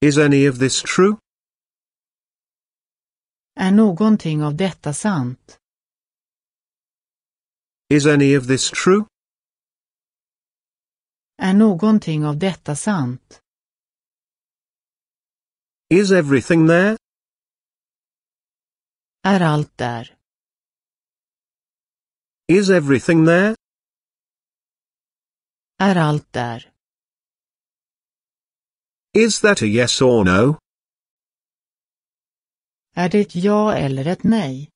Is any of this true? Är någonting av detta sant? Is any of this true? Är någonting av detta sant? Is everything there? Är allt där? Is everything there? Är allt där? Is that a yes or no? Är det ett ja eller ett nej?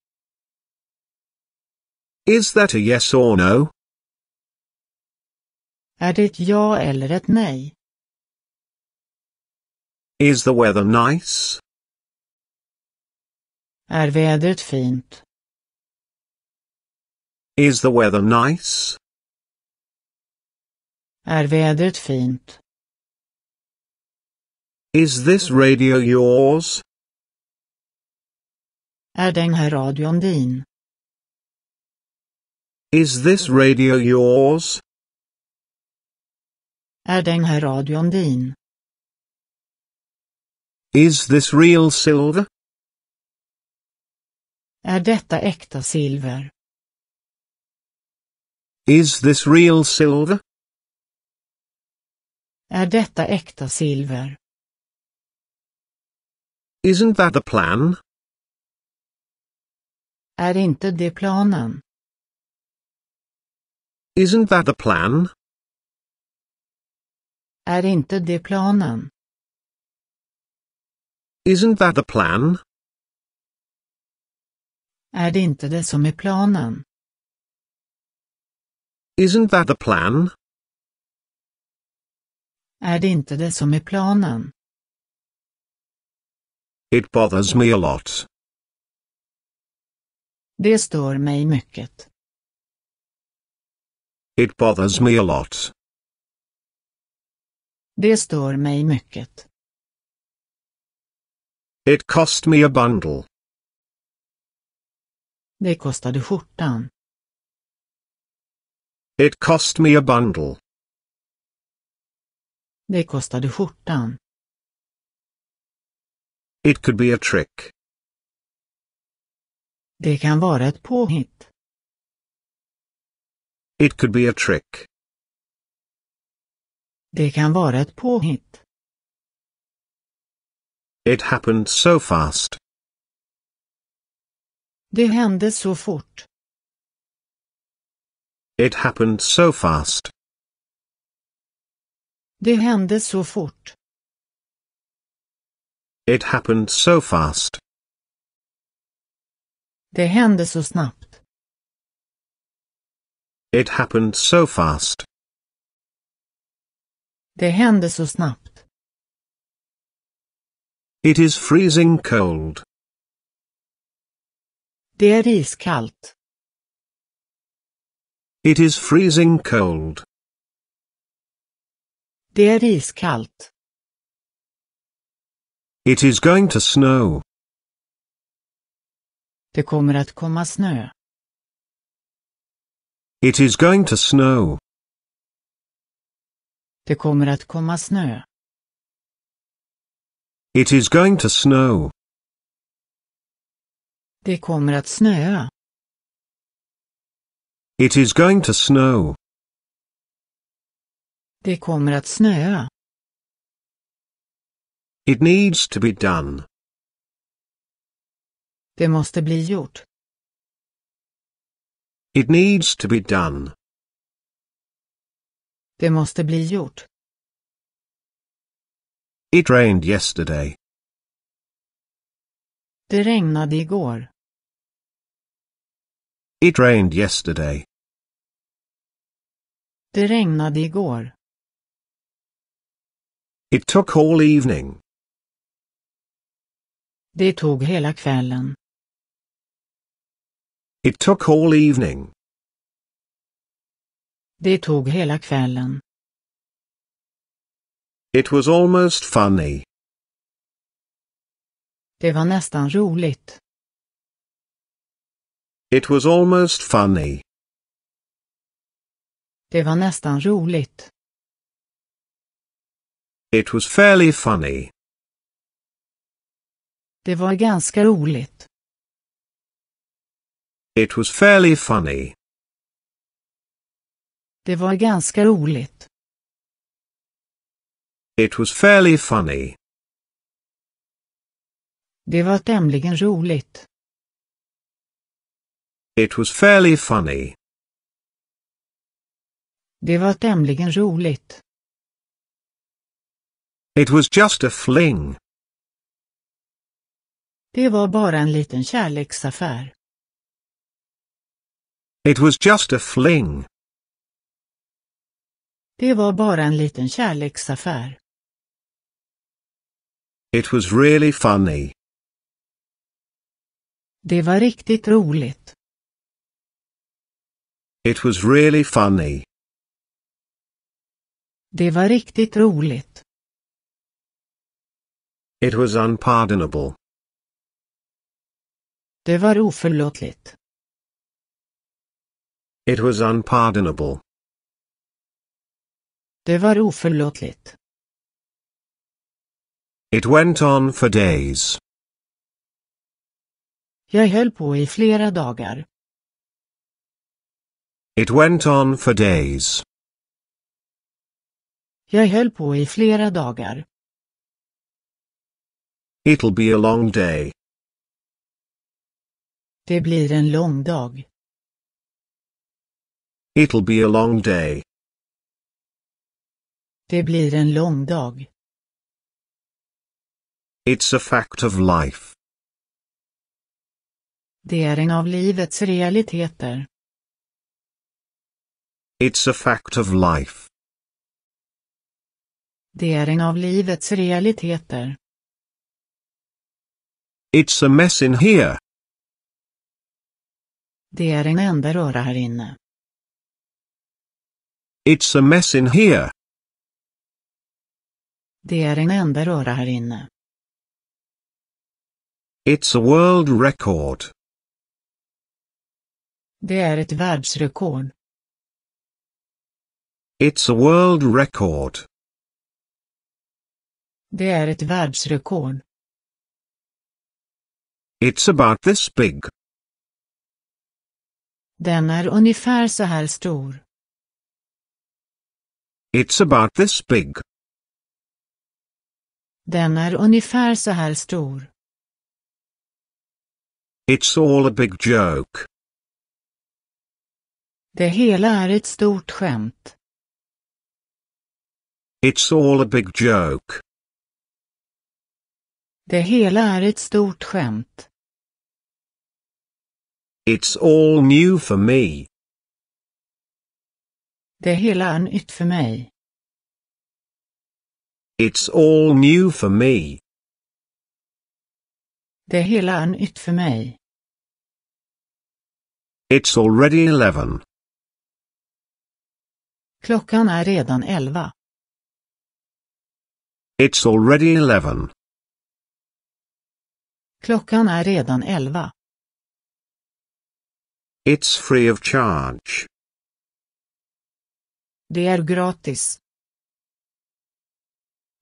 Is that a yes or no? Är det ett ja eller ett nej? Is the weather nice? Är vädret fint? Is the weather nice? Är vädret fint? Is this radio yours? Är den här radion din? Is this radio yours? Är den här radion din? Is this real silver? Är detta äkta silver? Is this real silver? Är detta äkta silver? Isn't that the plan? Är inte det planen? Isn't that the plan? Är inte det planen? Isn't that the plan? Är det inte det som är planen? Isn't that the plan? Är det inte det som är planen? It bothers me a lot. Det stör mig mycket. It bothers me a lot. Det stör mig mycket. It cost me a bundle. Det kostade skjortan. It cost me a bundle. Det kostade skjortan. It could be a trick. Det kan vara ett påhitt. It could be a trick. Det kan vara ett påhitt. It happened so fast. Det hände så fort. It happened so fast. Det hände så fort. It happened so fast. Det hände så snabbt. It happened so fast. Det hände så snabbt. It is freezing cold. Det är iskallt. It is freezing cold. Det är iskallt. It is going to snow. Det kommer att komma snö. It is going to snow. Det kommer att komma snö. It is going to snow. Det kommer att snöa. It is going to snow. Det kommer att snöa. It needs to be done. Det måste bli gjort. It needs to be done. Det måste bli gjort. It rained yesterday. Det regnade igår. It rained yesterday. Det regnade igår. It took all evening. Det tog hela kvällen. It took all evening. Det tog hela kvällen. It was almost funny. Det var nästan roligt. It was almost funny. Det var nästan roligt. It was fairly funny. Det var ganska roligt. It was fairly funny. Det var ganska roligt. It was fairly funny. Det var tämligen roligt. It was fairly funny. Det var tämligen roligt. It was just a fling. Det var bara en liten kärleksaffär. It was just a fling. Det var bara en liten kärleksaffär. It was really funny. Det var riktigt roligt. It was really funny. Det var riktigt roligt. It was unpardonable. Det var oförlåtligt. It was unpardonable. Det var oförlåtligt. It went on for days. Jag höll på i flera dagar. It went on for days. Jag höll på i flera dagar. It'll be a long day. Det blir en lång dag. It'll be a long day. Det blir en lång dag. It's a fact of life. Det är en av livets realiteter. It's a fact of life. Det är en av livets realiteter. It's a mess in here. Det är en enda röra här inne. It's a mess in here. Det är en enda röra här inne. It's a world record. Det är ett världsrekord. It's a world record. Det är ett världsrekord. It's about this big. Den är ungefär så här stor. It's about this big. Den är ungefär så här stor. It's all a big joke. Det hela är ett stort skämt. It's all a big joke. Det hela är ett stort skämt. It's all new for me. Det hela är nytt för mig. It's all new for me. Det hela är nytt för mig. It's already eleven. Klockan är redan elva. It's already eleven. Klockan är redan elva. It's free of charge. Det är gratis.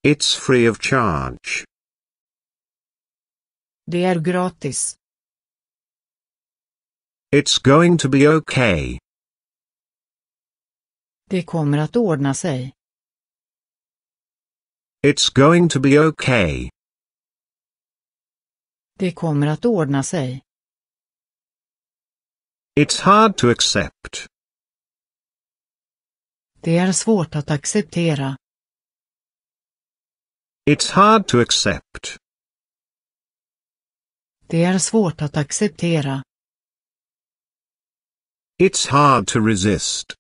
It's free of charge. Det är gratis. It's going to be okay. Det kommer att ordna sig. It's going to be okay. Det kommer att ordna sig. It's hard to accept. Det är svårt att acceptera. It's hard to accept. Det är svårt att acceptera. It's hard to resist.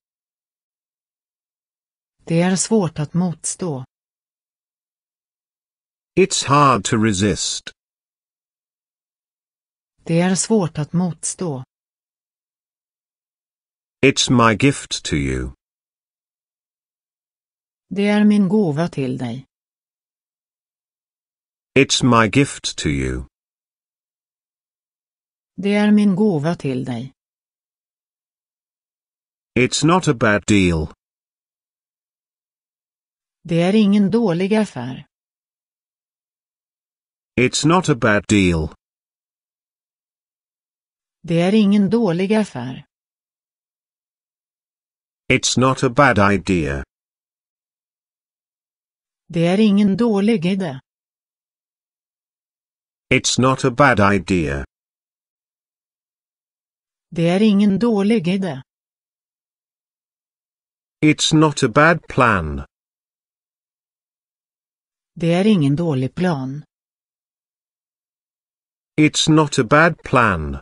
Det är svårt att motstå. It's hard to resist. Det är svårt att motstå. It's my gift to you. Det är min gåva till dig. It's my gift to you. Det är min gåva till dig. It's not a bad deal. Det är ingen dålig affär. It's not a bad deal. Det är ingen dålig affär. It's not a bad idea. Det är ingen dålig idé. It's not a bad idea. Det är ingen dålig idé. It's not a bad plan. Det är ingen dålig plan. It's not a bad plan.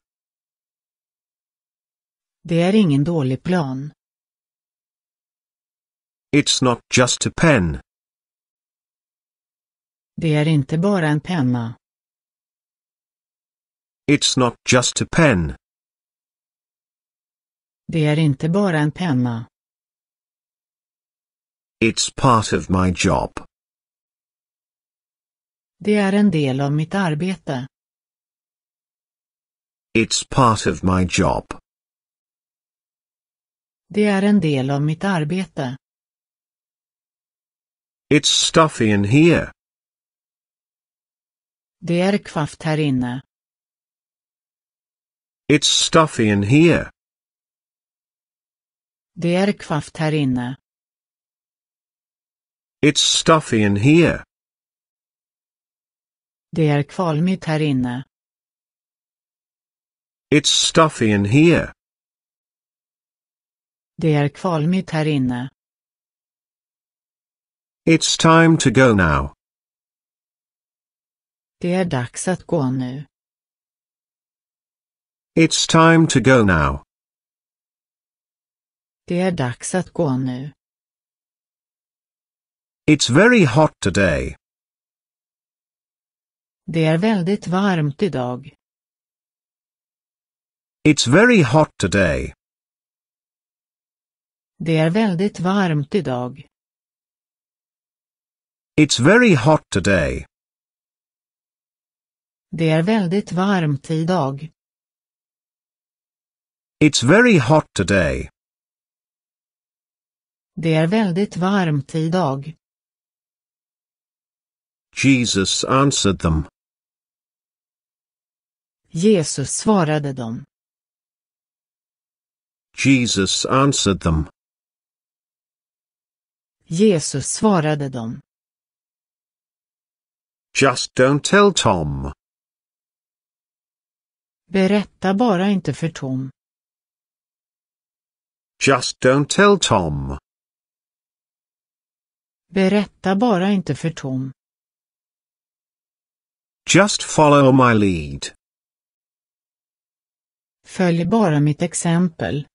Det är ingen dålig plan. It's not just a pen. Det är inte bara en penna. It's not just a pen. Det är inte bara en penna. It's part of my job. Det är en del av mitt arbete. It's part of my job. Det är en del av mitt arbete. It's stuffy in here. Det är kvavt här inne. It's stuffy in here. Det är kvavt här inne. It's stuffy in here. Det är kvalmigt här inne. It's stuffy in here. Det är kvalmigt här inne. It's time to go now. Det är dags att gå nu. It's time to go now. Det är dags att gå nu. It's very hot today. Det är väldigt varmt idag. It's very hot today. Det är väldigt varmt idag. It's very hot today. Det är väldigt varmt idag. It's very hot today. Det är väldigt varmt idag. Jesus answered them. Jesus svarade dem. Jesus answered them. Jesus svarade dem. Just don't tell Tom. Berätta bara inte för Tom. Just don't tell Tom. Berätta bara inte för Tom. Just follow my lead. Följ bara mitt exempel.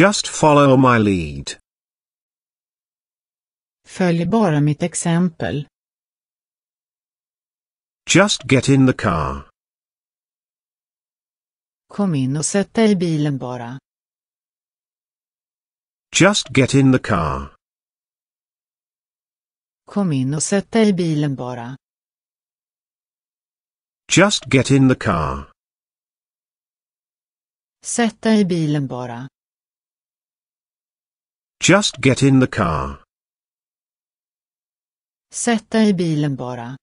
Just follow my lead. Följ bara mitt exempel. Just get in the car. Kom in och sätt dig i bilen bara. Just get in the car. Kom in och sätt dig i bilen bara. Just get in the car. Sätt dig i bilen bara. Just get in the car. Sätt dig i bilen bara.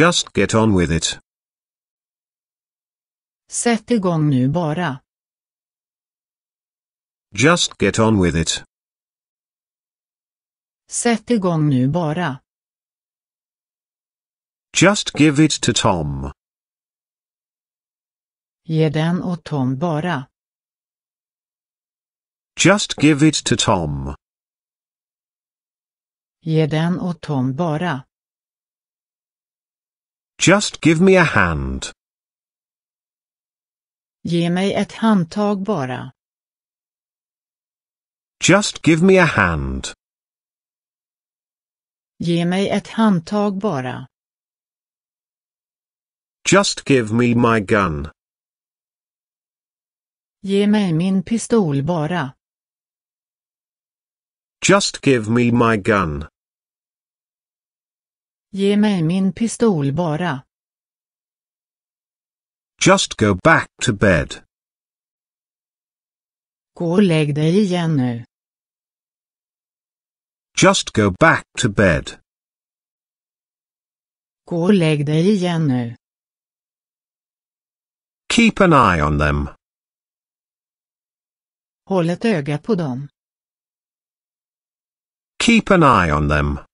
Just get on with it. Sätt igång nu bara. Just get on with it. Sätt igång nu bara. Just give it to Tom. Ge den åt Tom bara. Just give it to Tom. Ge den åt Tom bara. Just give me a hand. Ge mig ett handtag bara. Just give me a hand. Ge mig ett handtag bara. Just give me my gun. Ge mig min pistol bara. Just give me my gun. Ge mig min pistol bara. Just go back to bed. Gå och lägg dig igen nu. Just go back to bed. Gå och lägg dig igen nu. Keep an eye on them. Håll ett öga på dem. Keep an eye on them.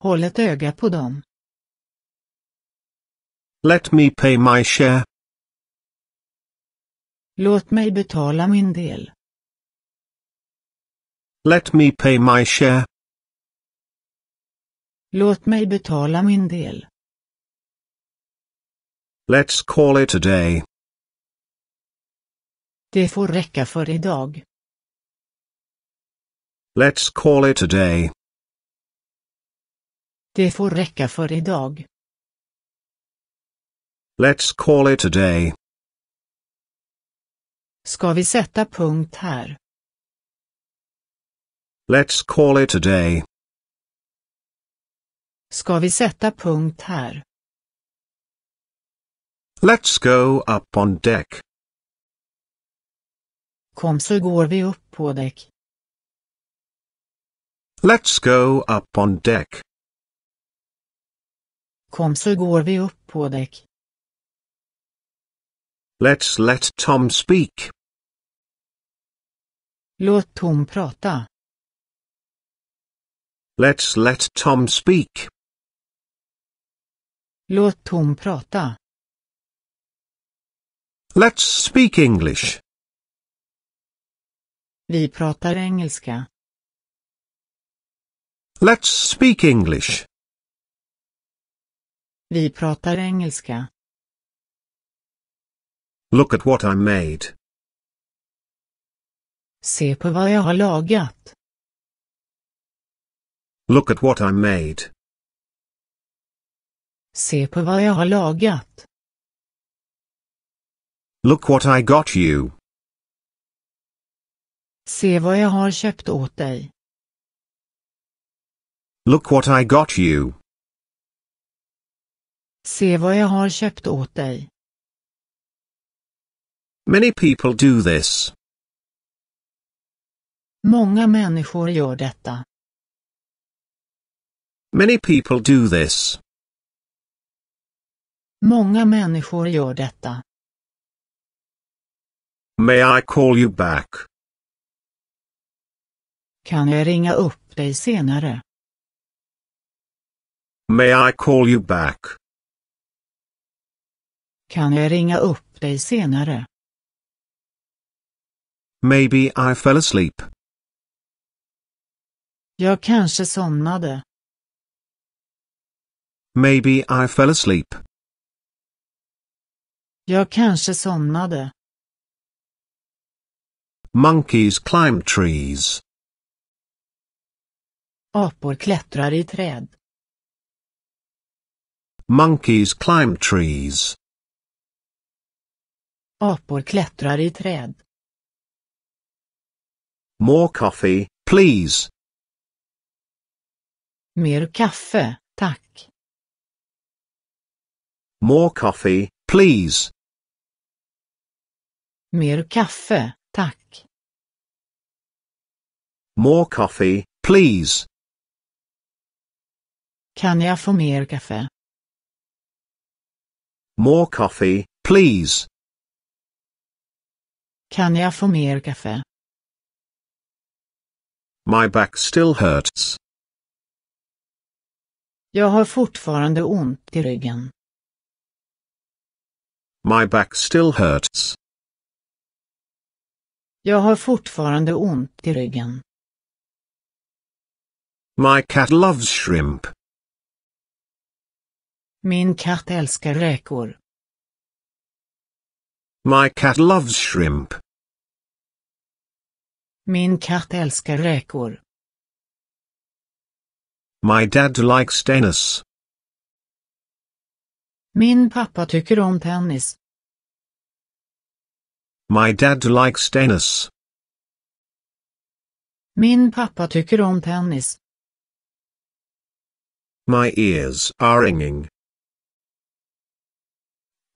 Håll ett öga på dem. Let me pay my share. Låt mig betala min del. Let me pay my share. Låt mig betala min del. Let's call it a day. Det får räcka för idag. Let's call it a day. Det får räcka för idag. Let's call it a day. Ska vi sätta punkt här? Let's call it a day. Ska vi sätta punkt här? Let's go up on deck. Kom så går vi upp på däck. Let's go up on deck. Kom så går vi upp på däck. Let's let Tom speak. Låt Tom prata. Let's let Tom speak. Låt Tom prata. Let's speak English. Vi pratar engelska. Let's speak English. Vi pratar engelska. Look at what I made. Se på vad jag har lagat. Look at what I made. Se på vad jag har lagat. Look what I got you. Se vad jag har köpt åt dig. Look what I got you. Se vad jag har köpt åt dig. Many people do this. Många människor gör detta. Many people do this. Många människor gör detta. May I call you back? Kan jag ringa upp dig senare? May I call you back? Kan jag ringa upp dig senare? Maybe I fell asleep. Jag kanske somnade. Maybe I fell asleep. Jag kanske somnade. Monkeys climb trees. Apor klättrar i träd. Monkeys climb trees. Apor klättrar i träd. More coffee, please. Mer kaffe, tack. More coffee, please. Mer kaffe, tack. More coffee, please. Kan jag få mer kaffe? More coffee, please. Kan jag få mer kaffe? My back still hurts. Jag har fortfarande ont i ryggen. My back still hurts. Jag har fortfarande ont i ryggen. My cat loves shrimp. Min katt älskar räkor. My cat loves shrimp. Min katt älskar räkor. My dad likes tennis. Min pappa tycker om tennis. My dad likes tennis. Min pappa tycker om tennis. My ears are ringing.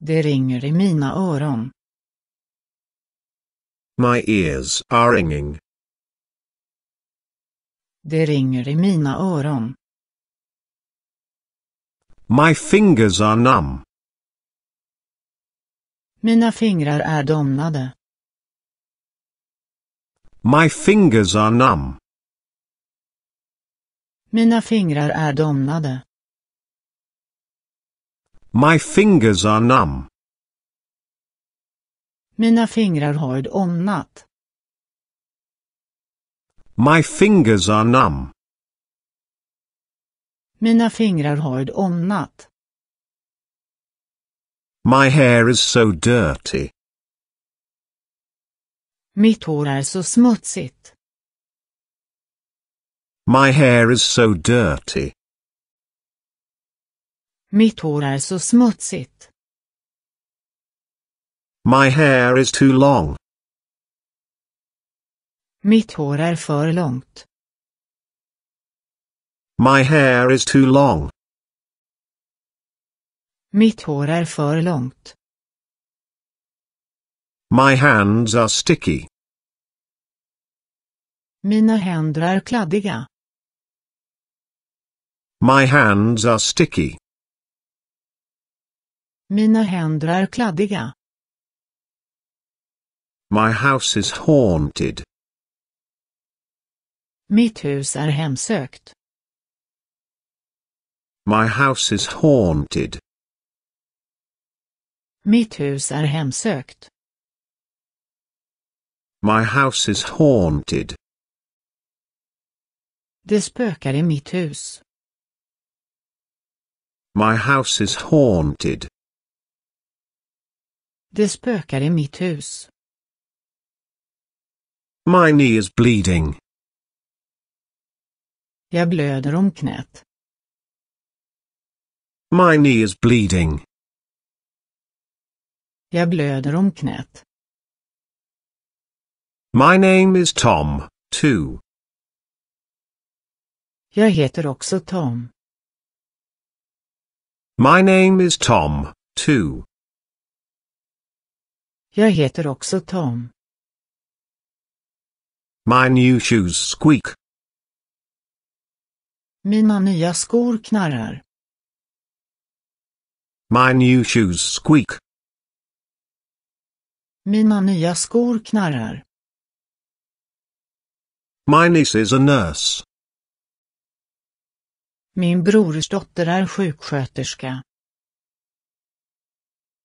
Det ringer i mina öron. My ears are ringing. Det ringer i mina öron. My fingers are numb. Mina fingrar är domnade. My fingers are numb. Mina fingrar är domnade. My fingers are numb. Mina fingrar har domnat. My fingers are numb. Mina fingrar har domnat. My hair is so dirty. Mitt hår är så smutsigt. My hair is so dirty. Mitt hår är så smutsigt. My hair is too long. Mitt hår är för långt. My hair is too long. Mitt hår är för långt. My hands are sticky. Mina händer är kladdiga. My hands are sticky. Mina händer är kladdiga. My house is haunted. Mitt hus är hemsökt. My house is haunted. Mitt hus är hemsökt. My house is haunted. Det spökar i mitt hus. My house is haunted. Det spökar i mitt hus. My knee is bleeding. Jag blöder om knät. My knee is bleeding. Jag blöder om knät. My name is Tom, too. Jag heter också Tom. My name is Tom, too. Jag heter också Tom. My new shoes squeak. Mina nya skor knarrar. My new shoes squeak. Mina nya skor knarrar. My niece is a nurse. Min brors dotter är sjuksköterska.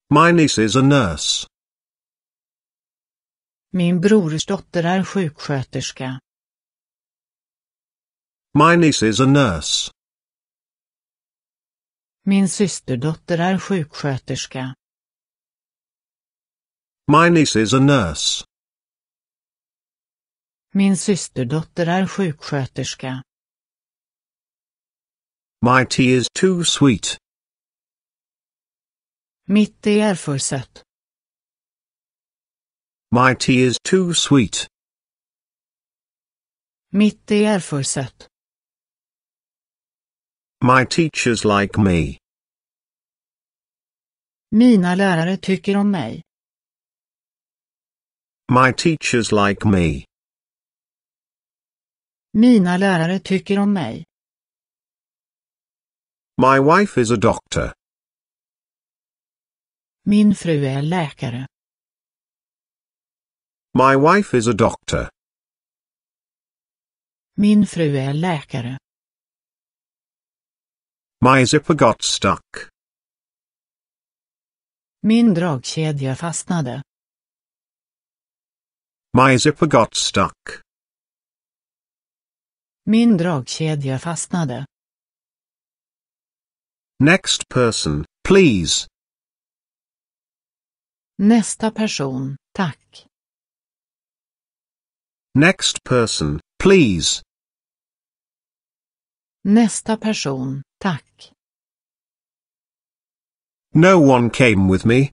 My niece is a nurse. Min brors dotter är sjuksköterska. My niece is a nurse. Min systerdotter är sjuksköterska. My niece is a nurse. Min systerdotter är sjuksköterska. My tea is too sweet. Mitt te är för sött. My tea is too sweet. Mitt te är för sött. My teachers like me. Mina lärare tycker om mig. My teachers like me. Mina lärare tycker om mig. My wife is a doctor. Min fru är läkare. My wife is a doctor. Min fru är läkare. My zipper got stuck. Min dragkedja fastnade. My zipper got stuck. Min dragkedja fastnade. Next person, please. Nästa person, tack. Next person, please. Nästa person, tack. No one came with me.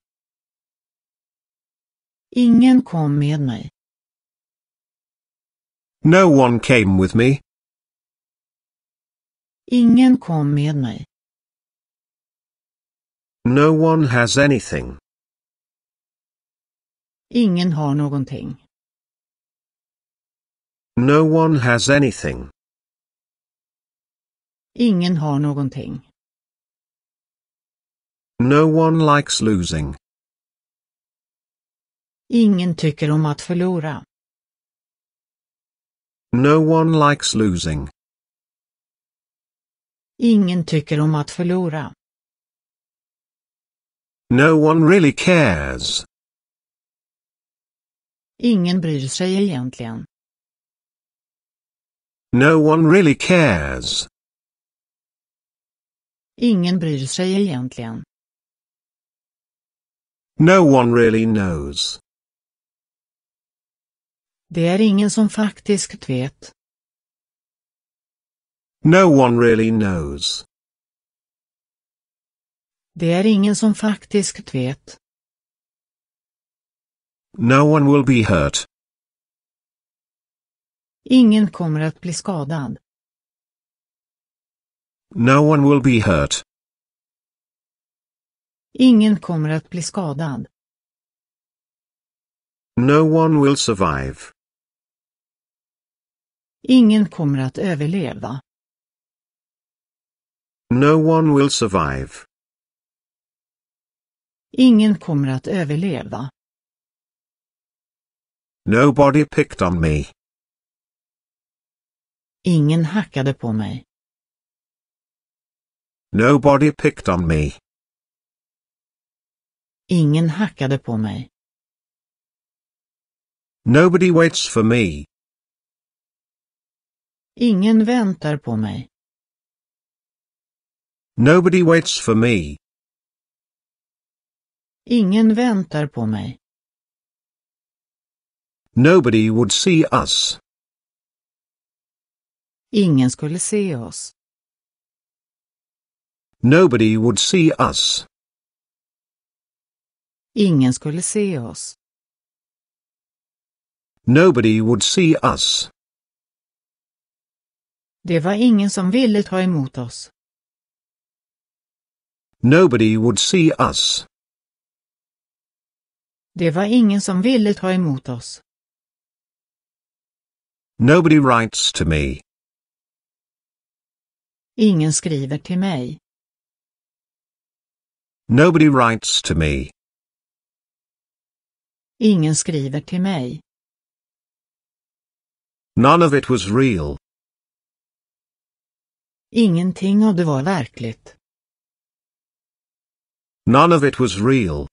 Ingen kom med mig. No one came with me. Ingen kom med mig. No one has anything. Ingen har någonting. No one has anything. Ingen har någonting. No one likes losing. Ingen tycker om att förlora. No one likes losing. Ingen tycker om att förlora. No one really cares. Ingen bryr sig egentligen. No one really cares. Ingen bryr sig egentligen. No one really knows. Det är ingen som faktiskt vet. No one really knows. Det är ingen som faktiskt vet. No one will be hurt. Ingen kommer att bli skadad. No one will be hurt. Ingen kommer att bli skadad. No one will survive. Ingen kommer att överleva. No one will survive. Ingen kommer att överleva. Nobody picked on me. Ingen hackade på mig. Nobody picked on me. Ingen hackade på mig. Nobody waits for me. Ingen väntar på mig. Nobody waits for me. Ingen väntar på mig. Nobody would see us. Ingen skulle se oss. Nobody would see us. Ingen skulle se oss. Nobody would see us. Det var ingen som ville ta emot oss. Nobody would see us. Det var ingen som ville ta emot oss. Nobody writes to me. Ingen skriver till mig. Nobody writes to me. Ingen skriver till mig. None of it was real. Ingenting av det var verkligt. None of it was real.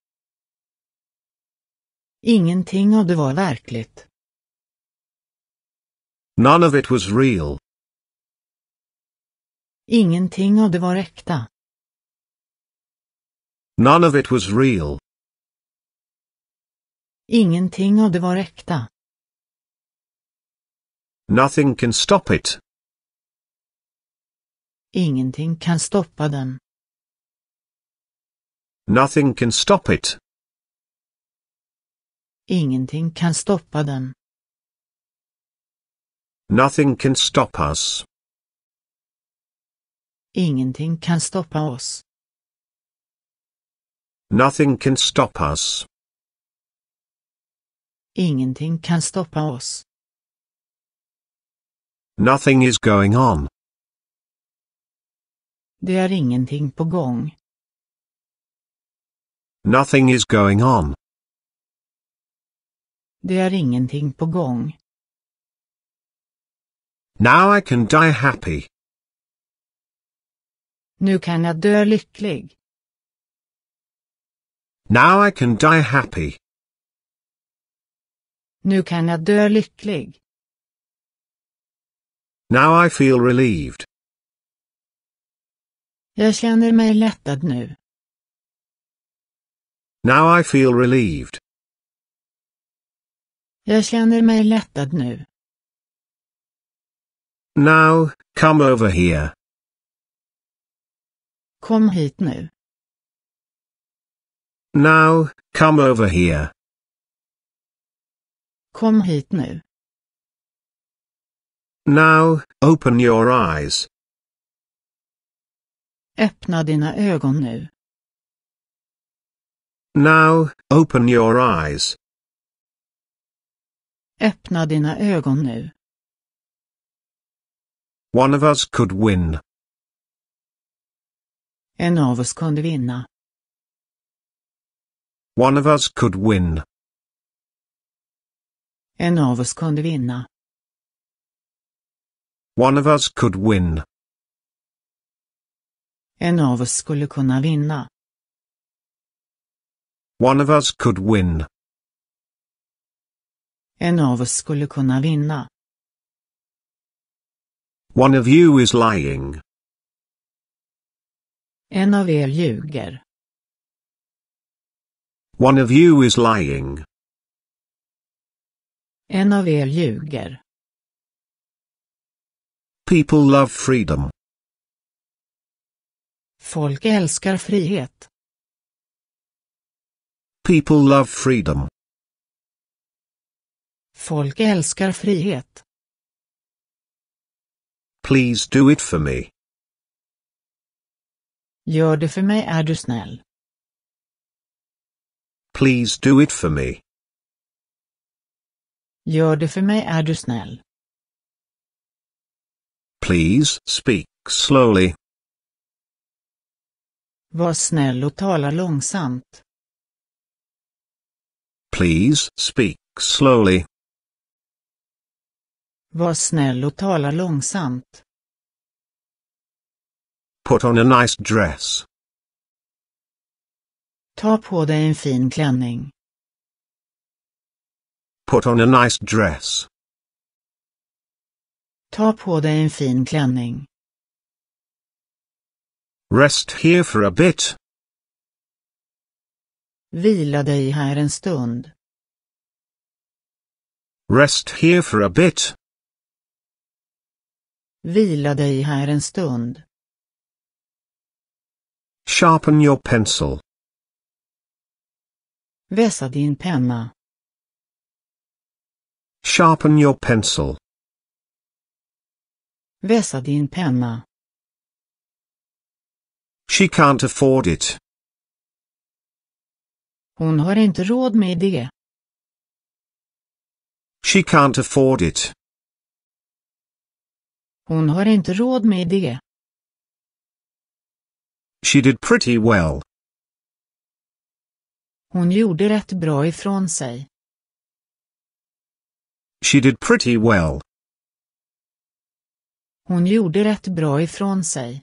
Ingenting av det var verkligt. None of it was real. Ingenting av det var äkta. None of it was real. Ingenting av det var äkta. Nothing can stop it. Ingenting kan stoppa den. Nothing can stop it. Ingenting kan stoppa den. Nothing can stop us. Ingenting kan stoppa oss. Nothing can stop us. Ingenting kan stoppa oss. Nothing is going on. Det är ingenting på gång. Nothing is going on. Det är ingenting på gång. Now I can die happy. Nu kan jag dö lycklig. Now I can die happy. Nu kan jag dö lycklig. Now I feel relieved. Jag känner mig lättad nu. Now I feel relieved. Jag känner mig lättad nu. Now, come over here. Kom hit nu. Now, come over here. Kom hit nu. Now, open your eyes. Öppna dina ögon nu. Now, open your eyes. Öppna dina ögon nu. One of us could win. En av oss kunde vinna. One of us could win. En av oss kunde vinna. One of us could win. En av oss skulle kunna vinna. One of us could win. En av oss skulle kunna vinna. One of you is lying. En av er ljuger. One of you is lying. En av er ljuger. People love freedom. Folk älskar frihet. People love freedom. Folk älskar frihet. Please do it for me. Gör det för mig är du snäll. Please do it for me. Gör det för mig är du snäll. Please speak slowly. Var snäll och tala långsamt. Please speak slowly. Var snäll och tala långsamt. Put on a nice dress. Ta på dig en fin klänning. Put on a nice dress. Ta på dig en fin klänning. Rest here for a bit. Vila dig här en stund. Rest here for a bit. Vila dig här en stund. Sharpen your pencil. Vässa din penna. Sharpen your pencil. Vässa din penna. She can't afford it. Hon har inte råd med det. She can't afford it. Hon har inte råd med det. She did pretty well. Hon gjorde rätt bra ifrån sig. She did pretty well. Hon gjorde rätt bra ifrån sig.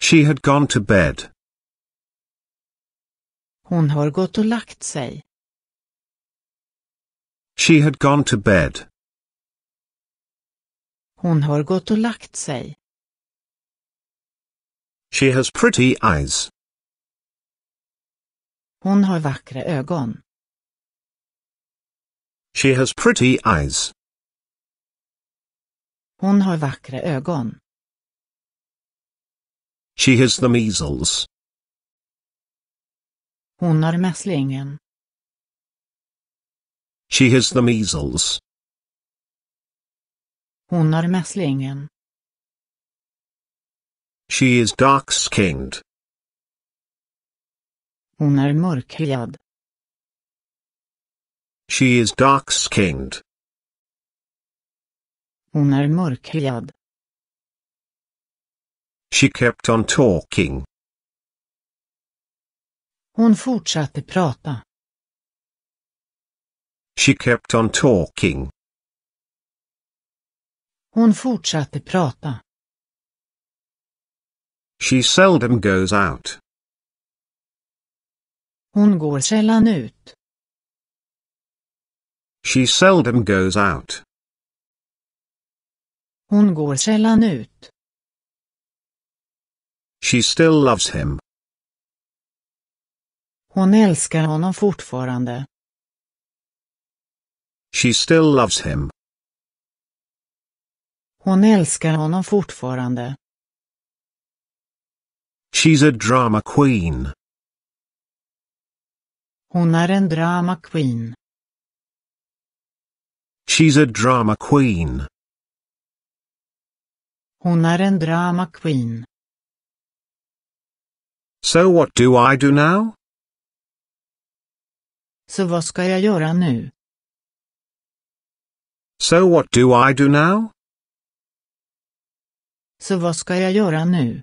She had gone to bed. Hon har gått och lagt sig. She had gone to bed. Hon har gått och lagt sig. She has pretty eyes. Hon har vackra ögon. She has pretty eyes. Hon har vackra ögon. She has the measles. Hon har mässlingen. She has the measles. Hon har mässlingen. She is dark-skinned. Hon är mörkhyad. She is dark-skinned. Hon är mörkhyad. She kept on talking. Hon fortsatte prata. She kept on talking. Hon fortsatte prata. She seldom goes out. Hon går sällan ut. She seldom goes out. Hon går sällan ut. She still loves him. Hon älskar honom fortfarande. She still loves him. Hon älskar honom fortfarande. She's a drama queen. Hon är en drama queen. She's a drama queen. Hon är en drama queen. So what do I do now? Så vad ska jag göra nu? So what do I do now? Så vad ska jag göra nu?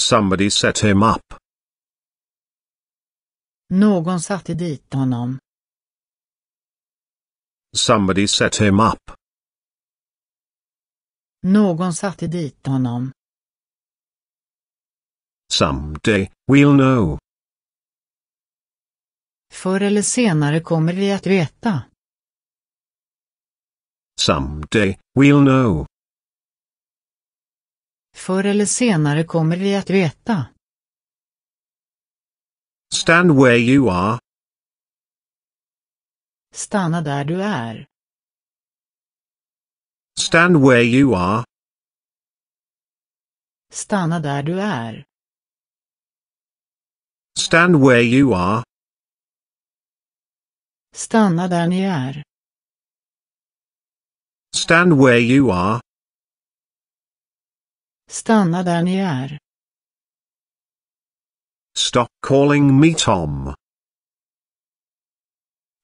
Somebody set him up. Någon satte dit honom. Somebody set him up. Någon satte dit honom. Someday, we'll know. Förr eller senare kommer vi att veta. Someday, we'll know. Förr eller senare kommer vi att veta. Stand where you are. Stanna där du är. Stand where you are. Stanna där du är. Stand where you are. Stanna där ni är. Stand where you are. Stanna där ni är. Stop calling me Tom.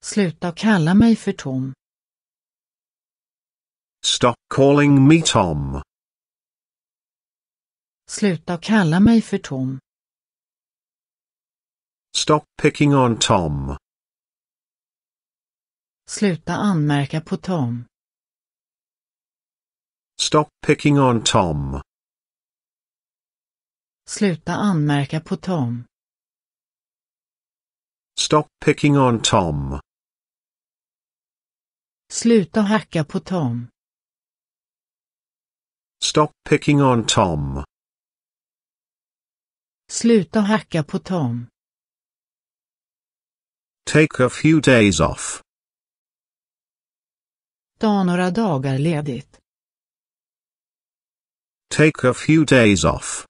Sluta kalla mig för Tom. Stop calling me Tom. Sluta kalla mig för Tom. Stop picking on Tom. Sluta anmärka på Tom. Stop picking on Tom. Sluta anmärka på Tom. Stop picking on Tom. Sluta hacka på Tom. Stop picking on Tom. Sluta hacka på Tom. Take a few days off. Ta några dagar ledigt. Take a few days off.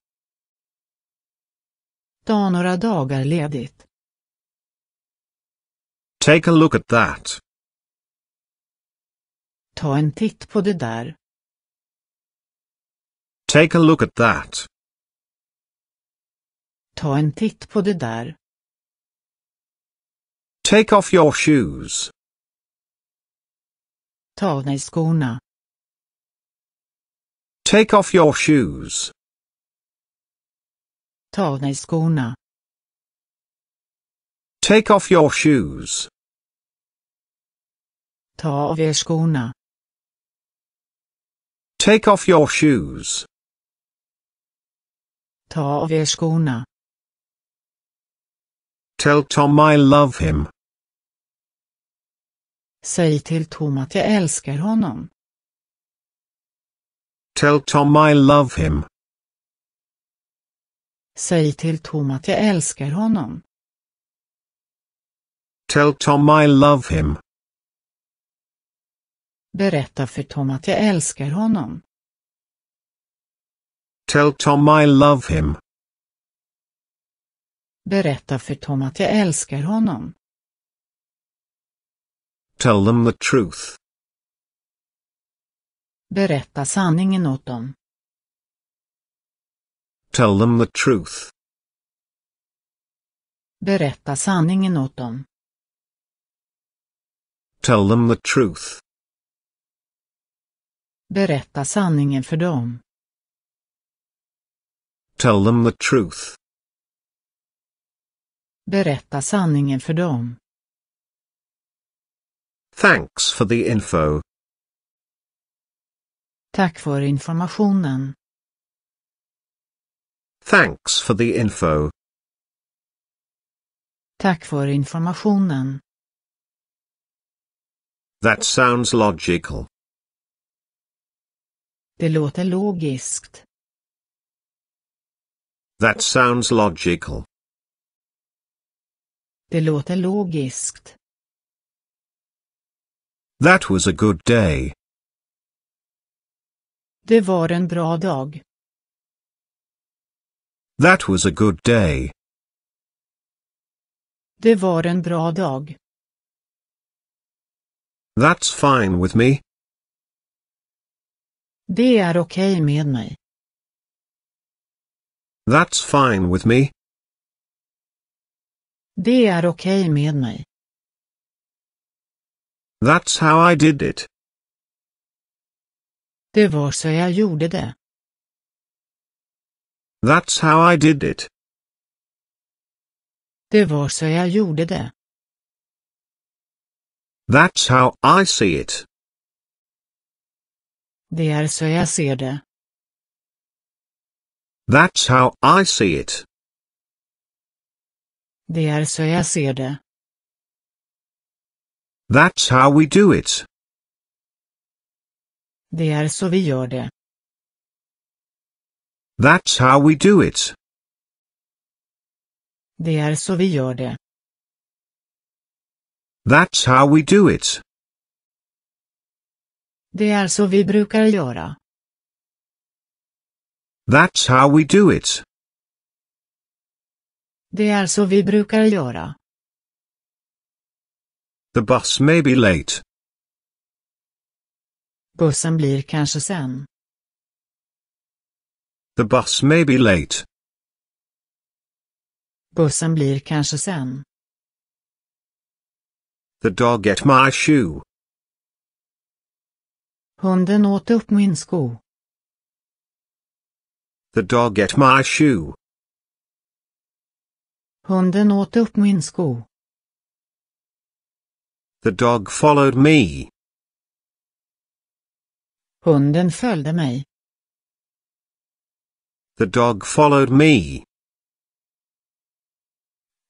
Ta några dagar ledigt. Take a look at that. Ta en titt på det där. Take a look at that. Ta en titt på det där. Take off your shoes. Ta av dig skorna. Take off your shoes. Ta av dig skorna. Take off your shoes. Ta av er skorna. Take off your shoes. Ta av er skorna. Tell Tom I love him. Säg till Tom att jag älskar honom. Tell Tom I love him. Säg till Tom att jag älskar honom. Tell Tom I love him. Berätta för Tom att jag älskar honom. Tell Tom I love him. Berätta för Tom att jag älskar honom. Tell them the truth. Berätta sanningen åt dem. Tell them the truth. Berätta sanningen åt dem. Tell them the truth. Berätta sanningen för dem. Tell them the truth. Berätta sanningen för dem. Thanks for the info. Tack för informationen. Thanks for the info. Tack för informationen. That sounds logical. Det låter logiskt. That sounds logical. Det låter logiskt. That was a good day. Det var en bra dag. That was a good day. Det var en bra dag. That's fine with me. Det är okej okay med mig. That's fine with me. Det är okej okay med mig. That's how I did it. Det var så jag gjorde det. That's how I did it. Det var så jag gjorde det. That's how I see it. Det är så jag ser det. That's how I see it. Det är så jag ser det. That's how we do it. Det är så vi gör det. That's how we do it. Det är så vi gör det. That's how we do it. Det är så vi brukar göra. That's how we do it. Det är så vi brukar göra. The bus may be late. Bussen blir kanske sen. The bus may be late. Bussen blir kanske sen. The dog ate my shoe. Hunden åt upp min sko. The dog ate my shoe. Hunden åt upp min sko. The dog followed me. Hunden följde mig. The dog followed me.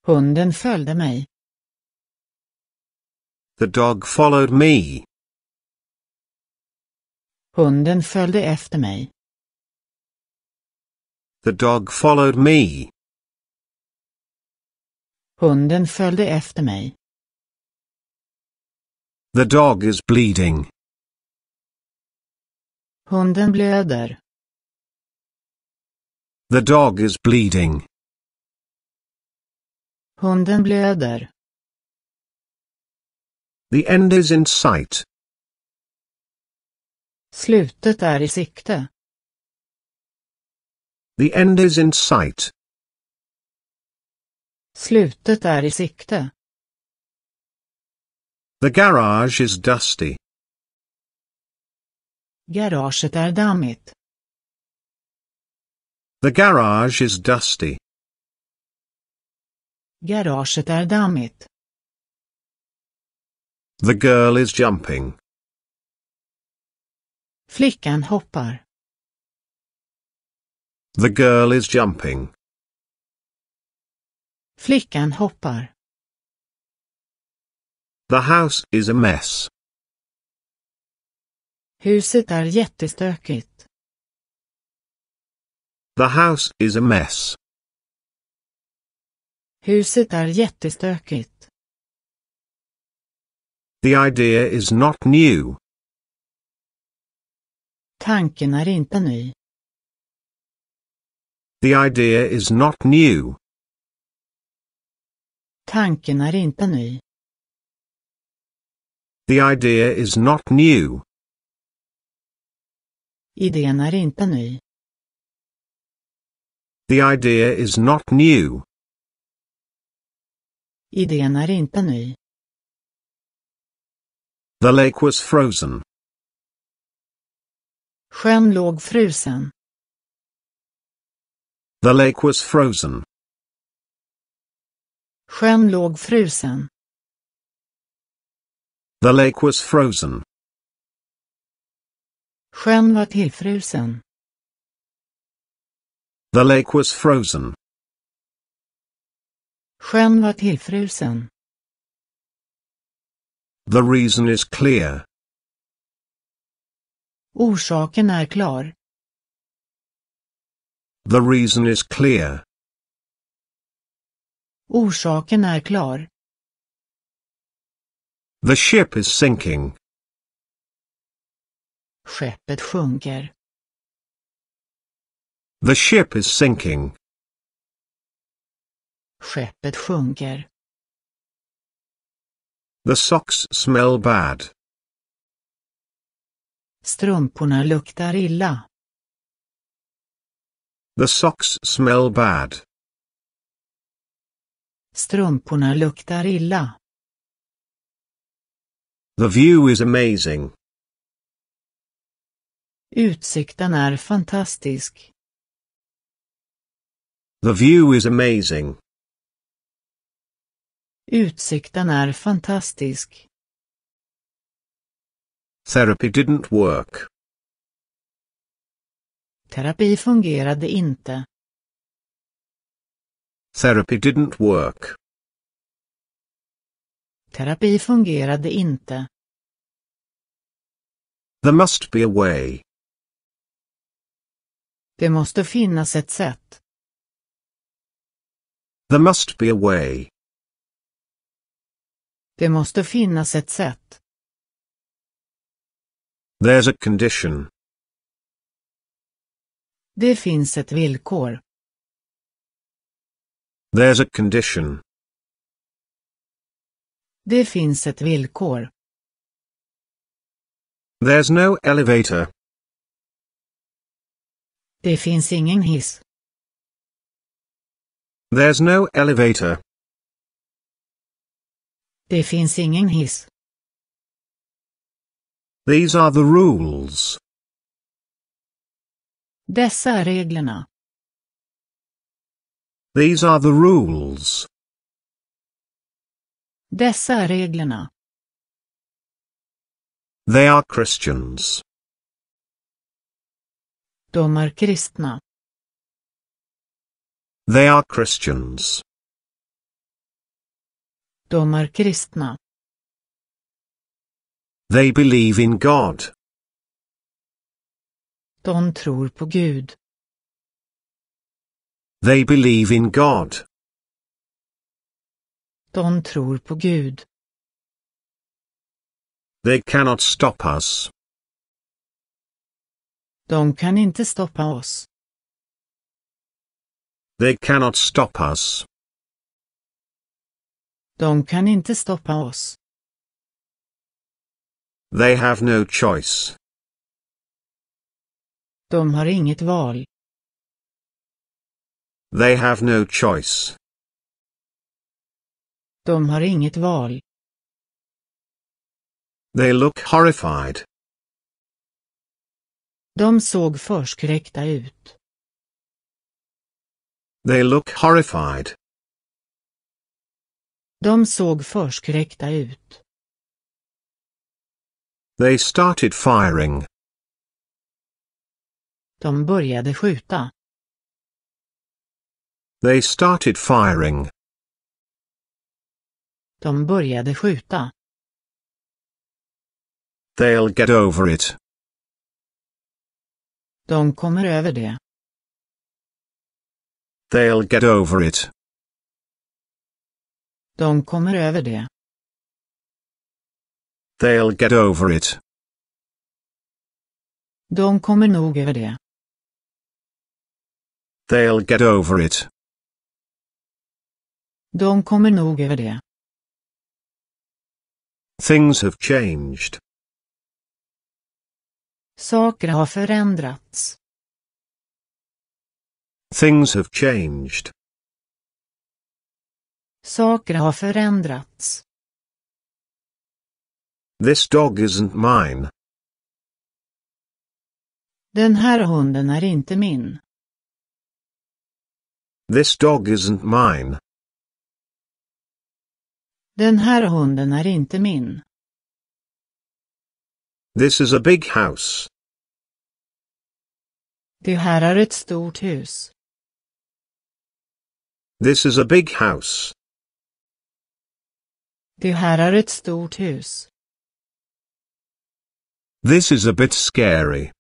Hunden följde mig. The dog followed me. Hunden följde efter mig. The dog followed me. Hunden följde efter mig. The dog is bleeding. Hunden blöder. The dog is bleeding. Hunden blöder. The end is in sight. Slutet är i sikte. The end is in sight. Slutet är i sikte. The garage is dusty. Garaget är dammigt. The garage is dusty. Garaget är dammigt. The girl is jumping. Flickan hoppar. The girl is jumping. Flickan hoppar. The house is a mess. Huset är jättestökigt. The house is a mess. Huset är jättestökigt. The idea is not new. Tanken är inte ny. The idea is not new. Tanken är inte ny. The idea is not new. Idén är inte ny. The idea is not new. Idén är inte ny. The lake was frozen. Sjön låg frusen. The lake was frozen. Sjön låg frusen. The lake was frozen. Sjön var tillfrusen. The lake was frozen. Sjön var tillfrusen. The reason is clear. Orsaken är klar. The reason is clear. Orsaken är klar. The ship is sinking. Skeppet sjunker. The ship is sinking. Skeppet sjunker. The socks smell bad. Strumporna luktar illa. The socks smell bad. Strumporna luktar illa. The view is amazing. Utsikten är fantastisk. The view is amazing. Utsikten är fantastisk. Therapy didn't work. Terapi fungerade inte. Therapy didn't work. Terapi fungerade inte. There must be a way. Det måste finnas ett sätt. There must be a way. Det måste finnas ett sätt. There's a condition. Det finns ett villkor. There's a condition. Det finns ett villkor. There's no elevator. Det finns ingen hiss. There's no elevator. Det finns ingen hiss. These are the rules. Dessa är reglerna. These are the rules. Dessa är reglerna. They are Christians. De är kristna. They are Christians. De är kristna. They believe in God. De tror på Gud. They believe in God. De tror på Gud. They cannot stop us. De kan inte stoppa oss. They cannot stop us. De kan inte stoppa oss. They have no choice. De har inget val. They have no choice. De har inget val. They look horrified. De såg förskräckta ut. They look horrified. De såg förskräckta ut. They started firing. De började skjuta. They started firing. De började skjuta. They'll get over it. De kommer över det. They'll get over it. De kommer över det. They'll get over it. De kommer nog över det. They'll get over it. De kommer nog över det. Things have changed. Saker har förändrats. Things have changed. Saker har förändrats. This dog isn't mine. Den här hunden är inte min. This dog isn't mine. Den här hunden är inte min. This is a big house. Det här är ett stort hus. This is a big house. Det här är ett stort hus. This is a bit scary.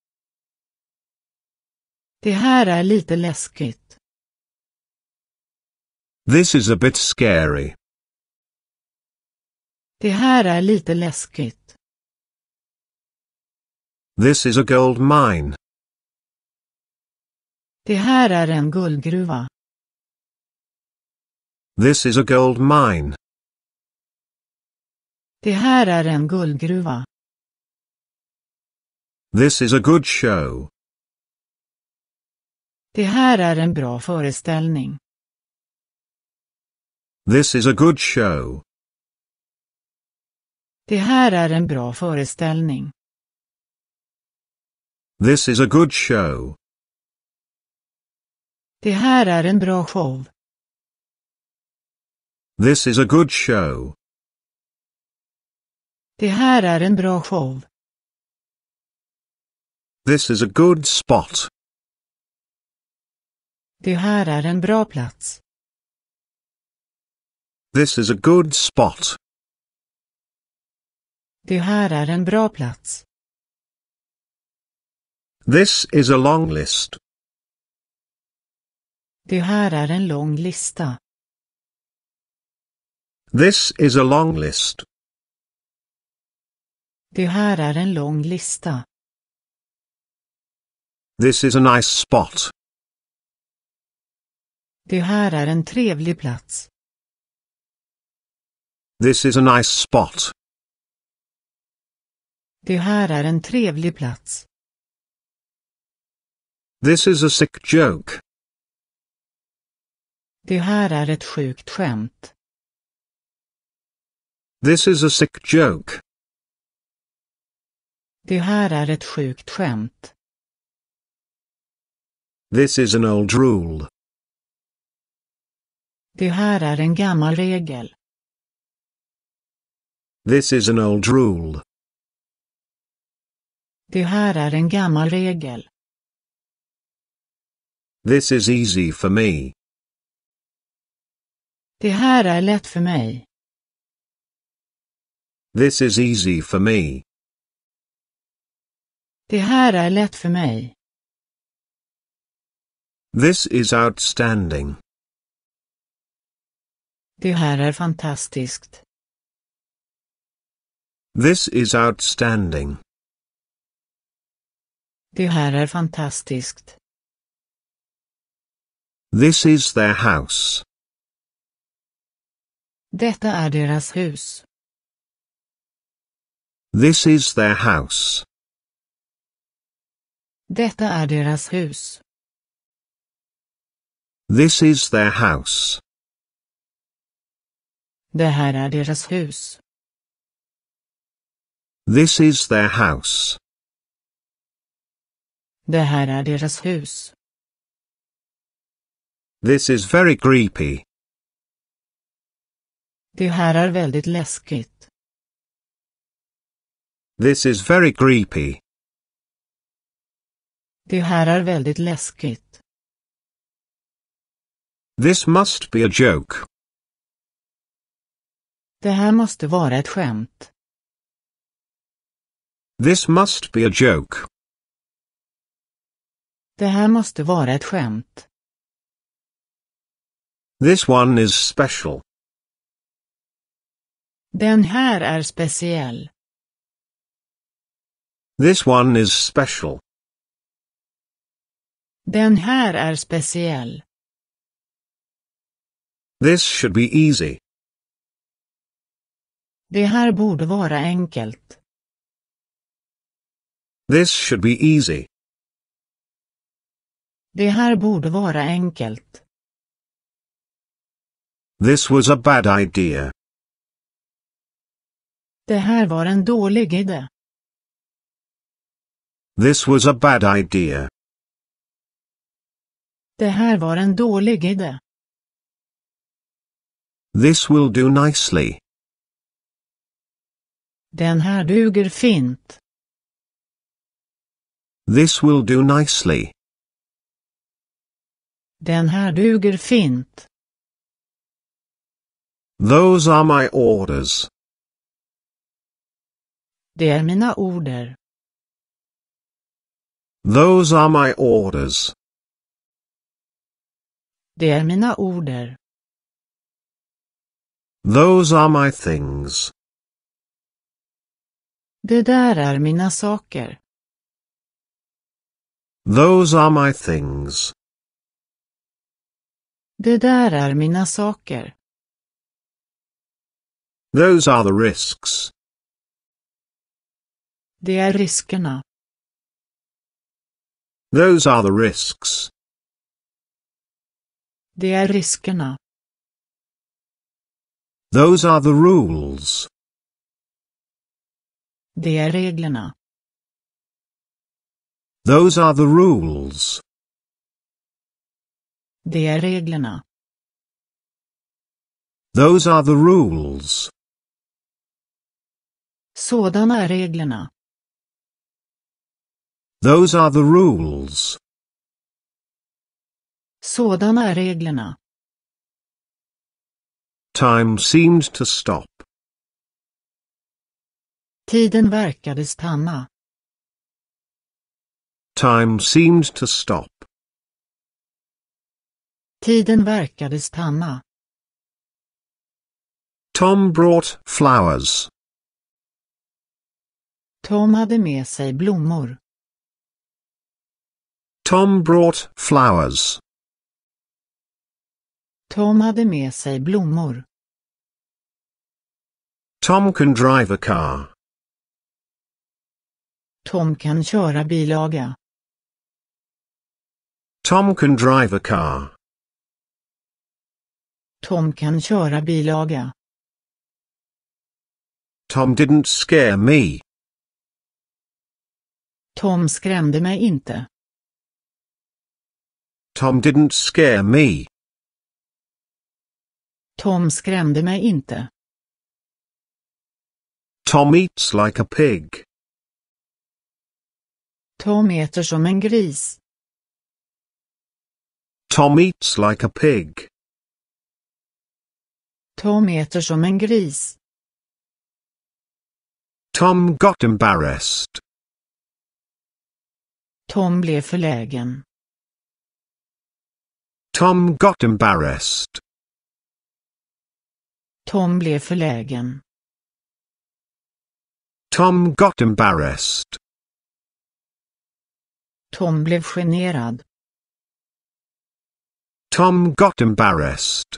Det här är lite läskigt. This is a bit scary. Det här är lite läskigt. This is a gold mine. Det här är en guldgruva. This is a gold mine. Det här är en guldgruva. This is a good show. Det här är en bra föreställning. This is a good show. Det här är en bra föreställning. This is a good show. Det här är en bra show. This is a good show. Det här är en bra show. This is a good spot. Det här är en bra plats. This is a good spot. Det här är en bra plats. This is a long list. Det här är en lång lista. This is a long list. Det här är en lång lista. This is a nice spot. Det här är en trevlig plats. This is a nice spot. Det här är en trevlig plats. This is a sick joke. Det här är ett sjukt skämt. This is a sick joke. Det här är ett sjukt skämt. This is an old rule. Det här är en gammal regel. This is an old rule. Det här är en gammal regel. This is easy for me. Det här är lätt för mig. This is easy for me. Det här är lätt för mig. This is outstanding. Det här är fantastiskt. This is outstanding. Det här är fantastiskt. This is their house. Detta är deras hus. This is their house. Detta är deras hus. This is their house. Det här är deras hus. This is their house. Det här är deras hus. This is very creepy. Det här är väldigt läskigt. This is very creepy. Det här är väldigt läskigt. This must be a joke. Det här måste vara ett skämt. This must be a joke. Det här måste vara ett skämt. This one is special. Den här är speciell. This one is special. Den här är speciell. This should be easy. Det här borde vara enkelt. This should be easy. Det här borde vara enkelt. This was a bad idea. Det här var en dålig idé. This was a bad idea. Det här var en dålig idé. This will do nicely. Den här duger fint. This will do nicely. Den här duger fint. Those are my orders. Det är mina order. Those are my orders. Det är mina order. Those are my things. Det där är mina saker. Those are my things. Det där är mina saker. Those are the risks. Det är riskerna. Those are the risks. Det är riskerna. Those are the rules. Det är reglerna. Those are the rules. Det är reglerna. Those are the rules. Sådana är reglerna. Those are the rules. Sådana är reglerna. Time seemed to stop. Tiden verkade stanna. Time seemed to stop. Tiden verkade stanna. Tom brought flowers. Tom hade med sig blommor. Tom brought flowers. Tom hade med sig blommor. Tom can drive a car. Tom kan köra bilaga. Tom can drive a car. Tom kan köra bilaga. Tom didn't scare me. Tom skrämde mig inte. Tom didn't scare me. Tom skrämde mig inte. Tom eats like a pig. Tom äter som en gris. Tom eats like a pig. Tom äter som en gris. Tom got embarrassed. Tom blev förlägen. Tom got embarrassed. Tom blev förlägen. Tom got embarrassed. Tom blev generad. Tom got embarrassed.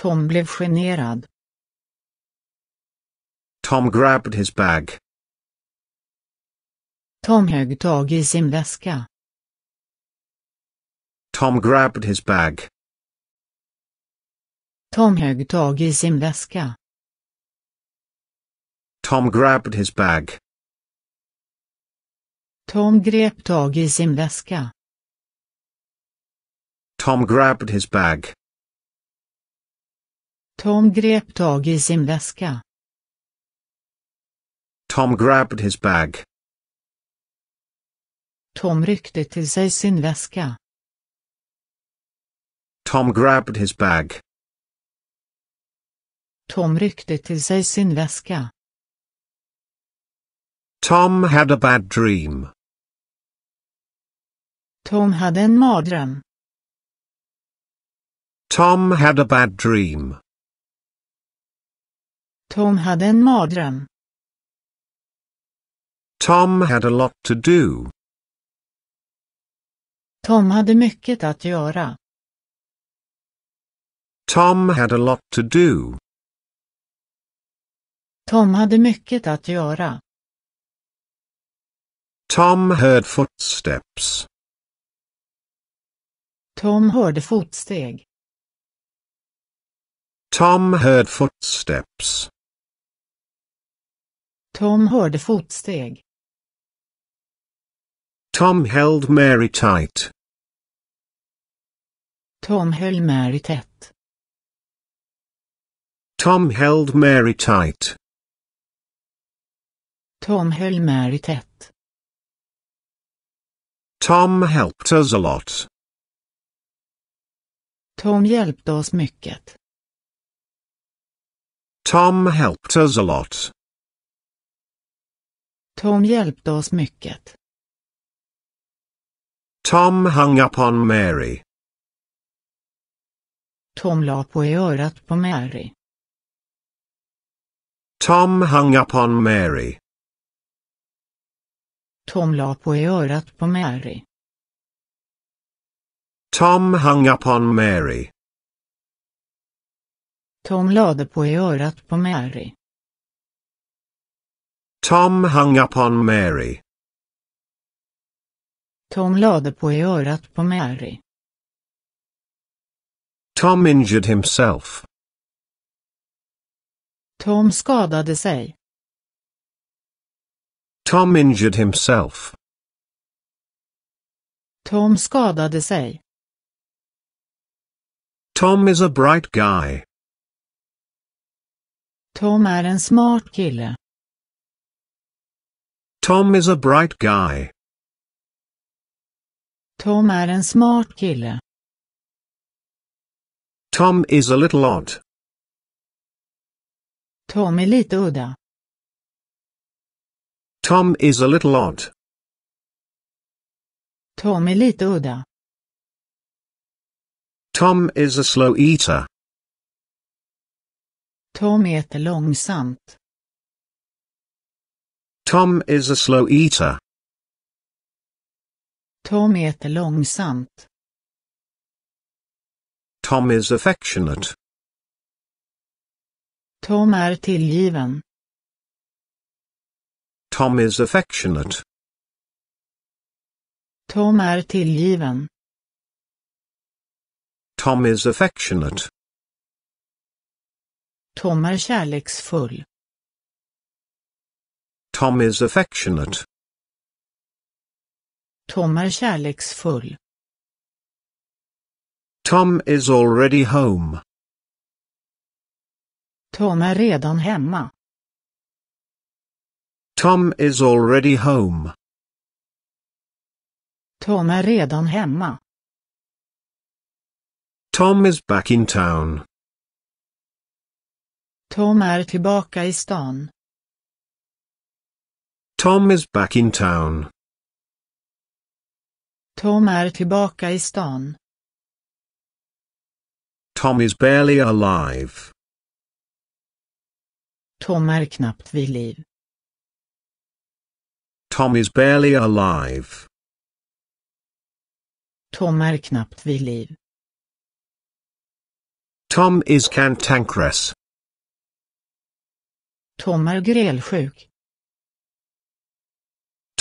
Tom blev generad. Tom grabbed his bag. Tom högg tag i sin väska. Tom grabbed his bag. Tom högg tag i sin väska. Tom grabbed his bag. Tom grep tag i sin väska. Tom grabbed his bag. Tom grep tag i sin väska. Tom grabbed his bag. Tom ryckte till sig sin väska. Tom grabbed his bag. Tom ryckte till sig sin väska. Tom had a bad dream. Tom hade en mardröm. Tom had a bad dream. Tom hade en mardröm. Tom had a lot to do. Tom hade mycket att göra. Tom had a lot to do. Tom hade mycket att göra. Tom heard footsteps. Tom hörde fotsteg. Tom heard footsteps. Tom hörde fotsteg. Tom held Mary tight. Tom höll Mary tätt. Tom held Mary tight. Tom höll Mary tätt. Tom helped us a lot. Tom hjälpte oss mycket. Tom helped us a lot. Tom hjälpte oss mycket. Tom hung up on Mary. Tom la på örat på Mary. Tom hung up on Mary. Tom la på örat på Mary. Tom hung up on Mary. Tom lade på örat på Mary. Tom hung up on Mary. Tom lade på örat på Mary. Tom injured himself. Tom skadade sig. Tom injured himself. Tom skadade sig. Tom is a bright guy. Tom är en smart kille. Tom is a bright guy. Tom är en smart kille. Tom is a little odd. Tom är lite udda. Tom is a little odd. Tom är lite udda. Tom is a slow eater. Tom äter långsamt. Tom is a slow eater. Tom äter långsamt. Tom is affectionate. Tom är tillgiven. Tom is affectionate. Tom är tillgiven. Tom is affectionate. Tom är kärleksfull. Tom is affectionate. Tom är kärleksfull. Tom is already home. Tom är redan hemma. Tom is already home. Tom är redan hemma. Tom is back in town. Tom är tillbaka i stan. Tom is back in town. Tom är tillbaka i stan. Tom is barely alive. Tom är knappt vid liv. Tom is barely alive. Tom är knappt vid liv. Tom is cantankerous. Tom är grälsjuk.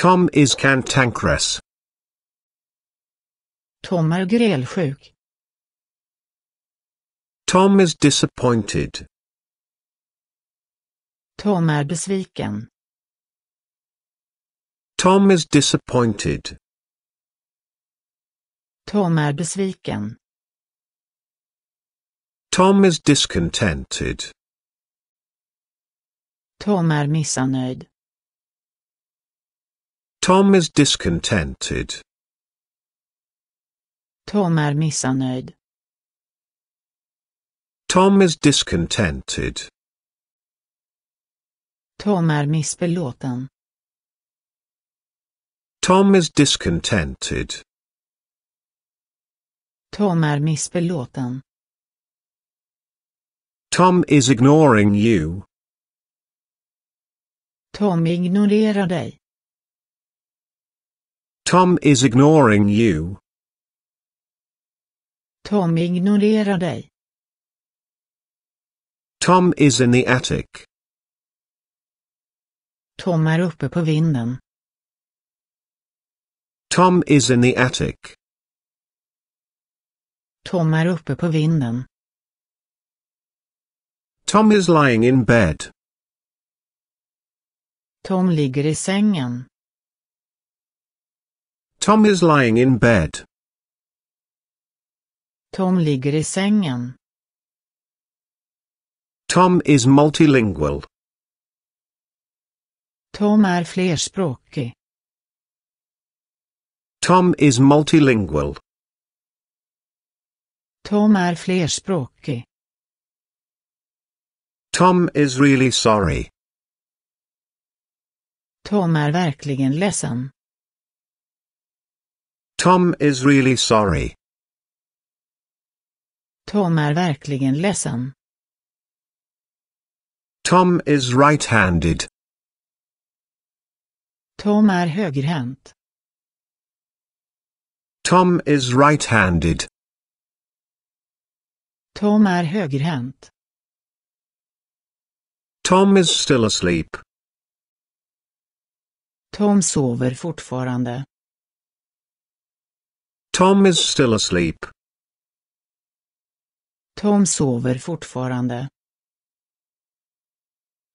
Tom is cantankerous. Tom är grälsjuk. Tom is disappointed. Tom är besviken. Tom is disappointed. Tom är besviken. Tom is discontented. Tom är missnöjd. Tom is discontented. Tom är missnöjd. Tom is discontented. Tom är missbelåten. Tom is discontented. Tom är missbelåten. Tom is ignoring you. Tom ignorerar dig. Tom is ignoring you. Tom ignorerar dig. Tom is in the attic. Tom är uppe på vinden. Tom is in the attic. Tom är uppe på vinden. Tom is lying in bed. Tom ligger i sängen. Tom is lying in bed. Tom ligger i sängen. Tom is multilingual. Tom är flerspråkig. Tom is multilingual. Tom är flerspråkig. Tom is really sorry. Tom är verkligen ledsen. Tom is really sorry. Tom är verkligen ledsen. Tom is right-handed. Tom är högerhänt. Tom is right-handed. Tom är högerhänt. Tom is still asleep. Tom sover fortfarande. Tom is still asleep. Tom sover fortfarande.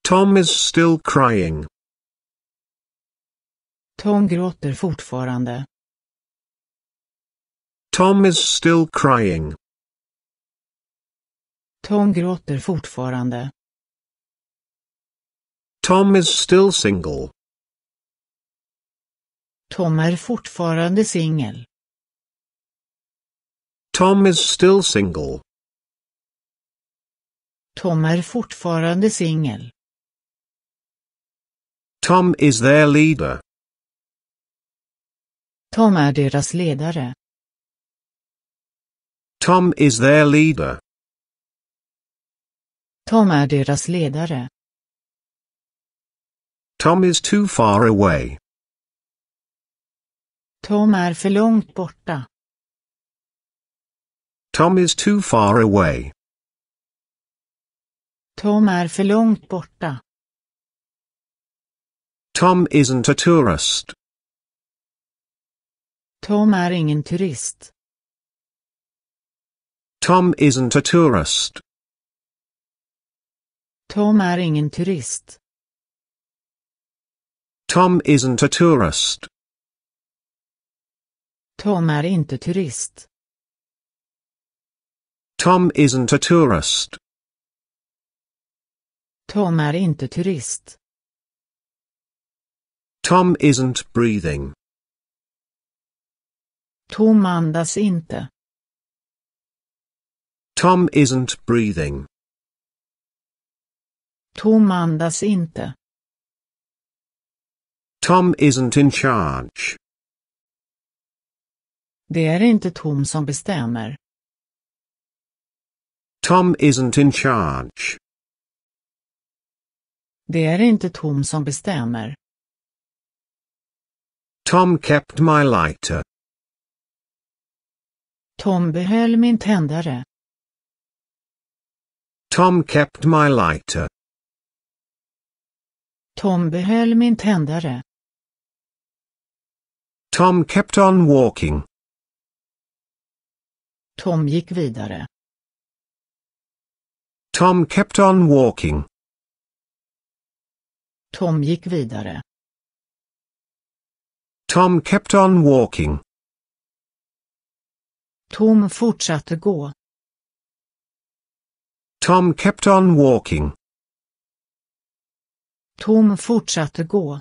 Tom is still crying. Tom gråter fortfarande. Tom is still crying. Tom gråter fortfarande. Tom is still single. Tom är fortfarande singel. Tom is still single. Tom är fortfarande singel. Tom is their leader. Tom är deras ledare. Tom is their leader. Tom är deras ledare. Tom is too far away. Tom är för långt borta. Tom is too far away. Tom är för långt borta. Tom isn't a tourist. Tom är ingen turist. Tom isn't a tourist. Tom är ingen turist. Tom isn't a tourist. Tom är inte turist. Tom isn't a tourist. Tom är inte turist. Tom isn't breathing. Tom andas inte. Tom isn't breathing. Tom andas inte. Tom isn't in charge. Det är inte Tom som bestämmer. Tom isn't in charge. Det är inte Tom som bestämmer. Tom kept my lighter. Tom behöll min tändare. Tom kept my lighter. Tom behöll min tändare. Tom kept on walking. Tom gick vidare. Tom kept on walking. Tom gick vidare. Tom kept on walking. Tom fortsatte gå. Tom kept on walking. Tom fortsatte gå.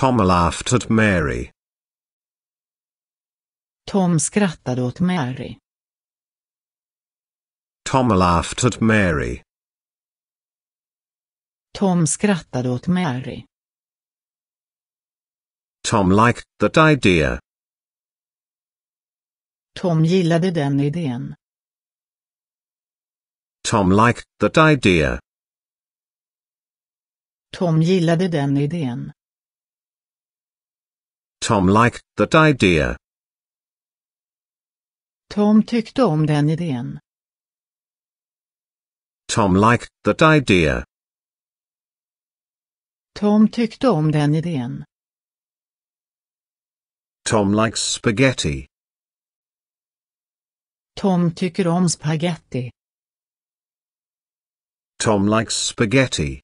Tom laughed at Mary. Tom skrattade åt Mary. Tom laughed at Mary. Tom skrattade åt Mary. Tom liked that idea. Tom gillade den idén. Tom liked that idea. Tom gillade den idén. Tom liked that idea. Tom tyckte om den idén. Tom liked that idea. Tom tyckte om den idén. Tom likes spaghetti. Tom tycker om spaghetti. Tom likes spaghetti.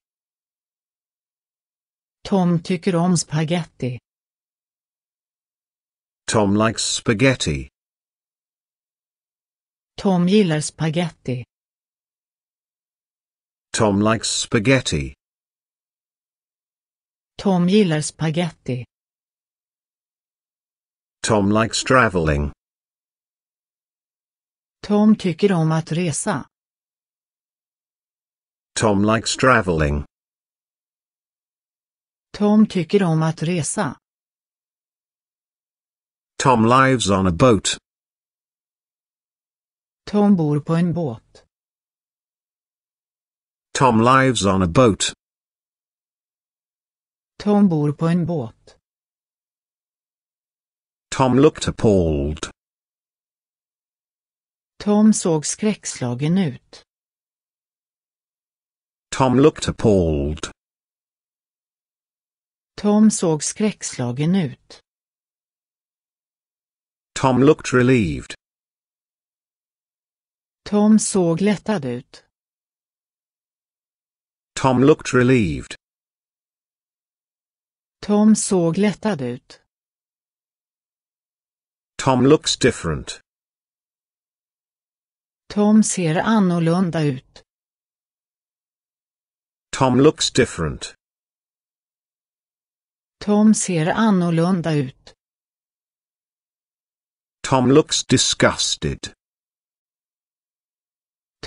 Tom tycker om spaghetti. Tom likes spaghetti. Tom gillar spaghetti. Tom likes spaghetti. Tom gillar spaghetti. Tom likes traveling. Tom tycker om att resa. Tom likes traveling. Tom tycker om att resa. Tom lives on a boat. Tom bor på en båt. Tom lives on a boat. Tom bor på en båt. Tom looked appalled. Tom såg skräckslagen ut. Tom looked appalled. Tom såg skräckslagen ut. Tom looked relieved. Tom såg lättad ut. Tom looked relieved. Tom såg lättad ut. Tom looks different. Tom ser annorlunda ut. Tom looks different. Tom ser annorlunda ut. Tom looks disgusted.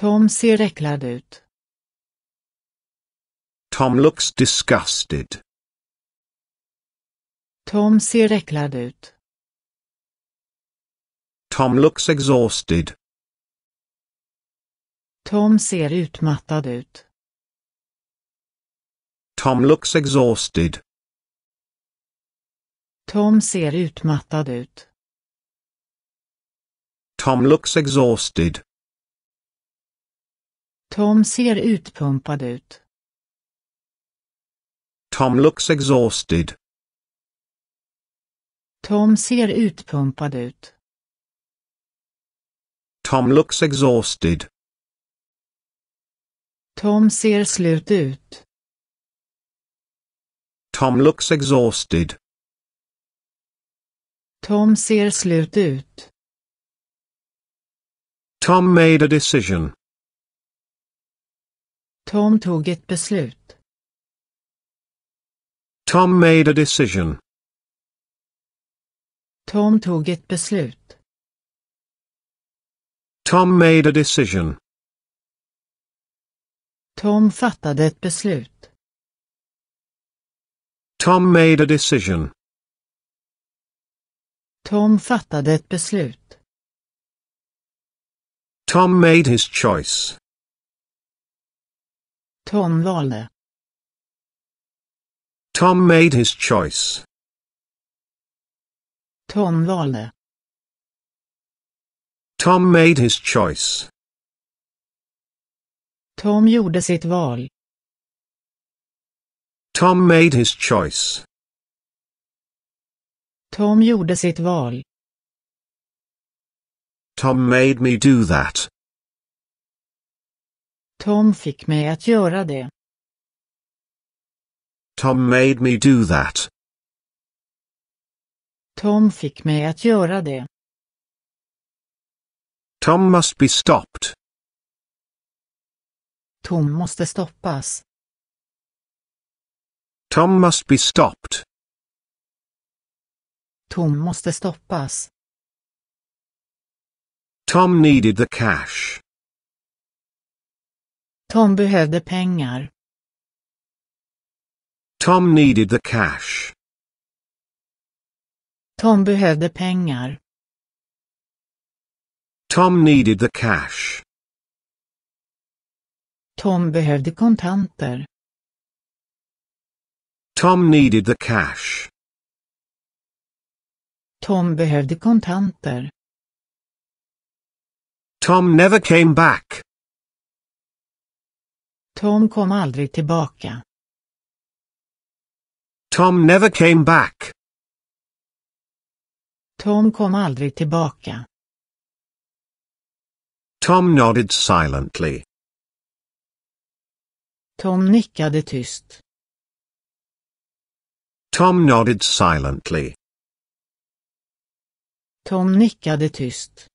Tom ser äcklad ut. Tom looks disgusted. Tom ser äcklad ut. Tom looks exhausted. Tom ser utmattad ut. Tom looks exhausted. Tom ser utmattad ut. Tom looks exhausted. Tom ser utpumpad ut. Tom looks exhausted. Tom ser utpumpad ut. Tom looks exhausted. Tom ser slut ut. Tom looks exhausted. Tom ser slut ut. Tom made a decision. Tom tog ett beslut. Tom made a decision. Tom tog ett beslut. Tom made a decision. Tom fattade ett beslut. Tom made a decision. Tom fattade ett beslut. Tom made his choice. Tom valde. Tom made his choice. Tom valde. Tom made his choice. Tom gjorde sitt val. Tom made his choice. Tom gjorde sitt val. Tom made me do that. Tom fick mig att göra det. Tom made me do that. Tom fick mig att göra det. Tom must be stopped. Tom måste stoppas. Tom must be stopped. Tom måste stoppas. Tom needed the cash. Tom behövde pengar. Tom needed the cash. Tom behövde pengar. Tom needed the cash. Tom behövde kontanter. Tom needed the cash. Tom behövde kontanter. Tom never came back. Tom kom aldrig tillbaka. Tom never came back. Tom kom aldrig tillbaka. Tom nodded silently. Tom nickade tyst. Tom nodded silently. Tom nickade tyst.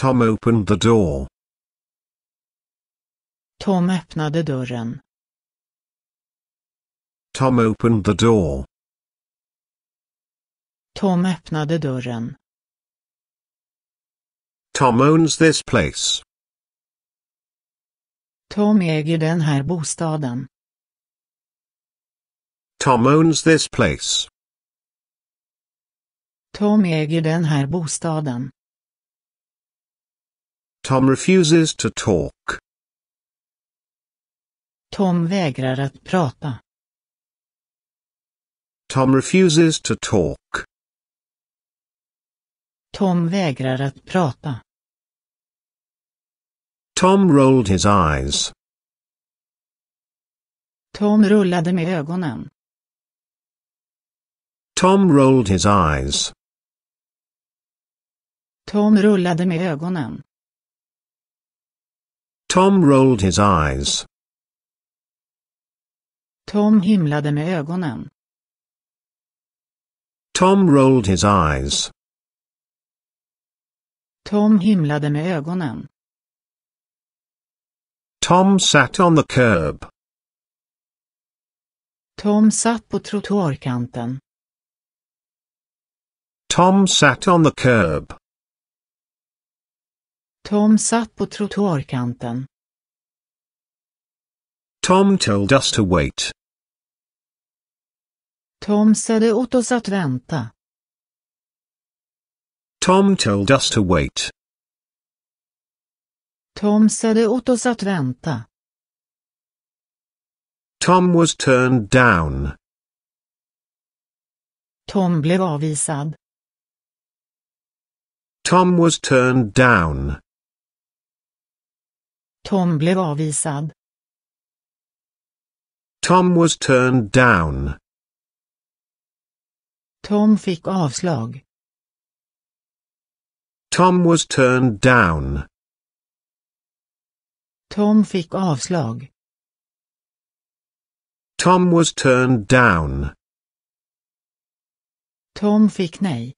Tom opened the door. Tom öppnade dörren. Tom opened the door. Tom öppnade dörren. Tom owns this place. Tom äger den här bostaden. Tom owns this place. Tom äger den här bostaden. Tom refuses to talk. Tom vägrar att prata. Tom refuses to talk. Tom vägrar att prata. Tom rolled his eyes. Tom rullade med ögonen. Tom rolled his eyes. Tom rullade med ögonen. Tom rolled his eyes. Tom himlade med ögonen. Tom rolled his eyes. Tom himlade med ögonen. Tom sat on the curb. Tom satt på trottoarkanten. Tom sat on the curb. Tom satt på trottoarkanten. Tom told us to wait. Tom sade åt oss att vänta. Tom told us to wait. Tom sade åt oss att vänta. Tom was turned down. Tom blev avvisad. Tom was turned down. Tom blev avvisad. Tom was turned down. Tom fick avslag. Tom was turned down. Tom fick avslag. Tom was turned down. Tom fick nej.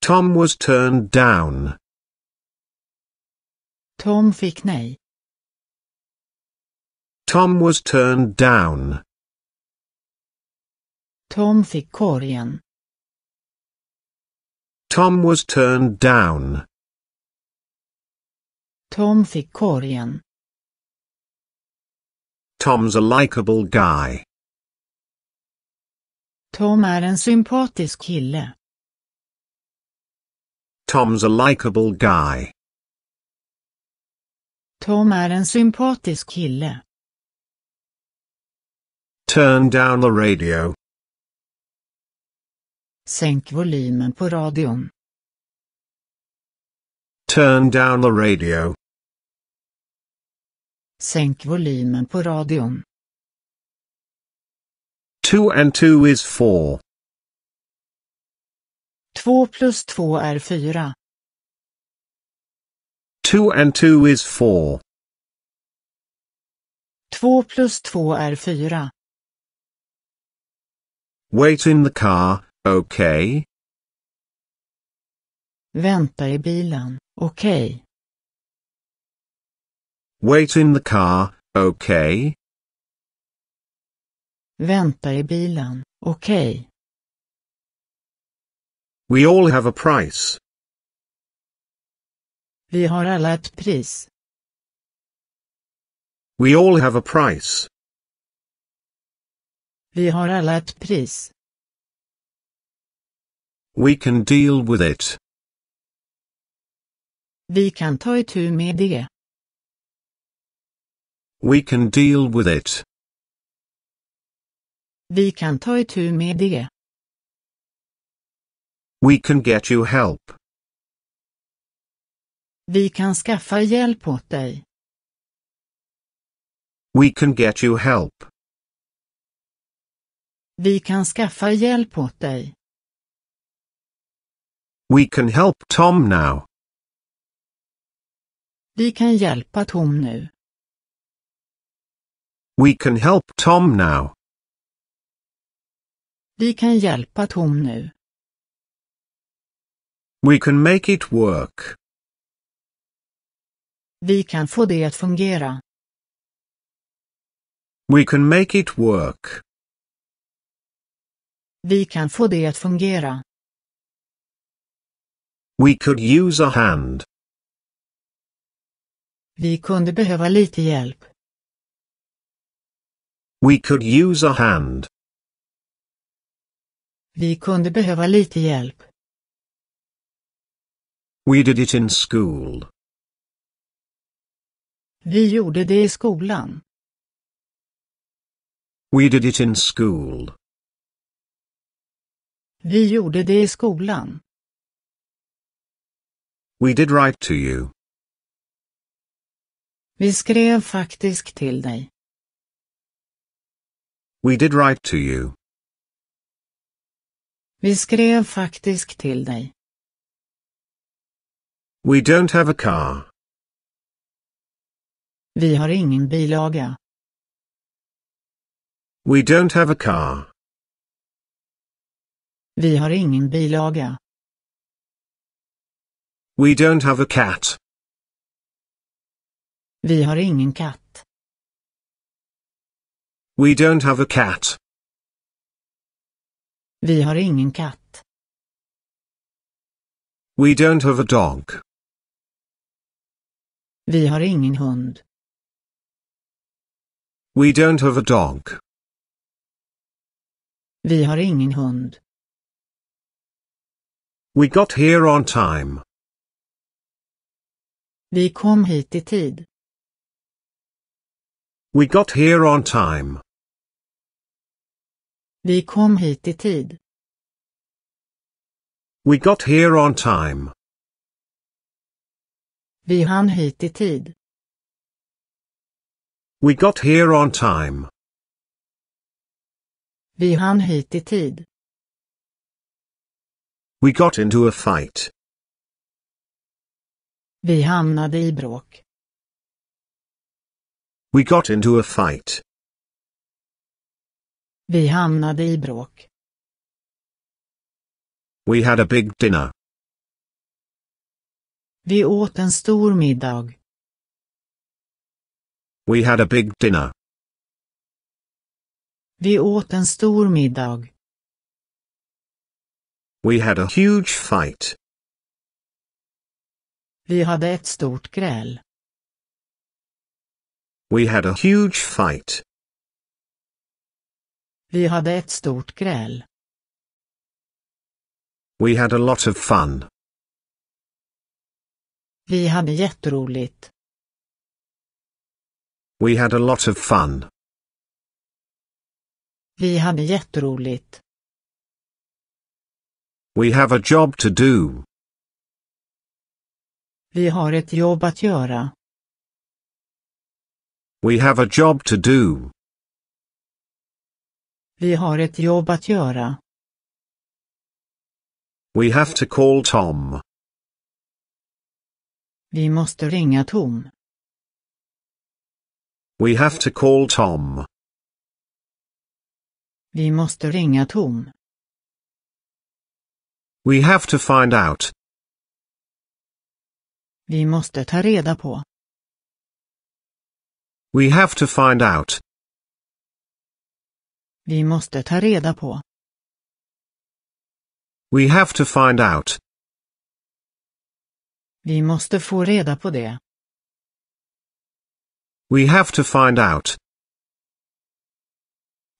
Tom was turned down. Tom fick nej. Tom was turned down. Tom fick korgen. Tom was turned down. Tom fick korgen. Tom's a likable guy. Tom är en sympatisk kille. Tom's a likable guy. Tom är en sympatisk kille. Turn down the radio. Sänk volymen på radion. Turn down the radio. Sänk volymen på radion. 2 and 2 is 4. Två plus två är fyra. 2 and 2 is 4. Två plus två är fyra. Wait in the car, okay? Vänta i bilen. Okay. Wait in the car, okay? Vänta i bilen, okay? We all have a price. Vi har alla ett pris. We all have a price. Vi har alla ett pris. We can deal with it. Vi kan ta itu med det. We can deal with it. Vi kan ta itu med det. We can get you help. Vi kan skaffa hjälp åt dig. We can get you help. Vi kan skaffa hjälp åt dig. We can help Tom now. Vi kan hjälpa Tom nu. We can help Tom now. Vi kan hjälpa Tom nu. We can make it work. Vi kan få det att fungera. We can make it work. Vi kan få det att fungera. We could use a hand. Vi kunde behöva lite hjälp. We could use a hand. Vi kunde behöva lite hjälp. We did it in school. Vi gjorde det i skolan. We did it in school. Vi gjorde det i skolan. We did write to you. Vi skrev faktiskt till dig. We did write to you. Vi skrev faktiskt till dig. We don't have a car. Vi har ingen bilaga. We don't have a car. Vi har ingen bilaga. We don't have a cat. Vi har ingen katt. We don't have a cat. Vi har ingen katt. We don't have a dog. Vi har ingen hund. We don't have a dog. Vi har ingen hund. We got here on time. Vi kom hit i tid. We got here on time. Vi kom hit i tid. We got here on time. Vi hann hit i tid. We got here on time. Vi hann hit i tid. We got into a fight. Vi hamnade i bråk. We got into a fight. Vi hamnade i bråk. We had a big dinner. Vi åt en stor middag. We had a big dinner. Vi åt en stor middag. We had a huge fight. Vi hade ett stort gräl. We had a huge fight. Vi hade ett stort gräl. We had a lot of fun. Vi hade jätteroligt. We had a lot of fun. Vi hade jätteroligt. We have a job to do. Vi har ett jobb att göra. We have a job to do. Vi har ett jobb att göra. We have to call Tom. Vi måste ringa Tom. We have to call Tom. Vi måste ringa Tom. We have to find out. Vi måste ta reda på. We have to find out. Vi måste ta reda på. We have to find out. Vi måste få reda på det. We have to find out.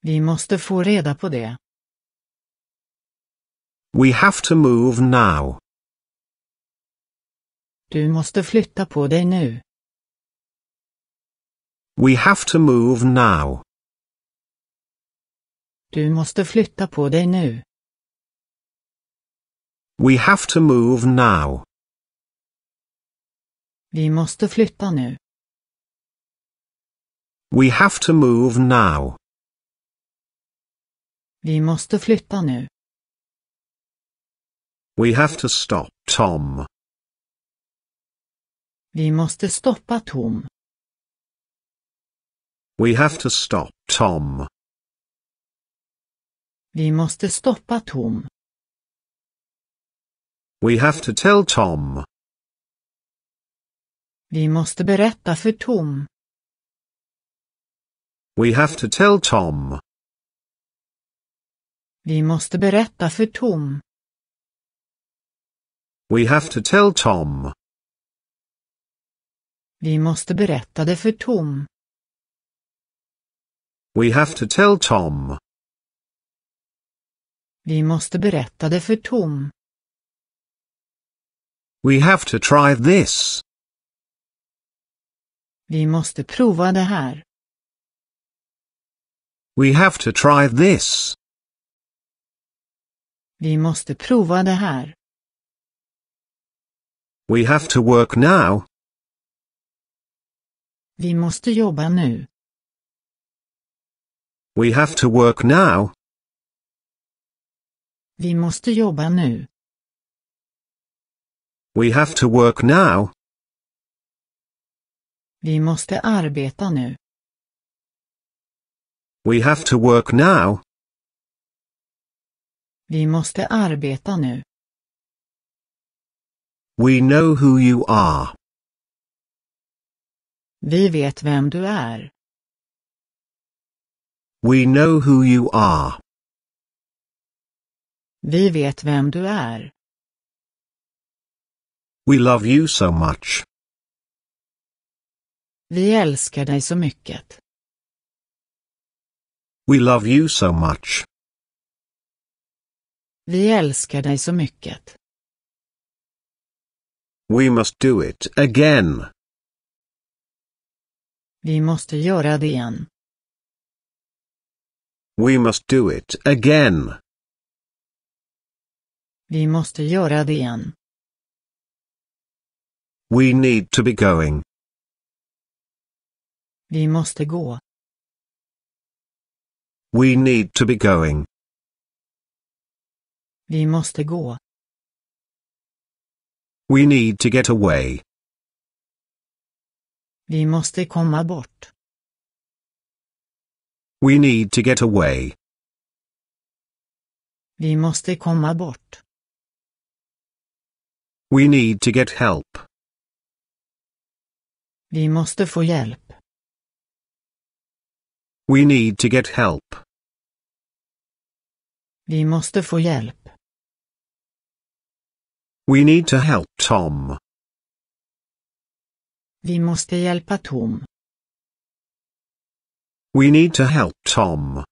Vi måste få reda på det. We have to move now. Du måste flytta på dig nu. We have to move now. Du måste flytta på dig nu. We have to move now. Vi måste flytta nu. We have to move now. Vi måste flytta nu. We have to stop Tom. Vi måste stoppa Tom. We have to stop Tom. Vi måste stoppa Tom. We have to tell Tom. Vi måste berätta för Tom. We have to tell Tom. Vi måste berätta för Tom. We have to tell Tom. Vi måste berätta det för Tom. We have to tell Tom. Vi måste berätta det för Tom. We have to try this. Vi måste prova det här. We have to try this. Vi måste prova det här. We have to work now. Vi måste jobba nu. We have to work now. Vi måste jobba nu. We have to work now. Vi måste arbeta nu. We have to work now. Vi måste arbeta nu. We know who you are. Vi vet vem du är. We know who you are. Vi vet vem du är. We love you so much. Vi älskar dig så mycket. We love you so much. Vi älskar dig så mycket. We must do it again. Vi måste göra det igen. We must do it again. Vi måste göra det igen. We need to be going. Vi måste gå. We need to be going. Vi måste gå. We need to get away. Vi måste komma bort. We need to get away. Vi måste komma bort. We need to get help. Vi måste få hjälp. We need to get help. Vi måste få hjälp. We need to help Tom. Vi måste hjälpa Tom. We need to help Tom.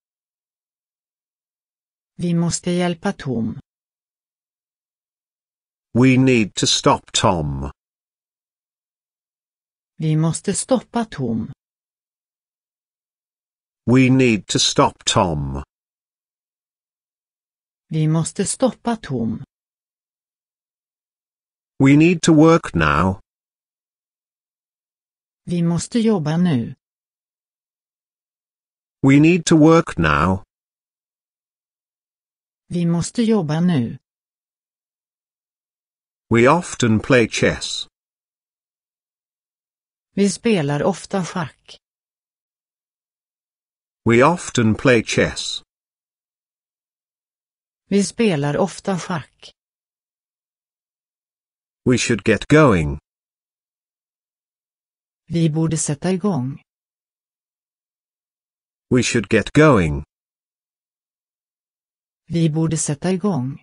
Vi måste hjälpa Tom. We need to stop Tom. Vi måste stoppa Tom. We need to stop Tom. Vi måste stoppa Tom. We need to work now. Vi måste jobba nu. We need to work now. Vi måste jobba nu. We often play chess. Vi spelar ofta schack. We often play chess. Vi spelar ofta schack. We should get going. Vi borde sätta igång. We should get going. Vi borde sätta igång.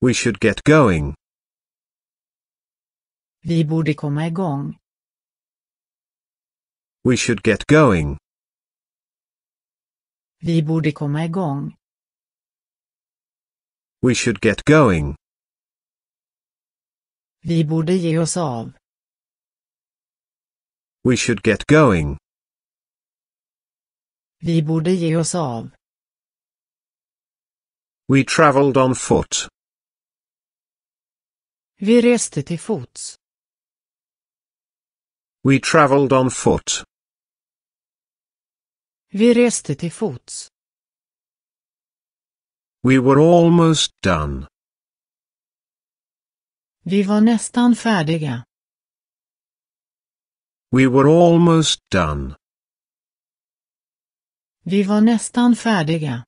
We should get going. Vi borde komma igång. We should get going. Vi borde komma igång. We should get going. Vi borde ge oss av. We should get going. Vi borde ge oss av. We traveled on foot. Vi reste till fots. We traveled on foot. Vi reste till fots. We were almost done. Vi var nästan färdiga. We were almost done. Vi var nästan färdiga.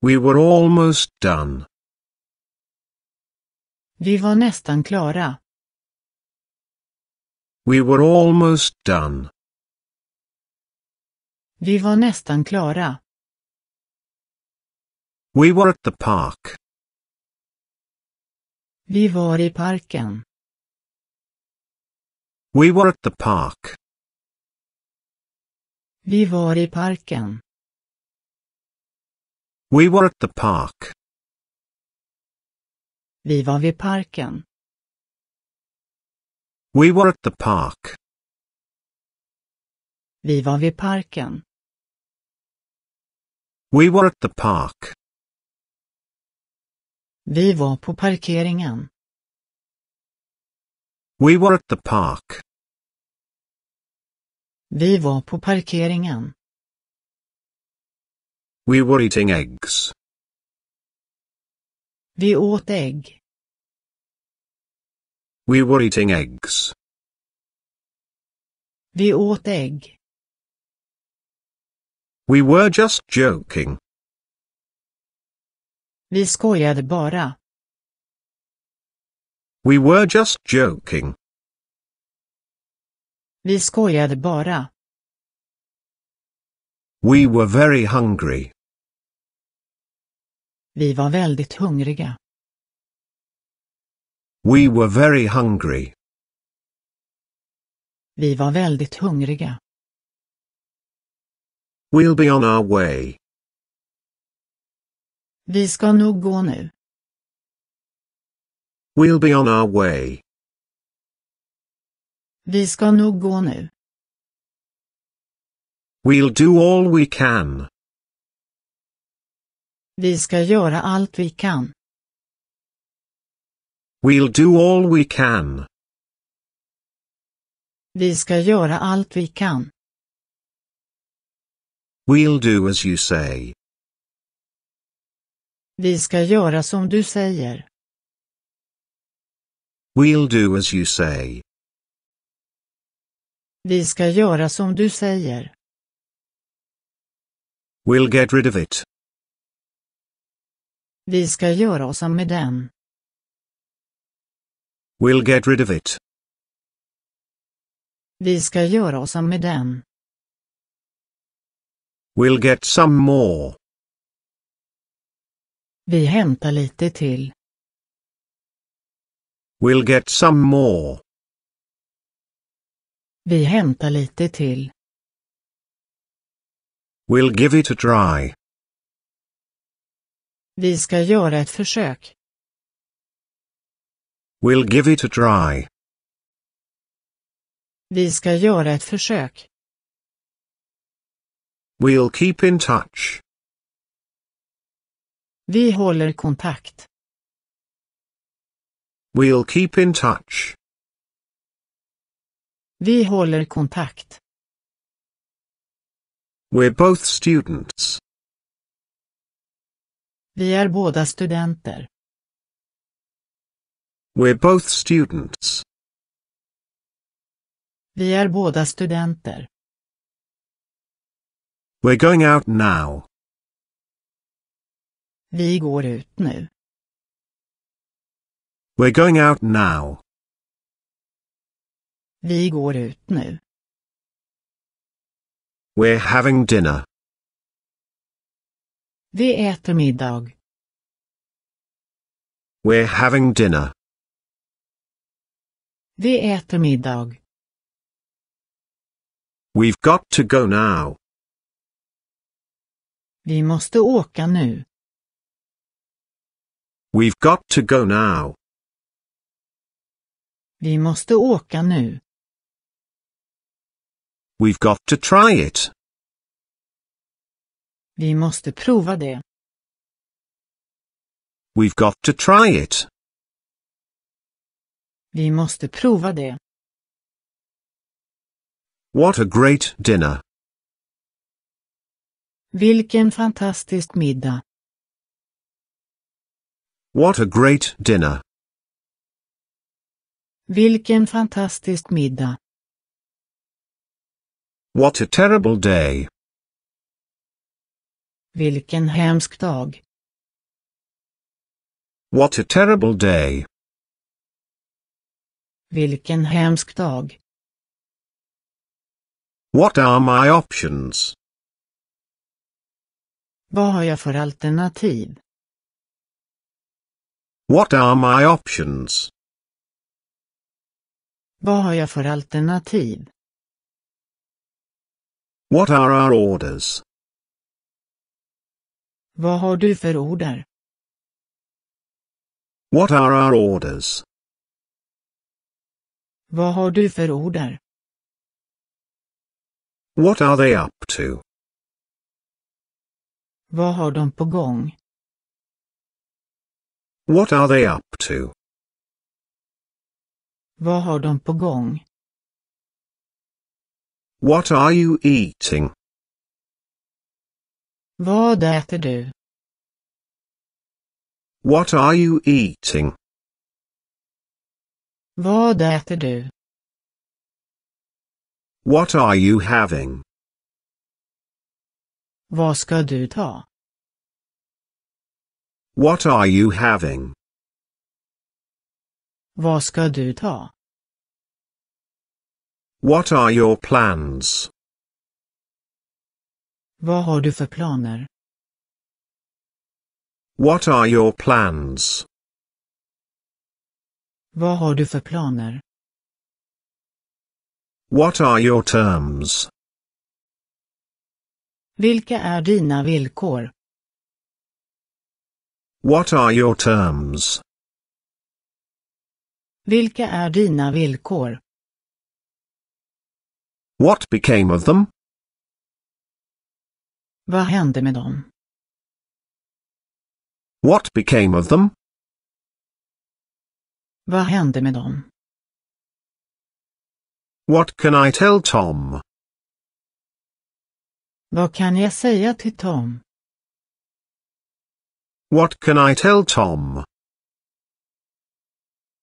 We were almost done. Vi var nästan klara. We were almost done. Vi var nästan klara. We were at the park. Vi var i parken. We were at the park. Vi var i parken. We were at the park. Vi var vid parken. We were at the park. Vi var vid parken. We were at the park. Vi var på parkeringen. We were at the park. Vi var på parkeringen. We were eating eggs. Vi åt ägg. We were eating eggs. Vi åt ägg. We were just joking. Vi skojade bara. We were just joking. Vi skojade bara. We were very hungry. Vi var väldigt hungriga. We were very hungry. Vi var väldigt hungriga. We'll be on our way. Vi ska nog gå nu. We'll be on our way. Vi ska nog gå nu. We'll do all we can. Vi ska göra allt vi kan. We'll do all we can. Vi ska göra allt vi kan. We'll do as you say. Vi ska göra som du säger. We'll do as you say. Vi ska göra som du säger. We'll get rid of it. Vi ska göra oss med den. We'll get rid of it. Vi ska göra oss med den. We'll get some more. Vi hämtar lite till. We'll get some more. Vi hämtar lite till. We'll give it a try. Vi ska göra ett försök. We'll give it a try. Vi ska göra ett försök. We'll keep in touch. Vi håller kontakt. We'll keep in touch. Vi håller kontakt. We're both students. Vi är båda studenter. We're both students. Vi är båda studenter. We're going out now. Vi går ut nu. We're going out now. Vi går ut nu. We're having dinner. Vi äter middag. We're having dinner. Vi äter middag. We've got to go now. Vi måste åka nu. We've got to go now. Vi måste åka nu. We've got to try it. Vi måste prova det. We've got to try it. Vi måste prova det. What a great dinner. Vilken fantastisk middag. What a great dinner. Vilken fantastisk middag. What a terrible day. Vilken hemsk dag. What a terrible day. Vilken hemsk dag. What are my options? Vad har jag för alternativ? What are my options? Vad har jag för alternativ? What are our orders? Vad har du för order? What are our orders? Vad har du för order? What are they up to? Vad har de på gång? What are they up to? Vad har de på gång? What are you eating? Vad äter du? What are you eating? Vad äter du? What are you having? Vad ska du ta? What are you having? Vad ska du ta? What are your plans? Vad har du för planer? What are your plans? Vad har du för planer? What are your terms? Vilka är dina villkor? What are your terms? Vilka är dina villkor? What became of them? Vad hände med dem? What became of them? Vad hände med dem? What can I tell Tom? Vad kan jag säga till Tom? What can I tell Tom?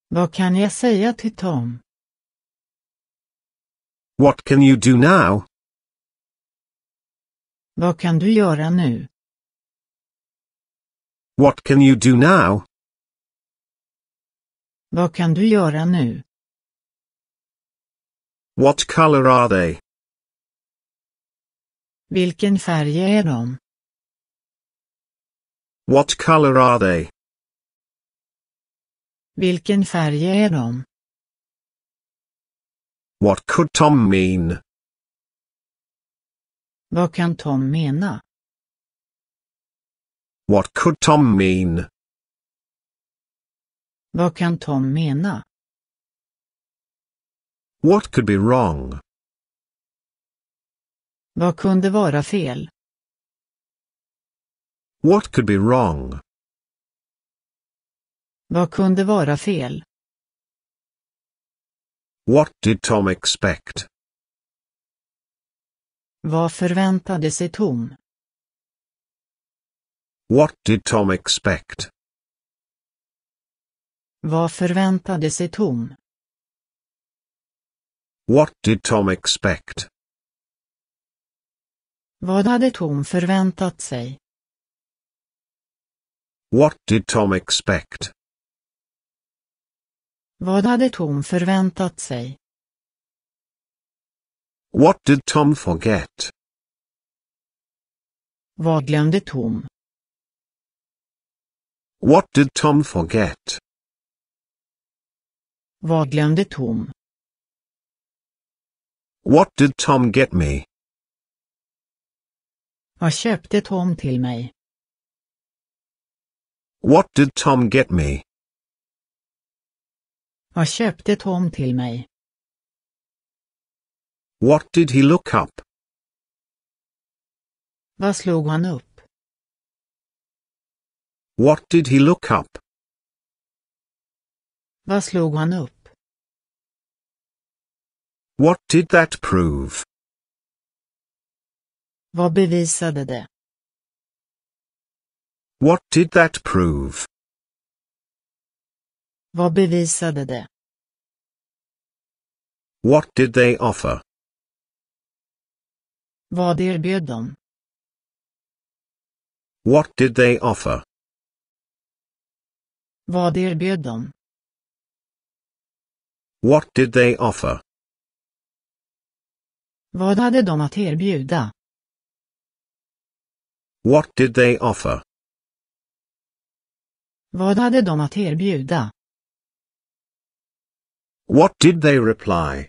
Vad kan jag säga till Tom? What can you do now? Vad kan du göra nu? What can you do now? Vad kan du göra nu? What color are they? Vilken färg är de? What color are they? Vilken färg är de? What could Tom mean? Vad kan Tom mena? What could Tom mean? Vad kan Tom mena? What could be wrong? Vad kunde vara fel? What could be wrong? Vad kunde vara fel? What did Tom expect? Vad förväntade sig Tom? What did Tom expect? Vad förväntade sig Tom? What did Tom expect? Vad hade Tom förväntat sig? What did Tom expect? Vad hade Tom förväntat sig? What did Tom forget? Vad glömde Tom? What did Tom forget? Vad glömde Tom? What did Tom get me? Vad köpte Tom till mig? What did Tom get me? Vad köpte Tom till mig? What did he look up? Vad slog han upp? What did he look up? Vad slog han upp? What did that prove? Vad bevisade det? What did that prove? Vad bevisade det? What did they offer? Vad erbjöd de? What did they offer? Vad erbjöd de? What did they offer? Vad hade de att erbjuda? What did they offer? Vad hade de att erbjuda? What did they reply?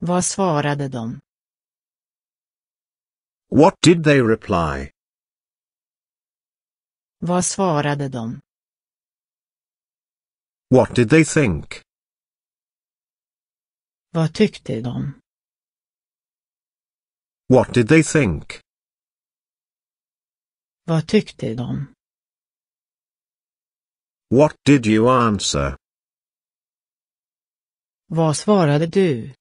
Vad svarade de? What did they reply? Vad svarade de? What did they think? Vad tyckte de? What did they think? Vad tyckte de? What did you answer? Vad svarade du?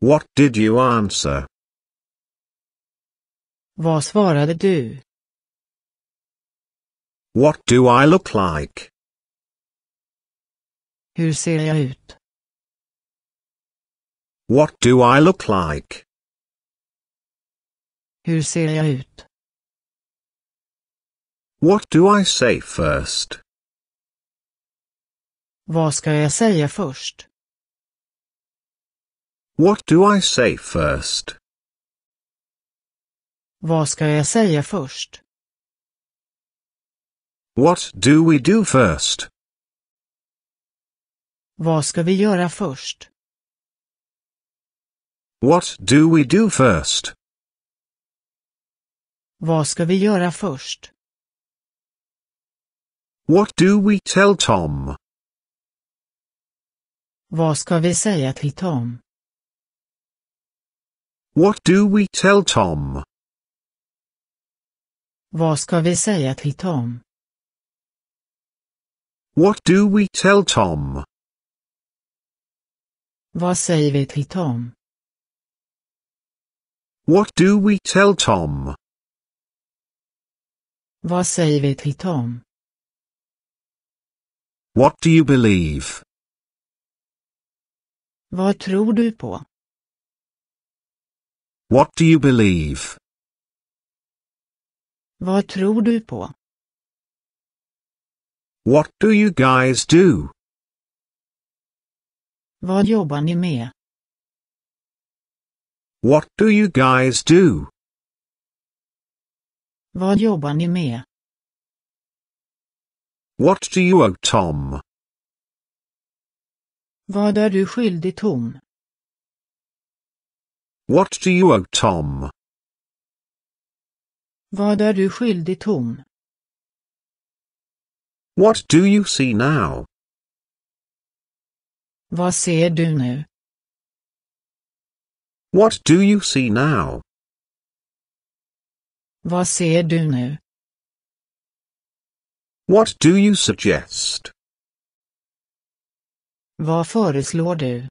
What did you answer? Vad svarade du? What do I look like? Hur ser jag ut? What do I look like? Hur ser jag ut? What do I say first? Vad ska jag säga först? What do I say first? Vad ska jag säga först? What do we do first? Vad ska vi göra först? What do we do first? Vad ska vi göra först? What do we tell Tom? Vad ska vi säga till Tom? What do we tell Tom? Vad ska vi säga till Tom? What do we tell Tom? Vad säger vi till Tom? What do we tell Tom? Vad säger vi till Tom? What do you believe? Vad tror du på? What do you believe? Vad tror du på? What do you guys do? Vad jobbar ni med? What do you guys do? Vad jobbar ni med? What do you owe Tom? Vad är du skyldig Tom? What do you owe Tom? Vad är du skyldig Tom? What do you see now? Vad ser du nu? What do you see now? Vad ser du nu? What do you suggest? Vad föreslår du?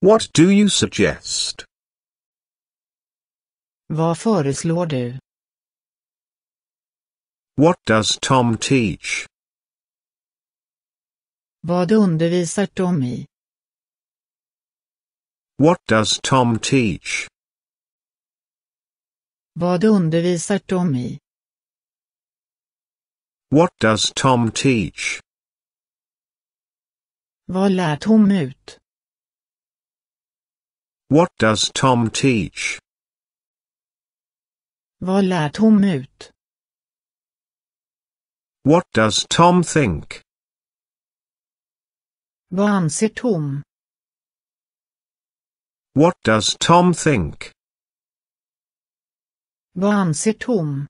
What do you suggest? Vad föreslår du? What does Tom teach? Vad undervisar Tom i? What does Tom teach? Vad undervisar Tom i? What does Tom teach? Vad lär Tom ut? What does Tom teach? Vad lär Tom ut? What does Tom think? Vad anser Tom? What does Tom think? Vad anser Tom?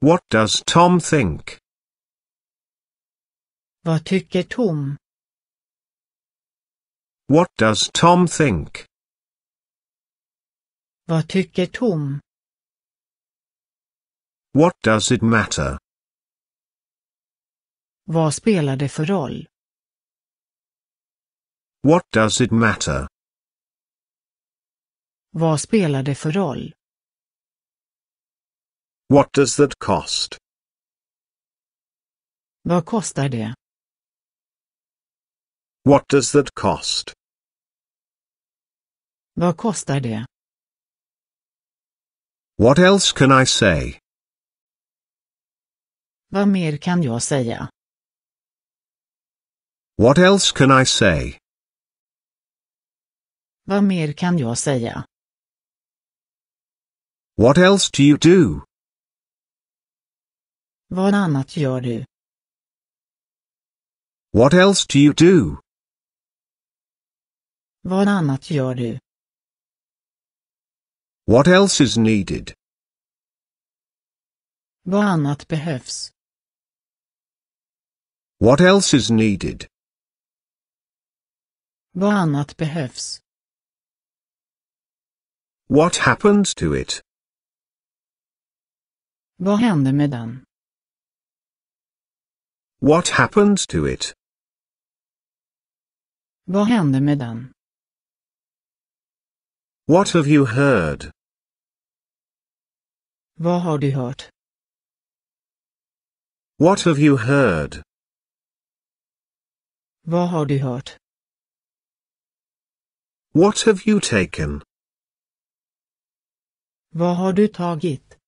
What does Tom think? Vad tycker Tom? What does Tom think? Vad tycker Tom? What does it matter? Vad spelar det för roll? What does it matter? Vad spelar det för roll? What does that cost? Vad kostar det? What does that cost? Vad kostar det? What else can I say? Vad mer kan jag säga? What else can I say? Vad mer kan jag säga? What else do you do? Vad annat gör du? What else do you do? Vad annat gör du? What else is needed? Vad annat behövs? What else is needed? Vad annat behövs? What happens to it? Vad händer med den? What happens to it? Vad händer med den? What have you heard? Vad har du hört? What have you heard? Vad har du hört? What have you taken? Vad har du tagit?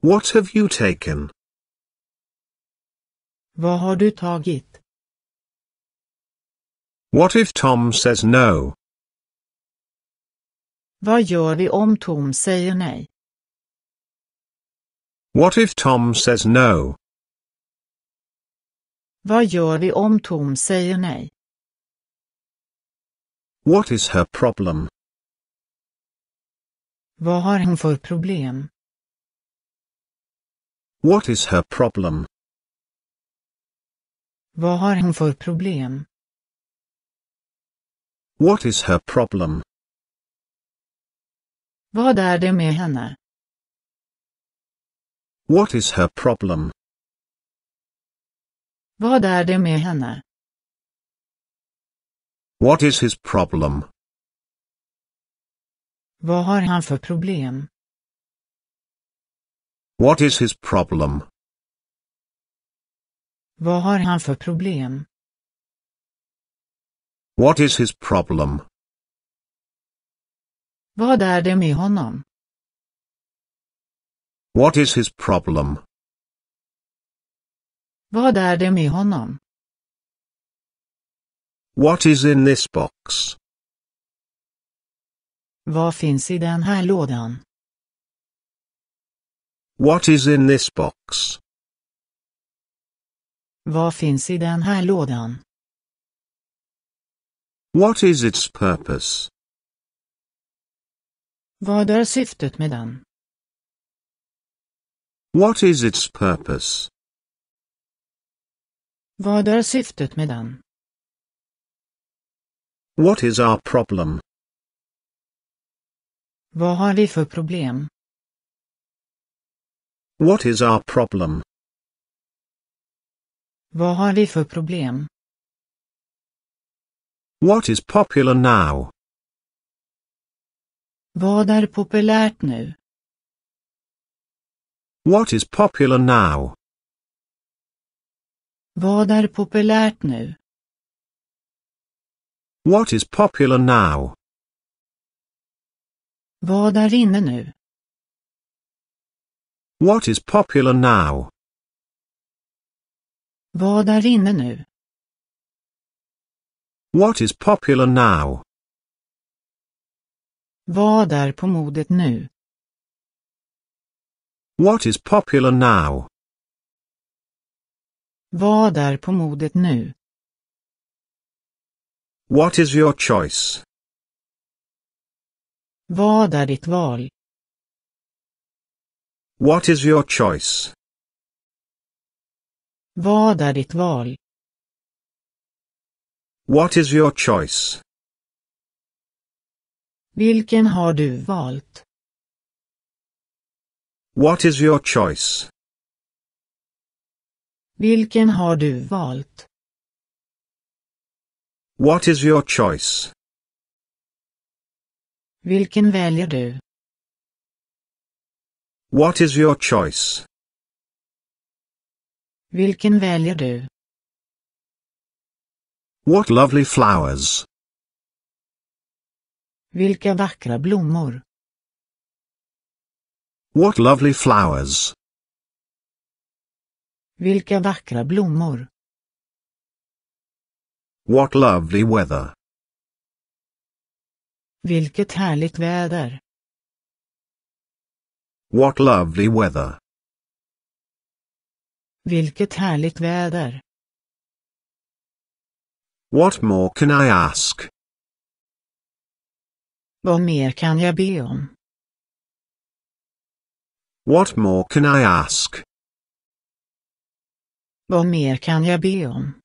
What have you taken? Vad har du tagit? What if Tom says no? Vad gör vi om Tom säger nej? What if Tom says no? Vad gör vi om Tom säger nej? What is her problem? Vad har hon för problem? What is her problem? Vad har hon för problem? What is her problem? Vad är det med henne? What is her problem? Vad är det med henne? What is his problem? Vad har han för problem? What is his problem? Vad har han för problem? What is his problem? Vad är det med honom? What is his problem? Vad är det med honom? What is in this box? Vad finns i den här lådan? What is in this box? Vad finns i den här lådan? What is its purpose? Vad är syftet med den? What is its purpose? Vad är syftet med den? What is our problem? Vad har vi för problem? What is our problem? Vad har vi för problem? What is popular now? Vad är populärt nu? What is popular now? Vad är populärt nu? What is popular now? Vad är inne nu? What is popular now? Vad är inne nu? What is popular now? Vad är på modet nu? What is popular now? Vad är på modet nu? What is your choice? Vad är ditt val? What is your choice? Vad är ditt val? What is your choice? Vilken har du valt? What is your choice? Vilken har du valt? What is your choice? Vilken väljer du? What is your choice? Vilken väljer du? What lovely flowers. Vilka vackra blommor. What lovely flowers. Vilka vackra blommor. What lovely weather. Vilket härligt väder. What lovely weather. Vilket härligt väder. What more can I ask? Vad mer kan jag be om? What more can I ask? Vad mer kan jag be om?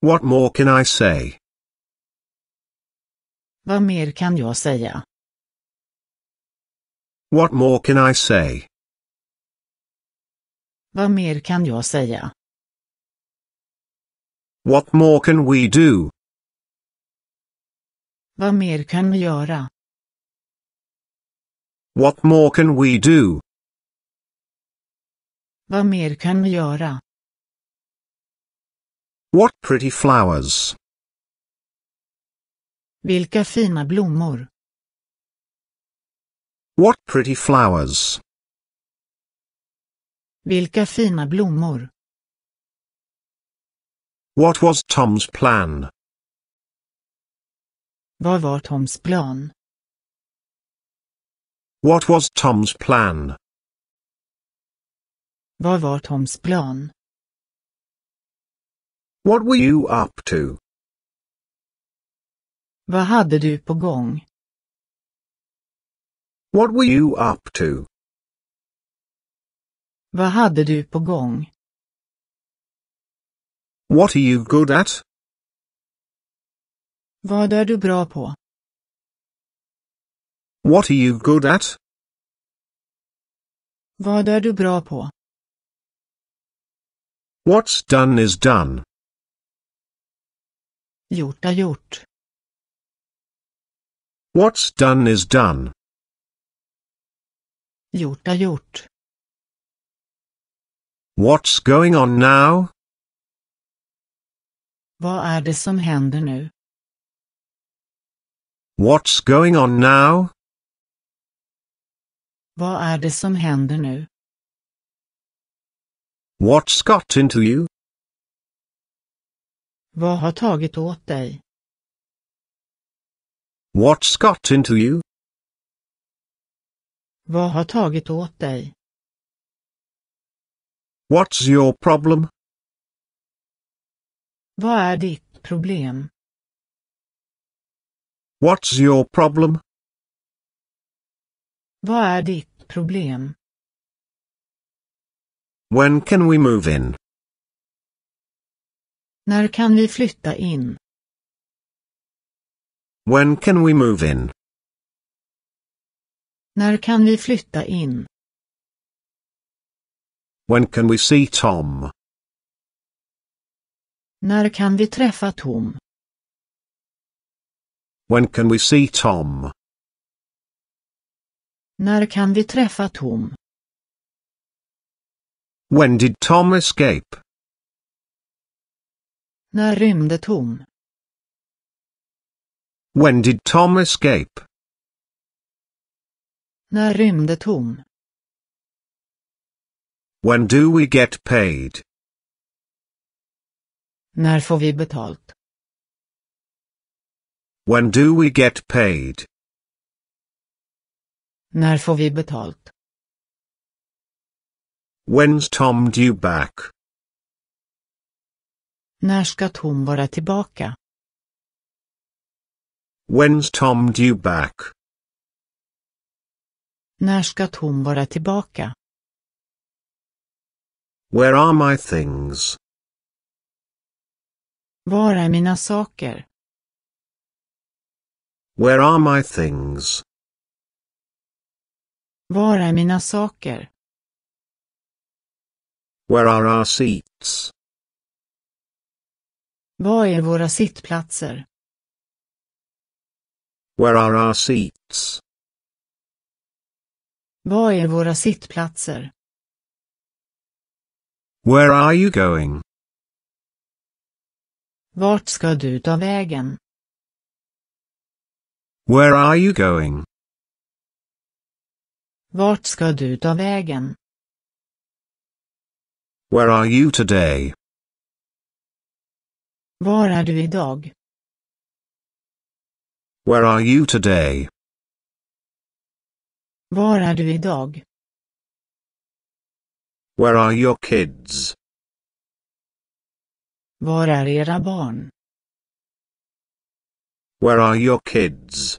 What more can I say? Vad mer kan jag säga? What more can I say? Vad mer kan jag säga? What more can we do? Vad mer kan vi göra? What more can we do? Vad mer kan vi göra? What pretty flowers. Vilka fina blommor. What pretty flowers. Vilka fina blommor. What was Tom's plan? Vad var Toms plan? What was Tom's plan? Vad var Toms plan? What were you up to? Vad hade du på gång? What were you up to? Vad hade du på gång? What are you good at? Vad är du bra på? What are you good at? Vad är du bra på? What's done is done. Gjort är gjort. What's done is done. Gjort är gjort. What's going on now? Vad är det som händer nu? What's going on now? Vad är det som händer nu? What's got into you? Vad har tagit åt dig? What's got into you? Vad har tagit åt dig? What's your problem? Vad är ditt problem? What's your problem? Vad är ditt problem? When can we move in? När kan vi flytta in? When can we move in? När kan vi flytta in? When can we see Tom? När kan vi träffa Tom? When can we see Tom? När kan vi träffa Tom? When did Tom escape? När rymde Tom? When did Tom escape? När rymde Tom? When do we get paid? När får vi betalt? When do we get paid? När får vi betalt? When's Tom due back? När ska Tom vara tillbaka? When's Tom due back? När ska Tom vara tillbaka? Where are my things? Var är mina saker? Where are my things? Var är mina saker? Where are our seats? Var är våra sittplatser? Where are our seats? Var är våra sittplatser? Where are you going? Vart ska du ta vägen? Where are you going? Vart ska du ta vägen? Where are you today? Var är du idag? Where are you today? Var är du idag? Where are your kids? Var är era barn? Where are your kids?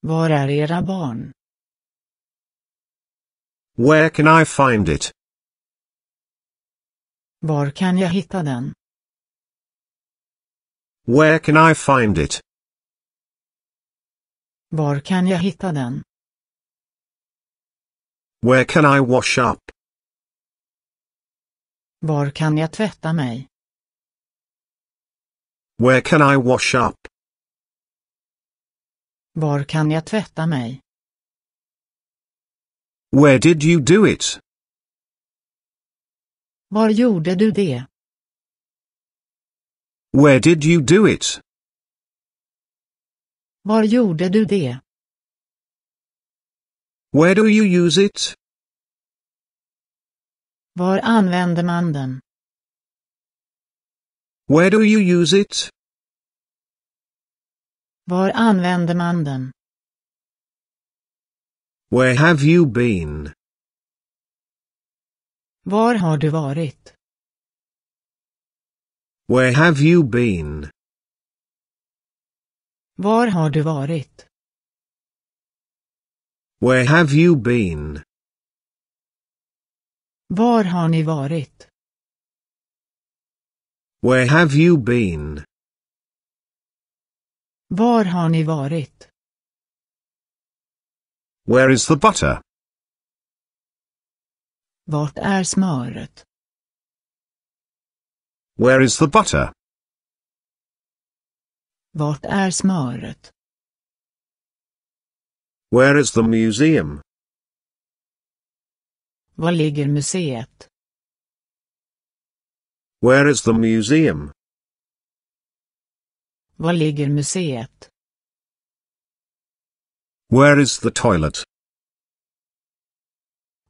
Var är era barn? Where can I find it? Var kan jag hitta den? Where can I find it? Var kan jag hitta den? Where can I wash up? Var kan jag tvätta mig? Where can I wash up? Var kan jag tvätta mig? Where did you do it? Var gjorde du det? Where did you do it? Var gjorde du det? Where do you use it? Var använder man den? Where do you use it? Var använder man den? Where have you been? Var har du varit? Where have you been? Var har du varit? Where have you been? Var har ni varit? Where have you been? Var har ni varit? Where is the butter? Vart är smöret? Where is the butter? Vart är smöret? Where is the museum? Var ligger museet? Where is the museum? Var ligger museet? Where is the toilet?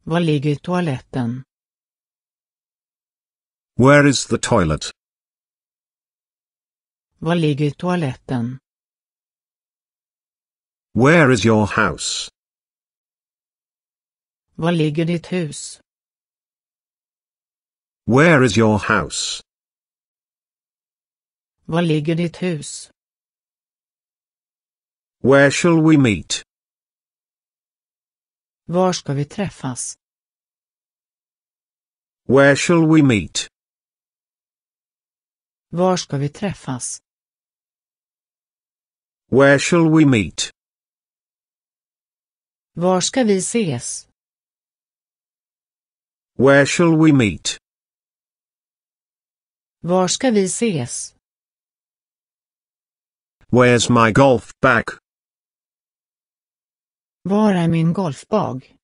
Var ligger toaletten? Where is the toilet? Var ligger toaletten? Where is your house? Var ligger ditt hus? Where is your house? Var ligger ditt hus? Where shall we meet? Var ska vi träffas? Where shall we meet? Var ska vi träffas? Where shall we meet? Var ska vi ses? Where shall we meet? Var ska vi ses? Where's my golf bag? Var är min golfbag?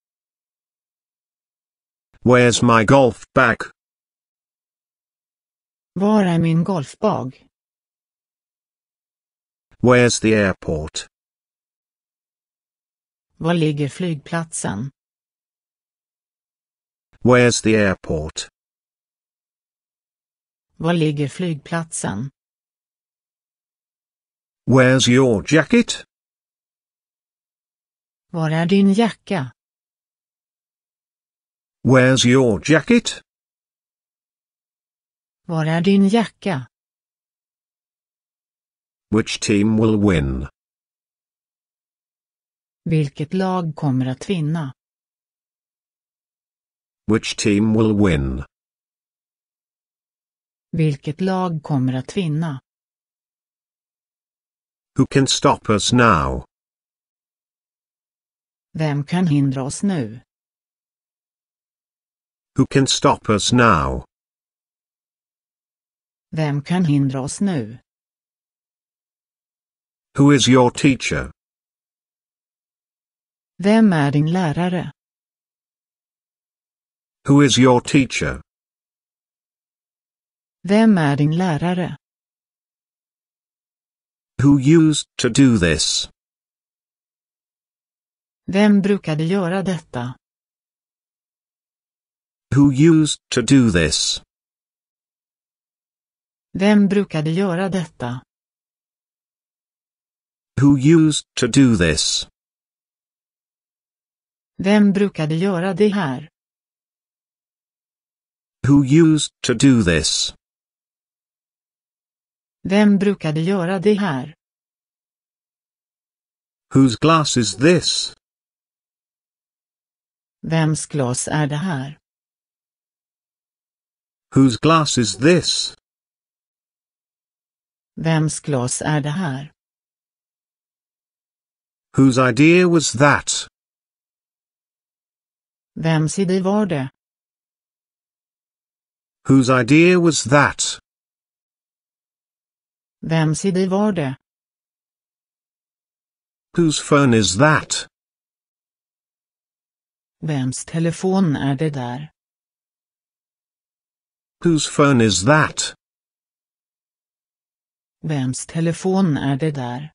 Where's my golf bag? Var är min golfbag? Where's the airport? Var ligger flygplatsen? Where's the airport? Var ligger flygplatsen? Where's your jacket? Var är din jacka? Where's your jacket? Var är din jacka? Which team will win? Vilket lag kommer att vinna? Which team will win? Vilket lag kommer att vinna? Who can stop us now? Vem kan hindra oss nu? Who can stop us now? Vem kan hindra oss nu? Who is your teacher? Vem är din lärare? Who is your teacher? Vem är din lärare? Who used to do this? Vem brukade göra detta? Who used to do this? Vem brukade göra detta? Who used to do this? Vem brukade göra det här? Who used to do this? Vem brukade göra det här? Whose glass is this? Vems glas är det här? Whose glass is this? Vems glas är det här? Whose idea was that? Vems idé var det? Whose idea was that? Vems idé var det? Whose phone is that? Vems telefon är det där? Whose phone is that? Vems telefon är det där?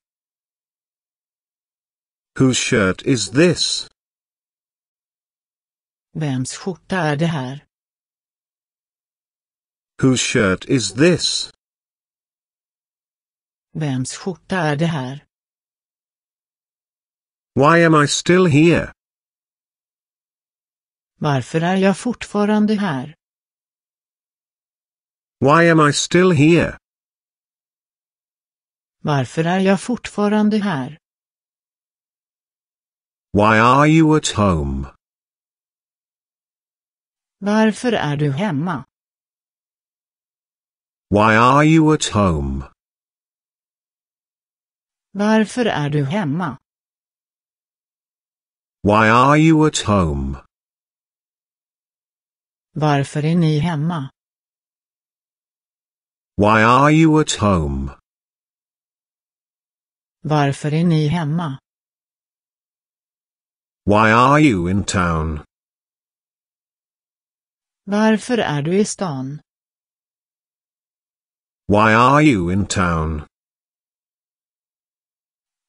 Whose shirt is this? Vems skjorta är det här? Whose shirt is this? Vems skjorta är det här? Why am I still here? Varför är jag fortfarande här? Why am I still here? Varför är jag fortfarande här? Why are you at home? Varför är du hemma? Why are you at home? Varför är du hemma? Why are you at home? Varför är ni hemma? Why are you at home? Varför är ni hemma? Why are you in town? Varför är du i stan? Why are you in town?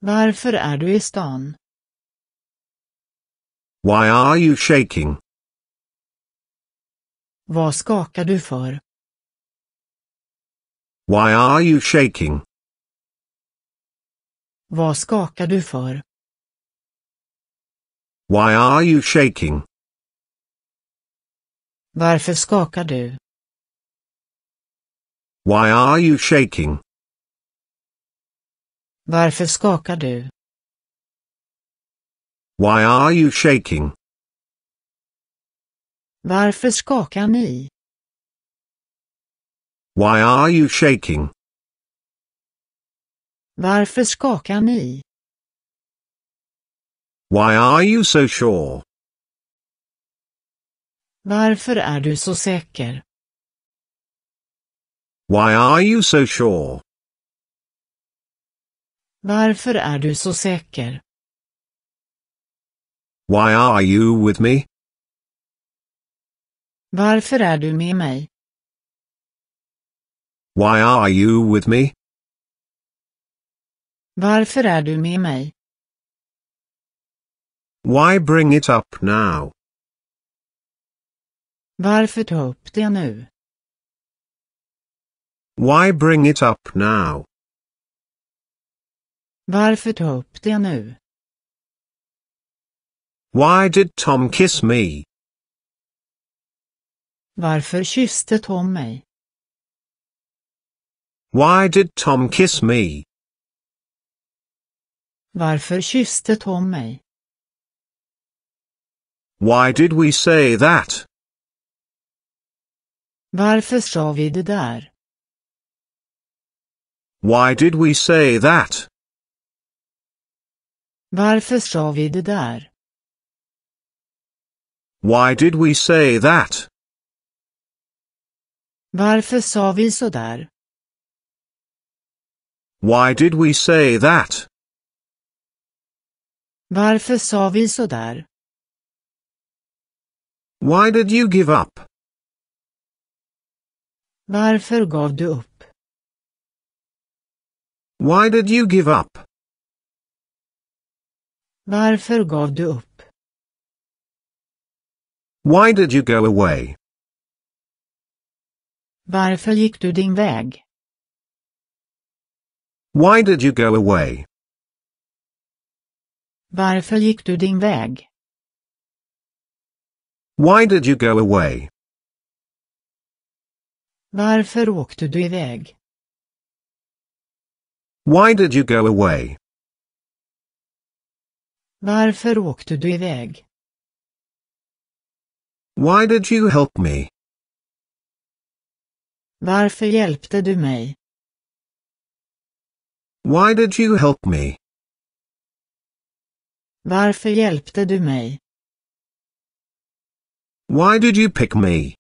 Varför är du i stan? Why are you shaking? Vad skakar du för? Why are you shaking? Vad skakar du för? Why are you shaking? Varför skakar du? Why are you shaking? Varför skakar du? Why are you shaking? Varför skakar ni? Why are you shaking? Varför skakar ni? Why are you so sure? Varför är du så säker? Why are you so sure? Varför är du så säker? Why are you with me? Varför är du med mig? Why are you with me? Varför är du med mig? Why bring it up now? Varför ta upp det nu? Why bring it up now? Varför ta upp det nu? Why did Tom kiss me? Varför kysste Tom mig? Why did Tom kiss me? Varför kysste Tom mig? Why did we say that? Varför sa vi det där? Why did we say that? Varför sa vi det där? Why did we say that? Varför sa vi så där? Why did we say that? Varför sa vi så där? Why did you give up? Varför gav du upp? Why did you give up? Varför gav du upp? Why did you go away? Varför gick du din väg? Why did you go away? Varför gick du din väg? Why did you go away? Varför åkte du iväg? Why did you go away? Varför åkte du iväg? Why did you help me? Varför hjälpte du mig? Why did you help me? Varför hjälpte du mig? Why did you pick me?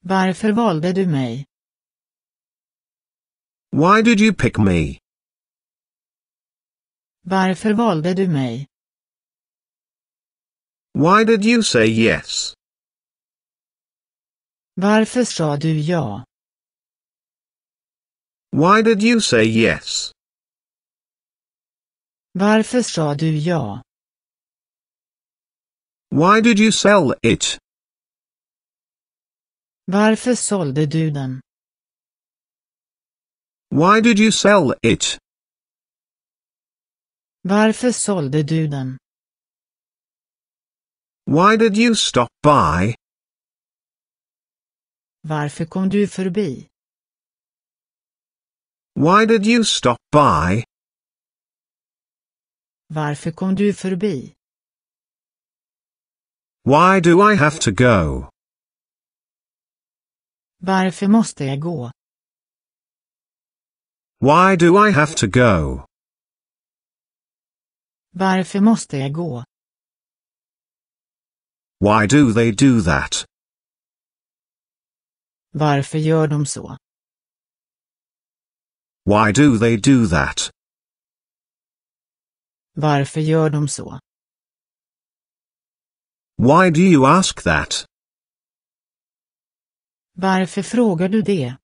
Varför valde du mig? Why did you pick me? Varför valde du mig? Why did you say yes? Varför sa du ja? Why did you say yes? Varför sa du ja? Why did you sell it? Varför sålde du den? Why did you sell it? Varför sålde du den? Why did you stop by? Varför kom du förbi? Why did you stop by? Varför kom du förbi? Why do I have to go? Varför måste jag gå? Why do I have to go? Varför måste jag gå? Why do they do that? Varför gör de så? Why do they do that? Varför gör de så? Why do you ask that? Varför frågar du det?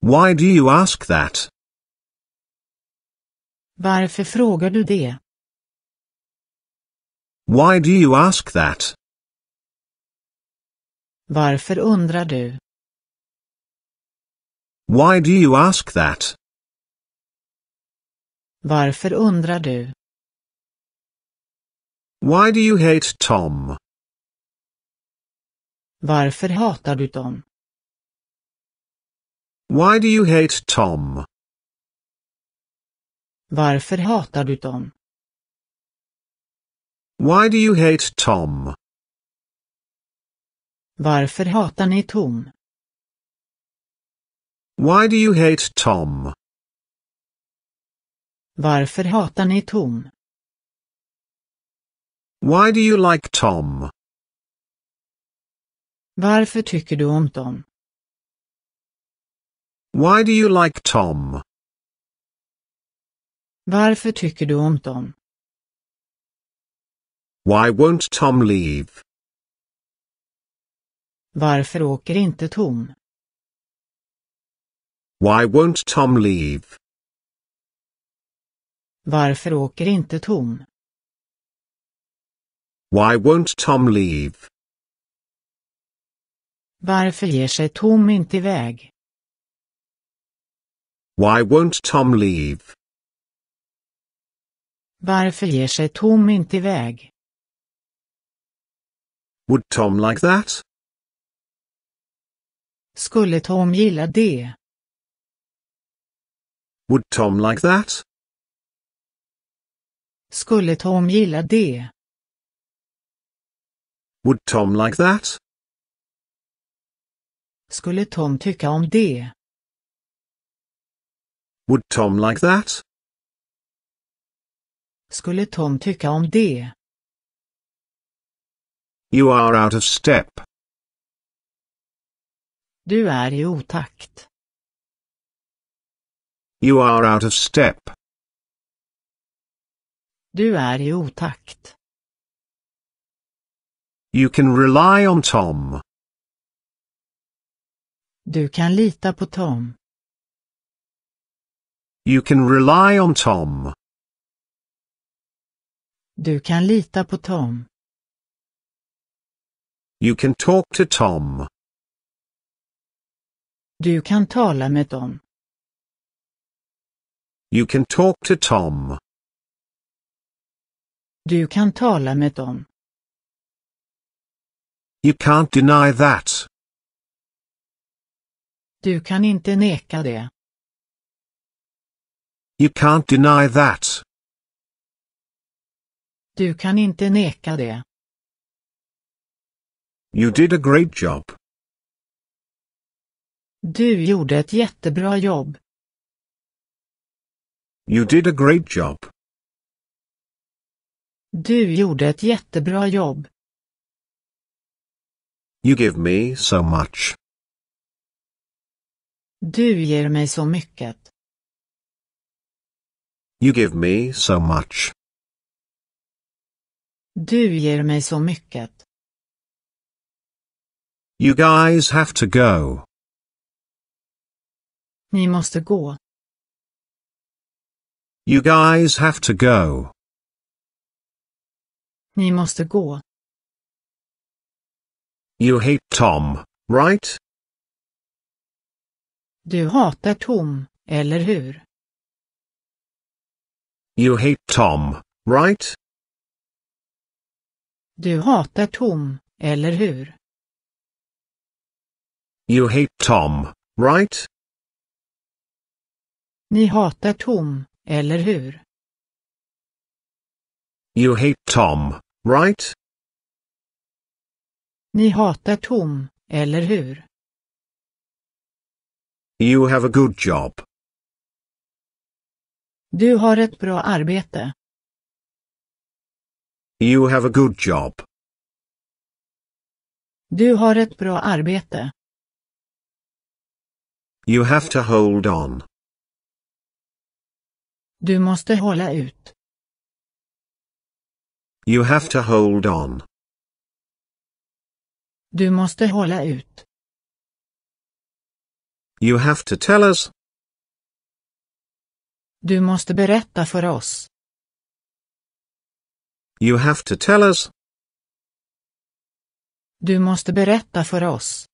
Why do you ask that? Varför frågar du det? Why do you ask that? Varför undrar du? Why do you ask that? Varför undrar du? Why do you hate Tom? Varför hatar du Tom? Why do you hate Tom? Varför hatar du Tom? Why do you hate Tom? Varför hatar ni Tom? Why do you hate Tom? Varför hatar ni Tom? Why do you like Tom? Varför tycker du om Tom? Why do you like Tom? Varför tycker du om Tom? Why won't Tom leave? Varför åker inte Tom? Why won't Tom leave? Varför åker inte Tom? Why won't Tom leave? Varför ger sig Tom inte iväg? Why won't Tom leave? Varför ger sig Tom inte iväg? Would Tom like that? Skulle Tom gilla det? Would Tom like that? Skulle Tom gilla det? Would Tom like that? Skulle Tom tycka om det? Would Tom like that? Skulle Tom tycka om det? You are out of step. Du är i otakt. You are out of step. Du är i otakt. You can rely on Tom. Du kan lita på Tom. You can rely on Tom. Du kan lita på Tom. You can talk to Tom. Du kan tala med Tom. You can talk to Tom. Du kan tala med Tom. You can't deny that. Du kan inte neka det. You can't deny that. Du kan inte neka det. You did a great job. Du gjorde ett jättebra jobb. You did a great job. Du gjorde ett jättebra jobb. You give me so much. Du ger mig så mycket. You give me so much. Du ger mig så mycket. You guys have to go. Ni måste gå. You guys have to go. Ni måste gå. You hate Tom, right? Du hatar Tom, eller hur? You hate Tom, right? Du hatar Tom, eller hur? You hate Tom, right? Ni hatar Tom, eller hur? You hate Tom, right? Ni hatar Tom, eller hur? You have a good job. Du har ett bra arbete. You have a good job. Du har ett bra arbete. You have to hold on. Du måste hålla ut. You have to hold on. Du måste hålla ut. You have to tell us. Du måste berätta för oss. You have to tell us. Du måste berätta för oss.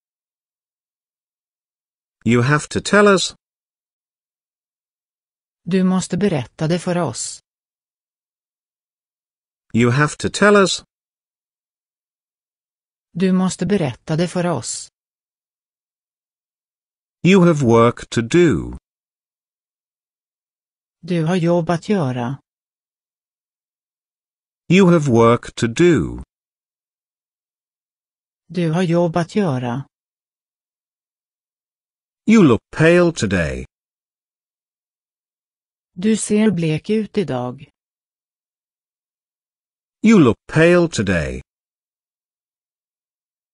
You have to tell us. Du måste berätta det för oss. You have to tell us. Du måste berätta det för oss. You have work to do. Du har jobb att göra. You have work to do. Du har jobb att göra. You look pale today. Du ser blek ut idag. You look pale today.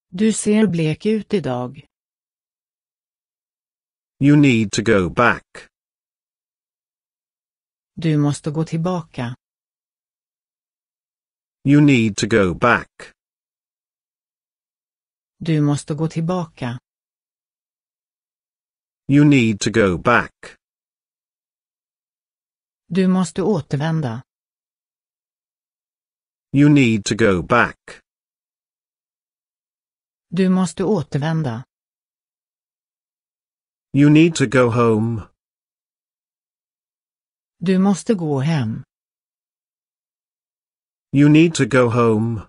Du ser blek ut idag. You need to go back. Du måste gå tillbaka. You need to go back. Du måste gå tillbaka. You need to go back. Du måste återvända. You need to go back. Du måste återvända. You need to go home. Du måste gå hem. You need to go home.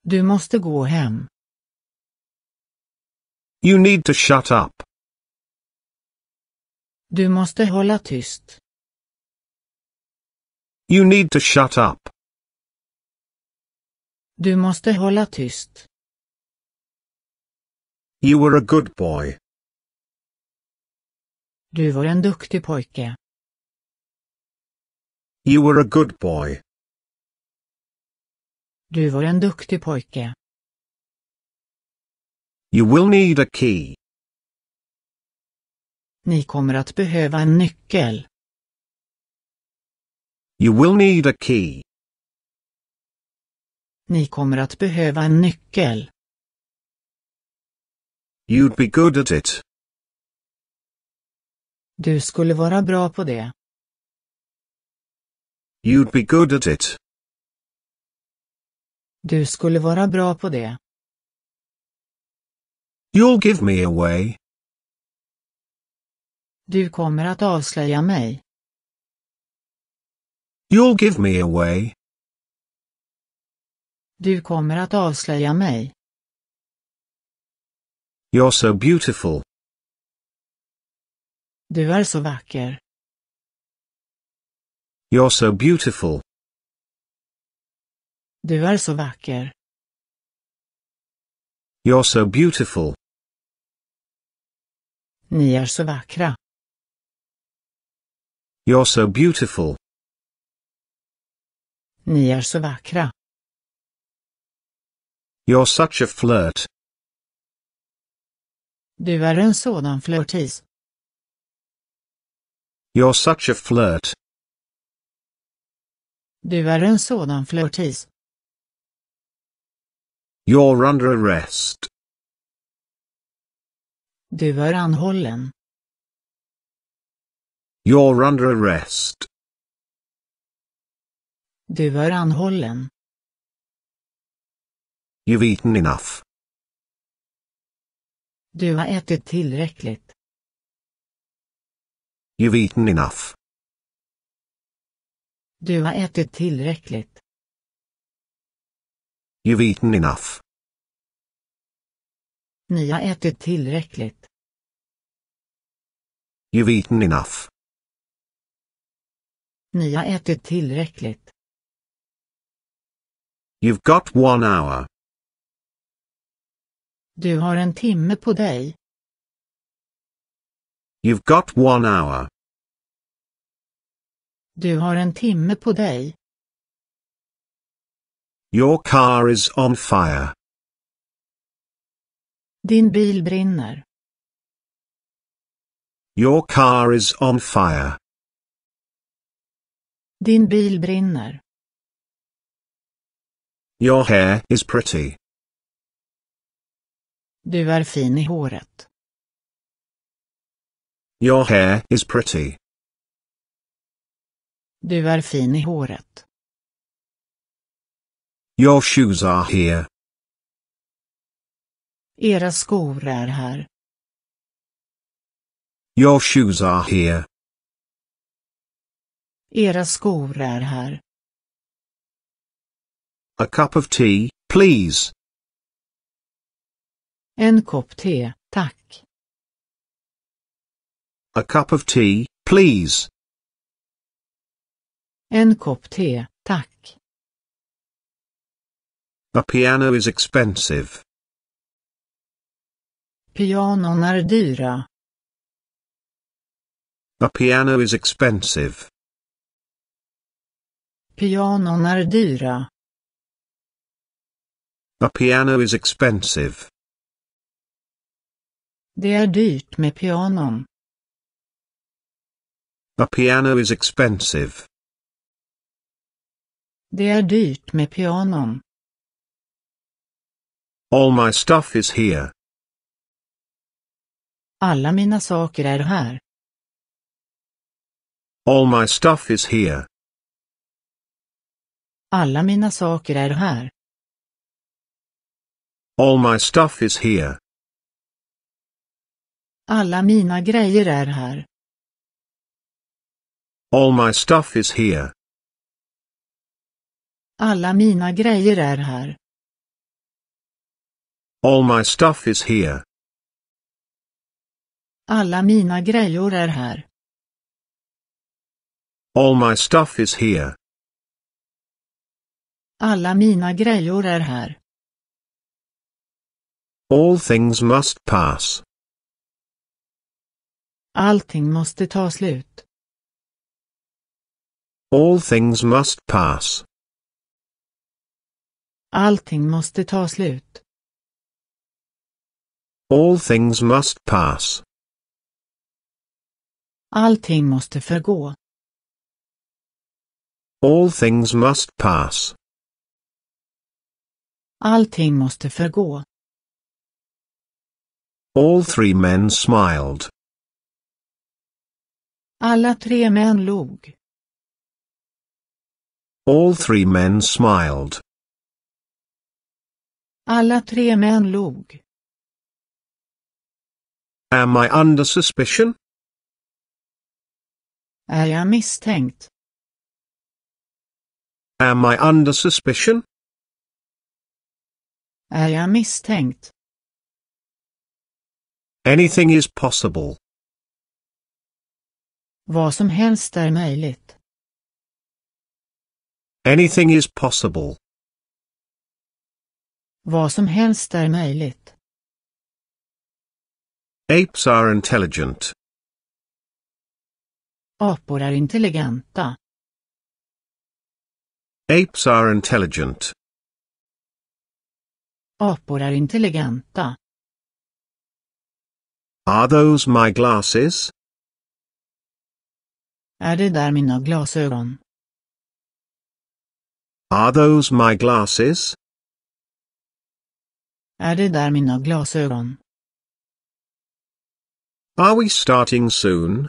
Du måste gå hem. You need to shut up. Du måste hålla tyst. You need to shut up. Du måste hålla tyst. You were a good boy. Du var en duktig pojke. You were a good boy. Du var en duktig pojke. You will need a key. Ni kommer att behöva en nyckel. You will need a key. Ni kommer att behöva en nyckel. You'd be good at it. Du skulle vara bra på det. You'd be good at it. Du skulle vara bra på det. You'll give me away. Du kommer att avslöja mig. You'll give me away. Du kommer att avslöja mig. You're so beautiful. Du är så vacker. You're so beautiful. Du är så vacker. You're so beautiful. Ni är så vackra. You're so beautiful. Ni är så vackra. You're such a flirt. Du är en sadan flörtis. You're such a flirt. Du är en sådan flörtis. You're under arrest. Du är anhållen. You're under arrest. Du är anhållen. You've eaten enough. Du har ätit tillräckligt. You've eaten enough. Du har ätit tillräckligt. You've eaten enough. Ni har ätit tillräckligt. You've eaten enough. Ni har ätit tillräckligt. You've got one hour. Du har en timme på dig. You've got one hour. Du har en timme på dig. Your car is on fire. Din bil brinner. Your car is on fire. Din bil brinner. Your hair is pretty. Du är fin i håret. Your hair is pretty. Du är fin i håret. Your shoes are here. Era skor är här. Your shoes are here. Era skor är här. A cup of tea, please. En kopp te, tack. A cup of tea, please. En kopp te, tack. A piano is expensive. Pianon är er dyra. A piano is expensive. Pianon är er dyra. A piano is expensive. Det är er dyrt med pianon. A piano is expensive. Det är dyrt med pianon. All my stuff is here. Alla mina saker är här. All my stuff is here. Alla mina saker är här. All my stuff is here. Alla mina grejer är här. All my stuff is here. Alla mina grejer är här. All my stuff is here. Alla mina grejor är här. All my stuff is here. Alla mina grejor är här. All things must pass. Allting måste ta slut. All things must pass. Allting måste ta slut. All things must pass. Allting måste förgå. All things must pass. Allting måste förgå. All three men smiled. Alla tre män log. All three men smiled. Alla tre män log. Am I under suspicion? Är jag misstänkt? Am I under suspicion? Är jag misstänkt? Anything is possible. Vad som helst är möjligt. Anything is possible. Vad som helst är möjligt. Apes are intelligent. Apor är intelligenta. Apes are intelligent. Apor är intelligenta. Are those my glasses? Är det där mina glasögon? Are those my glasses? Är det där mina glasögon? Are we starting soon?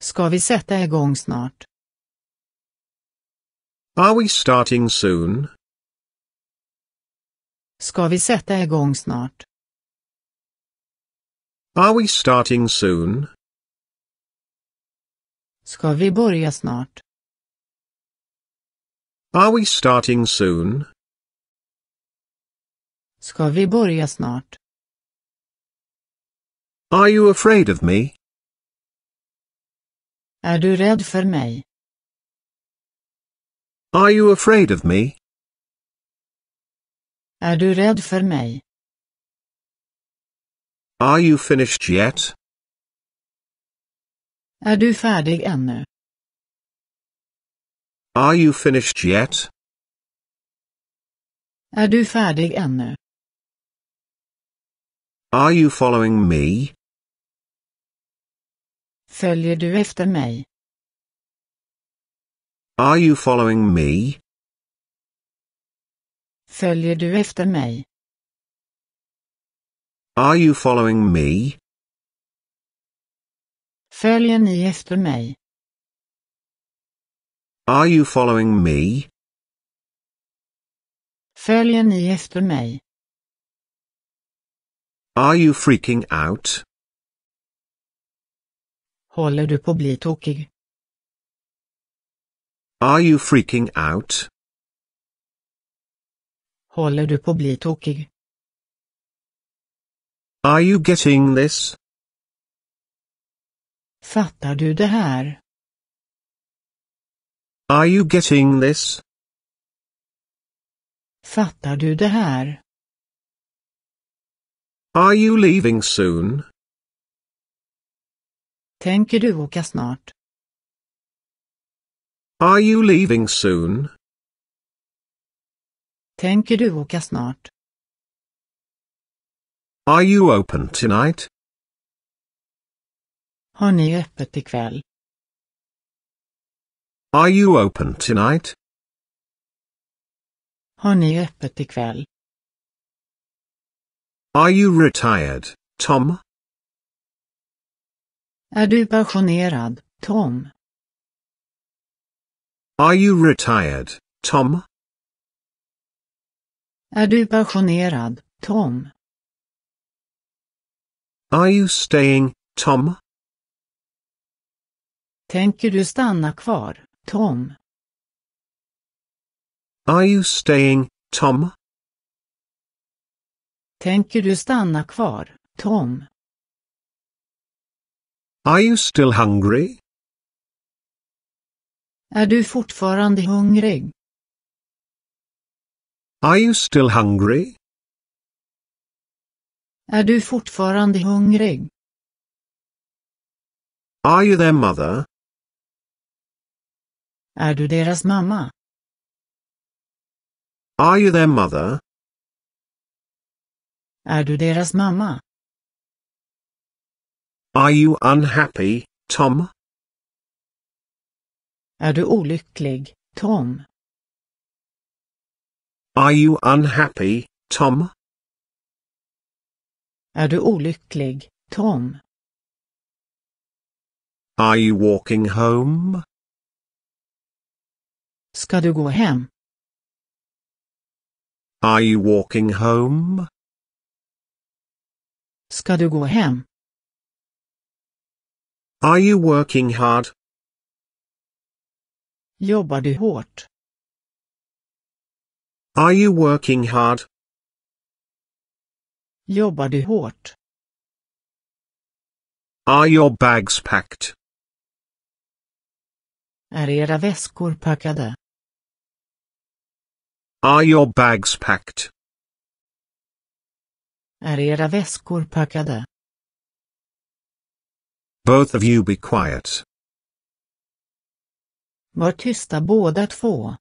Ska vi sätta igång snart? Are we starting soon? Ska vi sätta igång snart? Are we starting soon? Ska vi börja snart? Are we starting soon? Ska vi börja snart? Are you afraid of me? Är du rädd för mig? Are you afraid of me? Är du rädd för mig? Are you finished yet? Är du färdig ännu? Are you finished yet? Är du färdig ännu? Are you following me? Följer du efter mig? Are you following me? Följer du efter mig? Are you following me? Följer ni efter mig? Are you following me? Följer ni efter mig? Are you freaking out? Håller du på att bli tokig? Are you freaking out? Håller du på att bli tokig? Are you getting this? Fattar du det här? Are you getting this? Fattar du det här? Are you leaving soon? Tänker du åka snart? Are you leaving soon? Tänker du åka snart? Are you open tonight? Har ni öppet ikväll? Are you open tonight? Har ni öppet ikväll? Are you retired, Tom? Är du pensionerad, Tom? Are you retired, Tom? Är du pensionerad, Tom? Are you staying, Tom? Tänker du stanna kvar, Tom? Are you staying, Tom? Tänker du stanna kvar, Tom? Are you still hungry? Är du fortfarande hungrig? Are you still hungry? Är du fortfarande hungrig? Are you their mother? Är du deras mamma? Are you their mother? Är du deras mamma? Are you unhappy, Tom? Är du olycklig, Tom? Are you unhappy, Tom? Är du olycklig, Tom? Are you walking home? Ska du gå hem? Are you walking home? Ska du gå hem? Are you working hard? Jobbar du hårt? Are you working hard? Jobbar du hårt? Are your bags packed? Är era väskor packade? Are your bags packed? Är era väskor packade? Both of you be quiet. Var tysta båda två.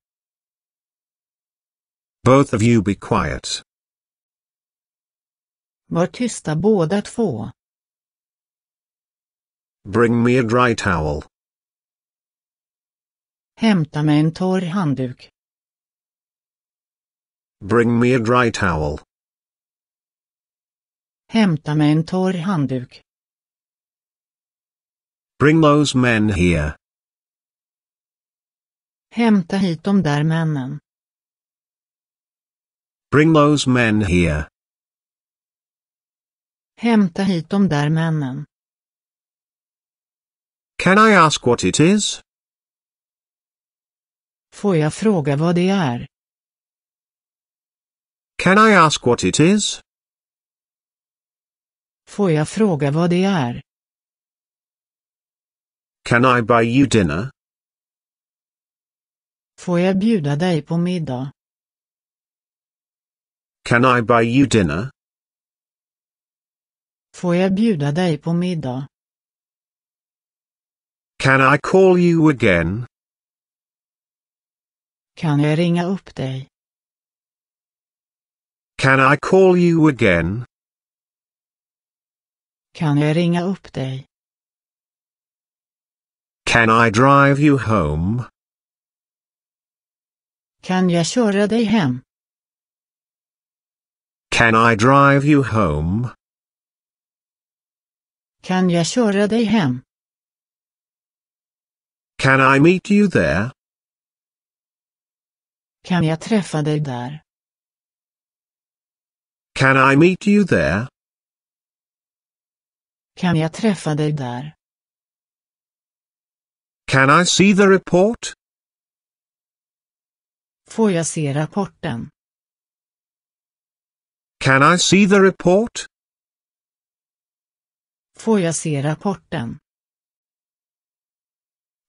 Both of you be quiet. Var tysta båda två. Bring me a dry towel. Hämta mig en torr handduk. Bring me a dry towel. Hämta mig en torr handduk. Bring those men here. Hämta hit de där männen. Bring those men here. Hämta hit de där männen. Can I ask what it is? Får jag fråga vad det är? Can I ask what it is? Får jag fråga vad det är? Can I buy you dinner? Får jag bjuda dig på middag? Can I buy you dinner? Får jag bjuda dig på middag? Can I call you again? Kan jag ringa upp dig? Can I call you again? Kan jag ringa upp dig? Can I drive you home? Kan jag köra dig hem? Can I drive you home? Kan jag köra dig hem? Can I meet you there? Kan jag träffa dig där? Can I meet you there? Kan jag träffa dig där? Can I see the report? Får jag se rapporten? Can I see the report? Får jag se rapporten?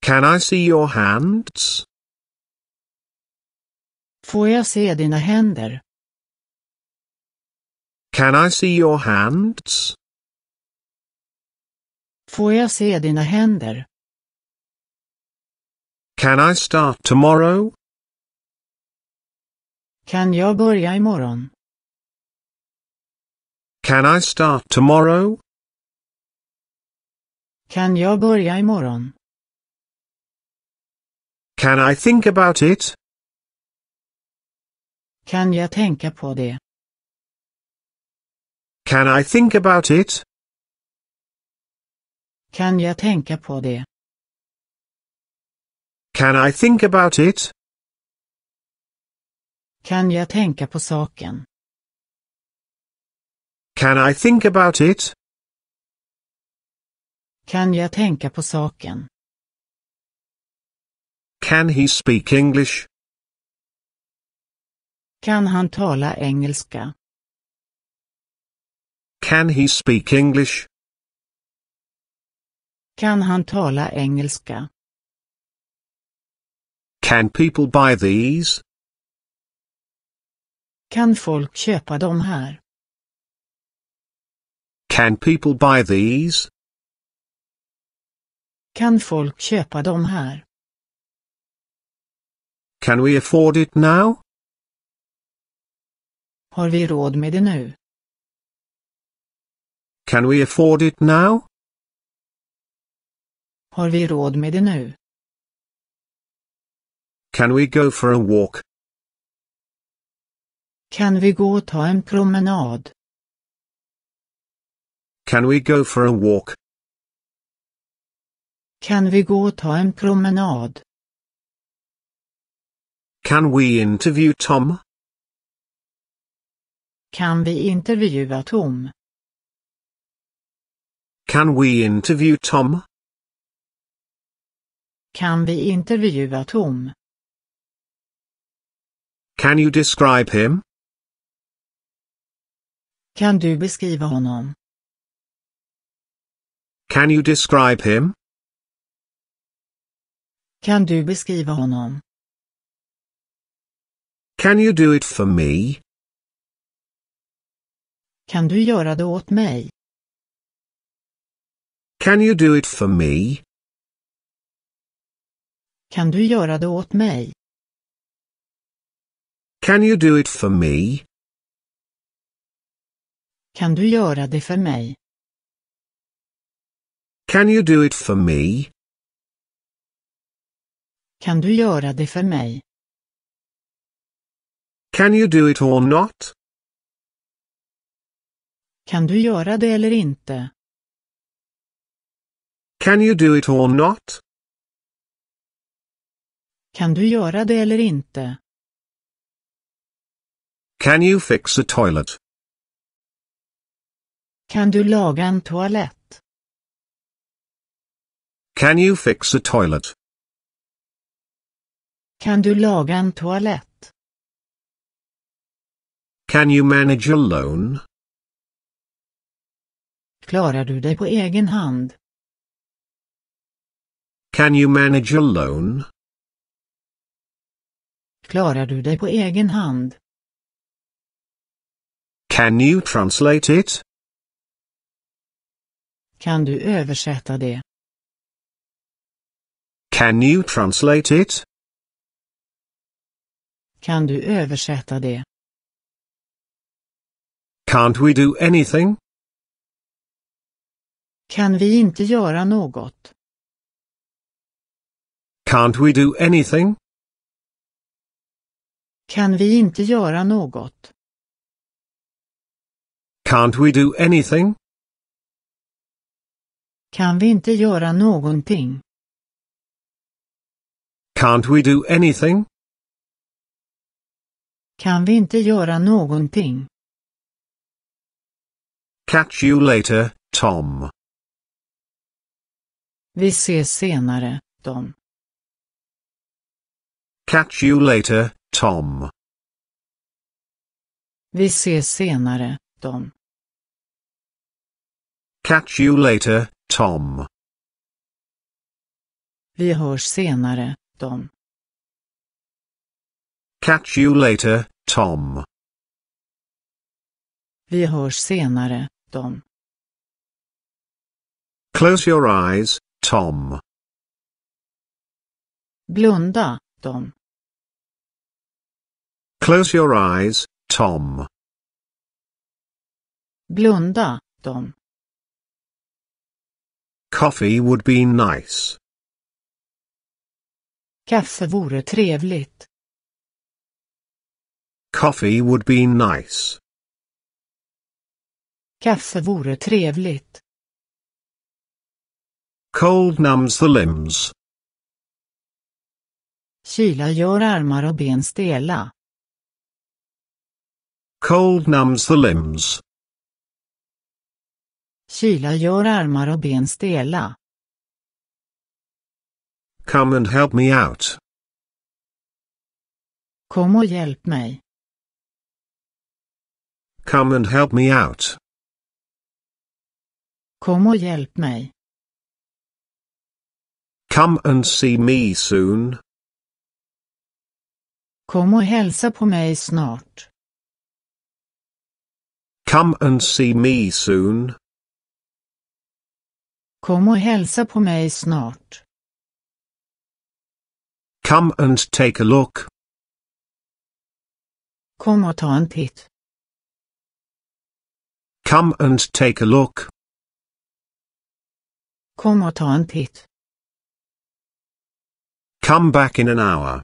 Can I see your hands? Får jag se dina händer? Can I see your hands? Får jag se dina händer? Can I start tomorrow? Kan jag börja imorgon? Can I start tomorrow? Kan jag börja imorgon? Can I think about it? Kan jag tänka på det? Can I think about it? Kan jag tänka på det? Can I think about it? Kan jag tänka på saken? Can I think about it? Kan jag tänka på saken? Can he speak English? Kan han tala engelska? Can he speak English? Kan han tala engelska? Can people buy these? Kan folk köpa dem här? Can people buy these? Kan folk köpa de här? Can we afford it now? Har vi råd med det nu? Can we afford it now? Har vi råd med det nu? Can we go for a walk? Kan vi gå och ta en promenad? Can we go for a walk? Kan vi gå och ta en promenad? Can we interview Tom? Kan vi intervjua Tom? Can we interview Tom? Kan vi intervjua Tom? Can you describe him? Kan du beskriva honom? Can you describe him? Kan du beskriva honom? Can you do it for me? Kan du göra det åt mig? Can you do it for me? Kan du göra det åt mig? Can you do it for me? Kan du göra det för mig? Can you do it for me? Kan du göra det för mig? Can you do it or not? Kan du göra det eller inte? Can you do it or not? Kan du göra det eller inte? Can you fix a toilet? Kan du laga en toalett? Can you fix a toilet? Kan du laga en toalett? Can you manage a loan? Klarar du dig på egen hand? Can you manage a loan? Klarar du dig på egen hand? Can you translate it? Kan du översätta det? Can you translate it? Kan du översätta det? Can't we do anything? Kan vi inte göra något? Can't we do anything? Kan vi inte göra något? Can't we do anything? Kan vi inte göra någonting? Can't we do anything? Kan vi inte göra någonting? Catch you later, Tom. Vi ses senare, Tom. Catch you later, Tom. Vi ses senare, Tom. Catch you later, Tom. Vi hörs senare, Tom. Catch you later, Tom. Vi hörs senare, Tom. Close your eyes, Tom. Blunda, Tom. Close your eyes, Tom. Blunda, Tom. Coffee would be nice. Kaffe vore trevligt. Coffee would be nice. Kaffe vore trevligt. Cold numbs the limbs. Kyla gör armar och ben stela. Cold numbs the limbs. Kyla gör armar och ben stela. Come and help me out. Kom och hjälp mig. Come and help me out. Kom och hjälp mig. Come and see me soon. Kom och hälsa på mig snart. Come and see me soon. Kom och hälsa på mig snart. Come and take a look. Kom och ta en titt. Come and take a look. Kom och ta en titt. Come back in an hour.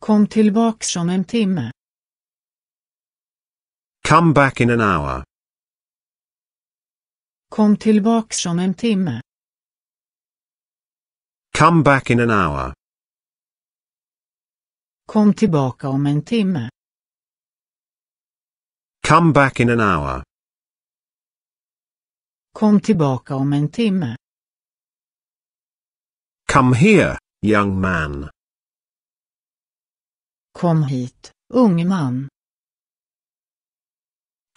Kom tillbaks om en timme. Come back in an hour. Kom tillbaks om en timme. Come back in an hour. Kom tillbaka om en timme. Come back in an hour. Kom tillbaka om en timme. Come here, young man. Kom hit, ung man.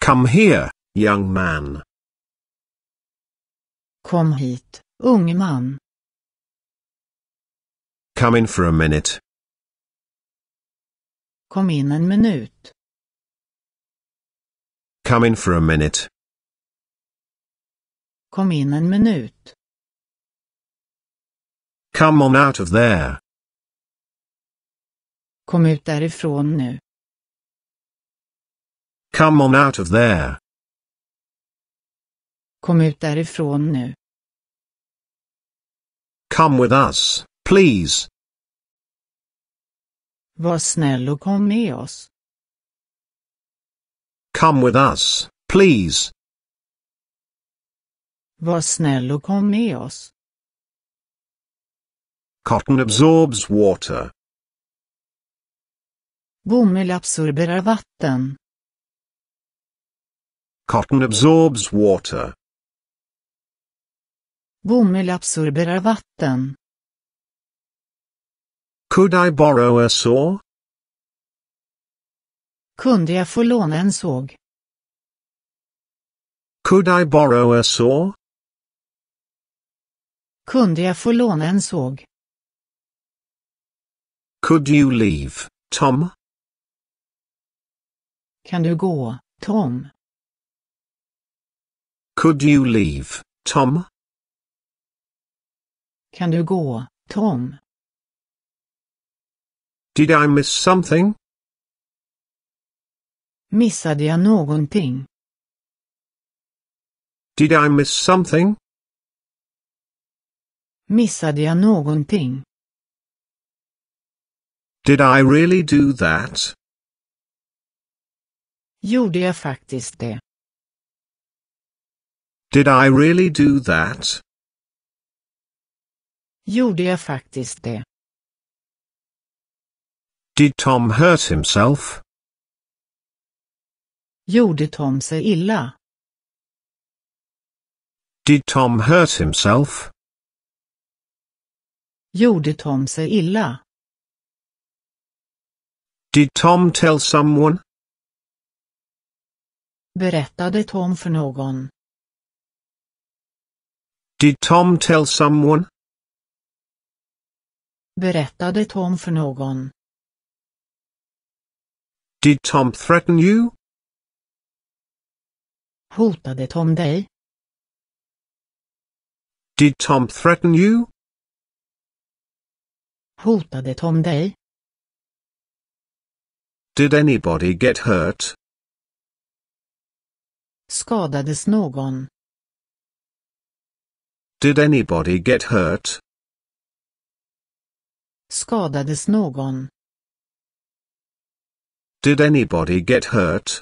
Come here, young man. Kom hit, ung man. Come in for a minute. Kom in en minut. Come in for a minute. Kom in en minut. Come on out of there. Kom ut därifrån nu. Come on out of there. Kom ut därifrån nu. Come with us, please. Var snäll och kom med oss. Come with us, please. Var snäll och kom med oss. Cotton absorbs water. Bomull absorberar vatten. Cotton absorbs water. Bomull absorberar vatten. Could I borrow a saw? Kunde jag få låna en såg? Could I borrow a saw? Kunde jag få låna en såg? Could you leave, Tom? Kan du gå, Tom? Could you leave, Tom? Kan du gå, Tom? Did I miss something? Missade jag någonting? Did I miss something? Missade jag någonting? Did I really do that? Gjorde jag faktiskt det? Did I really do that? Gjorde jag faktiskt det? Did Tom hurt himself? Gjorde Tom sig illa? Did Tom hurt himself? Gjorde Tom sig illa? Did Tom tell someone? Berättade Tom för någon? Did Tom tell someone? Berättade Tom för någon? Did Tom threaten you? Hotade Tom dig? Did Tom threaten you? Hotade Tom dig? Did anybody get hurt? Skadades någon? Did anybody get hurt? Skadades någon? Did anybody get hurt?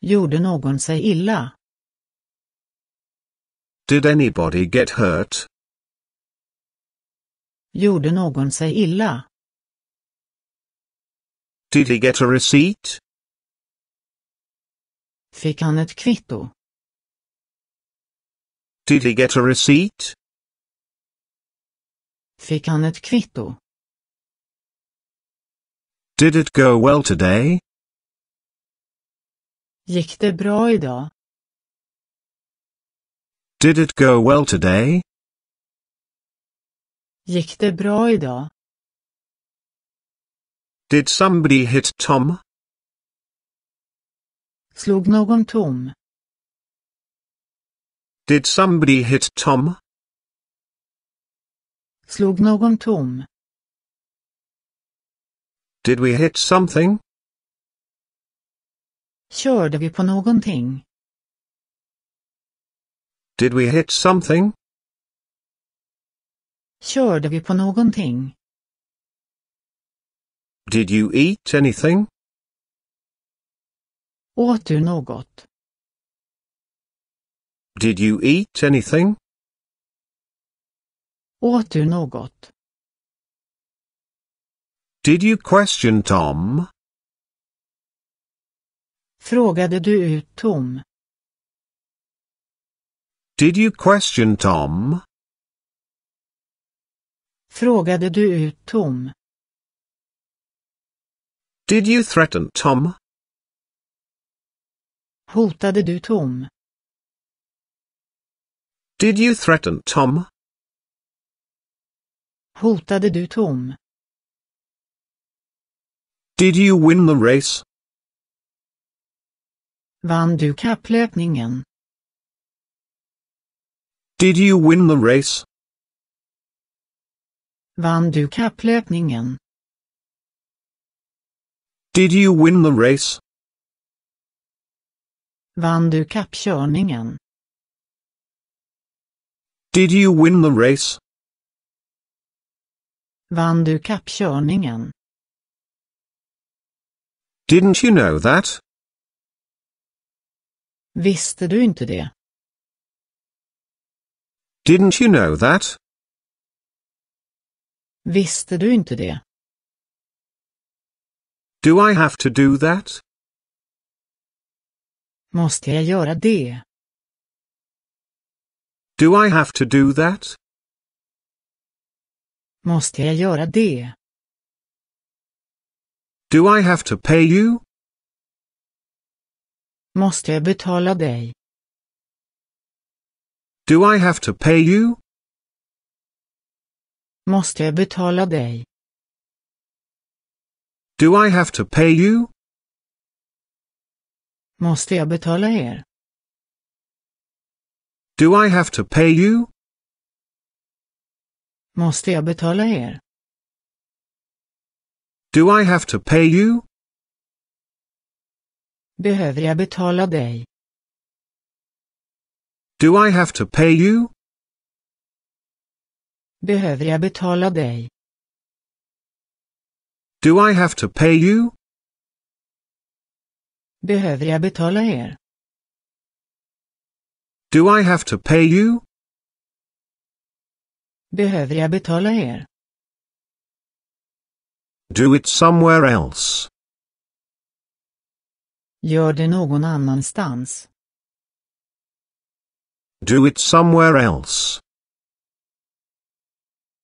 Gjorde någon sig illa? Did anybody get hurt? Gjorde någon sig illa? Did he get a receipt? Fick han ett kvitto? Did he get a receipt? Fick han ett kvitto? Did it go well today? Gick det bra idag? Did it go well today? Gick det bra idag? Did somebody hit Tom? Slog någon Tom? Did somebody hit Tom? Slog någon Tom? Did we hit something? Körde vi på någonting? Did we hit something? Körde vi på någonting? Did you eat anything? Åt du något? Did you eat anything? Åt du något? Did you question Tom? Frågade du ut Tom? Did you question Tom? Frågade du ut Tom? Did you threaten Tom? Hotade du Tom? Did you threaten Tom? Hotade du Tom? Did you win the race? Vann du kapplöpningen? Did you win the race? Vann du kapplöpningen? Did you win the race? Vann du kappkörningen? Did you win the race? Vann du kappkörningen? Didn't you know that? Visste du inte det? Didn't you know that? Visste du inte det? Do I have to do that? Måste jag göra det? Do I have to do that? Måste jag göra det? Do I have to pay you? Måste jag betala dig? Do I have to pay you? Måste jag betala dig? Do I have to pay you? Måste jag betala er? Do I have to pay you? Måste jag betala er? Do I have to pay you? Behöver jag betala dig? Do I have to pay you? Behöver jag betala dig? Do I have to pay you? Behöver jag betala er? Do I have to pay you? Behöver jag betala er? Do it somewhere else. Gör det någon annanstans. Do it somewhere else.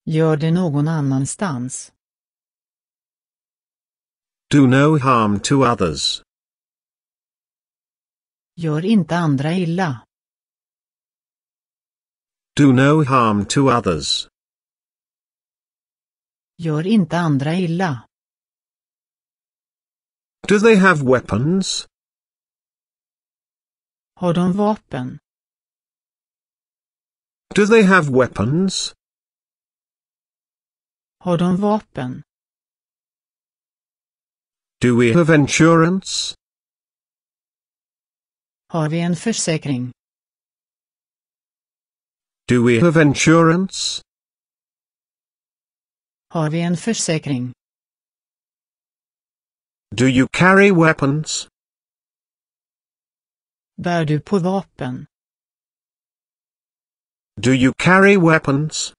Gör det någon annanstans. Do no harm to others. Gör inte andra illa. Do no harm to others. Gör inte andra illa. Do they have weapons? Har de vapen? Do they have weapons? Har de vapen? Do we have insurance? Har vi en försäkring? Do we have insurance? Har vi en försäkring? Do you carry weapons? Bär du på vapen? Do you carry weapons?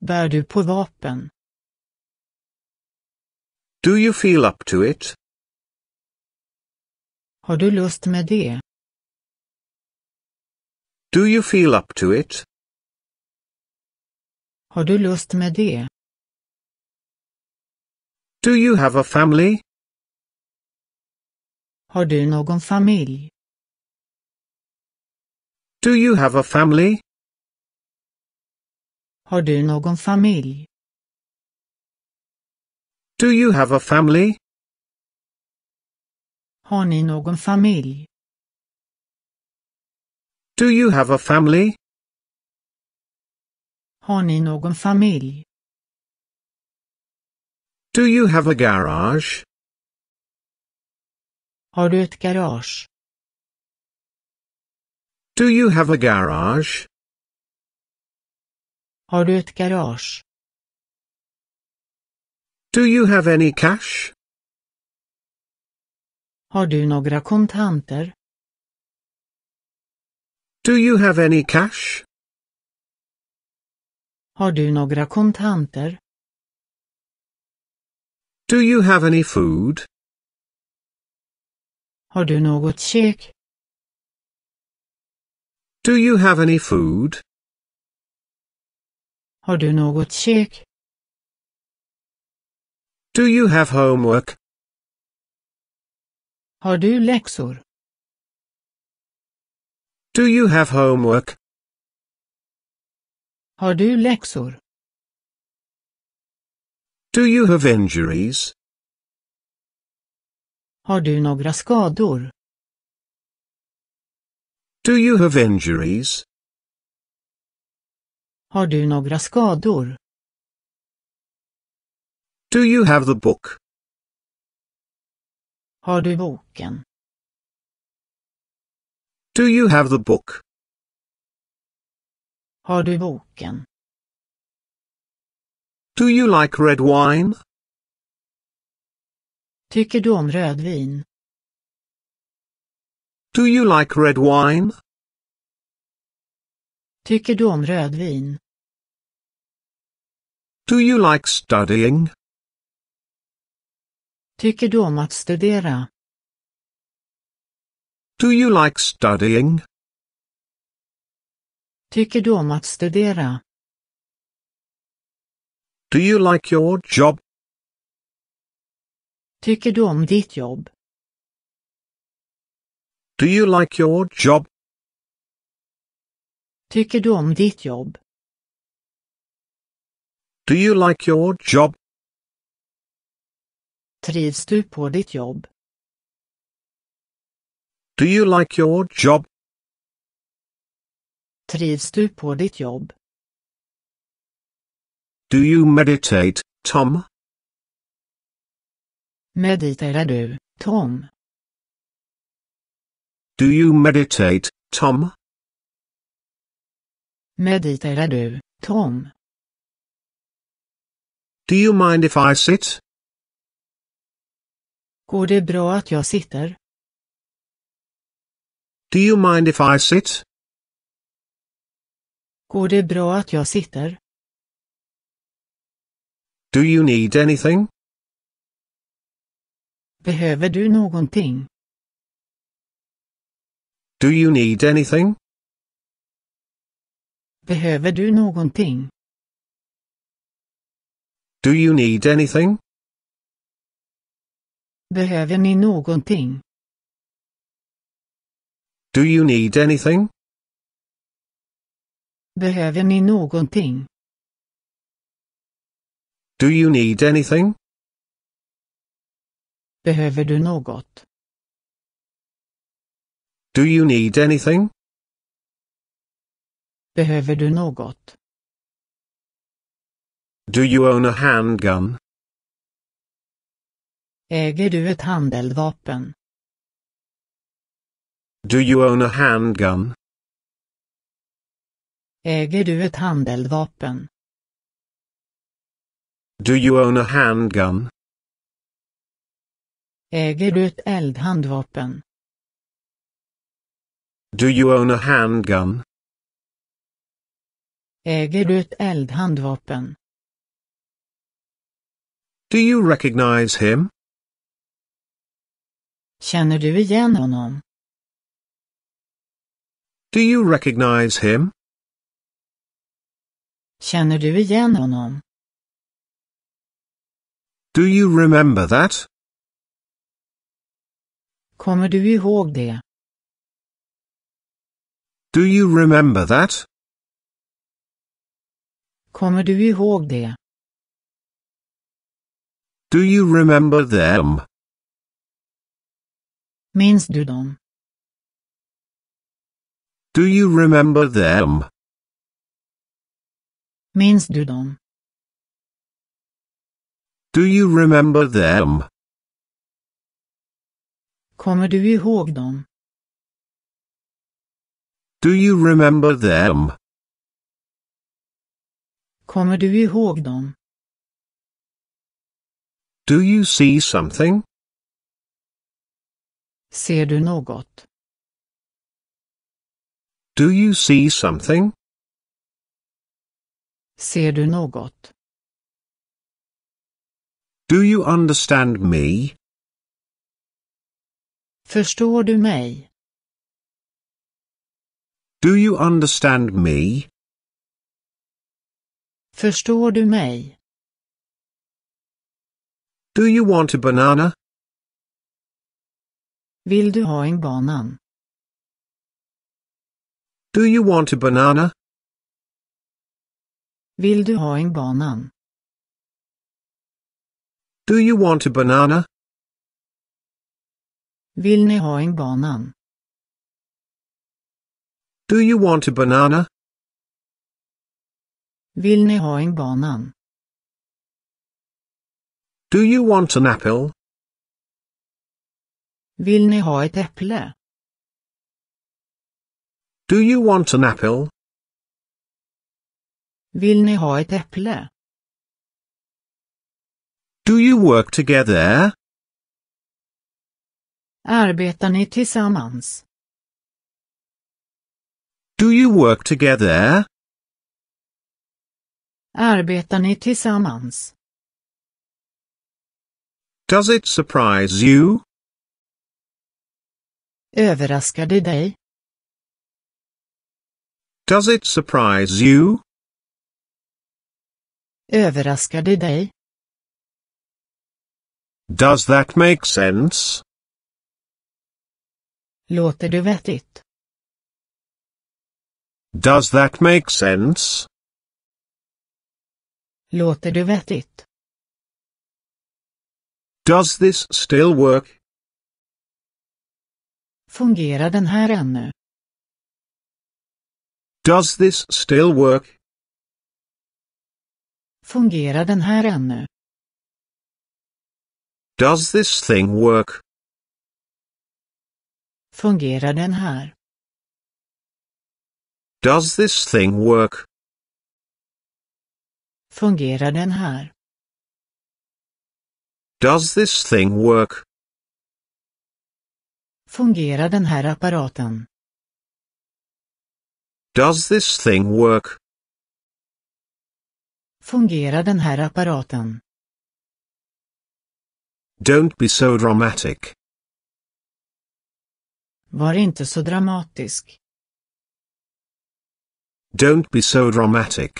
Bär du på vapen? Do you feel up to it? Har du lust med det? Do you feel up to it? Har du lust med det? Do you have a family? Har du någon familj? Do you have a family? Har du någon familj? Do you have a family? Har ni någon familj? Do you have a family? Har ni någon familj? Do you have a garage? Har du ett garage? Do you have a garage? Har du ett garage? Do you have any cash? Har du några kontanter? Do you have any cash? Har du några kontanter? Do you have any food? Har du något kök? Do you have any food? Har du något kök? Do you have homework? Har du läxor? Do you have homework? Har du läxor? Do you have injuries? Har du några skador? Do you have injuries? Har du några skador? Do you have the book? Har du boken? Do you have the book? Har du boken? Do you like red wine? Tycker du om rödvin? Do you like red wine? Tycker du om rödvin? Do you like studying? Tycker du om att studera? Do you like studying? Tycker du om att studera? Do you like your job? Tycker du om ditt jobb? Do you like your job? Tycker du om ditt jobb? Do you like your job? Trivs du på ditt jobb? Do you like your job? Trivs du på ditt jobb? Do you meditate, Tom? Mediterar du, Tom? Do you meditate, Tom? Mediterar du, Tom? Do you mind if I sit? Går det bra att jag sitter? Do you mind if I sit? Går det bra att jag sitter? Do you need anything? Behöver du någonting? Do you need anything? Behöver du någonting? Do you need anything? Behöver ni någonting? Do you need anything? Behöver ni någonting? Do you need anything? Behöver du något? Do you need anything? Behöver du något? Do you own a handgun? Äger du ett handeldvapen? Do you own a handgun? Äger du ett handeldvapen? Do you own a handgun? Äger du ett eldhandvapen? Do you own a handgun? Äger du ett eldhandvapen? Do you recognize him? Känner du igen honom? Do you recognize him? Känner du igen honom? Do you remember that? Kommer du ihåg det? Do you remember that? Kommer du ihåg det? Do you remember them? Minns du dem? Do you remember them? Minns du dem? Do you remember them? Kommer du ihåg dem? Do you remember them? Kommer du ihåg dem? Do you see something? Ser du något? Do you see something? Ser du något? Do you understand me? Förstår du mig? Do you understand me? Förstår du mig? Do you want a banana? Vill du ha en banan? Do you want a banana? Vill du ha en banan? Do you want a banana? Vill ni ha en banan? Do you want a banana? Vill ni ha en banan? Do you want an apple? Vill ni ha ett äpple? Do you want an apple? Vill ni ha ett äpple? Do you work together? Arbetar ni tillsammans? Do you work together? Arbetar ni tillsammans? Does it surprise you? Överraskar det dig? Does it surprise you? Överraskar det dig? Does that make sense? Låter det vettigt? Does that make sense? Låter det vettigt? Does this still work? Fungerar den här ännu? Does this still work? Fungerar den här ännu? Does this thing work? Fungerar den här? Does this thing work? Fungerar den här? Does this thing work? Fungerar den här apparaten? Does this thing work? Fungerar den här apparaten? Don't be so dramatic. Var inte så dramatisk. Don't be so dramatic.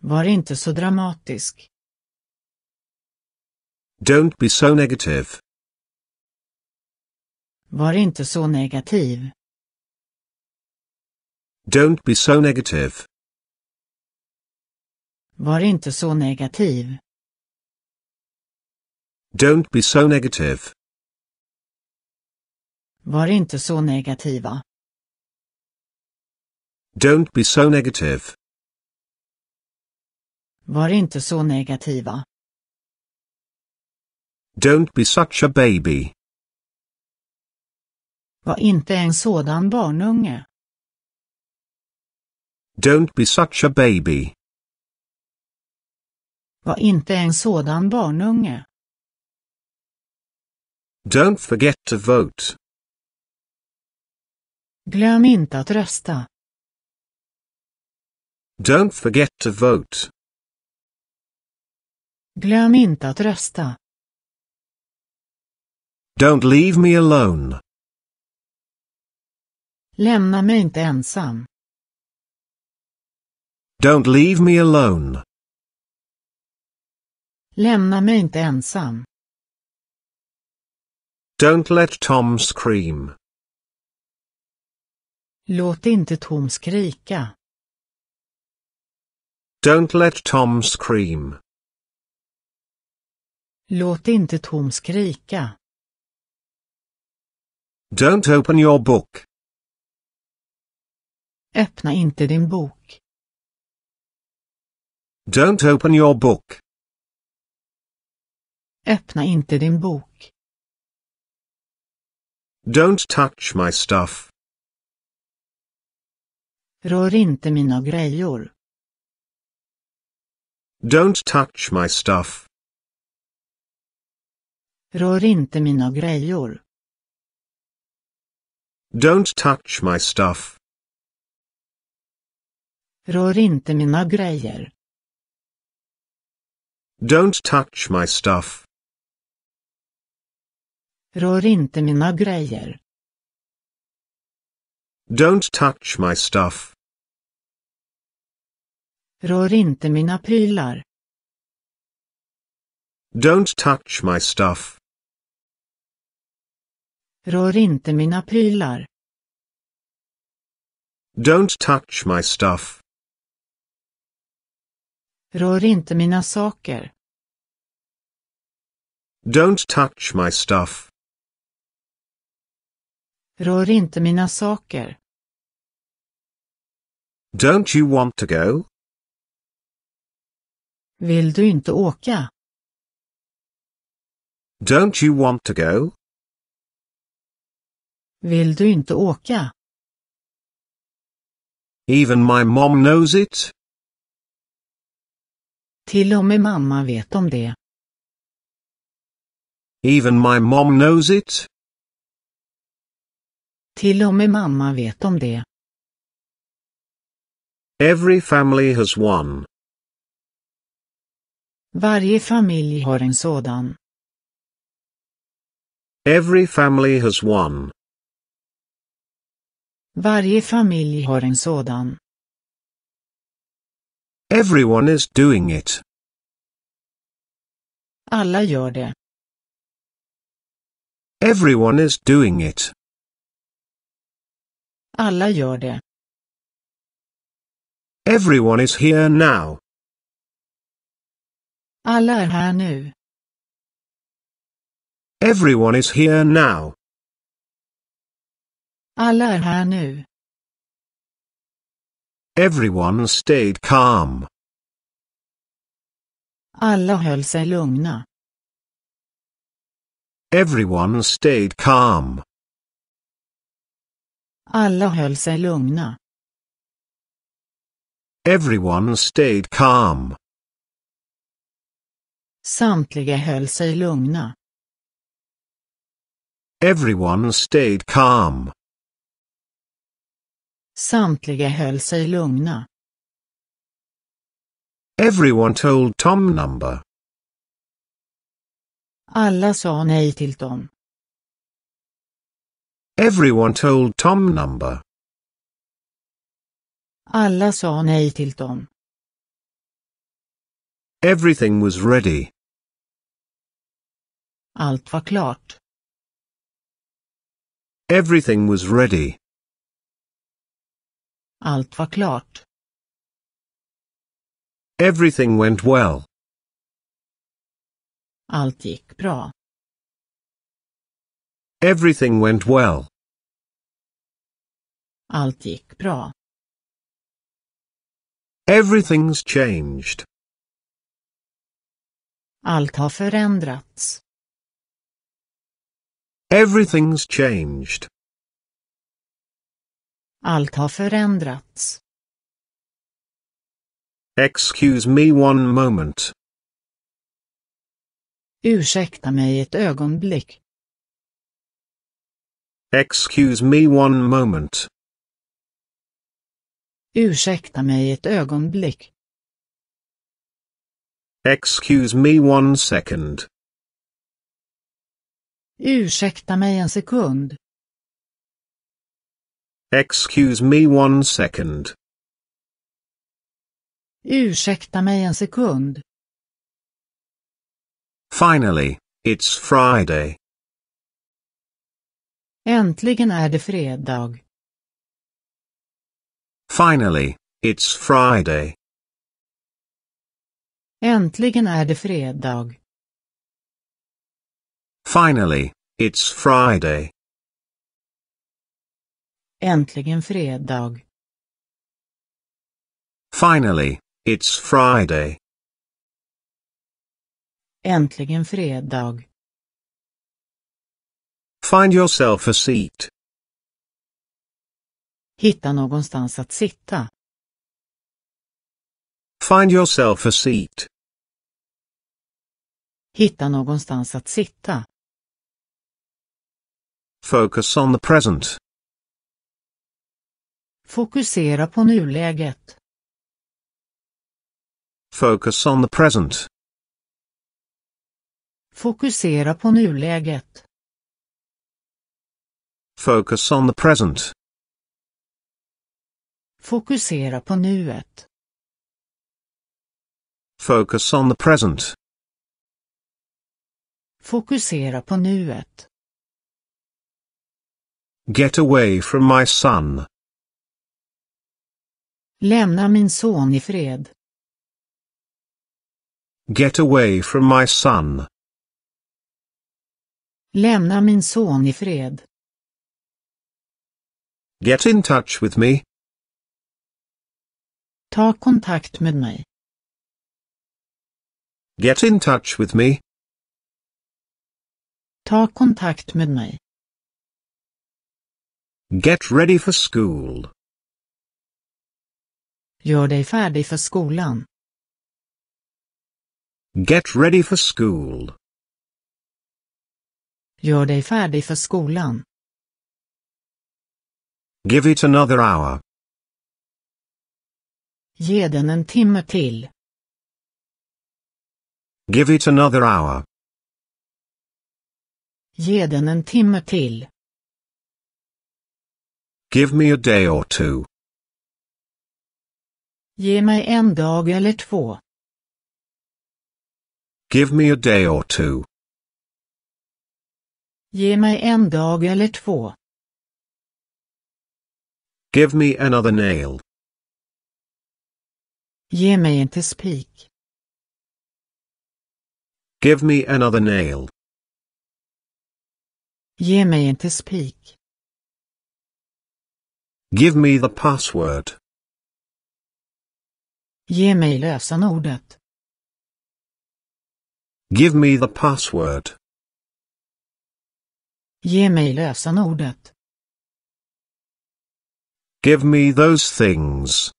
Var inte så dramatisk. Don't be so negative. Var inte så negativ. Don't be so negative. Var inte så negativ. Don't be so negative. Var inte så negativa. Don't be so negative. Var inte så negativa. Don't be such a baby. Var inte en sådan barnunge. Don't be such a baby. Var inte en sådan barnunge. Don't forget to vote. Glöm inte att rösta. Don't forget to vote. Glöm inte att rösta. Don't leave me alone. Lämna mig inte ensam. Don't leave me alone. Lämna mig inte ensam. Don't let Tom scream. Låt inte Tom skrika. Don't let Tom scream. Låt inte Tom skrika. Don't open your book. Öppna inte din bok. Don't open your book. Öppna inte din bok. Don't touch my stuff. Rör inte mina grejor. Don't touch my stuff. Rör inte mina grejor. Don't touch my stuff. Rör inte mina grejer. Don't touch my stuff. Rör inte mina grejer. Don't touch my stuff. Rör inte mina prylar. Don't touch my stuff. Rör inte mina prylar. Don't touch my stuff. Rör inte mina saker. Don't touch my stuff. Rör inte mina saker. Don't you want to go? Vill du inte åka? Don't you want to go? Vill du inte åka? Even my mom knows it. Till och med mamma vet om det. Even my mom knows it. Till och med mamma vet om det. Every family has one. Varje familj har en sådan. Every family has one. Varje familj har en sådan. Everyone is doing it. Alla gör det. Everyone is doing it. Alla gör det. Everyone is here now. Alla är här nu. Everyone is here now. Alla är här nu. Everyone stayed calm. Alla höll sig lugna. Everyone stayed calm. Alla höll sig lugna. Everyone stayed calm. Samtliga höll sig lugna. Everyone stayed calm. Samtliga höll sig lugna. Everyone told Tom number. Alla sa nej till Tom. Everyone told Tom number. Alla sa nej till Tom. Everything was ready. Allt var klart. Everything was ready. Allt var klart. Everything went well. Allt gick bra. Everything went well. Allt gick bra. Everything's changed. Allt har förändrats. Everything's changed. Allt har förändrats. Excuse me one moment. Ursäkta mig ett ögonblick. Excuse me one moment. Ursäkta mig ett ögonblick. Excuse me one second. Ursäkta mig en sekund. Excuse me one second. Ursäkta mig en sekund. Finally, it's Friday. Äntligen är det fredag. Finally, it's Friday. Äntligen är det fredag. Finally, it's Friday. Äntligen fredag. Finally, it's Friday. Äntligen fredag. Find yourself a seat. Hitta någonstans att sitta. Find yourself a seat. Hitta någonstans att sitta. Focus on the present. Fokusera på nuläget. Focus on the present. Fokusera på nuläget. Focus on the present. Fokusera på nuet. Focus on the present. Fokusera på nuet. Get away from my son. Lämna min son i fred. Get away from my son. Lämna min son i fred. Get in touch with me. Ta kontakt med mig. Get in touch with me. Ta kontakt med mig. Get ready for school. Gör dig färdig för skolan. Get ready for school. Gör dig färdig för skolan. Give it another hour. Ge den en timme till. Give it another hour. Ge den en timme till. Give me a day or two. Ge mig en dag eller två. Give me a day or two. Ge mig en dag eller två. Give me another nail. Ge mig inte spik. Give me another nail. Ge mig inte spik. Give me the password. Ge mig lösenordet. Give me the password. Ge mig lösenordet. Give me those things.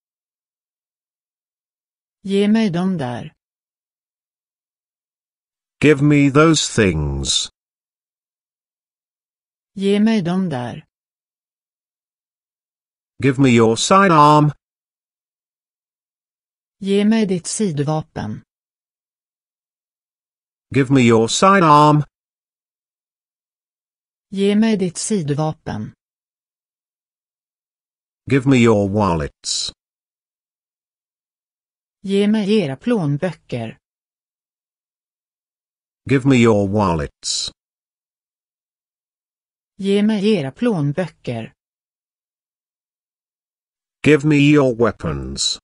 Ge mig dem där. Give me those things. Ge mig dem där. Give me your sidearm. Ge mig ditt sidvapen. Give me your sidearm. Ge mig ditt sidvapen. Give me your wallets. Ge mig era plånböcker. Give me your wallets. Ge mig era plånböcker. Give me your weapons.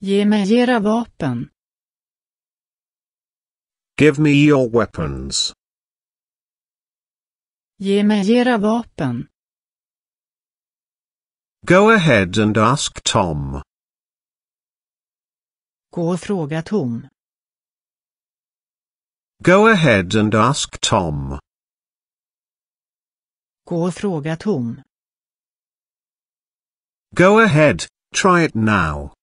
Ge mig era vapen. Give me your weapons. Ge mig era vapen. Go ahead and ask Tom. Gå och fråga Tom. Go ahead and ask Tom. Gå och fråga Tom. Go ahead, try it now.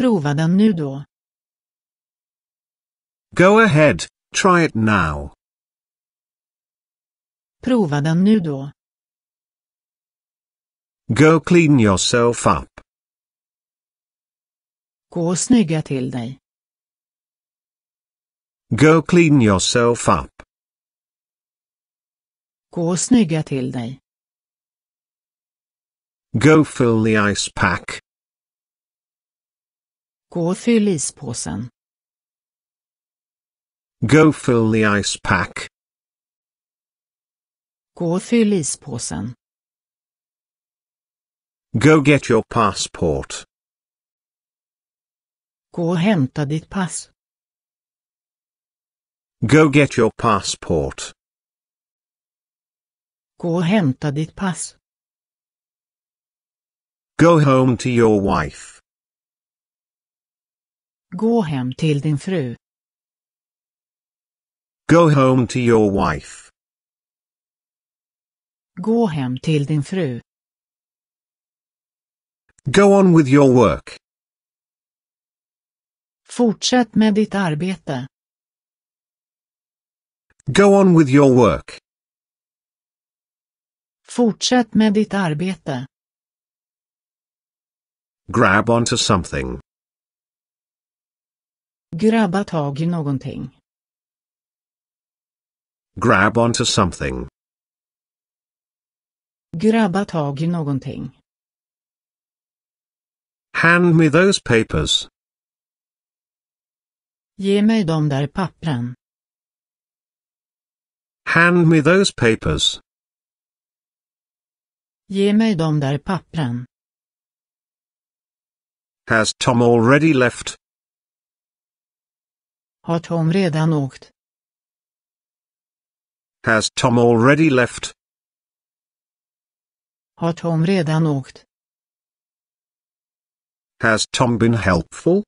Prova den nu då. Go ahead, try it now. Prova den nu då. Go clean yourself up. Gå och snygga till dig. Go clean yourself up. Gå och snygga till dig. Go fill the ice pack. Gå och fyll ispåsen. Go fill the ice pack. Gå och fyll ispåsen. Go get your passport. Gå och hämta ditt pass. Go get your passport. Gå och hämta ditt pass. Go home to your wife. Gå hem till din fru. Go home to your wife. Gå hem till din fru. Go on with your work. Fortsätt med ditt arbete. Go on with your work. Fortsätt med ditt arbete. Grab onto something. Grabba tag i någonting. Grab onto something. Grabba tag i någonting. Hand me those papers. Ge mig de där pappren. Hand me those papers. Ge mig de där pappren. Has Tom already left? Har Tom redan åkt? Has Tom already left? Har Tom redan åkt? Has Tom been helpful?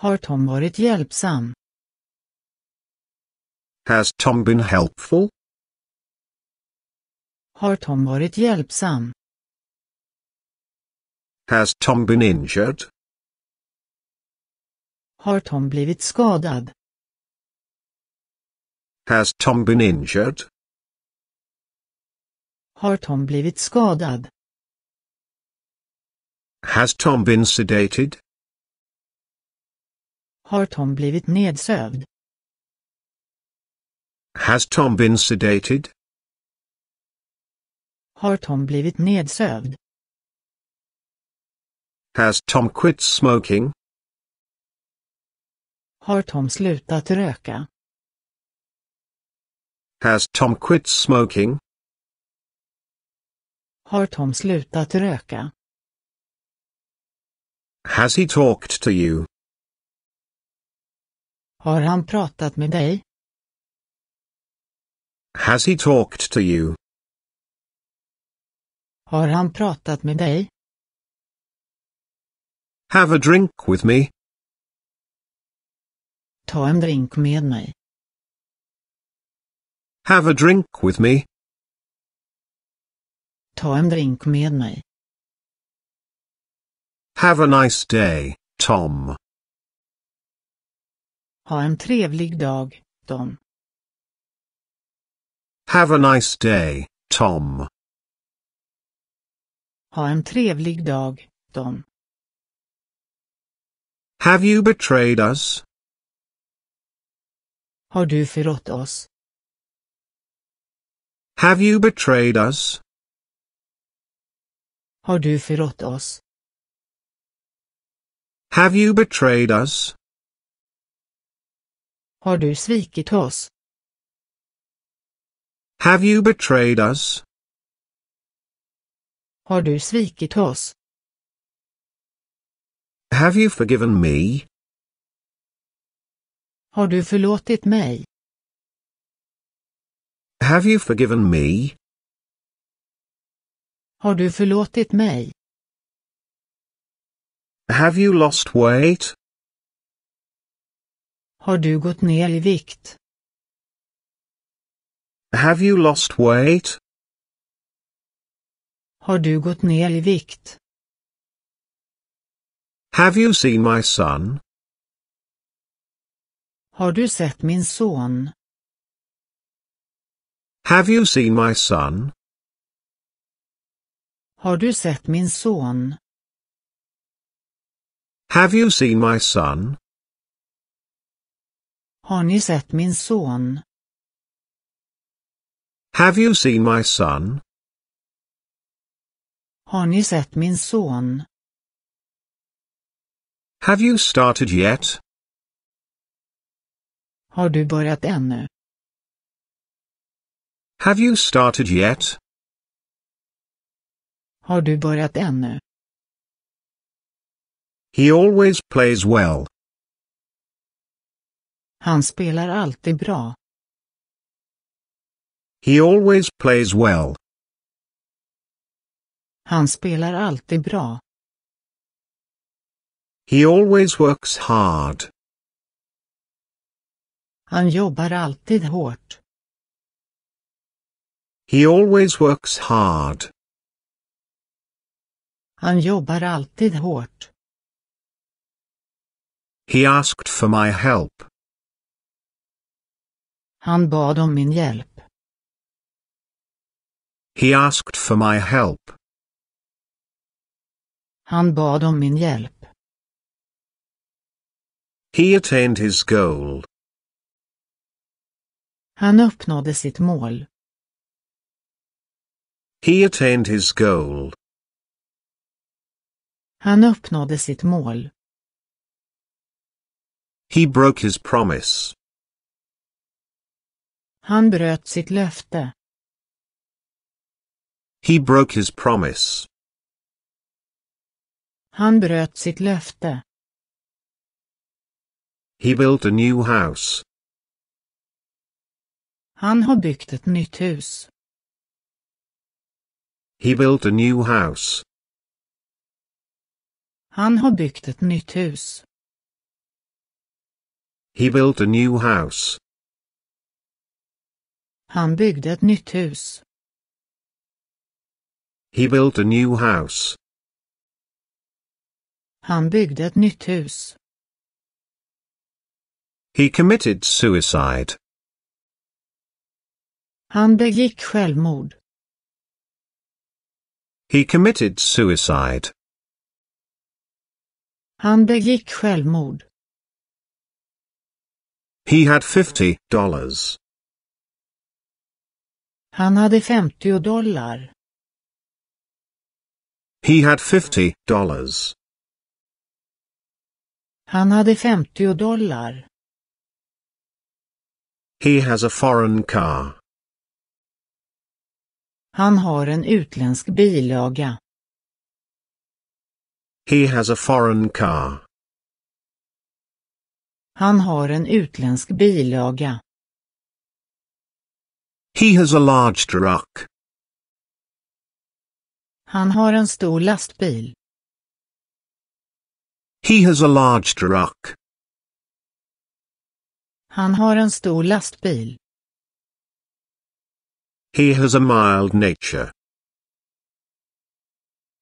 Har Tom varit hjälpsam? Has Tom been helpful? Har Tom varit hjälpsam? Has Tom been injured? Har Tom blivit skadad? Has Tom been injured? Har Tom blivit skadad? Has Tom been sedated? Har Tom blivit nedsövd? Has Tom been sedated? Har Tom blivit nedsövd? Has Tom quit smoking? Har Tom slutat röka? Has Tom quit smoking? Har Tom slutat röka? Has he talked to you? Har han pratat med dig? Has he talked to you? Har han pratat med dig? Have a drink with me. Ta en drink med mig. Have a drink with me. Ta en drink med mig. Have a nice day, Tom. Ha en trevlig dag, Tom. Have a nice day, Tom. Ha en trevlig dag, Tom. Have you betrayed us? Har du förrått oss? Have you betrayed us? Har du förrått oss? Have you betrayed us? Har du svikit oss? Have you betrayed us? Har du svikit oss? Have you forgiven me? Har du förlåtit mig? Have you forgiven me? Har du förlåtit mig? Have you lost weight? Har du gått ner i vikt? Have you lost weight? Har du gått ner i vikt? Have you seen my son? Har du sett min son? Have you seen my son? Har du sett min son? Have you seen my son? Har ni sett min son? Have you seen my son? Har ni sett min son? Have you started yet? Har du börjat ännu? Have you started yet? Har du börjat ännu? He always plays well. Han spelar alltid bra. He always plays well. Han spelar alltid bra. He always works hard. Han jobbar alltid hårt. He always works hard. Han jobbar alltid hårt. He asked for my help. Han bad om min hjälp. He asked for my help. Han bad om min hjälp. He attained his goal. Han uppnådde sitt mål. He attained his goal. Han uppnådde sitt mål. He broke his promise. Han bröt sitt löfte. He broke his promise. Han bröt sitt löfte. He built a new house. Han har byggt ett nytt hus. He built a new house. Han har byggt ett nytt hus. He built a new house. Han byggde ett nytt hus. He built a new house. Han byggde ett nytt hus. He committed suicide. Han begick självmord. He committed suicide. Han begick självmord. He had fifty dollars. Han hade 50 dollar. He had fifty dollars. Han hade 50 dollar. He has a foreign car. Han har en utländsk bilaga. He has a foreign car. Han har en utländsk bilaga. He has a large truck. Han har en stor lastbil. He has a large truck. Han har en stor lastbil. He has a mild nature.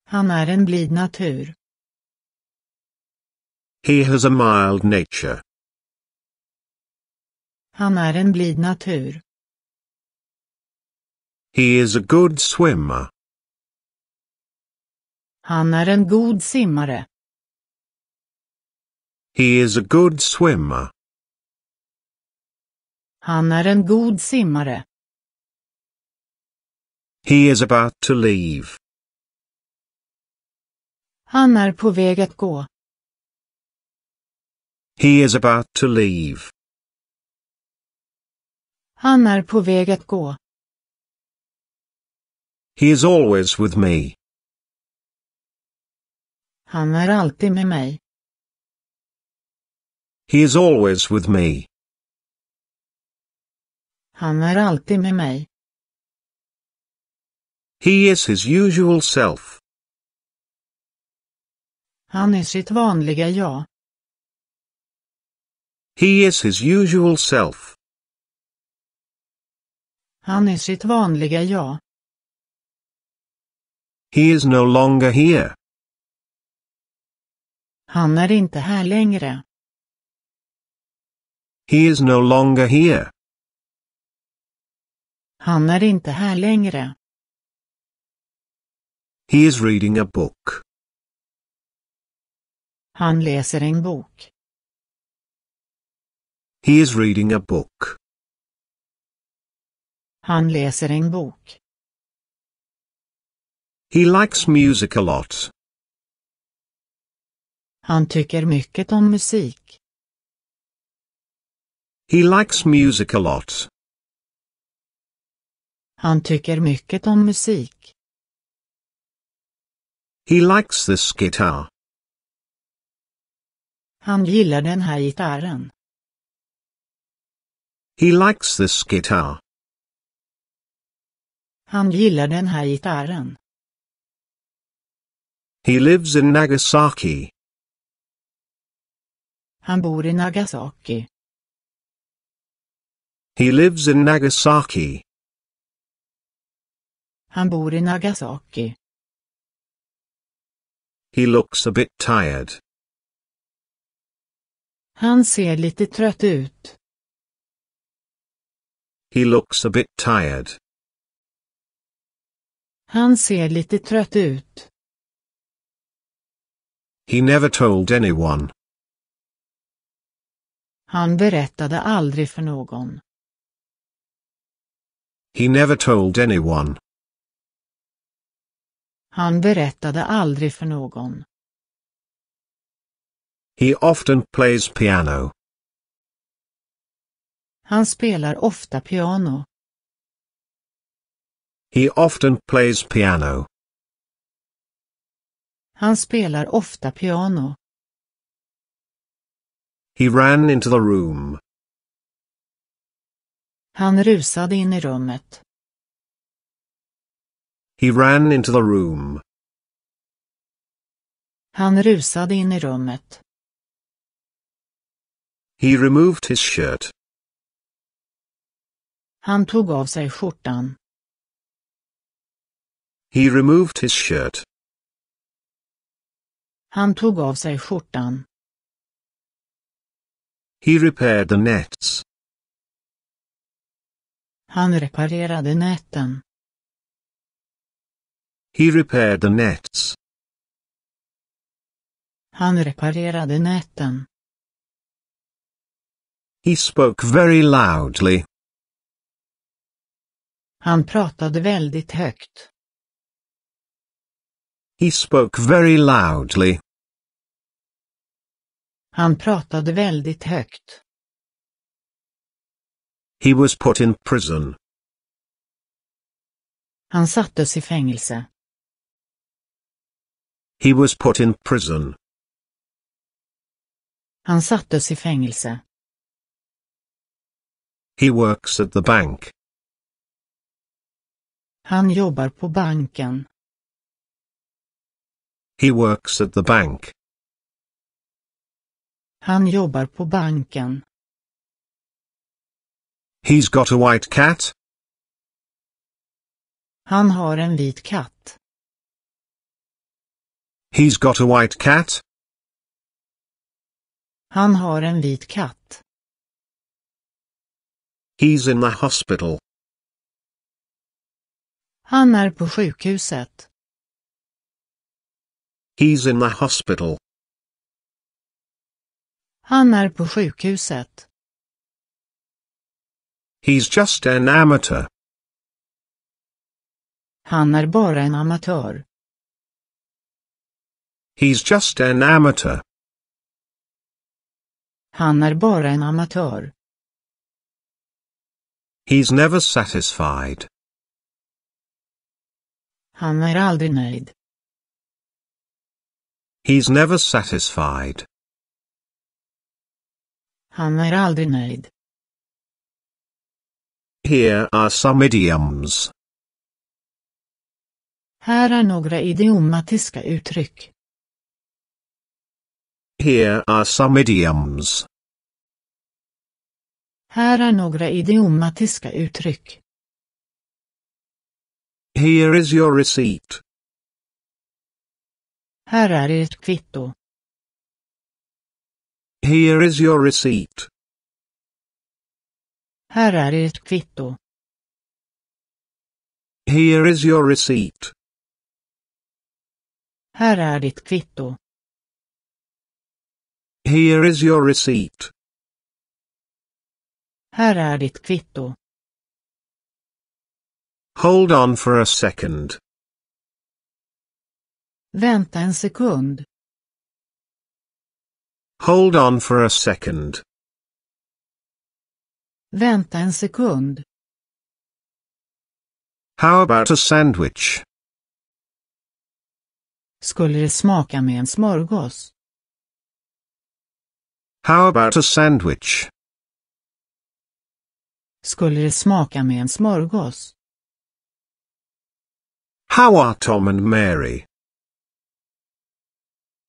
Han är en blid natur. He has a mild nature. Han är en blid natur. He is a good swimmer. Han är en god simmare. He is a good swimmer. Han är en god simmare. He is about to leave. Han är på väg att gå. He is about to leave. Han är på väg att gå. He is always with me. Han är alltid med mig. He is always with me. Han är alltid med mig. He is his usual self. Han är sitt vanliga jag. He is his usual self. Han är sitt vanliga jag. He is no longer here. Han är inte här längre. He is no longer here. Han är inte här längre. He is reading a book. Han läser en bok. He is reading a book. Han läser en bok. He likes music a lot. Han tycker mycket om musik. He likes music a lot. Han tycker mycket om musik. He likes this guitar. Han gillar den här gitarren. He likes this guitar. Han gillar den här gitarren. He lives in Nagasaki. Han bor i Nagasaki. He lives in Nagasaki. Han bor i Nagasaki. He looks a bit tired. Han ser lite trött ut. He looks a bit tired. Han ser lite trött ut. He never told anyone. Han berättade aldrig för någon. He never told anyone. Han berättade aldrig för någon. He often plays piano. Han spelar ofta piano. He often plays piano. Han spelar ofta piano. He ran into the room. Han rusade in i rummet. He ran into the room. Han rusade in i rummet. He removed his shirt. Han tog av sig skjortan. He removed his shirt. Han tog av sig skjortan. He repaired the nets. Han reparerade näten. He repaired the nets. Han reparerade näten. He spoke very loudly. Han pratade väldigt högt. He spoke very loudly. Han pratade väldigt högt. He was put in prison. Han sattes i fängelse. He was put in prison. Han sattes i fängelse. He works at the bank. Han jobbar på banken. He works at the bank. Han jobbar på banken. He's got a white cat. Han har en vit katt. He's got a white cat. Han har en vit katt. He's in the hospital. Han är på sjukhuset. He's in the hospital. Han är på sjukhuset. He's just an amateur. Han är bara en amatör. He's just an amateur. Han är bara en amatör. He's never satisfied. Han är aldrig nöjd. He's never satisfied. Han är aldrig nöjd. Here are some idioms. Här är några idiomatiska uttryck. Here are some idioms. Här är några idiomatiska uttryck. Here is your receipt. Här är ert kvitto. Here is your receipt. Här är ert kvitto. Here is your receipt. Här är ditt kvitto. Here is your receipt. Här är ditt kvitto. Hold on for a second. Vänta en sekund. Hold on for a second. Vänta en sekund. How about a sandwich? Skulle det smaka med en smörgås? How about a sandwich? Skulle det smaka med en smörgås? How are Tom and Mary?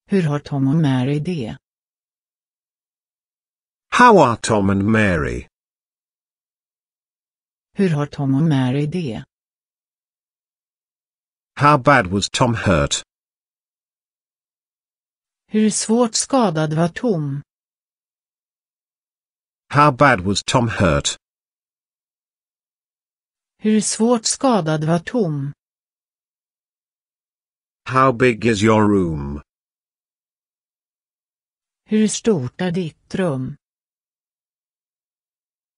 Hur har Tom och Mary det? How are Tom and Mary? Hur har Tom och Mary det? How bad was Tom hurt? Hur svårt skadad var Tom? How bad was Tom hurt? Hur svårt skadad var Tom? How big is your room? Hur stort är ditt rum?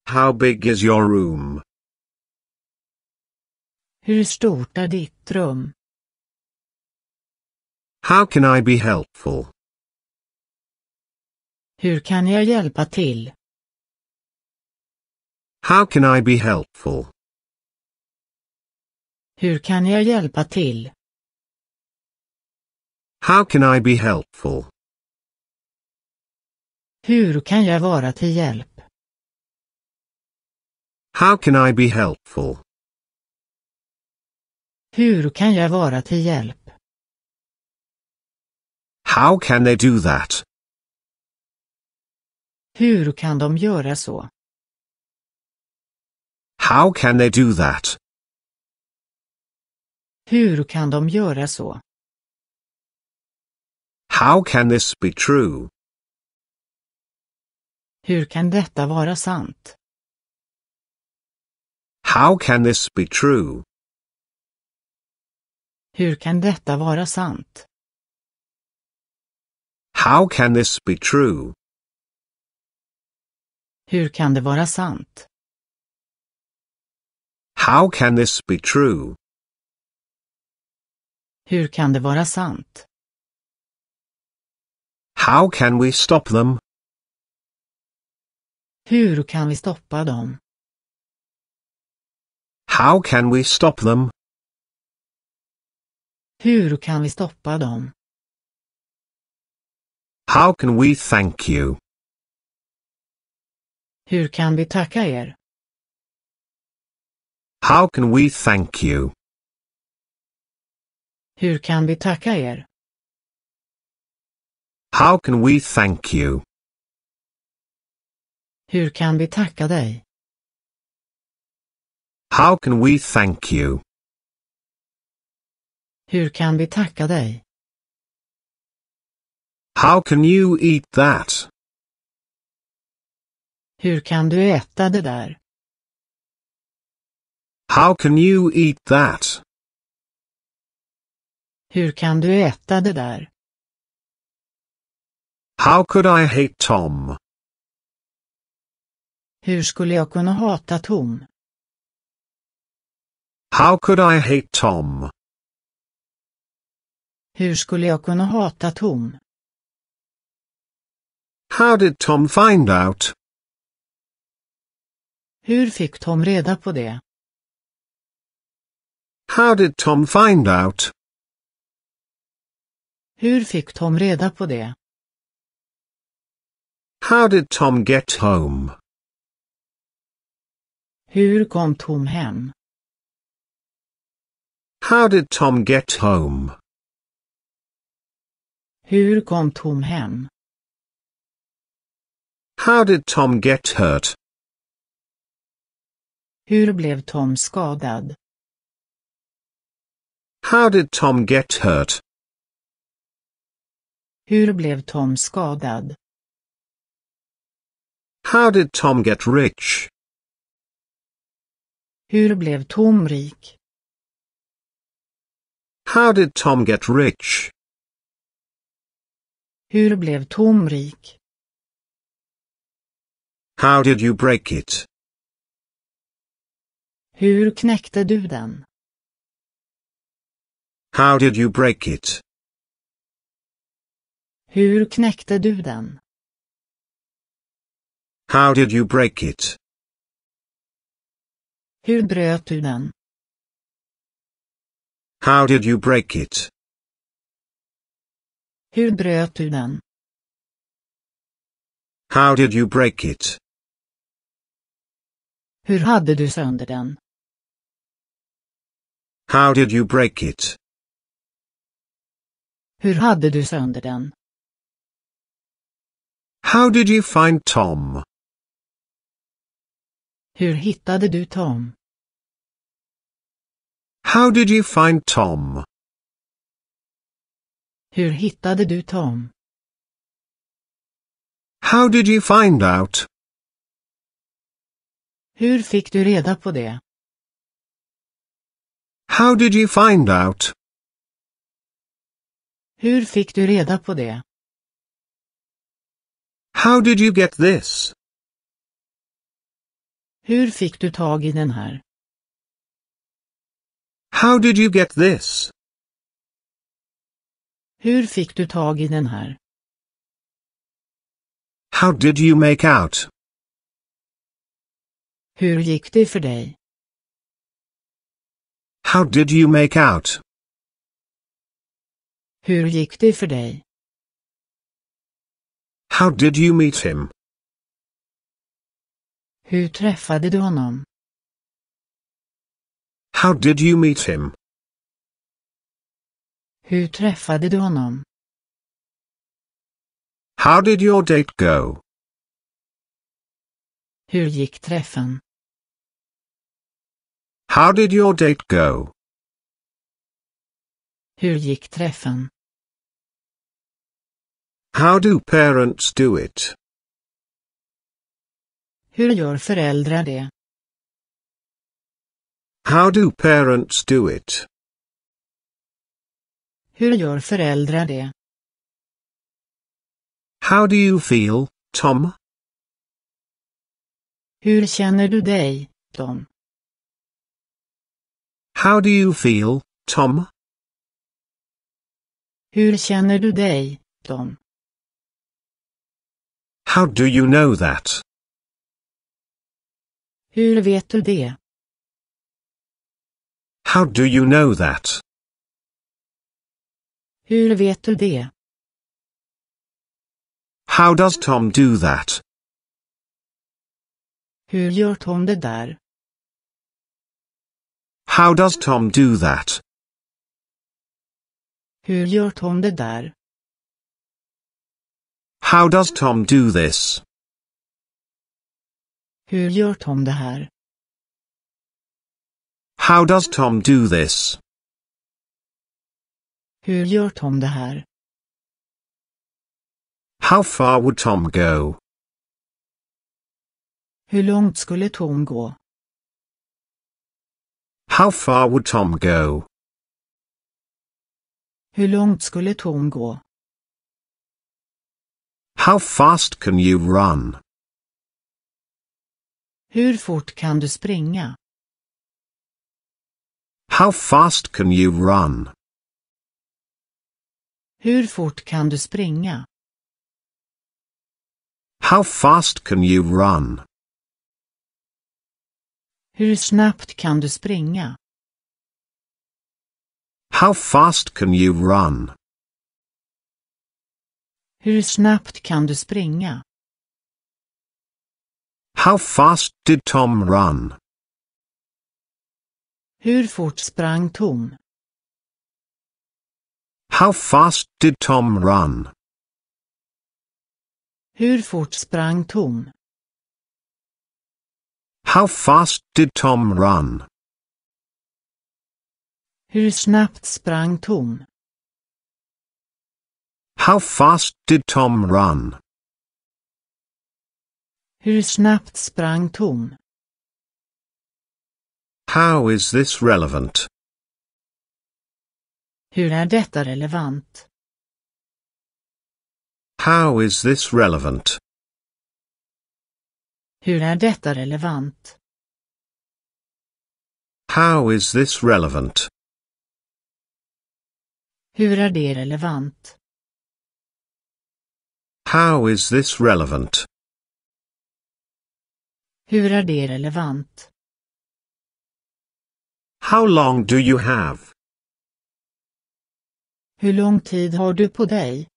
How big is your room? Hur stort är ditt rum? How can I be helpful? Hur kan jag hjälpa till? How can I be helpful? Hur kan jag hjälpa till? How can I be helpful? Hur kan jag vara till hjälp? How can I be helpful? Hur kan jag vara till hjälp? How can they do that? Hur kan de göra så? How can they do that? Hur kan de göra så? How can this be true? Hur kan detta vara sant? How can this be true? Hur kan detta vara sant? How can this be true? Hur kan det vara sant? How can this be true? Hur kan det vara sant? How can we stop them? Hur kan vi stoppa dem? How can we stop them? Hur kan vi stoppa dem? How can we thank you? Hur kan vi tacka er? How can we thank you? Hur kan vi tacka er? How can we thank you? Hur kan vi tacka dig? How can we thank you? Hur kan vi tacka dig? How can you eat that? Hur kan du äta det där? How can you eat that? Hur kan du äta det där? How could I hate Tom? Hur skulle jag kunna hata Tom? How could I hate Tom? Hur skulle jag kunna hata Tom? How did Tom find out? Hur fick Tom reda på det? How did Tom find out? Hur fick Tom reda på det? How did Tom get home? Hur kom Tom hem? How did Tom get home? Hur kom Tom hem? How did Tom get hurt? Hur blev Tom skadad? How did Tom get hurt? Hur blev Tom skadad? How did Tom get rich? Hur blev Tom rik? How did Tom get rich? Hur blev Tom rik? How did you break it? Hur knäckte du den? How did you break it? Hur knäckte du den? How did you break it? Hur bröt du den? How did you break it? Hur bröt du den? How did you break it? Hur hade du sönder den? How did you break it? Hur hade du sönder den? How did you find Tom? Hur hittade du Tom? How did you find Tom? Hur hittade du Tom? How did you find out? Hur fick du reda på det? How did you find out? Hur fick du reda på det? How did you get this? Hur fick du tag i den här? How did you get this? Hur fick du tag i den här? How did you make out? Hur gick det för dig? How did you make out? Hur gick det för dig? How did you meet him? Hur träffade du honom? How did you meet him? Hur träffade du honom? How did your date go? Hur gick träffen? How did your date go? Hur gick träffen? How do parents do it? Hur gör föräldrar det? How do parents do it? Hur gör föräldrar det? How do you feel, Tom? Hur känner du dig, Tom? How do you feel, Tom? Hur känner du dig, Tom? How do you know that? Hur vet du det? How do you know that? Hur vet du det? How does Tom do that? Hur gör Tom det där? How does Tom do that? Hur gör Tom det där? How does Tom do this? Hur gör Tom det här? How does Tom do this? Hur gör Tom det här? How far would Tom go? Hur långt skulle Tom gå? How far would Tom go? Hur långt skulle Tom gå? How fast can you run? Hur fort kan du springa? How fast can you run? Hur fort kan du springa? How fast can you run? Hur snabbt kan du springa? How fast can you run? Hur snabbt kan du springa? How fast did Tom run? Hur fort sprang Tom? How fast did Tom run? Hur fort sprang Tom? How fast did Tom run? Hur snabbt sprang Tom? How fast did Tom run? Hur snabbt sprang Tom? How is this relevant? Hur är detta relevant? How is this relevant? Hur är detta relevant? How is this relevant? Hur är det relevant? How is this relevant? Hur är det relevant? How long do you have? Hur lång tid har du på dig?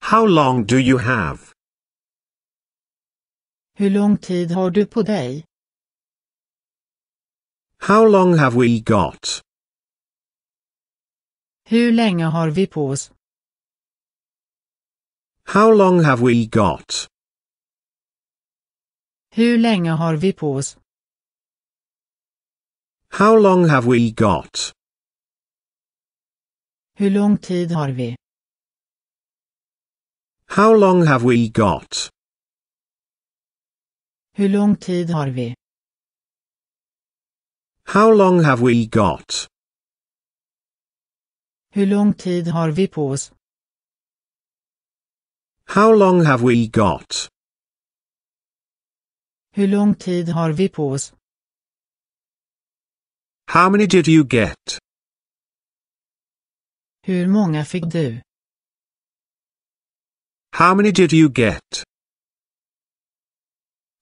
How long do you have? Hur lång tid har du på dig? How long have we got? Hur länge har vi på oss? How long have we got? Hur länge har vi på oss? How long have we got? Hur lång tid har vi? How long have we got? Hur lång tid har vi? How long have we got? Hur lång tid har vi på oss? How long have we got? Hur lång tid har vi på oss? How many did you get? Hur många fick du? How many did you get?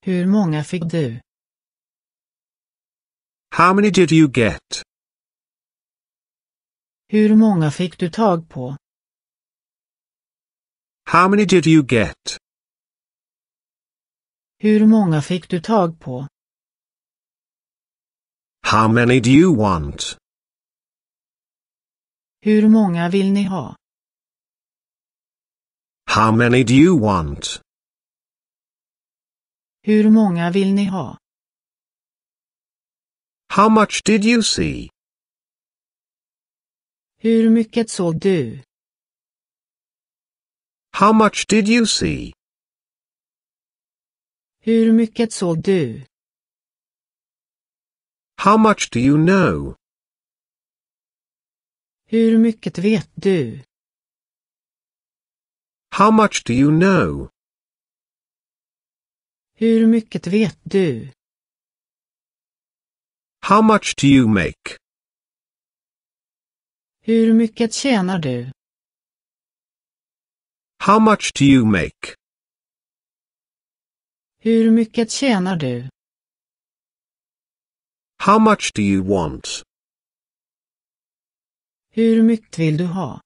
Hur många fick du? How many did you get? Hur många fick du tag på? How many did you get? Hur många fick du tag på? How many do you want? Hur många vill ni ha? How many do you want? Hur många vill ni ha? How much did you see? Hur mycket såg du? How much did you see? Hur mycket såg du? How much do you know? Hur mycket vet du? How much do you know? Hur mycket vet du? How much do you make? Hur mycket tjänar du? How much do you make? Hur mycket tjänar du? How much do you want? Hur mycket vill du ha?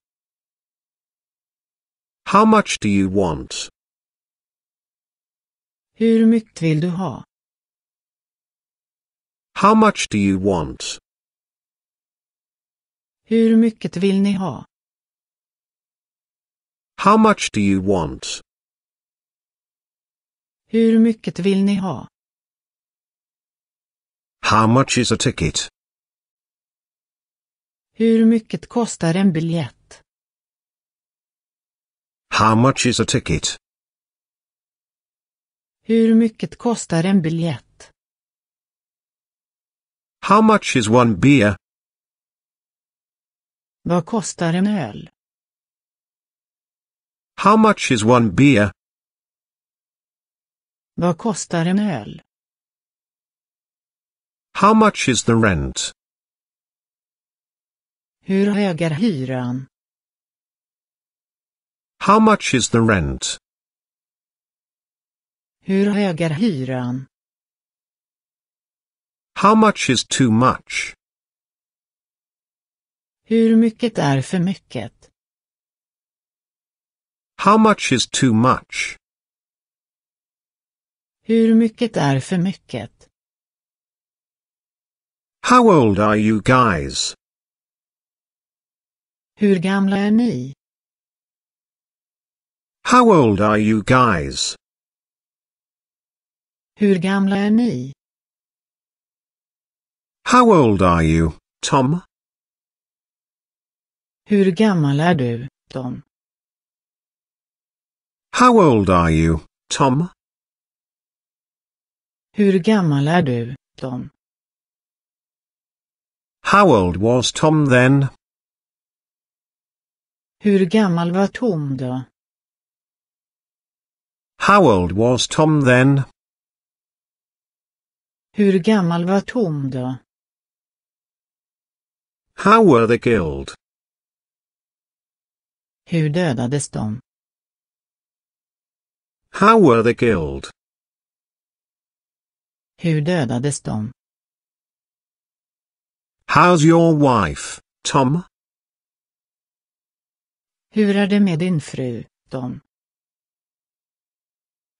How much do you want? Hur mycket vill du ha? How much do you want? Hur mycket vill ni ha? How much do you want? Hur mycket vill ni ha? How much is a ticket? Hur mycket kostar en biljett? How much is a ticket? Hur mycket kostar en biljett? How much is one beer? Vad kostar en öl? How much is one beer? Vad kostar en öl? How much is the rent? Hur hög är hyran? How much is the rent? Hur hög är hyran? How much is too much? Hur mycket är för mycket? How much is too much? Hur mycket är för mycket? How old are you guys? Hur gamla är ni? How old are you guys? Hur gamla är ni? How old are you, Tom? Hur gammal är du, Tom? How old are you, Tom? Hur gammal är du, Tom? How old was Tom then? Hur gammal var Tom då? How old was Tom then? Hur gammal var Tom då? How were they killed? Hur dödades de? How were they killed? Hur dödades de? How's your wife, Tom? Hur är det med din fru, Tom?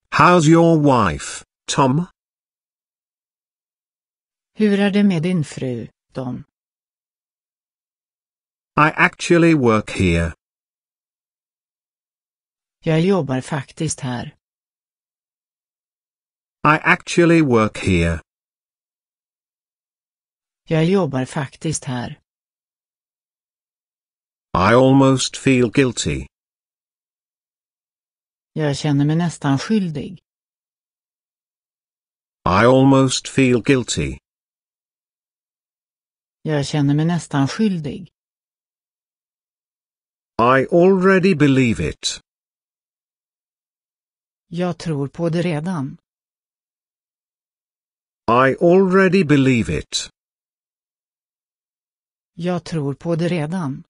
How's your wife, Tom? Hur är det med din fru, Tom? I actually work here. Jag jobbar faktiskt här. I actually work here. Jag jobbar faktiskt här. I almost feel guilty. Jag känner mig nästan skyldig. I almost feel guilty. Jag känner mig nästan skyldig. I already believe it. Jag tror på det redan. I already believe it. Jag tror på det redan.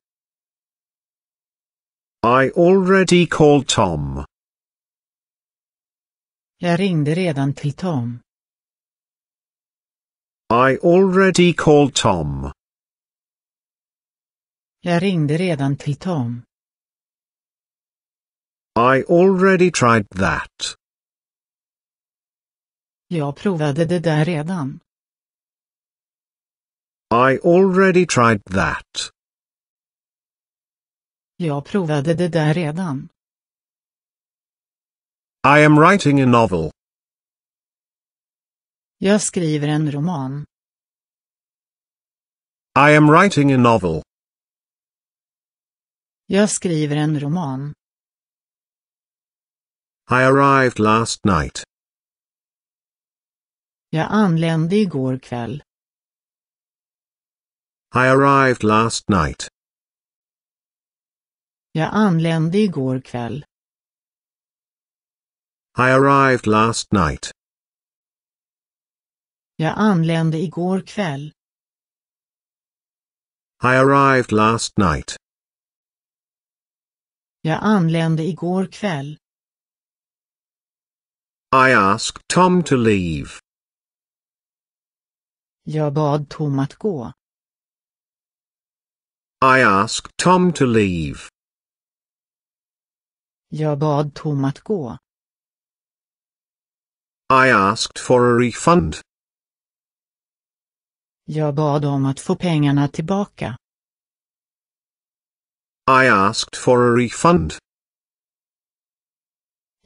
I already called Tom. Jag ringde redan till Tom. I already called Tom. Jag ringde redan till Tom. I already tried that. Jag provade det där redan. I already tried that. Jag provade det där redan. I am writing a novel. Jag skriver en roman. I am writing a novel. Jag skriver en roman. I arrived last night. Jag anlände igår kväll. I arrived last night. Jag anlände igår kväll. I arrived last night. Jag anlände igår kväll. I arrived last night. Jag anlände igår kväll. I asked Tom to leave. Jag bad Tom att gå. I asked Tom to leave. Jag bad Tom att gå. I asked for a refund. Jag bad om att få pengarna tillbaka. I asked for a refund.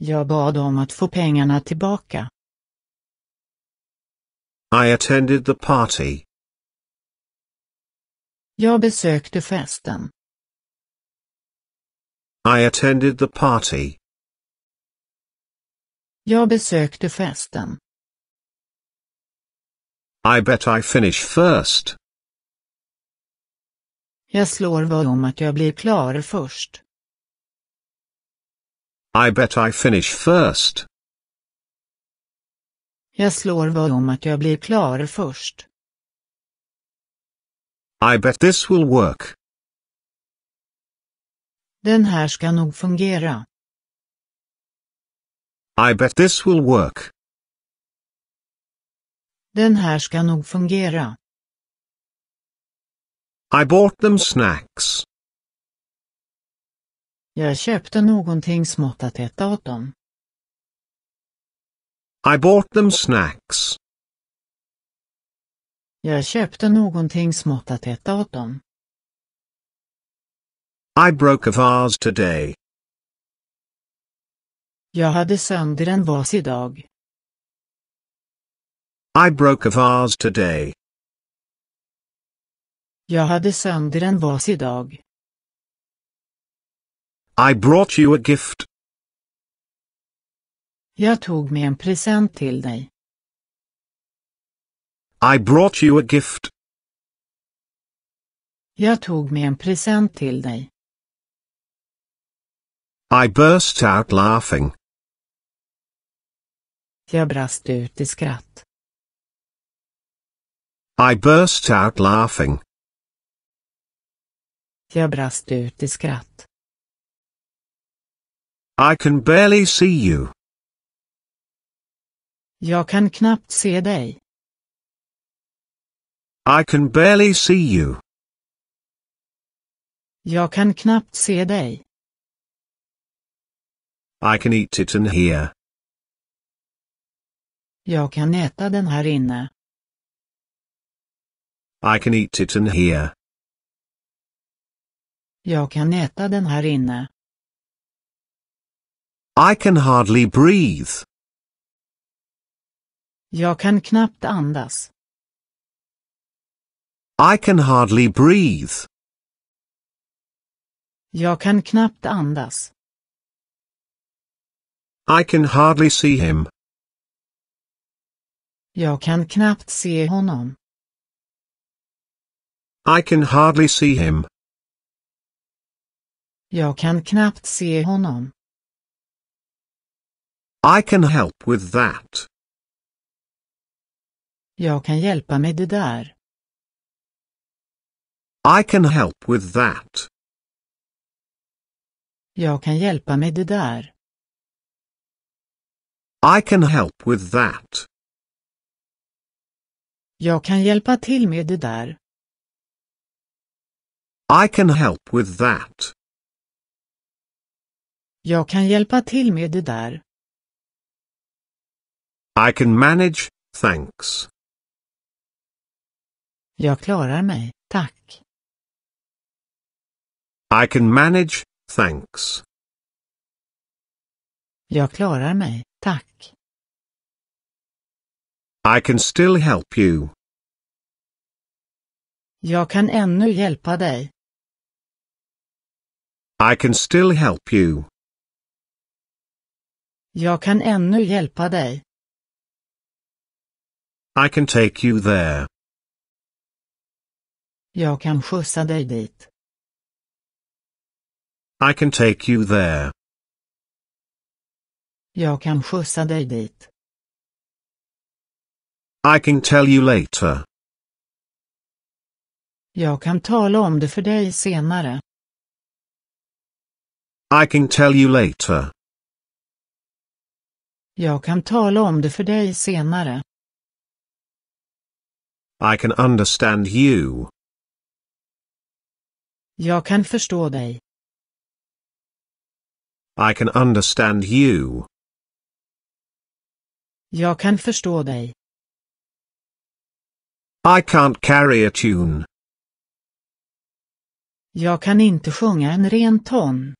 Jag bad om att få pengarna tillbaka. I attended the party. Jag besökte festen. I attended the party. Jag besökte festen. I bet I finish first. Jag slår vad om att jag blir klar först. I bet I finish first. Jag slår vad om att jag blir klar först. I bet this will work. Den här ska nog fungera. I bet this will work. Den här ska nog fungera. I bought them snacks. Jag köpte någonting smått att äta åt dem. I bought them snacks. Jag köpte någonting smått att äta åt dem. I broke a vase today. Jag hade sönder en vas idag. I broke a vase today. Jag hade sönder en vas idag. I brought you a gift. Jag tog med en present till dig. I brought you a gift. Jag tog med en present till dig. I burst out laughing. Jag brast ut i skratt. I burst out laughing. Jag brast ut i skratt. I can barely see you. Jag kan knappt se dig. I can barely see you. Jag kan knappt se dig. I can eat it in here. Jag kan äta den här inne. I can eat it in here. Jag kan äta den här inne. I can hardly breathe. Jag kan knappt andas. I can hardly breathe. Jag kan knappt andas. I can hardly see him. Jag kan knappt se honom. I can hardly see him. Jag kan knappt se honom. I can help with that. Jag kan hjälpa med det där. I can help with that. Jag kan hjälpa med det där. I can help with that. Jag kan hjälpa till med det där. I can help with that. Jag kan hjälpa till med det där. I can manage, thanks. Jag klarar mig, tack. I can manage, thanks. Jag klarar mig, tack. I can still help you. Jag kan ännu hjälpa dig. I can still help you. Jag kan ännu hjälpa dig. I can take you there. Jag kan skjutsa dig dit. I can take you there. Jag kan skjutsa dig dit. I can tell you later. Jag kan tala om det för dig senare. I can tell you later. Jag kan tala om det för dig senare. I can understand you. Jag kan förstå dig. I can understand you. Jag kan förstå dig. I can't carry a tune. Jag kan inte sjunga en ren ton.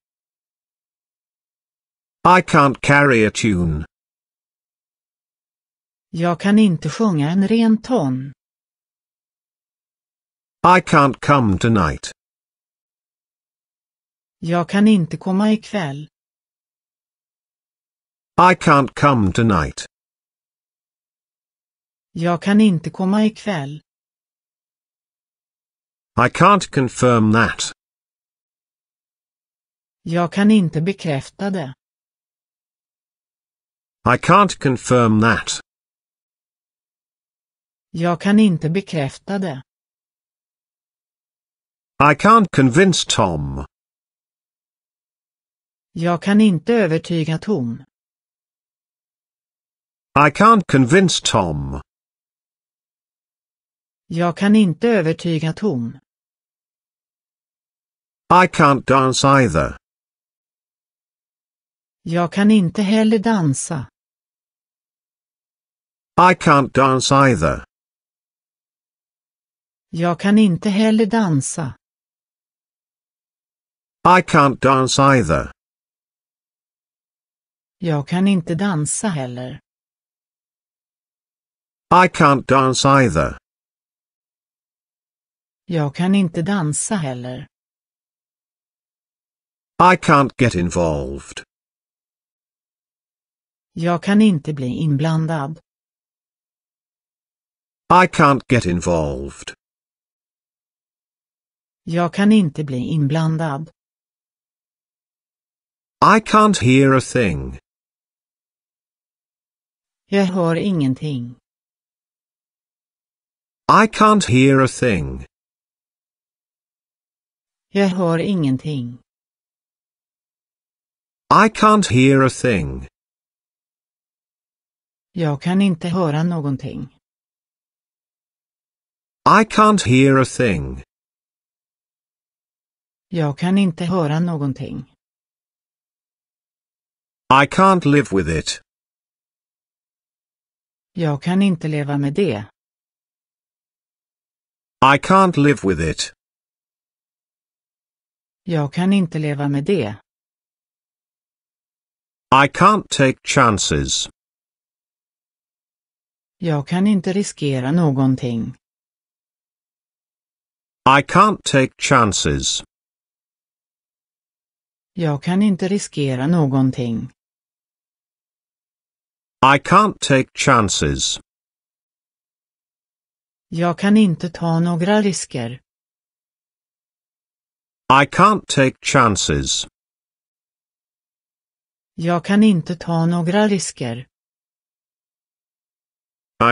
I can't carry a tune. Jag kan inte sjunga en ren ton. I can't come tonight. Jag kan inte komma ikväll. I can't come tonight. Jag kan inte komma ikväll. I can't confirm that. Jag kan inte bekräfta det. I can't confirm that. Jag kan inte bekräfta det. I can't convince Tom. Jag kan inte övertyga Tom. I can't convince Tom. Jag kan inte övertyga Tom. I can't dance either. Jag kan inte heller dansa. I can't dance either. Jag kan inte heller dansa. I can't dance either. Jag kan inte dansa heller. I can't dance either. Jag kan inte dansa heller. I can't get involved. Jag kan inte bli inblandad. I can't get involved. Jag kan inte bli inblandad. I can't hear a thing. Jag hör ingenting. I can't hear a thing. Jag hör ingenting. I can't hear a thing. Jag kan inte höra någonting. I can't hear a thing. Jag kan inte höra någonting. I can't live with it. Jag kan inte leva med det. I can't live with it. Jag kan inte leva med det. I can't take chances. Jag kan inte riskera någonting. I can't take chances. Jag kan inte riskera någonting. I can't take chances. Jag kan inte ta några risker. I can't take chances. Jag kan inte ta några risker.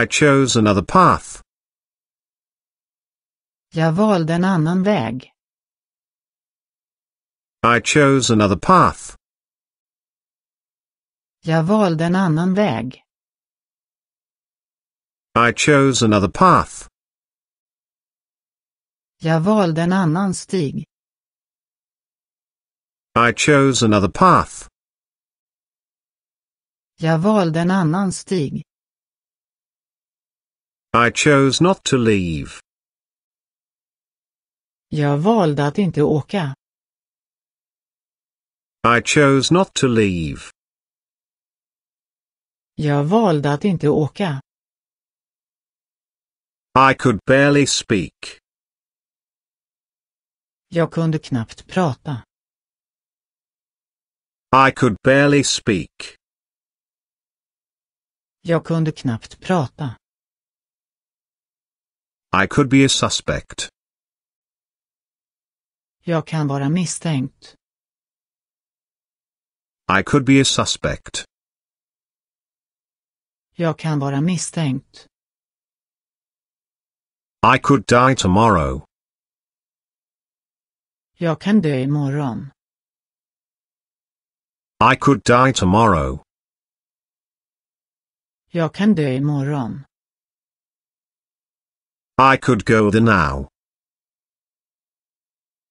I chose another path. Jag valde en annan väg. I chose another path. Jag valde en annan väg. I chose another path. Jag valde en annan stig. I chose another path. Jag valde en annan stig. I chose not to leave. Jag valde att inte åka. I chose not to leave. Jag valde att inte åka. I could barely speak. Jag kunde knappt prata. I could barely speak. Jag kunde knappt prata. I could be a suspect. Jag kan vara misstänkt. I could be a suspect. Jag kan vara misstänkt. I could die tomorrow. Jag kan dö imorgon. I could die tomorrow. Jag kan dö imorgon. I could go there now.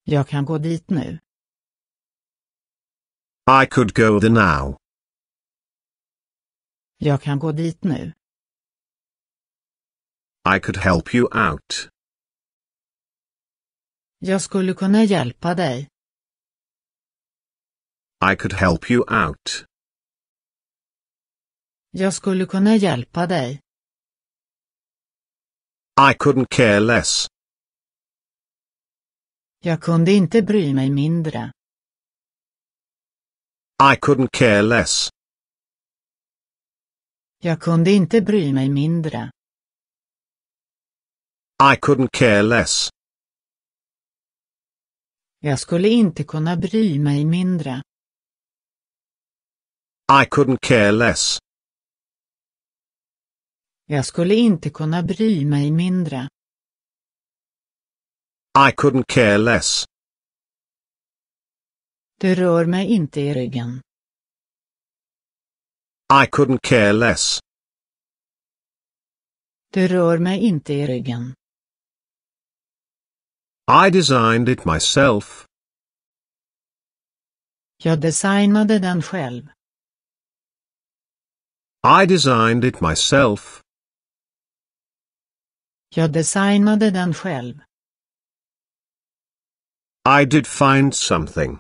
Jag kan gå dit nu. I could go there now. Jag kan gå dit nu. I could help you out. Jag skulle kunna hjälpa dig. I could help you out. Jag skulle kunna hjälpa dig. I couldn't care less. Jag kunde inte bry mig mindre. I couldn't care less. Jag kunde inte bry mig mindre. I couldn't care less. Jag skulle inte kunna bry mig mindre. I couldn't care less. Jag skulle inte kunna bry mig mindre. I couldn't care less. Du rör mig inte i ryggen. I couldn't care less. Det rör mig inte i ryggen. I designed it myself. Jag designade den själv. I designed it myself. Jag designade den själv. I did find something.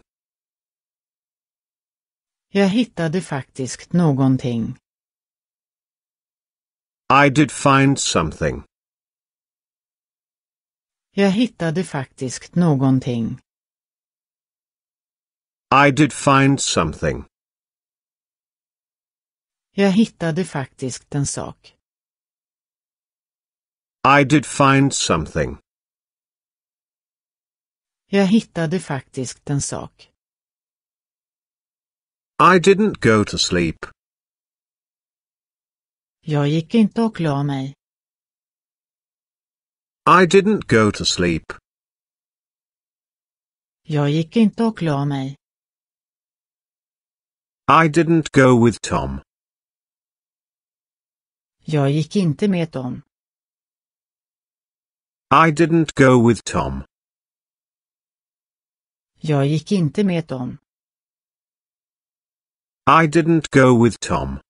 Jag hittade faktiskt någonting. I did find something. Jag hittade faktiskt någonting. I did find something. Jag hittade faktiskt en sak. I did find something. Jag hittade faktiskt en sak. I didn't go to sleep. Jag gick inte och la mig. I didn't go to sleep. Jag gick inte och la mig. I didn't go with Tom. Jag gick inte med Tom. I didn't go with Tom. Jag gick inte med Tom. I didn't go with Tom.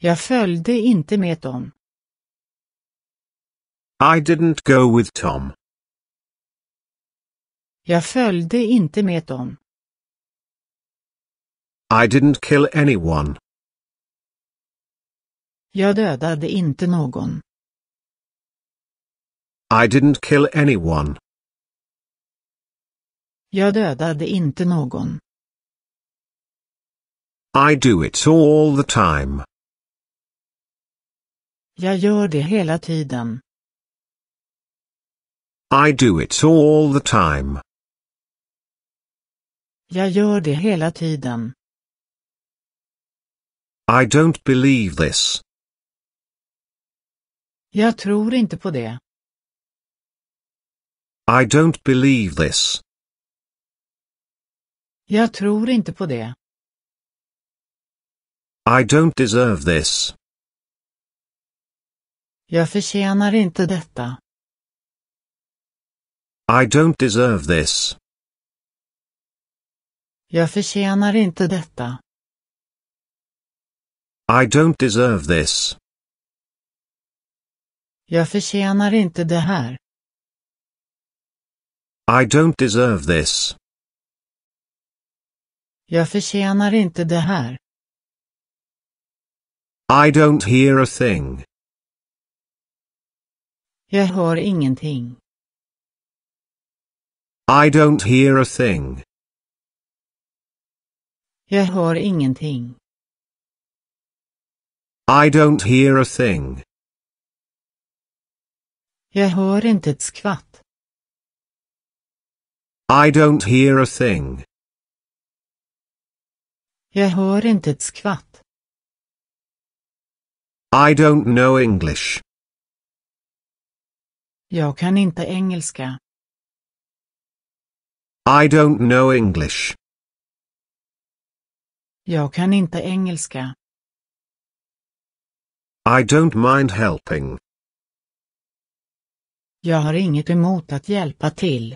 Jag följde inte med Tom. I didn't go with Tom. Jag följde inte med Tom. I didn't kill anyone. Jag dödade inte någon. I didn't kill anyone. Jag dödade inte någon. I do it all the time. Jag gör det hela tiden. I do it all the time. Jag gör det hela tiden. I don't believe this. Jag tror inte på det. I don't believe this. Jag tror inte på det. I don't deserve this. Jag förtjänar inte detta. I don't deserve this. Jag förtjänar inte detta. I don't deserve this. Jag förtjänar inte det här. I don't deserve this. Jag förtjänar inte det här. I don't hear a thing. Jag hör ingenting. I don't hear a thing. Jag hör ingenting. I don't hear a thing. Jag hör inte ett skvatt. I don't hear a thing. Jag hör inte ett skvatt. I don't know English. Jag kan inte engelska. I don't know English. Jag kan inte engelska. I don't mind helping. Jag har inget emot att hjälpa till.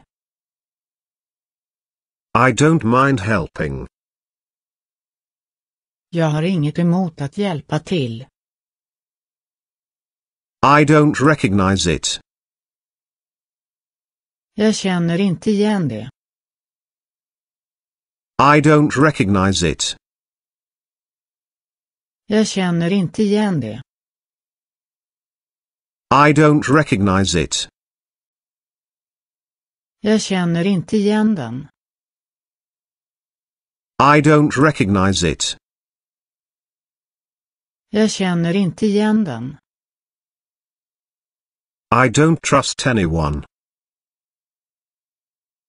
I don't mind helping. Jag har inget emot att hjälpa till. I don't recognize it. Jag känner inte igen det. I don't recognize it. Jag känner inte igen det. I don't recognize it. Jag känner inte igen den. I don't recognize it. Jag känner inte igen den. I don't trust anyone.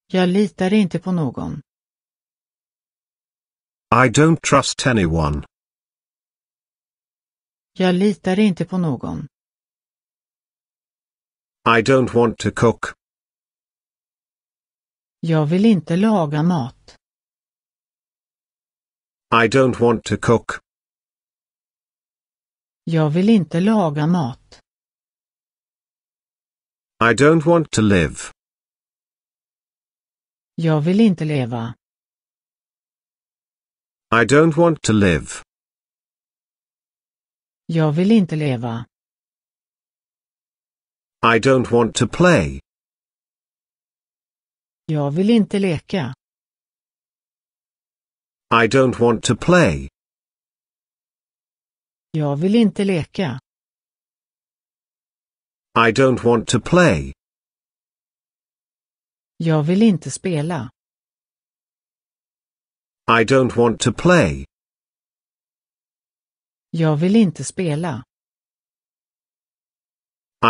Jag litar inte på någon. I don't trust anyone. Jag litar inte på någon. I don't want to cook. Jag vill inte laga mat. I don't want to cook. Jag vill inte laga mat. I don't want to live. Jag vill inte leva. I don't want to live. Jag vill inte leva. I don't want to play. Jag vill inte leka. I don't want to play. Jag vill inte leka. I don't want to play. Jag vill inte spela. I don't want to play. Jag vill inte spela.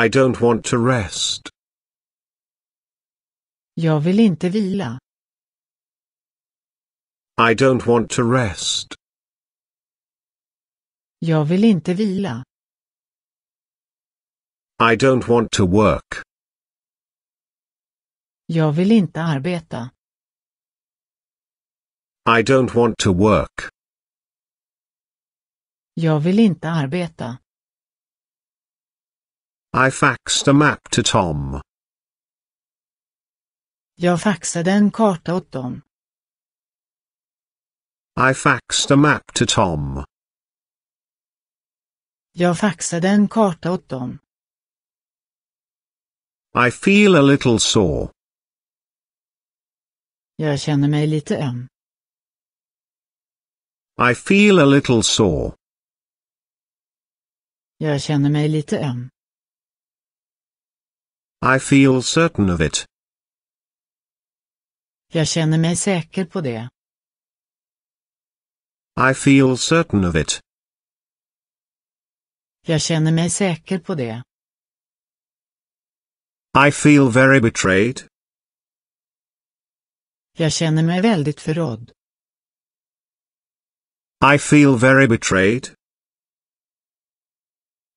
I don't want to rest. Jag vill inte vila. I don't want to rest. Jag vill inte vila. I don't want to work. Jag vill inte arbeta. I don't want to work. Jag vill inte arbeta. I faxed a map to Tom. Jag faxade en karta åt dem. I faxed a map to Tom. Jag faxade en karta åt dem. I feel a little sore. Jag känner mig lite öm. I feel a little sore. Jag känner mig lite öm. I feel certain of it. Jag känner mig säker på det. I feel certain of it. Jag känner mig säker på det. I feel very betrayed. Jag känner mig väldigt förrådd. I feel very betrayed.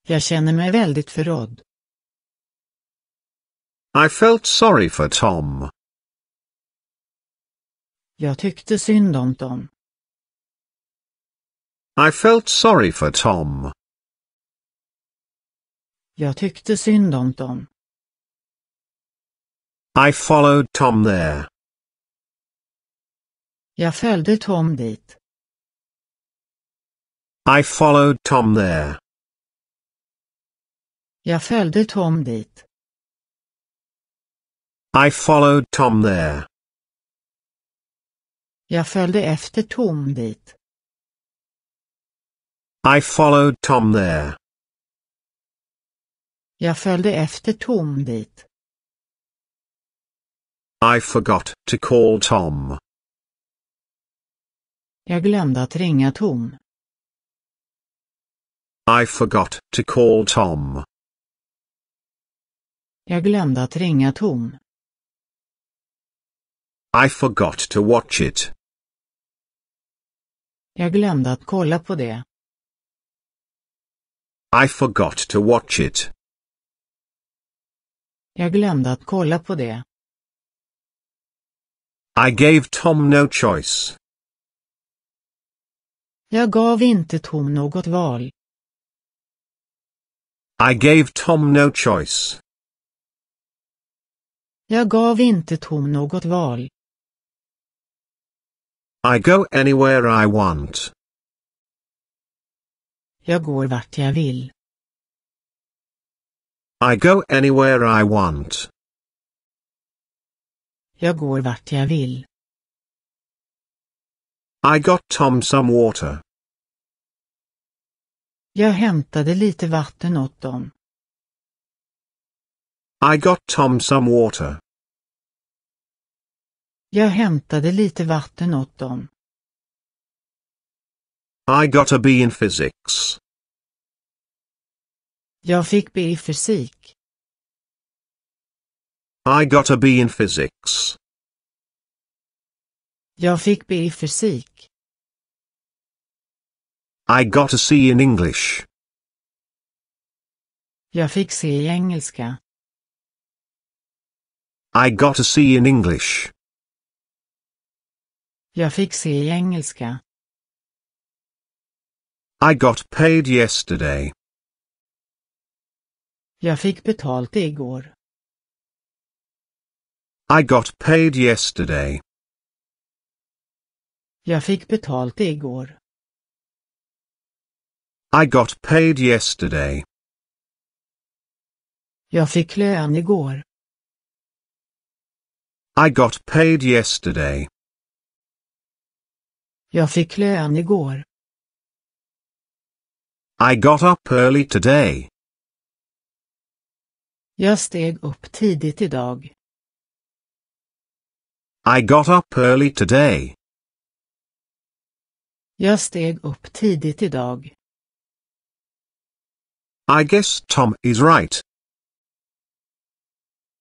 Jag känner mig väldigt förrådd. I felt sorry for Tom. Jag tyckte synd om Tom. I felt sorry for Tom. Jag tyckte synd om Tom. I followed Tom there. Jag följde Tom dit. I followed Tom there. Jag följde Tom dit. I followed Tom there. Jag följde efter Tom dit. I followed Tom there. Jag följde efter Tom dit. I forgot to call Tom. Jag glömde att ringa Tom. I forgot to call Tom. Jag glömde att ringa Tom. I forgot to watch it. Jag glömde att kolla på det. I forgot to watch it. Jag glömde att kolla på det. I gave Tom no choice. Jag gav inte Tom något val. I gave Tom no choice. Jag gav inte Tom något val. I go anywhere I want. Jag går vart jag vill. I go anywhere I want. Jag går vart jag vill. I got Tom some water. Jag hämtade lite vatten åt dem. I got Tom some water. Jag hämtade lite vatten åt dem. I got a B in physics. Jag fick B i fysik. I got a B in physics. Jag fick B i fysik. I got a C in English. Jag fick C i engelska. I got a C in English. Jag fick C i engelska. I got paid yesterday. Jag fick betalt igår. I got paid yesterday. Jag fick betalt igår. I got paid yesterday. Jag fick lön igår. I got paid yesterday. Jag fick lön igår. I got up early today. Jag steg upp tidigt idag. I got up early today. Jag steg upp tidigt idag. I guess Tom is right.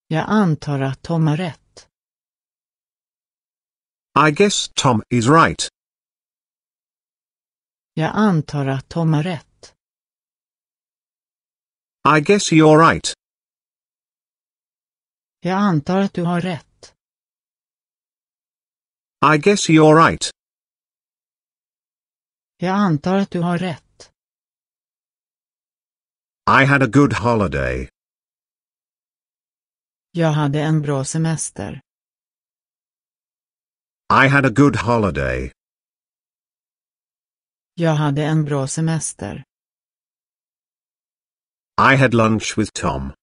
Jag antar att Tom har rätt. I guess Tom is right. Jag antar att Tom har rätt. I guess you're right. Jag antar att du har rätt. I guess you're right. Jag antar att du har rätt. I had a good holiday. Jag hade en bra semester. I had a good holiday. Jag hade en bra semester. I had lunch with Tom.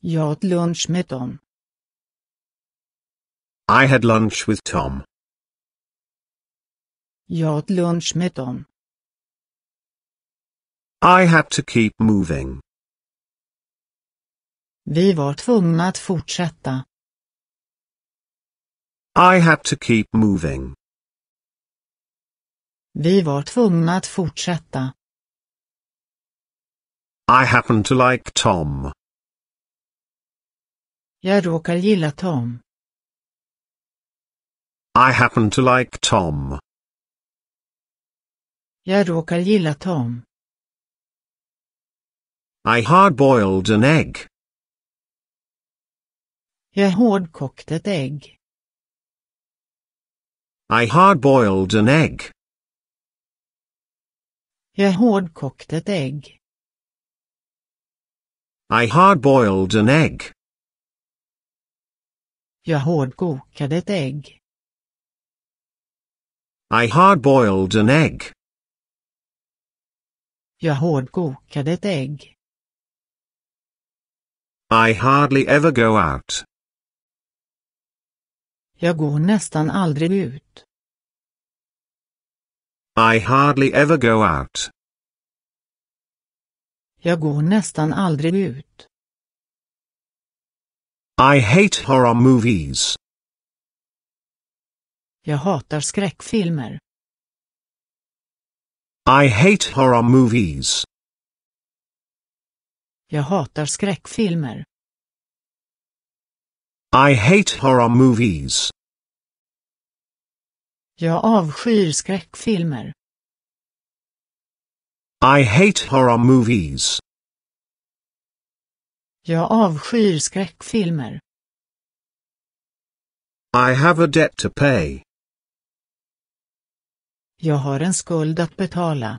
Jag åt lunch med Tom. I had lunch with Tom. Jag åt lunch med Tom. I had to keep moving. Vi var tvungna att fortsätta. I had to keep moving. Vi var tvungna att fortsätta. I happen to like Tom. Jag råkar gilla Tom. I happen to like Tom. Jag råkar gilla Tom. I hard-boiled an egg. Jag hårdkokt ett ägg. I hard-boiled an egg. Jag hårdkokt ett ägg. I hard-boiled an egg. Jag hårdkokade ett ägg. I hard-boiled an egg. Jag hårdkokade ett ägg. I hardly ever go out. Jag går nästan aldrig ut. I hardly ever go out. Jag går nästan aldrig ut. I hate horror movies. Jag hatar skräckfilmer. I hate horror movies. Jag hatar skräckfilmer. I hate horror movies. Jag avskyr skräckfilmer. I hate horror movies. Jag avskyr skräckfilmer. I have a debt to pay. Jag har en skuld att betala.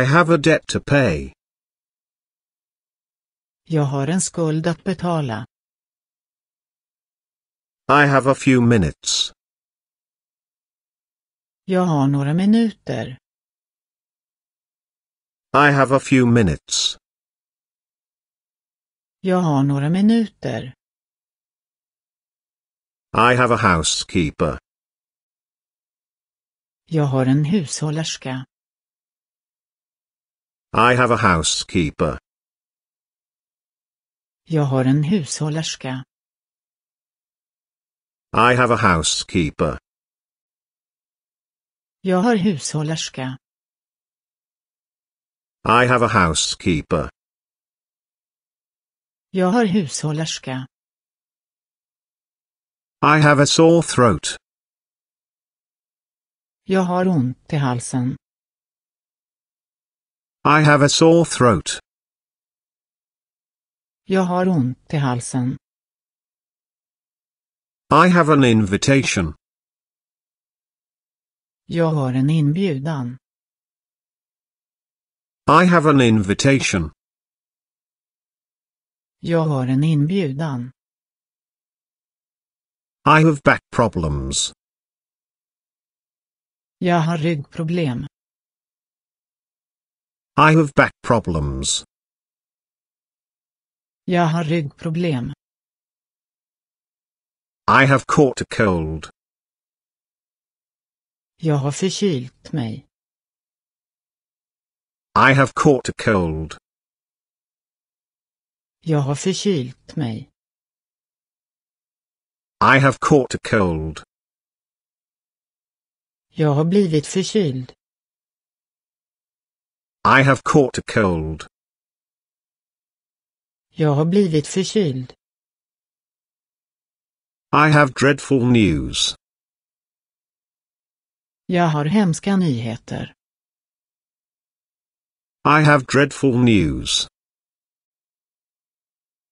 I have a debt to pay. Jag har en skuld att betala. I have a few minutes. Jag har några minuter. I have a few minutes. Jag har några minuter. I have a housekeeper. Jag har en hushållerska. I have a housekeeper. Jag har en hushållerska. I have a housekeeper. Jag har hushållerska. I have a housekeeper. Jag har hushållerska. I have a sore throat. Jag har ont i halsen. I have a sore throat. Jag har ont i halsen. I have an invitation. Jag har en inbjudan. I have an invitation. Jag har en inbjudan. I have back problems. Jag har ryggproblem. I have back problems. Jag har ryggproblem. I have caught a cold. Jag har förkylt mig. I have caught a cold. Jag har förkylt mig. I have caught a cold. Jag har blivit förkyld. I have caught a cold. Jag har blivit förkyld. I have dreadful news. Jag har hemska nyheter. I have dreadful news.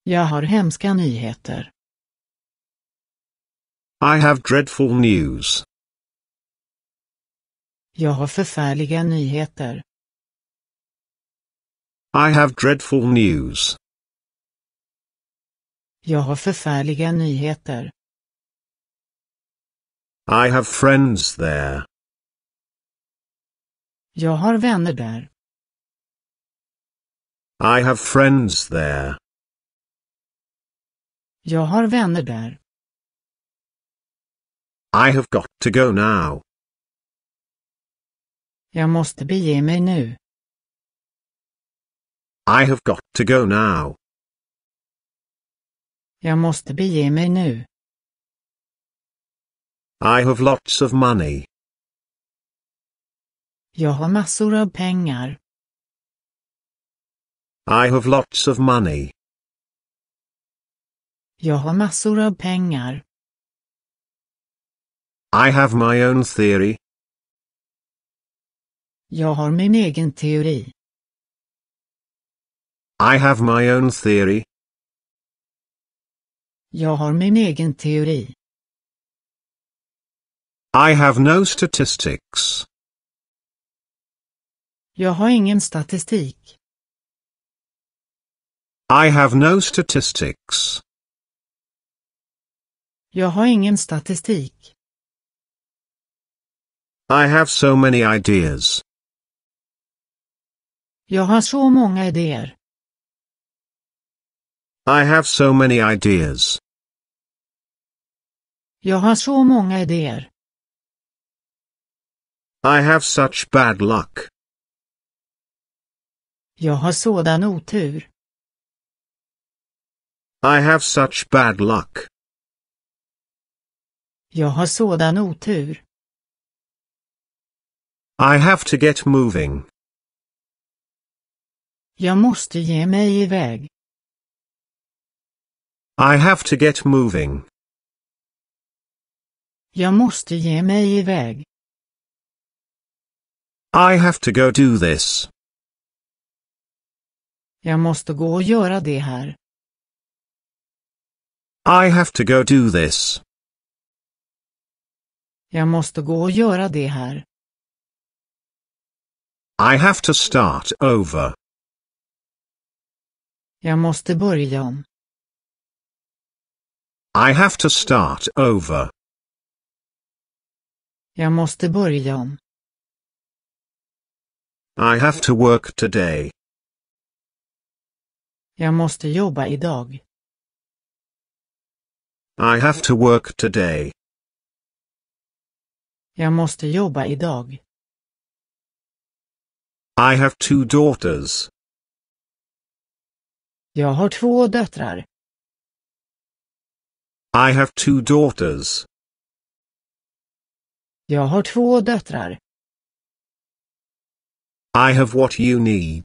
Jag har hemska nyheter. I have dreadful news. Jag har förfärliga nyheter. I have dreadful news. Jag har förfärliga nyheter. I have friends there. Jag har vänner där. I have friends there. Jag har vänner där. I have got to go now. Jag måste bege mig nu. I have got to go now. Jag måste bege mig nu. I have lots of money. Jag har massor av pengar. I have lots of money. Jag har massor av pengar. I have my own theory. Jag har min egen teori. I have my own theory. Jag har min egen teori. I have no statistics. Jag har ingen statistik. I have no statistics. Jag har ingen statistik. I have so many ideas. Jag har så många idéer. I have so many ideas. Jag har så många idéer. I have such bad luck. Jag har sådan otur. I have such bad luck. Jag har sådan otur. I have to get moving. Jag måste ge mig iväg. I have to get moving. Jag måste ge mig iväg. I have to go do this. Jag måste gå och göra det här. I have to go do this. Jag måste gå och göra det här. I have to start over. Jag måste börja om. I have to start over. Jag måste börja om. I have to work today. Jag måste jobba idag. I have to work today. Jag måste jobba idag. I have two daughters. Jag har två döttrar. I have two daughters. Jag har två döttrar. I have what you need.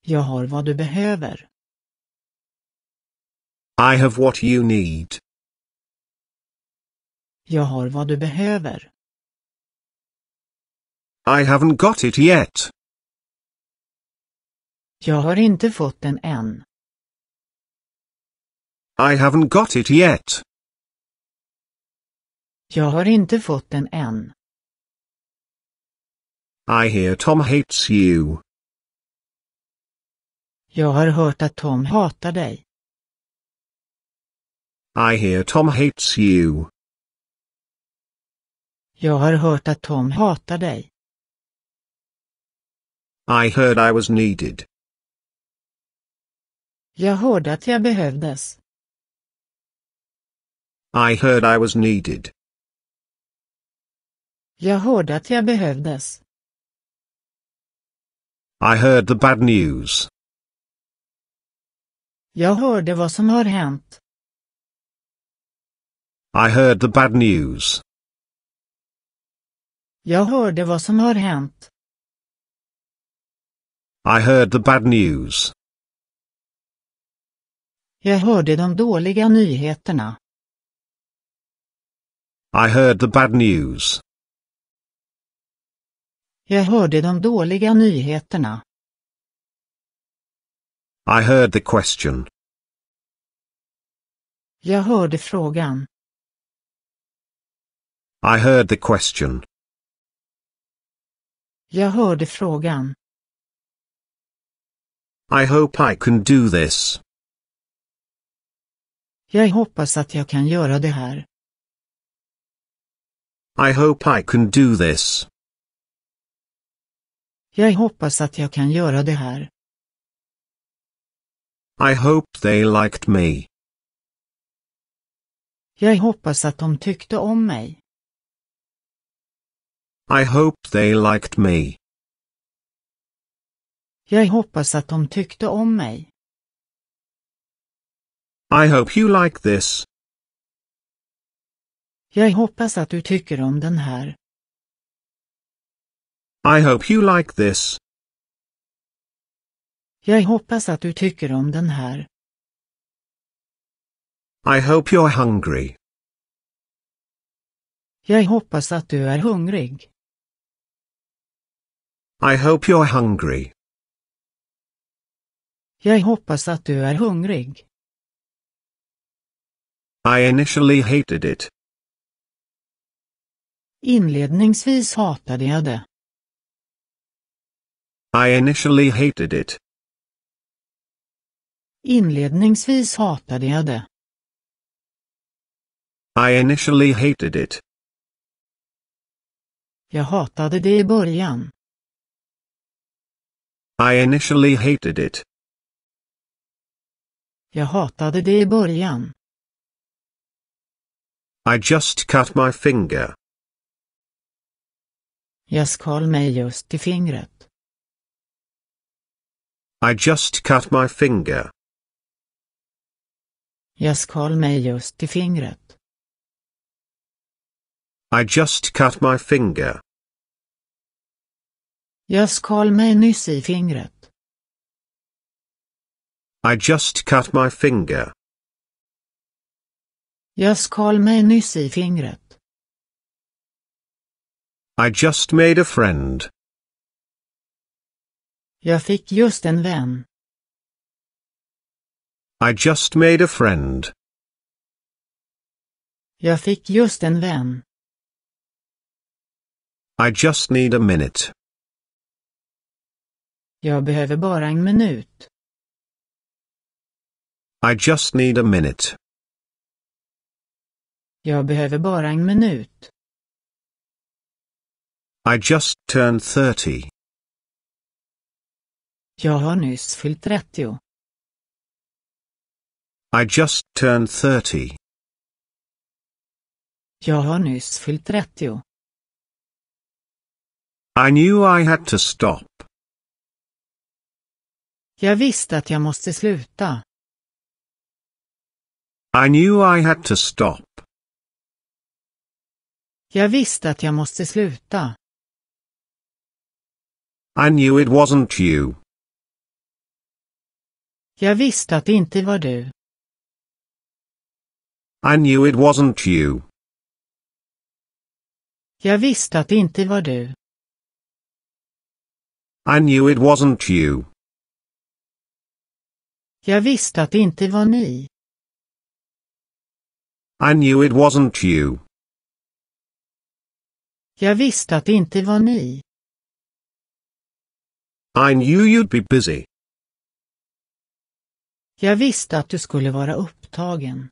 Jag har vad du behöver. I have what you need. Jag har vad du behöver. I haven't got it yet. Jag har inte fått den än. I haven't got it yet. Jag har inte fått den än. I hear Tom hates you. Jag har hört att Tom hatar dig. I hear Tom hates you. Jag har hört att Tom hatar dig. I heard I was needed. Jag hörde att jag behövdes. I heard I was needed. Jag hörde att jag behövdes. I heard the bad news. Jag hörde vad som har hänt. I heard the bad news. Jag hörde vad som har hänt. I heard the bad news. Jag hörde de dåliga nyheterna. I heard the bad news. Jag hörde de dåliga nyheterna. I heard the question. Jag hörde frågan. I heard the question. Jag hörde frågan. I hope I can do this. Jag hoppas att jag kan göra det här. I hope I can do this. Jag hoppas att jag kan göra det här. I hope they liked me. Jag hoppas att de tyckte om mig. I hope they liked me. Jag hoppas att de tyckte om mig. I hope you like this. Jag hoppas att du tycker om den här. I hope you like this. Jag hoppas att du tycker om den här. I hope you're hungry. Jag hoppas att du är hungrig. I hope you're hungry. Jag hoppas att du är hungrig. I initially hated it. Inledningsvis hatade jag det. I initially hated it. Inledningsvis hatade jag det. I initially hated it. Jag hatade det i början. I initially hated it. Jag hatade det i början. I just cut my finger. Jag skar mig just i fingret. I just cut my finger. Jag skar mig just i fingret. I just cut my finger. Jag skar mig nyss i fingret. I just cut my finger. Jag skal mig nyss i fingret. I just made a friend. Jag fick just en vän. I just made a friend. Jag fick just en vän. I just need a minute. Jag behöver bara en minut. I just need a minute. Jag behöver bara en minut. I just turned 30. Jag har nyss fyllt 30. I just turned 30. Jag har nyss fyllt 30. I knew I had to stop. Jag visste att jag måste sluta. I knew I had to stop. Jag visste att jag måste sluta. I knew it wasn't you. Jag visste att det inte var du. I knew it wasn't you. Jag visste att det inte var du. I knew it wasn't you. Jag visste att det inte var ni. I knew it wasn't you. Jag visste att det inte var ni. I knew you'd be busy. Jag visste att du skulle vara upptagen.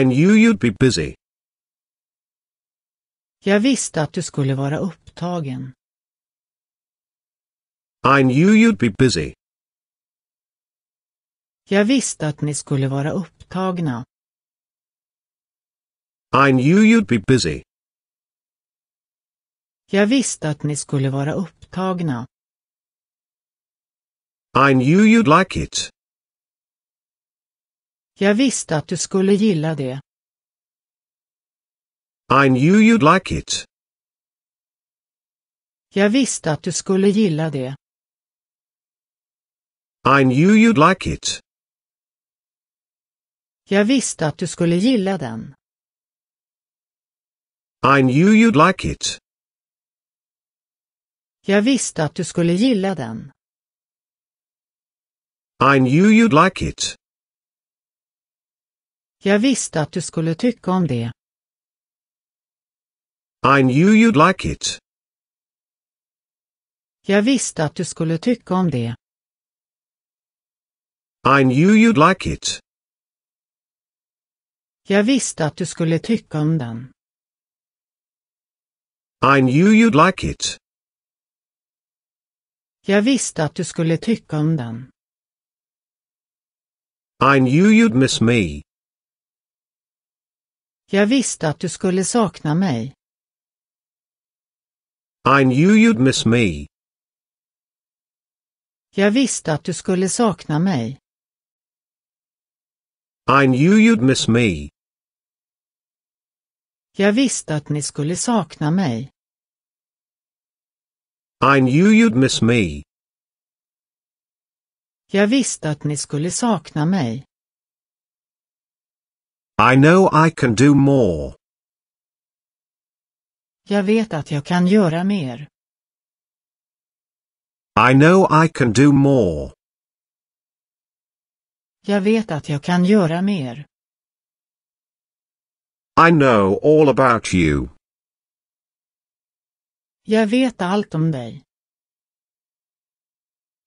I knew you'd be busy. Jag visste att du skulle vara upptagen. I knew you'd be busy. Jag visste att ni skulle vara upptagna. I knew you'd be busy. Jag visste att ni skulle vara upptagna. I knew you'd like it. Jag visste att du skulle gilla det. I knew you'd like it. Jag visste att du skulle gilla det. I knew you'd like it. Jag visste att du skulle gilla den. I knew you'd like it. Jag visste att du skulle gilla den. I knew you'd like it. Jag visste att du skulle tycka om det. I knew you'd like it. Jag visste att du skulle tycka om det. I knew you'd like it. Jag visste att du skulle tycka om den. I knew you'd like it. Jag visste att du skulle tycka om den. I knew you'd miss me. Jag visste att du skulle sakna mig. I knew you'd miss me. Jag visste att du skulle sakna mig. I knew you'd miss me. Jag visste att ni skulle sakna mig. I knew you'd miss me. Jag visste att ni skulle sakna mig. I know I can do more. Jag vet att jag kan göra mer. I know I can do more. Jag vet att jag kan göra mer. I know all about you. Jag vet allt om dig.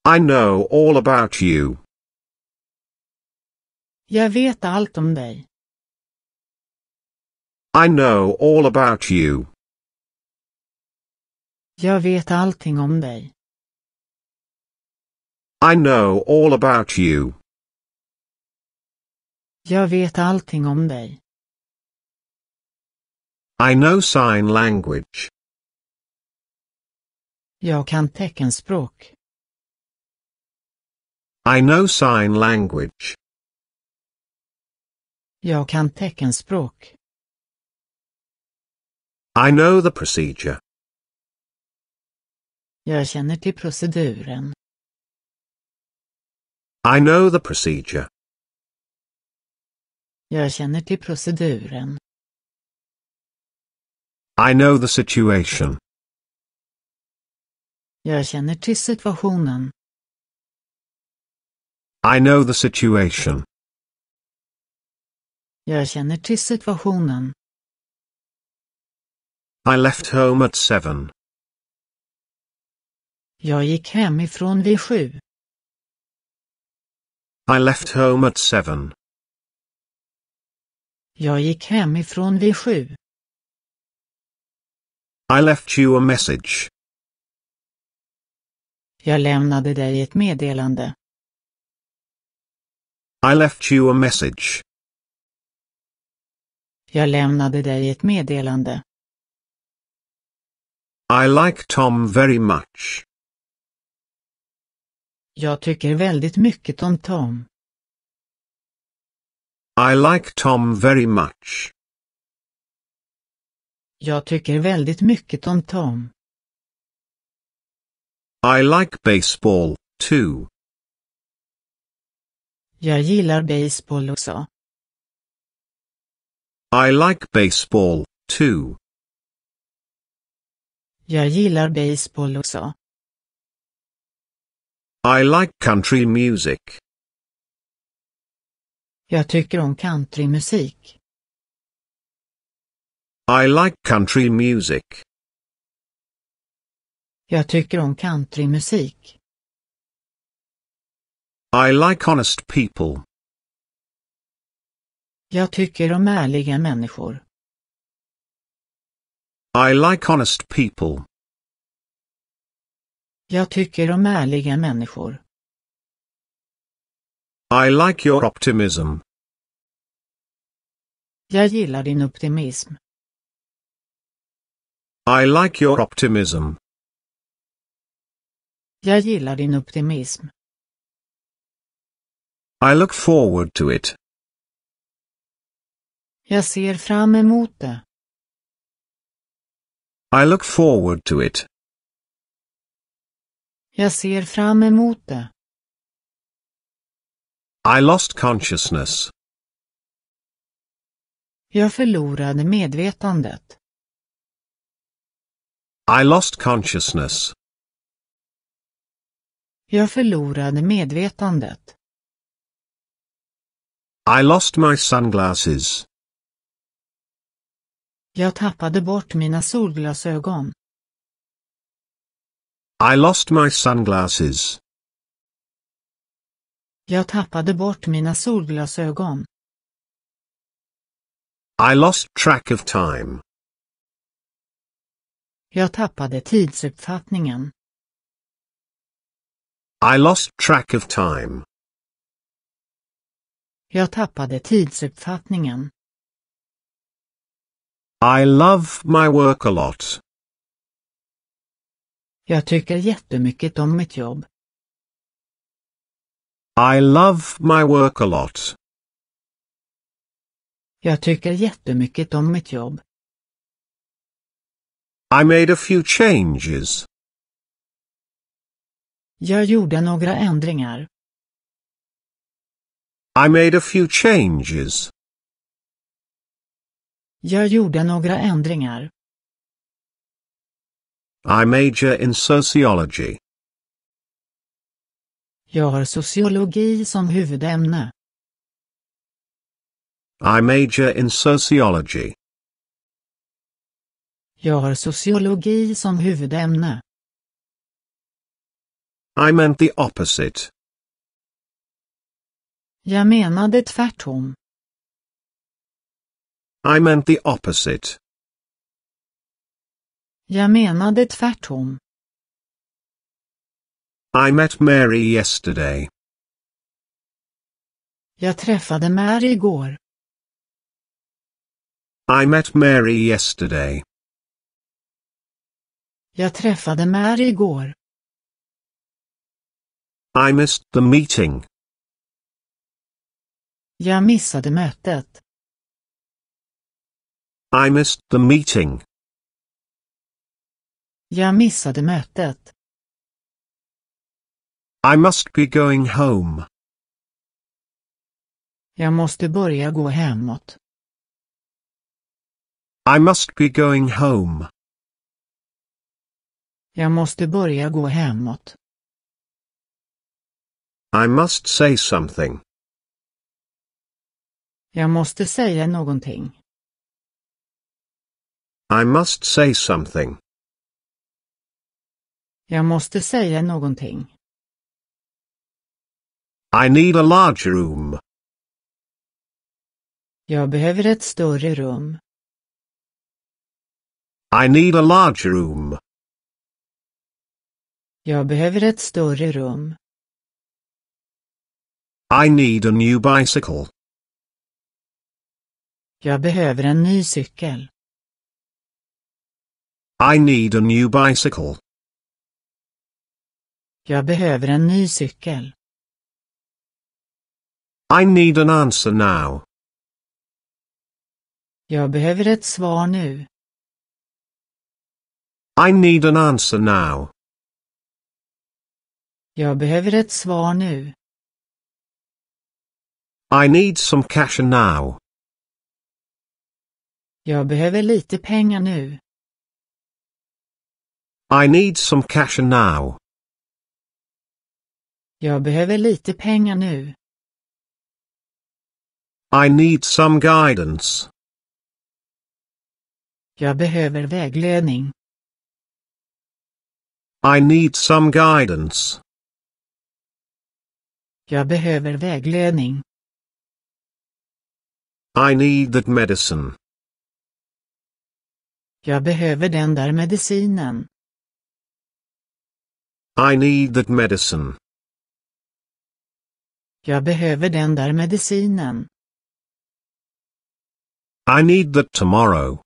I know all about you. Jag vet allt om dig. I know all about you. Jag vet allting om dig. I know all about you. Jag vet allting om dig. I know sign language. Jag kan teckenspråk. I know sign language. Jag kan teckenspråk. I know the procedure. Jag känner till proceduren. I know the procedure. Jag känner till proceduren. I know the situation. Jag känner till situationen. I know the situation. Jag känner till situationen. I left home at seven. Jag gick hemifrån vid sju. I left home at seven. Jag gick hemifrån vid sju. I left you a message. Jag lämnade dig ett meddelande. I left you a message. Jag lämnade dig ett meddelande. I like Tom very much. Jag tycker väldigt mycket om Tom. I like Tom very much. Jag tycker väldigt mycket om Tom. I like baseball, too. Jag gillar baseball också. I like baseball, too. Jag gillar baseball också. I like country music. Jag tycker om countrymusik. I like country music. Jag tycker om countrymusik. I like honest people. Jag tycker om ärliga människor. I like honest people. Jag tycker om ärliga människor. I like your optimism. Jag gillar din optimism. I like your optimism. Jag gillar din optimism. I look forward to it. Jag ser fram emot det. I look forward to it. Jag ser fram emot det. I lost consciousness. Jag förlorade medvetandet. I lost consciousness. Jag förlorade medvetandet. I lost my sunglasses. Jag tappade bort mina solglasögon. I lost my sunglasses. Jag tappade bort mina solglasögon. I lost track of time. Jag tappade tidsuppfattningen. I lost track of time. Jag tappade tidsuppfattningen. I love my work a lot. Jag tycker jättemycket om mitt jobb. I love my work a lot. Jag tycker jättemycket om mitt jobb. I made a few changes. Jag gjorde några ändringar. I made a few changes. Jag gjorde några ändringar. I major in sociology. Jag har sociologi som huvudämne. I major in sociology. Jag har sociologi som huvudämne. I meant the opposite. Jag menade tvärtom. I meant the opposite. Jag menade tvärtom. I met Mary yesterday. Jag träffade Mary igår. I met Mary yesterday. Jag träffade Mary igår. I missed the meeting. Jag missade mötet. I missed the meeting. Jag missade mötet. I must be going home. Jag måste börja gå hemåt. I must be going home. Jag måste börja gå hemåt. I must say something. Jag måste säga någonting. I must say something. Jag måste säga någonting. I need a large room. Jag behöver ett större rum. I need a large room. Jag behöver ett större rum. I need a new bicycle. Jag behöver en ny cykel. I need a new bicycle. Jag behöver en ny cykel. I need an answer now. Jag behöver ett svar nu. I need an answer now. Jag behöver ett svar nu. I need some cash now. Jag behöver lite pengar nu. I need some cash now. Jag behöver lite pengar nu. I need some guidance. Jag behöver vägledning. I need some guidance. Jag behöver vägledning. I need that medicine. Jag behöver den där medicinen. I need that medicine. Jag behöver den där medicinen. I need that tomorrow.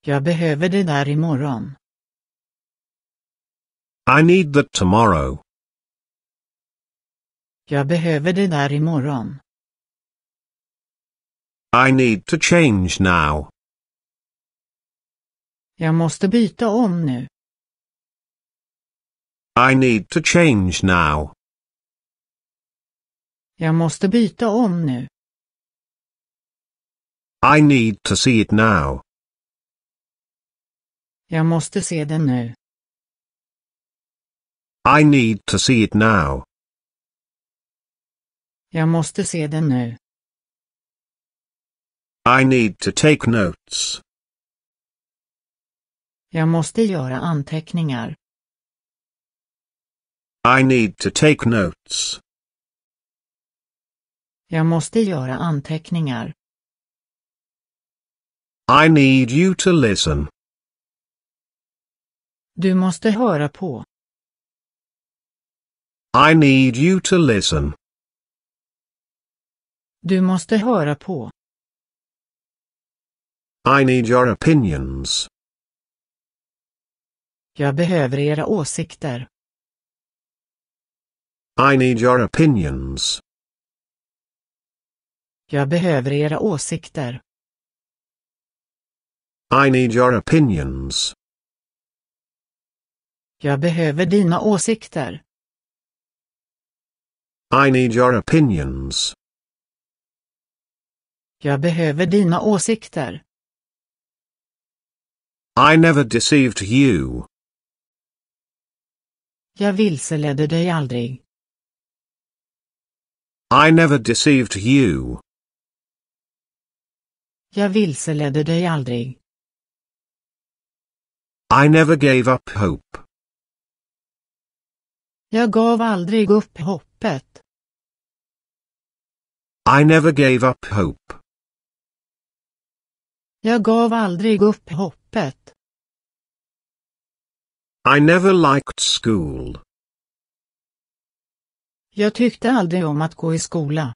Jag behöver det där imorgon. I need that tomorrow. Jag behöver det där imorgon. I need to change now. Jag måste byta om nu. I need to change now. Jag måste byta om nu. I need to see it now. Jag måste se det nu. I need to see it now. Jag måste se det nu. I need to take notes. Jag måste göra anteckningar. I need to take notes. Jag måste göra anteckningar. I need you to listen. Du måste höra på. I need you to listen. Du måste höra på. I need your opinions. Jag behöver era åsikter. I need your opinions. Jag behöver era åsikter. I need your opinions. Jag behöver dina åsikter. I need your opinions. Jag behöver dina åsikter. I never deceived you. Jag vilseledde dig aldrig. I never deceived you. Jag vilseledde dig aldrig. I never gave up hope. Jag gav aldrig upp hoppet. I never gave up hope. Jag gav aldrig upp hoppet. öppet. I never liked school. Jag tyckte aldrig om att gå i skola.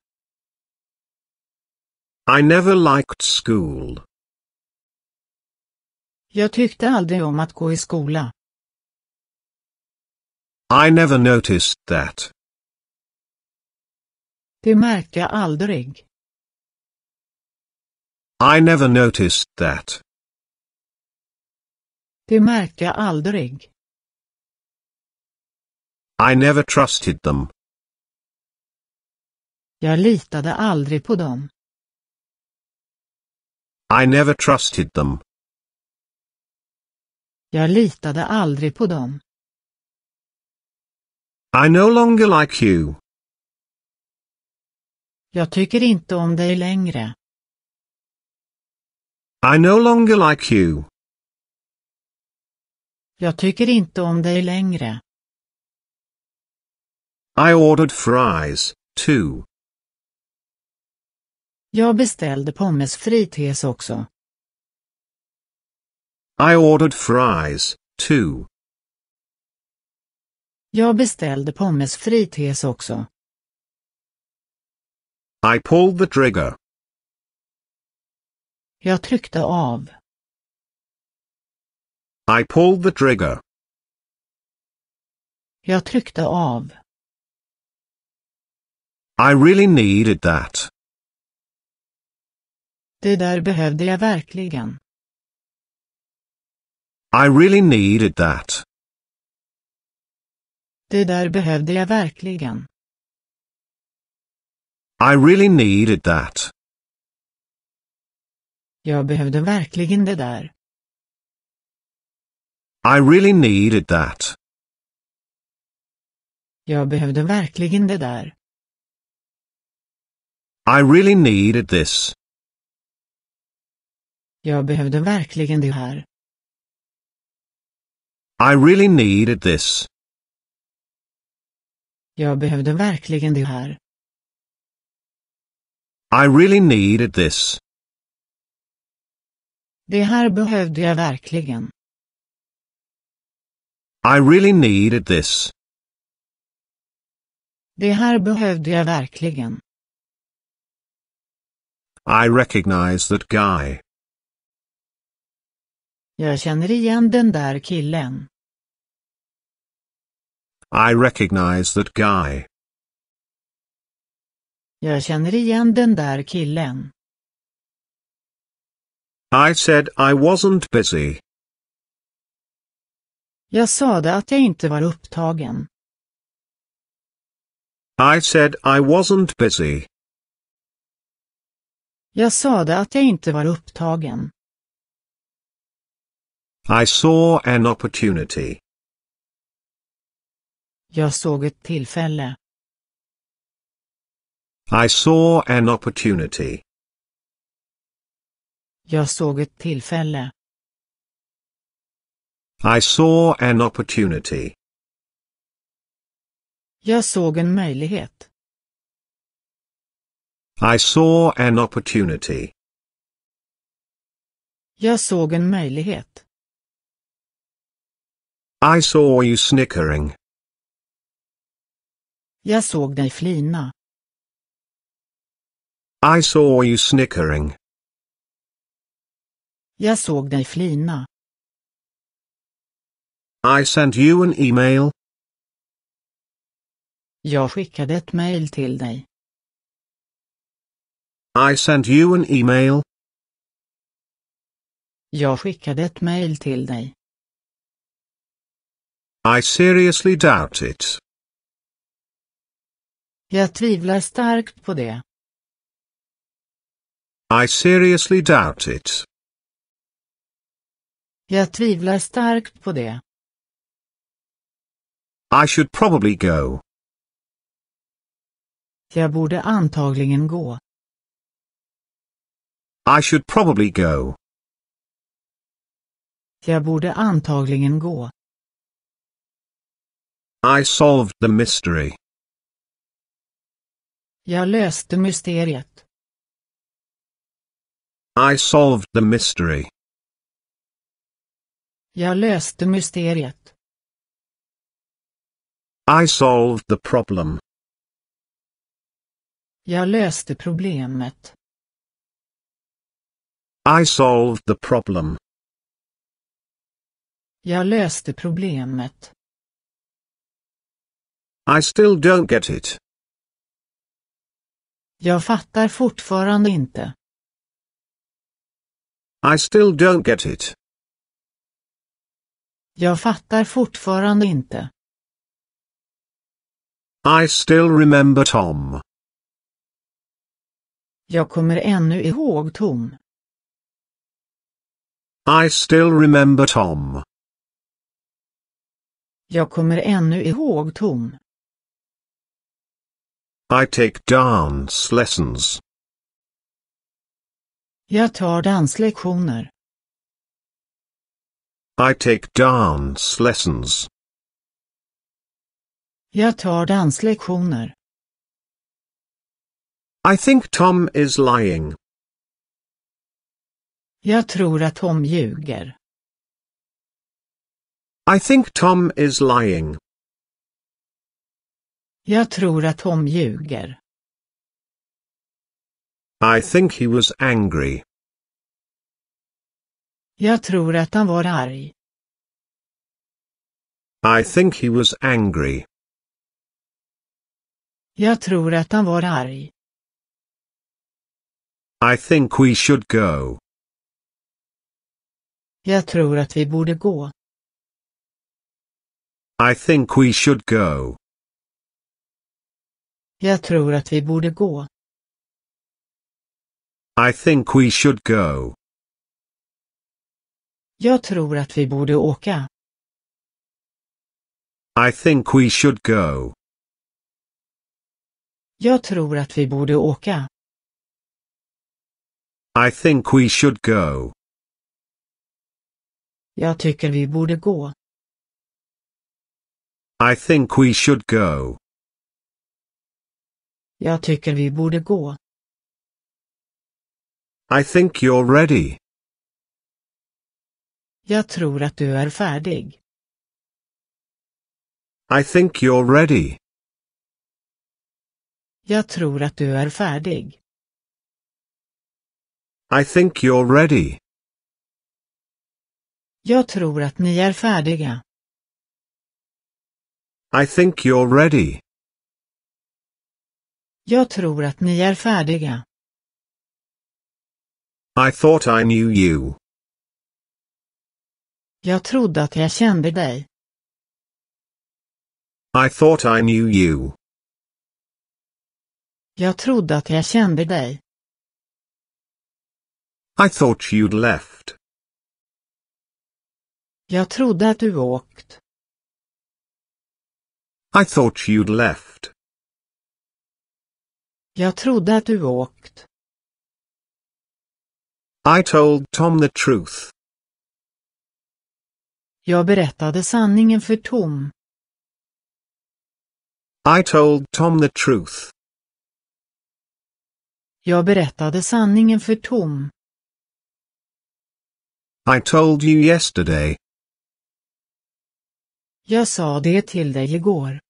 I never liked school. Jag tyckte aldrig om att gå i skola. I never noticed that. Det märkte jag aldrig. I never noticed that. Det märkte jag aldrig. I never trusted them. Jag litade aldrig på dem. I never trusted them. Jag litade aldrig på dem. I no longer like you. Jag tycker inte om dig längre. I no longer like you. Jag tycker inte om dig längre. I ordered fries, too. Jag beställde pommes frites också. I ordered fries, too. Jag beställde pommes frites också. I pulled the trigger. Jag tryckte av. I pulled the trigger. Jag tryckte av. I really needed that. Det där behövde jag verkligen. I really needed that. Det där behövde jag verkligen. I really needed that. Jag behövde verkligen det där. I really needed that. Jag behövde verkligen det där. I really needed this. Jag behövde verkligen det här. I really needed this. Jag behövde verkligen det här. I really needed this. Det här behövde jag verkligen. I really needed this. Det här behövde jag verkligen. I recognize that guy. Jag känner igen den där killen. I recognize that guy. Jag känner igen den där killen. I said I wasn't busy. Jag sade att jag inte var upptagen. I said I wasn't busy. Jag sade att jag inte var upptagen. I saw an opportunity. Jag såg ett tillfälle. I saw an opportunity. Jag såg ett tillfälle. I saw an opportunity. Jag såg en möjlighet. I saw an opportunity. Jag såg en möjlighet. I saw you snickering. Jag såg dig flina. I saw you snickering. Jag såg dig flina. I sent you an email. Jag skickade ett mail till dig. I sent you an email. Jag skickade ett mail till dig. I seriously doubt it. Jag tvivlar starkt på det. I seriously doubt it. Jag tvivlar starkt på det. I should probably go. Jag borde antagligen gå. I should probably go. Jag borde antagligen gå. I solved the mystery. Jag löste mysteriet. I solved the mystery. Jag löste mysteriet. I solved the problem. Jag löste problemet. I solved the problem. Jag löste problemet. I still don't get it. Jag fattar fortfarande inte. I still don't get it. Jag fattar fortfarande inte. I still remember Tom. Jag kommer ännu ihåg Tom. I still remember Tom. Jag kommer ännu ihåg Tom. I take dance lessons. Jag tar danslektioner. I take dance lessons. Jag tar danslektioner. I think Tom is lying. Jag tror att Tom ljuger. I think Tom is lying. Jag tror att Tom ljuger. I think he was angry. Jag tror att han var arg. I think he was angry. Jag tror att han var arg. I think we should go. Jag tror att vi borde gå. I think we should go. Jag tror att vi borde gå. I think we should go. Jag tror att vi borde åka. I think we should go. Jag tror att vi borde åka. I think we should go. Jag tycker vi borde gå. I think we should go. Jag tycker vi borde gå. I think you're ready. Jag tror att du är färdig. I think you're ready. Jag tror att du är färdig. I think you're ready. Jag tror att ni är färdiga. I think you're ready. Jag tror att ni är färdiga. I thought I knew you. Jag trodde att jag kände dig. I thought I knew you. Jag trodde att jag kände dig. I thought you'd left. Jag trodde att du åkt. I thought you'd left. Jag trodde att du åkt. I told Tom the truth. Jag berättade sanningen för Tom. I told Tom the truth. Jag berättade sanningen för Tom. I told you yesterday. Jag sa det till dig igår.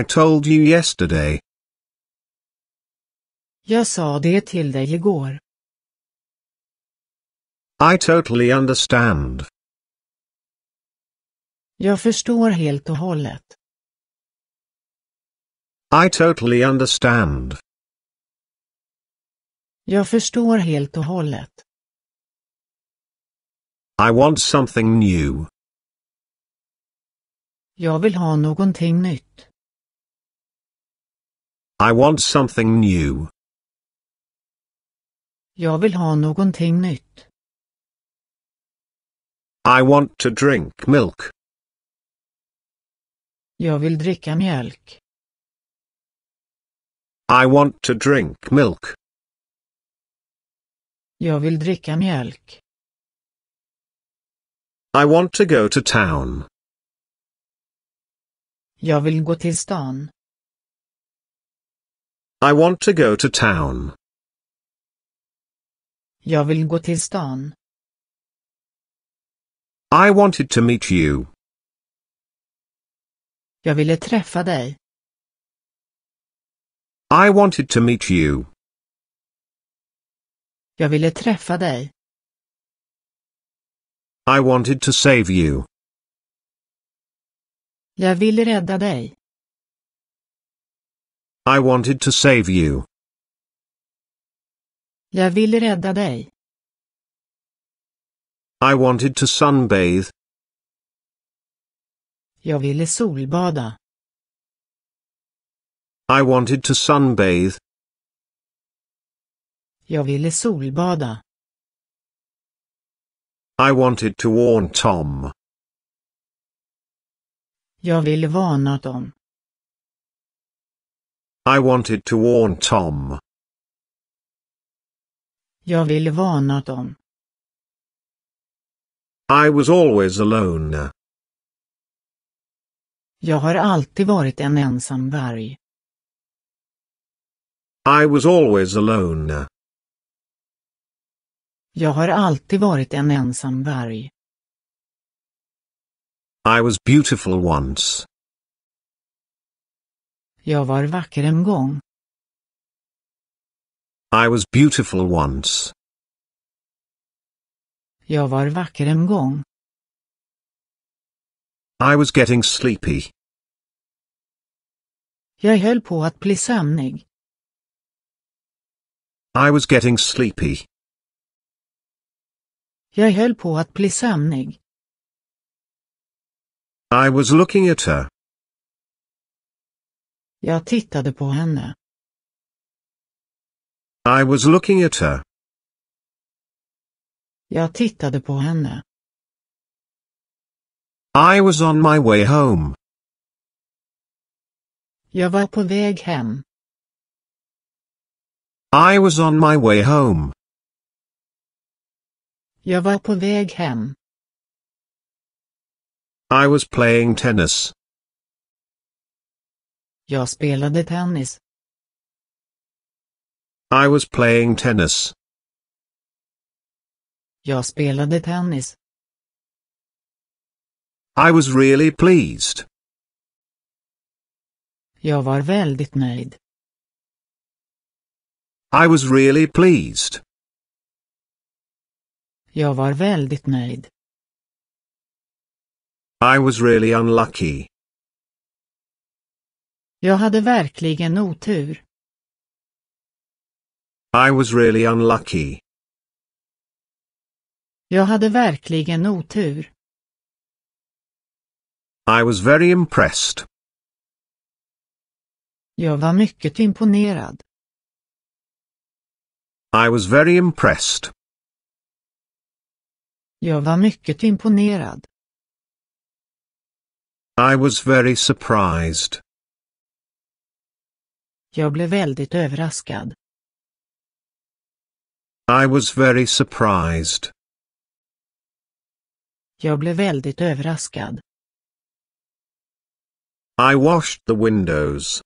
I told you yesterday. Jag sa det till dig igår. I totally understand. Jag förstår helt och hållet. I totally understand. Jag förstår helt och hållet. I want something new. Jag vill ha någonting nytt. I want something new. Jag vill ha någonting nytt. I want to drink milk. Jag vill dricka mjölk. I want to drink milk. Jag vill dricka mjölk. I want to go to town. Jag vill gå till stan. I want to go to town. Jag vill gå till stan. I wanted to meet you. Jag ville träffa dig. I wanted to meet you. Jag ville träffa dig. I wanted to save you. Jag ville rädda dig. I wanted to save you. Jag ville rädda dig. I wanted to sunbathe. Jag ville solbada. I wanted to sunbathe. Jag ville solbada. I wanted to warn Tom. Jag ville varna dem. I wanted to warn Tom. Jag ville varna dem. I was always alone. Jag har alltid varit en ensam varg. I was always alone. Jag har alltid varit en ensam varg. I was beautiful once. Jag var vacker en gång. I was beautiful once. Jag var vacker en gång. I was getting sleepy. Jag höll på att bli sömnig. I was getting sleepy. Jag höll på att bli sömnig. I was looking at her. Jag tittade på henne. I was looking at her. Jag tittade på henne. I was on my way home. Jag var på väg hem. I was on my way home. Jag var på väg hem. I was playing tennis. Jag spelade tennis. I was playing tennis. Jag spelade tennis. I was really pleased. Jag var väldigt nöjd. I was really pleased. Jag var väldigt nöjd. I was really unlucky. Jag hade verkligen otur. I was really unlucky. Jag hade verkligen otur. I was very impressed. Jag var mycket imponerad. I was very impressed. Jag var mycket imponerad. I was very surprised. Jag blev väldigt överraskad. I was very surprised. Jag blev väldigt överraskad. I washed the windows.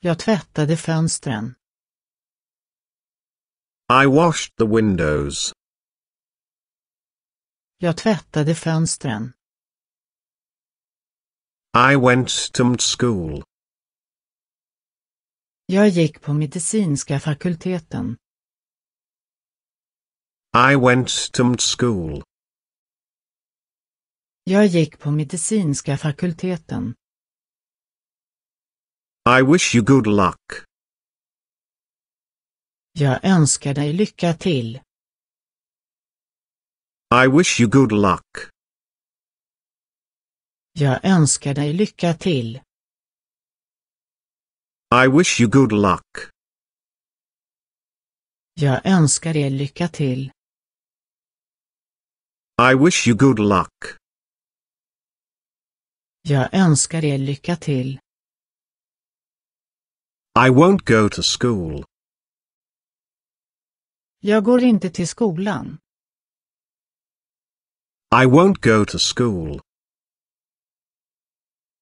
Jag tvättade fönstren. I washed the windows. Jag tvättade fönstren. I went to school. Jag gick på medicinska fakulteten. I went to school. Jag gick på medicinska fakulteten. I wish you good luck. Jag önskar dig lycka till. I wish you good luck. Jag önskar dig lycka till. I wish you good luck. Jag önskar er lycka till. I wish you good luck. Jag önskar er lycka till. I won't go to school. Jag går inte till skolan. I won't go to school.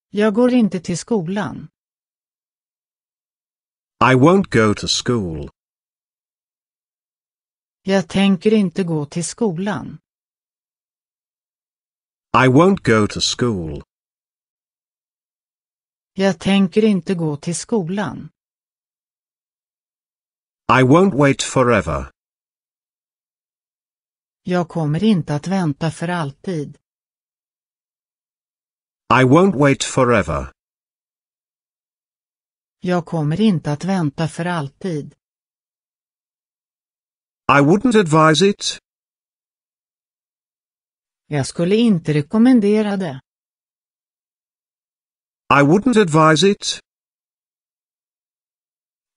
Jag går inte till skolan. I won't go to school. Jag tänker inte gå till skolan. I won't go to school. Jag tänker inte gå till skolan. I won't wait forever. Jag kommer inte att vänta för alltid. I won't wait forever. Jag kommer inte att vänta för alltid. I wouldn't advise it. Jag skulle inte rekommendera det. I wouldn't advise it.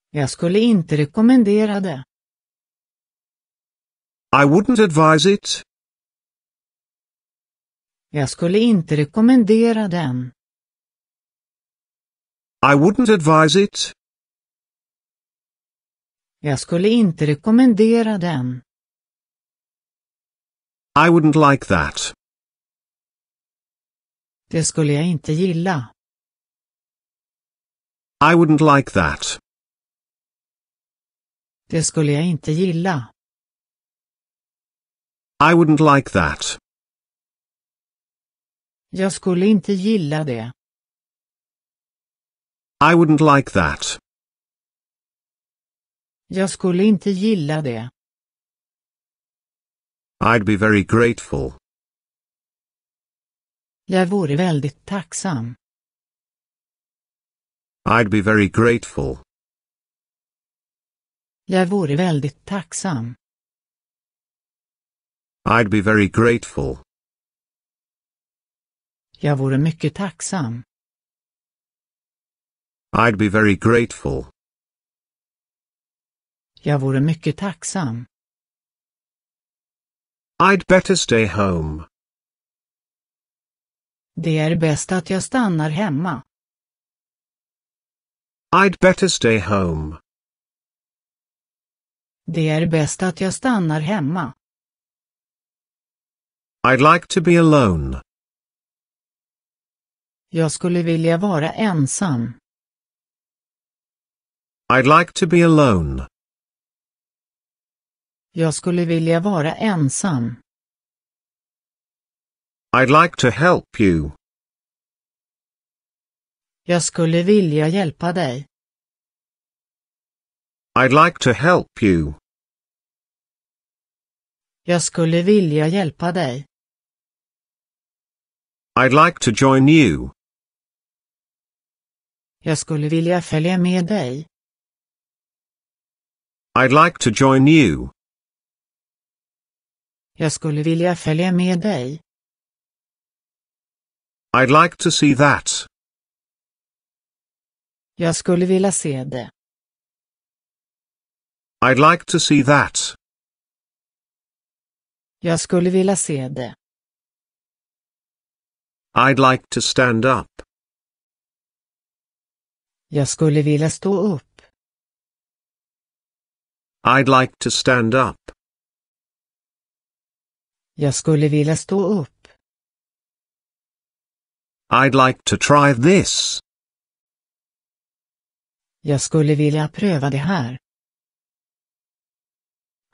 Jag skulle inte rekommendera det. I wouldn't advise it. Jag skulle inte rekommendera den. I wouldn't advise it. Jag skulle inte rekommendera den. I wouldn't like that. Det skulle jag inte gilla. I wouldn't like that. Det skulle jag inte gilla. I wouldn't like that. Jag skulle inte gilla det. I wouldn't like that. Jag skulle inte gilla det. I'd be very grateful. Jag vore väldigt tacksam. I'd be very grateful. Jag vore väldigt tacksam. I'd be very grateful. Jag vore mycket tacksam. I'd be very grateful. Jag vore mycket tacksam. I'd better stay home. Det är bäst att jag stannar hemma. I'd better stay home. Det är bäst att jag stannar hemma. I'd like to be alone. Jag skulle vilja vara ensam. I'd like to be alone. Jag skulle vilja vara ensam. I'd like to help you. Jag skulle vilja hjälpa dig. I'd like to help you. Jag skulle vilja hjälpa dig. I'd like to join you. Jag skulle vilja följa med dig. I'd like to join you. Jag skulle vilja följa med dig. I'd like to see that. Jag skulle vilja se det. I'd like to see that. Jag skulle vilja se det. I'd like to stand up. Jag skulle vilja stå upp. I'd like to stand up. Jag skulle vilja stå upp. I'd like to try this. Jag skulle vilja pröva det här.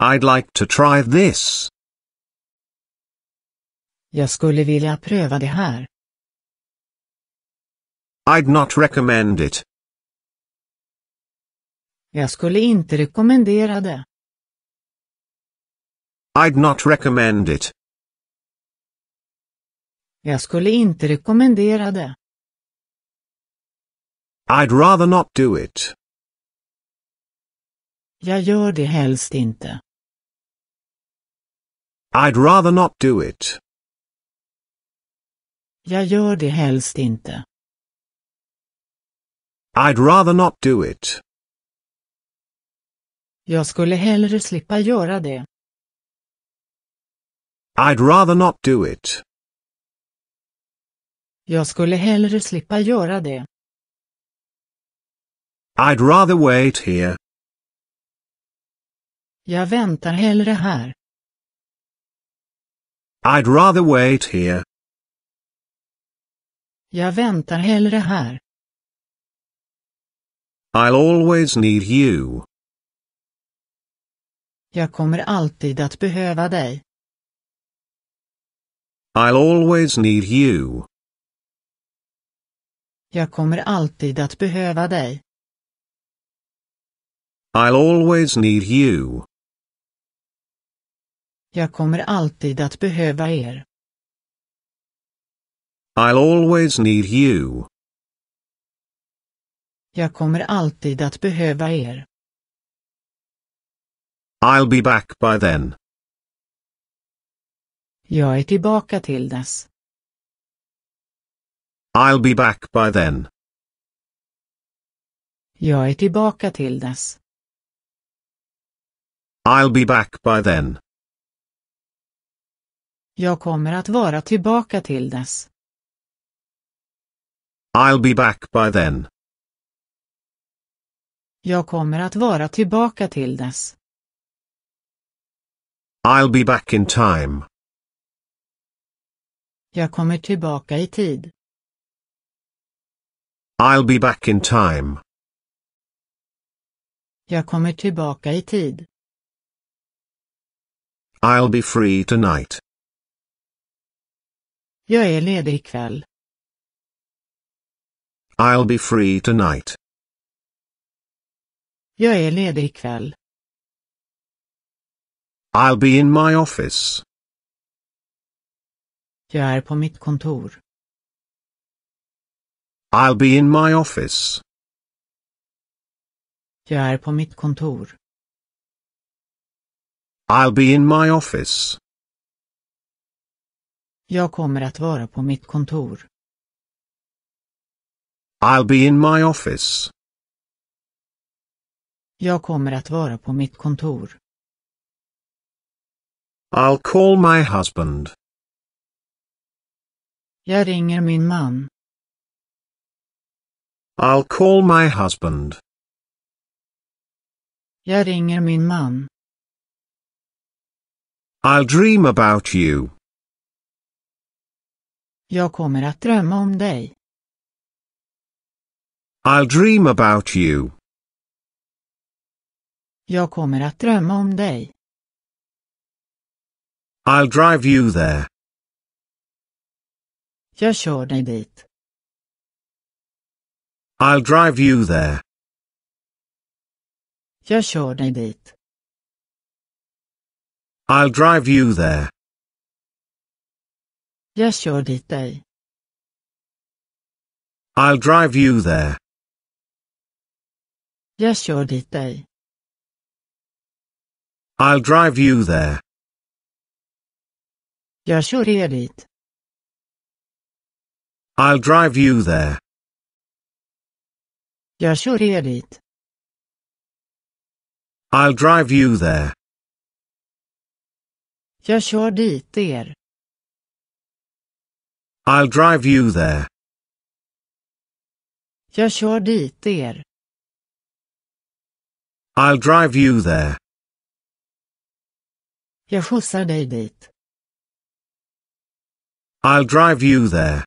I'd like to try this. Jag skulle vilja pröva det här. I'd not recommend it. Jag skulle inte rekommendera det. I'd not recommend it. Jag skulle inte rekommendera det. I'd rather not do it. Jag gör det helst inte. I'd rather not do it. Jag gör det helst inte. I'd rather not do it. Jag skulle hellre slippa göra det. I'd rather not do it. Jag skulle hellre slippa göra det. I'd rather wait here. Jag väntar hellre här. I'd rather wait here. Jag väntar hellre här. I'll always need you. Jag kommer alltid att behöva dig. I'll always need you. Jag kommer alltid att behöva dig. I'll always need you. Jag kommer alltid att behöva er. I'll always need you. Jag kommer alltid att behöva er. I'll be back by then. Jag är tillbaka till dess. I'll be back by then. Jag är tillbaka till dess. I'll be back by then. Jag kommer att vara tillbaka till dess. I'll be back by then. Jag kommer att vara tillbaka till dess. I'll be back in time. Jag kommer tillbaka i tid. I'll be back in time. Jag kommer tillbaka i tid. I'll be free tonight. Jag är ledig ikväll. I'll be free tonight. Jag är ledig ikväll. I'll be in my office. Jag är på mitt kontor. I'll be in my office. Jag är på mitt kontor. I'll be in my office. Jag kommer att vara på mitt kontor. I'll be in my office. Jag kommer att vara på mitt kontor. I'll call my husband. Jag ringer min man. I'll call my husband. Jag ringer min man. I'll dream about you. Jag kommer att drömma om dig. I'll dream about you. Jag kommer att drömma om dig. I'll drive you there. Jag kör dig dit. I'll drive you there. Jag kör dig dit. I'll drive you there. Jag kör dit dig. I'll drive you there. Jag kör dit dig. I'll drive you there. Jag kör er dit. I'll drive you there. Jag kör er dit. I'll drive you there. Jag kör dit er. I'll drive you there. Jag kör dit er. I'll drive you there. Jag skjutsar dig dit. I'll drive you there.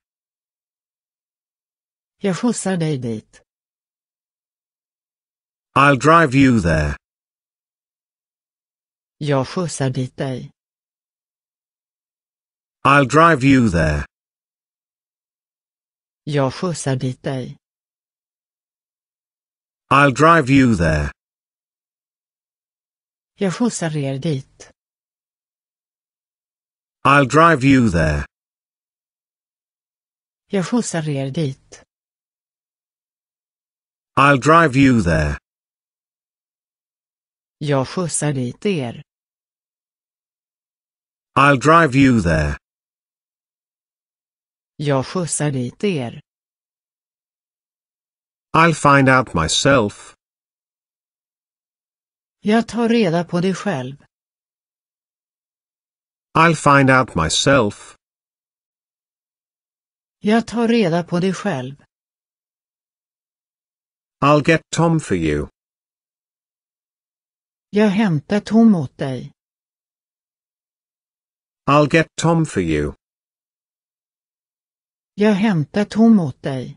Jag skjutsar dig dit. I'll drive you there. Jag skjutsar dit dig. I'll drive you there. Jag skjutsar dit dig. I'll drive you there. Jag skjutsar er dit. I'll drive you there. Jag skjutsar er dit. I'll drive you there. Jag skjutsar dit er. I'll drive you there. Jag skjutsar dit er. I'll find out myself. Jag tar reda på det själv. I'll find out myself. Jag tar reda på själv. I'll get Tom for you. Jag hämtar Tom åt dig. I'll get Tom for you. Jag hämtar Tom åt dig.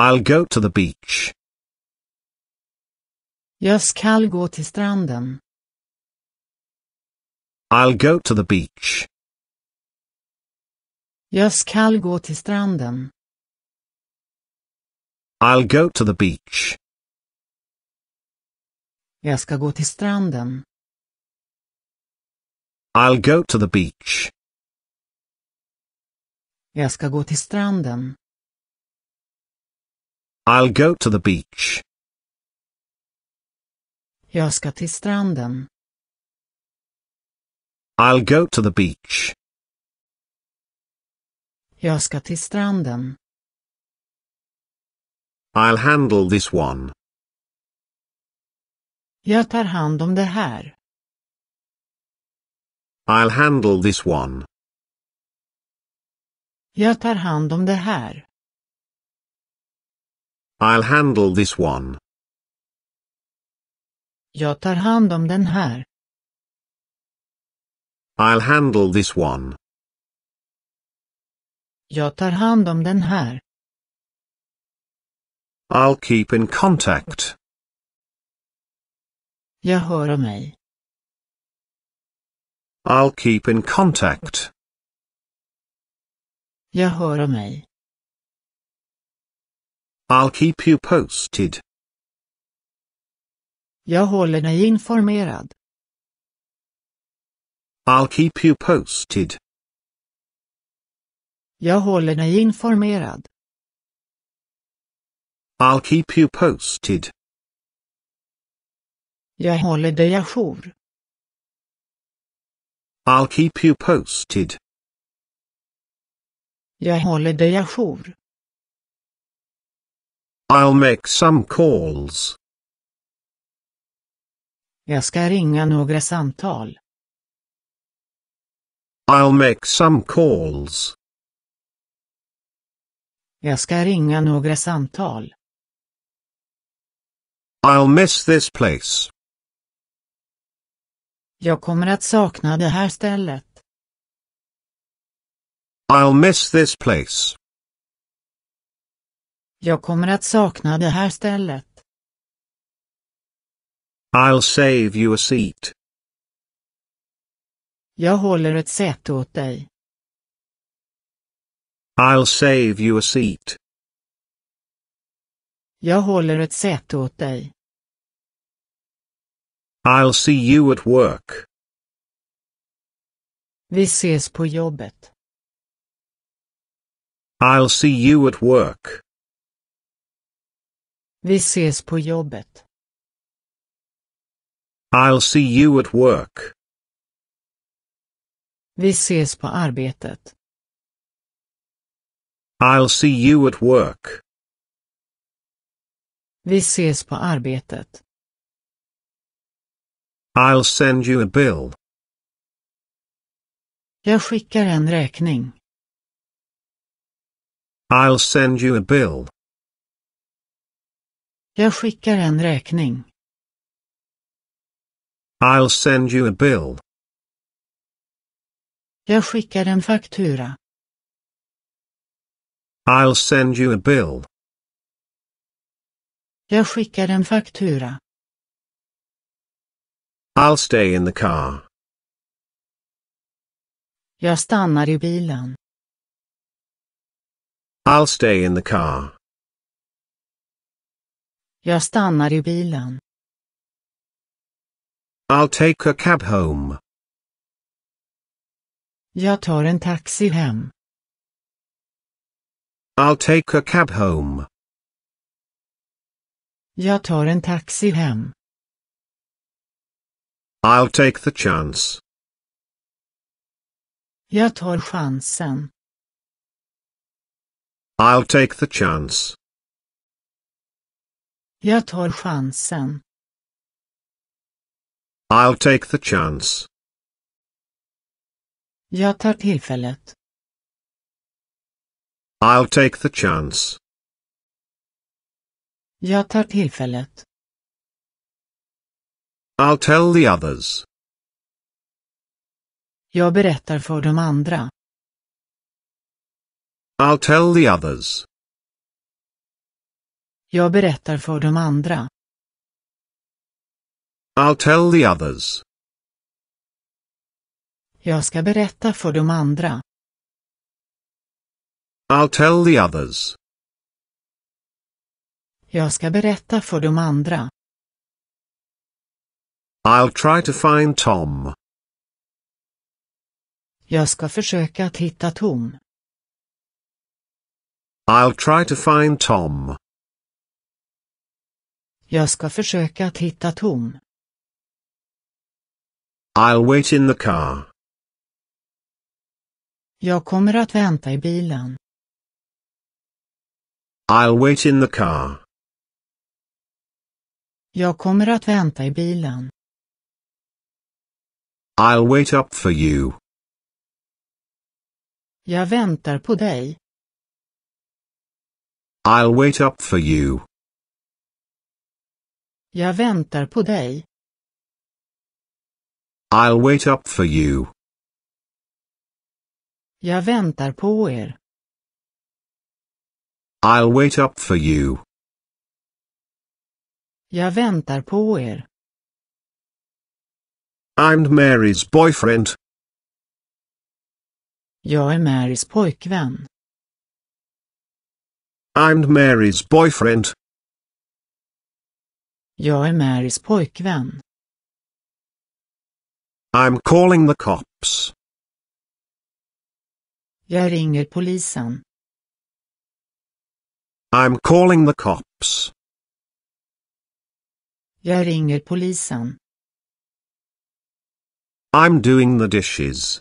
I'll go to the beach. Jag gå till stranden. I'll go to the beach. Jag skall gå till stranden. I'll go to the beach. Jag ska gå till stranden. I'll go to the beach. Jag ska gå till stranden. I'll go to the beach. Jag ska till stranden. I'll go to the beach. Jag ska till stranden. I'll handle this one. Jag tar hand om det här. I'll handle this one. Jag tar hand om det här. I'll handle this one. Jag tar hand om den här. I'll handle this one. Jag tar hand om den här. I'll keep in contact. Jag hör mig. I'll keep in contact. Jag hör av mig. I'll keep you posted. Jag håller dig informerad. I'll keep you posted. Jag håller dig informerad. I'll keep you posted. Jag håller dig ajour. I'll keep you posted. Jag håller dig ajour. I'll make some calls. Jag ska ringa några samtal. I'll make some calls. Jag ska ringa några samtal. I'll miss this place. Jag kommer att sakna det här stället. I'll miss this place. Jag kommer att sakna det här stället. I'll save you a seat. Jag håller ett säte åt dig. I'll save you a seat. Jag håller ett säte åt dig. I'll see you at work. Vi ses på jobbet. I'll see you at work. Vi ses på jobbet. I'll see you at work. Vi ses på arbetet. I'll see you at work. Vi ses på arbetet. I'll send you a bill. Jag skickar en räkning. I'll send you a bill. Jag skickar en räkning. I'll send you a bill. Jag skickar en faktura. I'll send you a bill. Jag skickar en faktura. I'll stay in the car. Jag stannar i bilen. I'll stay in the car. Jag stannar i bilen. I'll take a cab home. Jag tar en taxi hem. I'll take a cab home. Jag tar en taxi hem. I'll take the chance. Jag tar chansen. I'll take the chance. Jag tar chansen. I'll take the chance. Jag tar tillfället. I'll take the chance. Jag tar tillfället. I'll tell the others. Jag berättar för de andra. I'll tell the others. Jag berättar för de andra. I'll tell the others. Jag ska berätta för de andra. I'll tell the others. Jag ska berätta för de andra. I'll try to find Tom. Jag ska försöka att hitta Tom. I'll try to find Tom. Jag ska försöka att hitta Tom. I'll wait in the car. Jag kommer att vänta i bilen. I'll wait in the car. Jag kommer att vänta i bilen. I'll wait up for you. Jag väntar på dig. I'll wait up for you. Jag väntar på dig. I'll wait up for you. Jag väntar på er. I'll wait up for you. Jag väntar på er. I'm Mary's boyfriend. Jag är Marys pojkvän. I'm Mary's boyfriend. Jag är Marys pojkvän. I'm calling the cops. Jag ringer polisen. I'm calling the cops. Jag ringer polisen. I'm doing the dishes.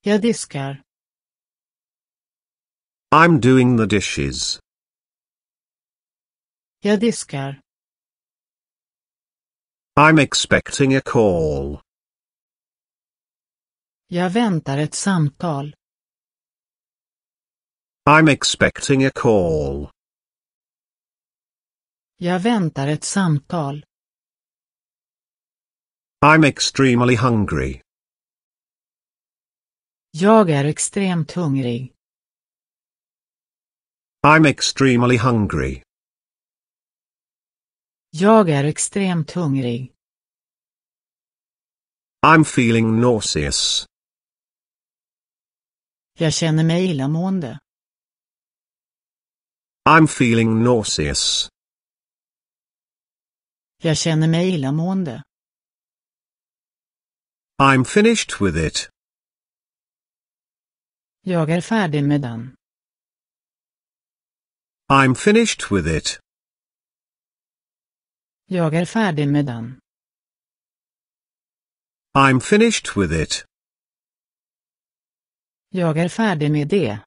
Jag diskar. I'm doing the dishes. Jag diskar. I'm expecting a call. Jag väntar ett samtal. I'm expecting a call. Jag väntar ett samtal. I'm extremely hungry. Jag är extremt hungrig. I'm extremely hungry. Jag är extremt hungrig. I'm feeling nauseous. Jag känner mig illamående. I'm feeling nauseous. Jag känner mig illamående. I'm finished with it. Jag är färdig med den. I'm finished with it. Jag är färdig med den. I'm finished with it. Jag är färdig med det.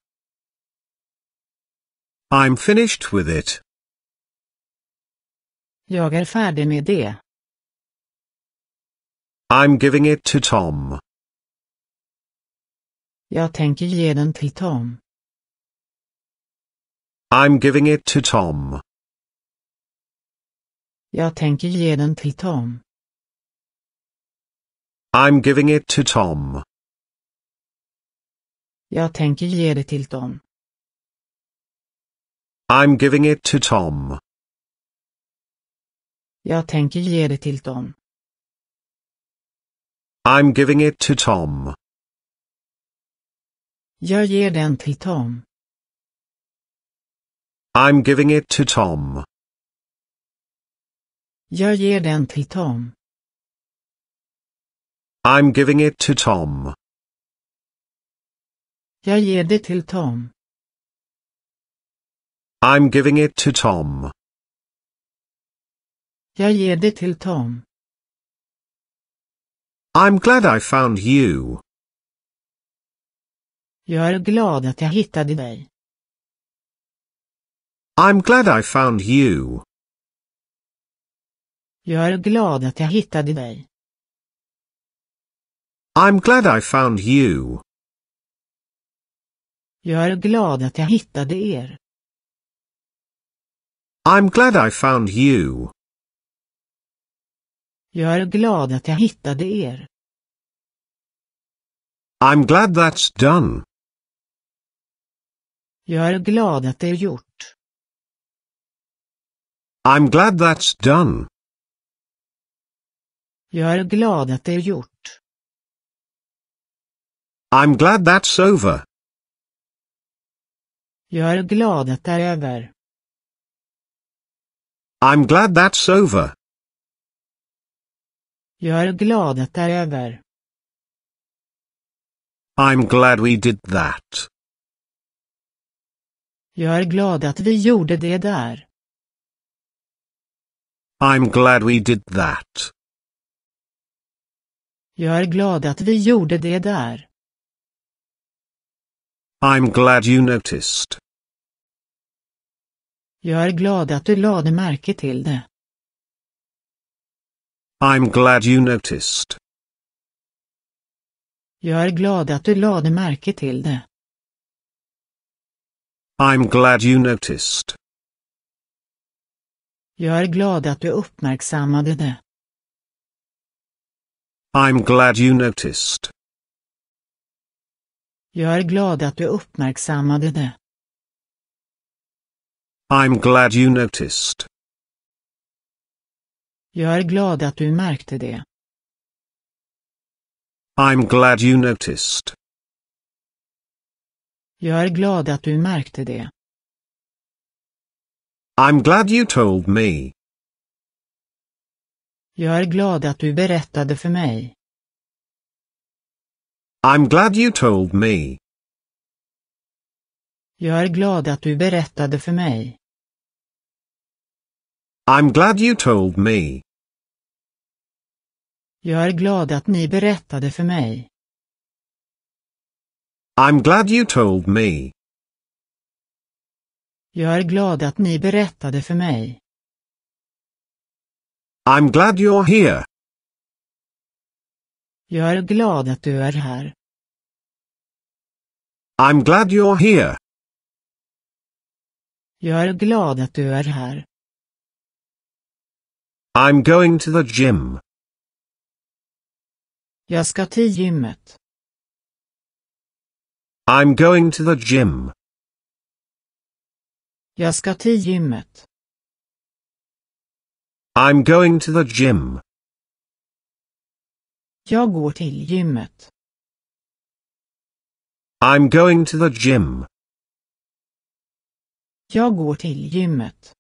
I'm finished with it. Jag är färdig med det. I'm giving it to Tom. Jag tänker ge den till Tom. I'm giving it to Tom. Jag tänker ge den till Tom. I'm giving it to Tom. Jag tänker ge det till Tom. I'm giving it to Tom. Jag tänker ge det till Tom. I'm giving it to Tom. Jag ger den till Tom. I'm giving it to Tom. Jag ger den till Tom. I'm giving it to Tom. Jag ger det till Tom. I'm giving it to Tom. Jag ger det till Tom. I'm glad I found you. Jag är glad att jag hittade dig. I'm glad I found you. Jag är glad att jag hittade dig. I'm glad I found you. Jag är glad att jag hittade er. I'm glad I found you. Jag är glad att jag hittade er. I'm glad that's done. Jag är glad att det är gjort. I'm glad that's done. Jag är glad att det är gjort. I'm glad that's over. Jag är glad att det är över. I'm glad that's over. Jag är glad att det är över. I'm glad we did that. Jag är glad att vi gjorde det där. I'm glad we did that. Jag är glad att vi gjorde det där. I'm glad you noticed. Jag är glad att du lade märke till det. I'm glad you noticed. Jag är glad att du lade märke till det. I'm glad you noticed. Jag är glad att du uppmärksammade det. I'm glad you noticed. Jag är glad att du uppmärksammade det. I'm glad you noticed. Jag är glad att du märkte det. I'm glad you noticed. Jag är glad att du märkte det. I'm glad you told me. Jag är glad att du berättade för mig. I'm glad you told me. Jag är glad att du berättade för mig. I'm glad you told me. Jag är glad att ni berättade för mig. I'm glad you told me. Jag är glad att ni berättade för mig. I'm glad you're here. Jag är glad att du är här. I'm glad you're here. Jag är glad att du är här. I'm going to the gym. Jag ska till gymmet. I'm going to the gym. Jag ska till gymmet. I'm going to the gym. Jag går till gymmet. I'm going to the gym. Jag går till gymmet.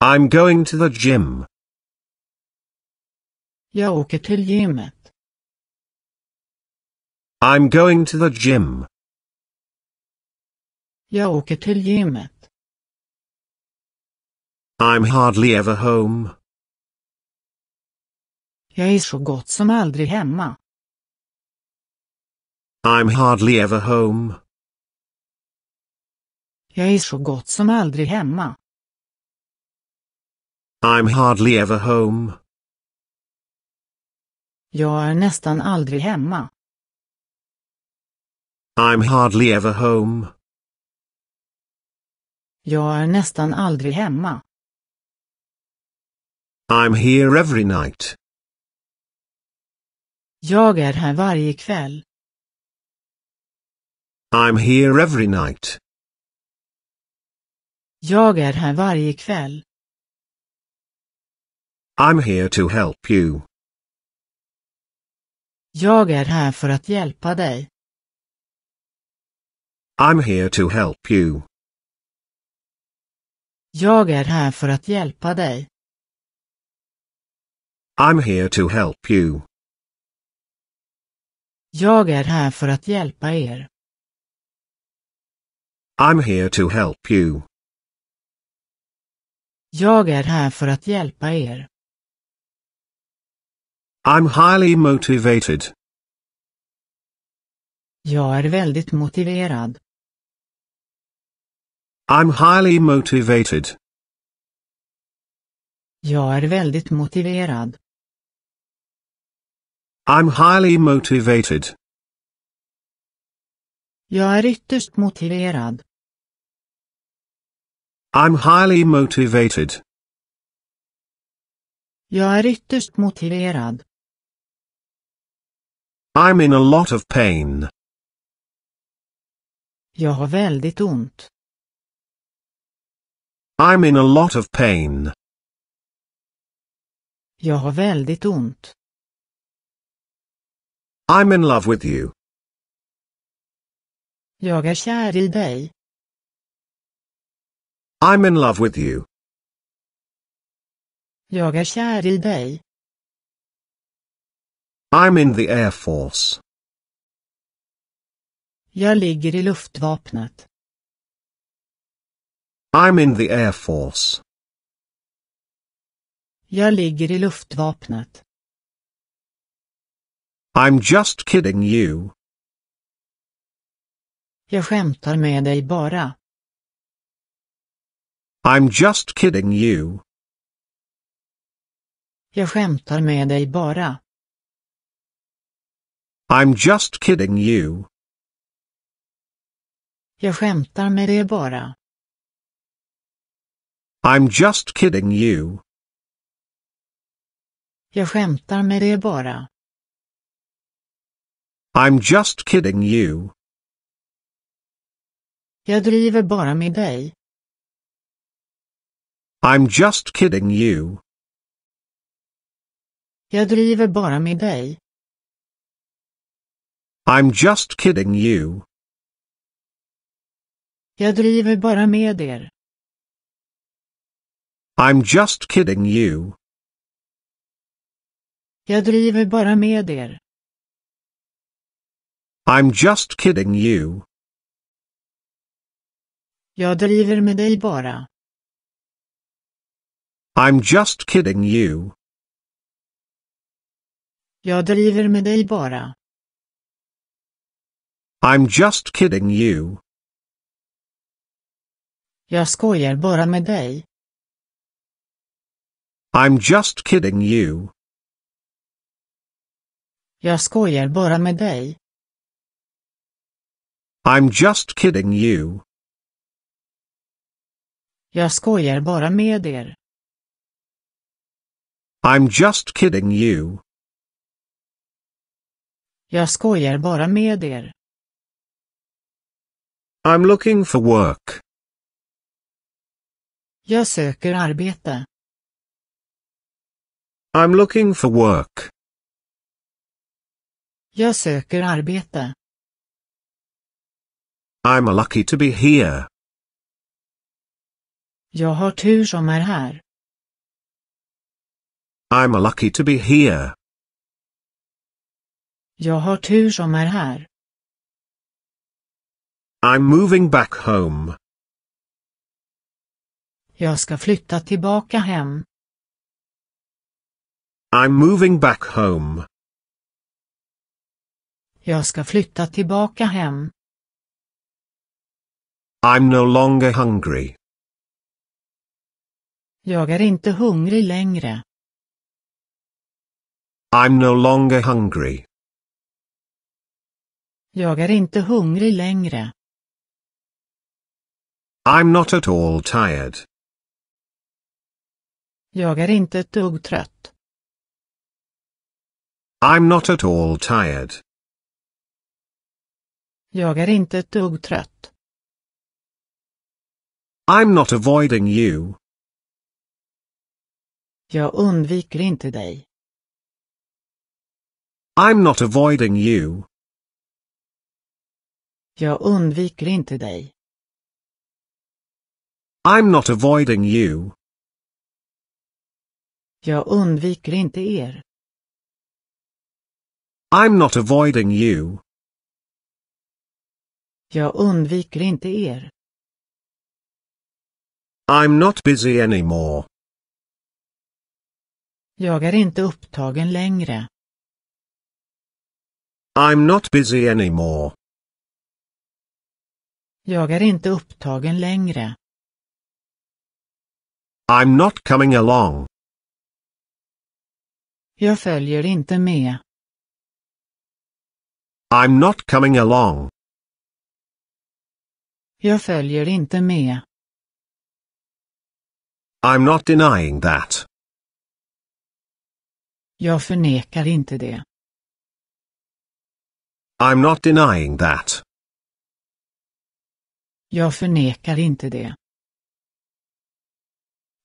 I'm going to the gym. Jag åker till gymmet. I'm going to the gym. Jag åker till gymmet. I'm hardly ever home. Jag är så gott som aldrig hemma. I'm hardly ever home. Jag är så gott som aldrig hemma. I'm hardly ever home. Jag är nästan aldrig hemma. I'm hardly ever home. Jag är nästan aldrig hemma. I'm here every night. Jag är här varje kväll. I'm here every night. Jag är här varje kväll. I'm here to help you. Jag är här för att hjälpa dig. I'm here to help you. Jag är här för att hjälpa dig. I'm here to help you. Jag är här för att hjälpa er. I'm here to help you. Jag är här för att hjälpa er. I'm highly motivated. Jag är väldigt motiverad. I'm highly motivated. Jag är väldigt motiverad. I'm highly motivated. Jag är ytterst motiverad. I'm highly motivated. Jag är ytterst motiverad. I'm in a lot of pain. Jag har väldigt ont. I'm in a lot of pain. Jag har väldigt ont. I'm in love with you. Jag är kär i dig. I'm in love with you. Jag är kär i dig. I'm in the Air Force. Jag ligger i luftvapnet. I'm in the Air Force. Jag ligger i luftvapnet. I'm just kidding you. Jag skämtar med dig bara. I'm just kidding you. Jag skämtar med dig bara. I'm just kidding you. Jag skämtar med dig bara. I'm just kidding you. Jag skämtar med dig bara. I'm just kidding you. Jag driver bara med dig. I'm just kidding you. Jag driver bara med dig. I'm just kidding you. Jag driver bara med er. I'm just kidding you. Jag driver bara med er. I'm just kidding you. Jag driver med dig bara. I'm just kidding you. Jag driver med dig bara. I'm just kidding you. Jag skojar bara med dig. I'm just kidding you. Jag skojar bara med dig. I'm just kidding you. Jag skojar bara med er. I'm just kidding you. Jag skojar bara med er. I'm looking for work. Jag söker arbete. I'm looking for work. Jag söker arbete. I'm lucky to be here. Jag har tur som är här. I'm lucky to be here. Jag har tur som är här. I'm moving back home. Jag ska flytta tillbaka hem. I'm moving back home. Jag ska flytta tillbaka hem. I'm no longer hungry. Jag är inte hungrig längre. I'm no longer hungry. Jag är inte hungrig längre. I'm not at all tired. Jag är inte ett dugg trött. I'm not at all tired. Jag är inte ett dugg trött. I'm not avoiding you. Jag undviker inte dig. I'm not avoiding you. Jag undviker inte dig. I'm not avoiding you. Jag undviker inte er. I'm not avoiding you. Jag undviker inte er. I'm not busy anymore. Jag är inte upptagen längre. I'm not busy anymore. Jag är inte upptagen längre. I'm not coming along. Jag följer inte med. I'm not coming along. Jag följer inte med. I'm not denying that. Jag förnekar inte det. I'm not denying that. Jag förnekar inte det.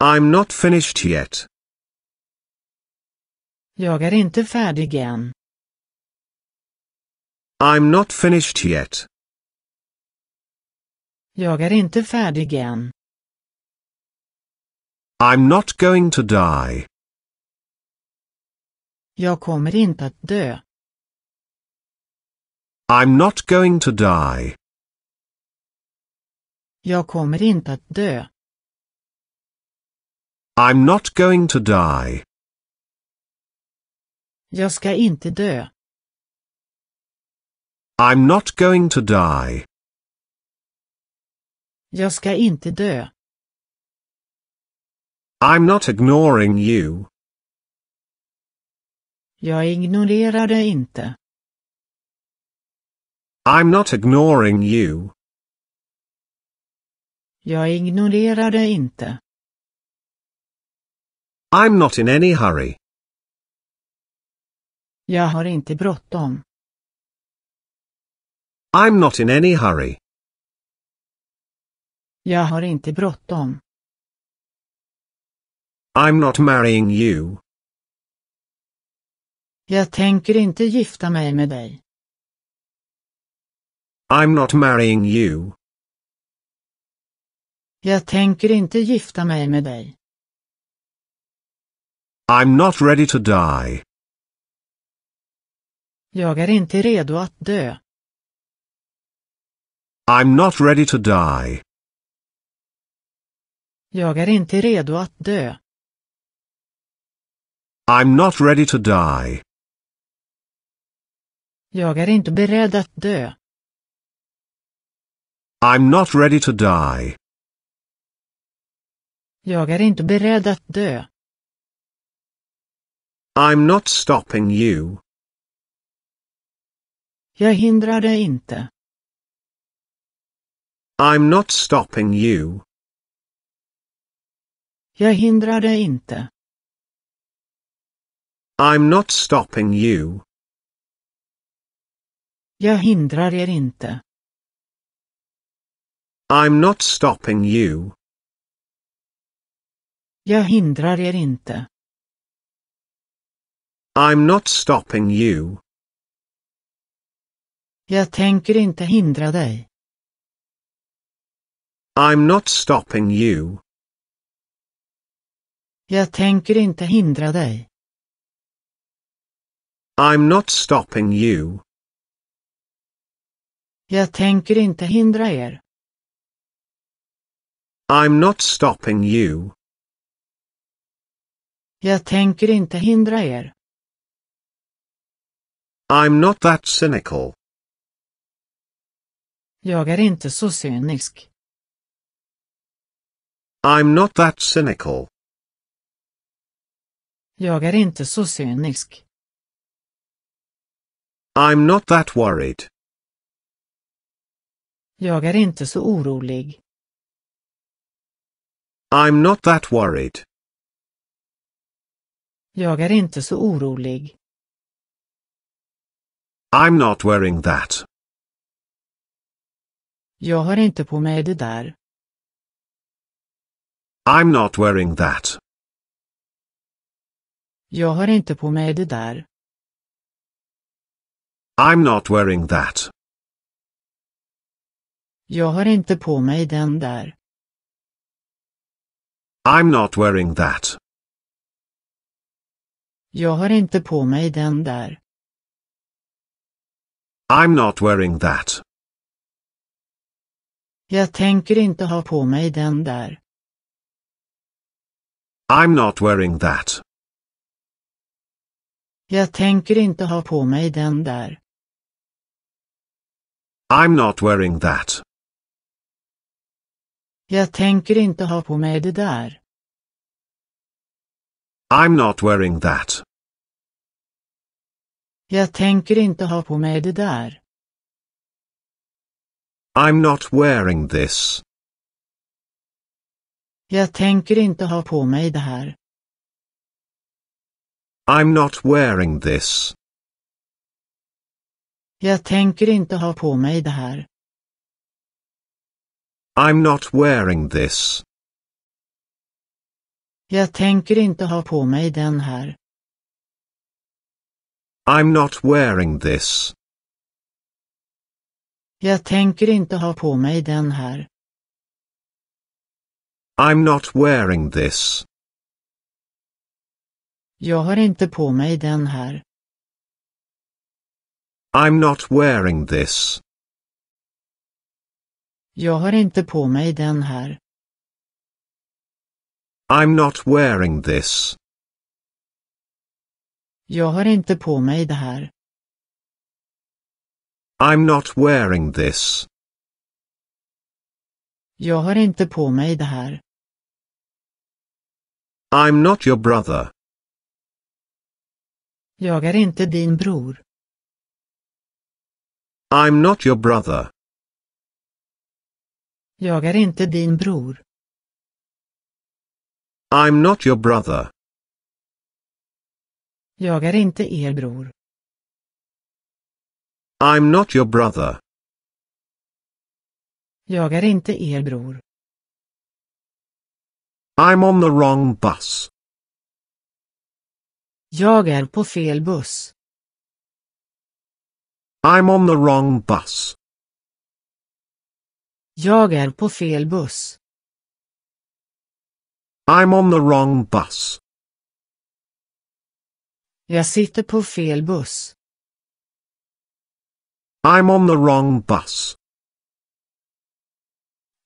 I'm not finished yet. Jag är inte färdig än. I'm not finished yet. Jag är inte färdig än. I'm not going to die. Jag kommer inte att dö. I'm not going to die. Jag kommer inte att dö. I'm not going to die. Jag ska inte dö. I'm not going to die. Jag ska inte dö. I'm not ignoring you. Jag ignorerar dig inte. I'm not ignoring you. Jag ignorerar dig inte. I'm not in any hurry. Jag har inte bråttom. I'm not in any hurry. Jag har inte bråttom. I'm not marrying you. Jag tänker inte gifta mig med dig. I'm not marrying you. Jag tänker inte gifta mig med dig. I'm not ready to die. Jag är inte redo att dö. I'm not ready to die. Jag är inte redo att dö. I'm not ready to die. Jag är inte beredd att dö. I'm not ready to die. Jag är inte beredd att dö. I'm not stopping you. Jag hindrar dig inte. I'm not stopping you. Jag hindrar dig inte. I'm not stopping you. Jag hindrar er inte. I'm not stopping you. Jag hindrar er inte. I'm not stopping you. Jag tänker inte hindra dig. I'm not stopping you. Jag tänker inte hindra dig. I'm not stopping you. Jag tänker inte hindra er. I'm not stopping you. Jag tänker inte hindra er. I'm not that cynical. Jag är inte så cynisk. I'm not that cynical. Jag är inte så cynisk. I'm not that worried. Jag är inte så orolig. I'm not that worried. Jag är inte så orolig. I'm not wearing that. Jag har inte på mig det där. I'm not wearing that. Jag har inte på mig det där. I'm not wearing that. Jag har inte på mig den där. I'm not wearing that. Jag har inte på mig den där. I'm not wearing that. Jag tänker inte ha på mig den där. I'm not wearing that. Jag tänker inte ha på mig den där. I'm not wearing that. Jag tänker inte ha på mig det där. I'm not wearing that. Jag tänker inte ha på mig det där. I'm not wearing this. Jag tänker inte ha på mig det här. I'm not wearing this. Jag tänker inte ha på mig det här. I'm not wearing this. Jag tänker inte ha på mig den här. I'm not wearing this. Jag tänker inte ha på mig den här. I'm not wearing this. Jag har inte på mig den här. I'm not wearing this. Jag har inte på mig den här. I'm not wearing this. Jag har inte på mig det här. I'm not wearing this. Jag har inte på mig det här. I'm not your brother. Jag är inte din bror. I'm not your brother. Jag är inte din bror. I'm not your brother. Jag är inte er bror. I'm not your brother. Jag är inte er bror. I'm on the wrong bus. Jag är på fel buss. I'm on the wrong bus. Jag är på fel buss. I'm on the wrong bus. Jag sitter på fel buss. I'm on the wrong bus.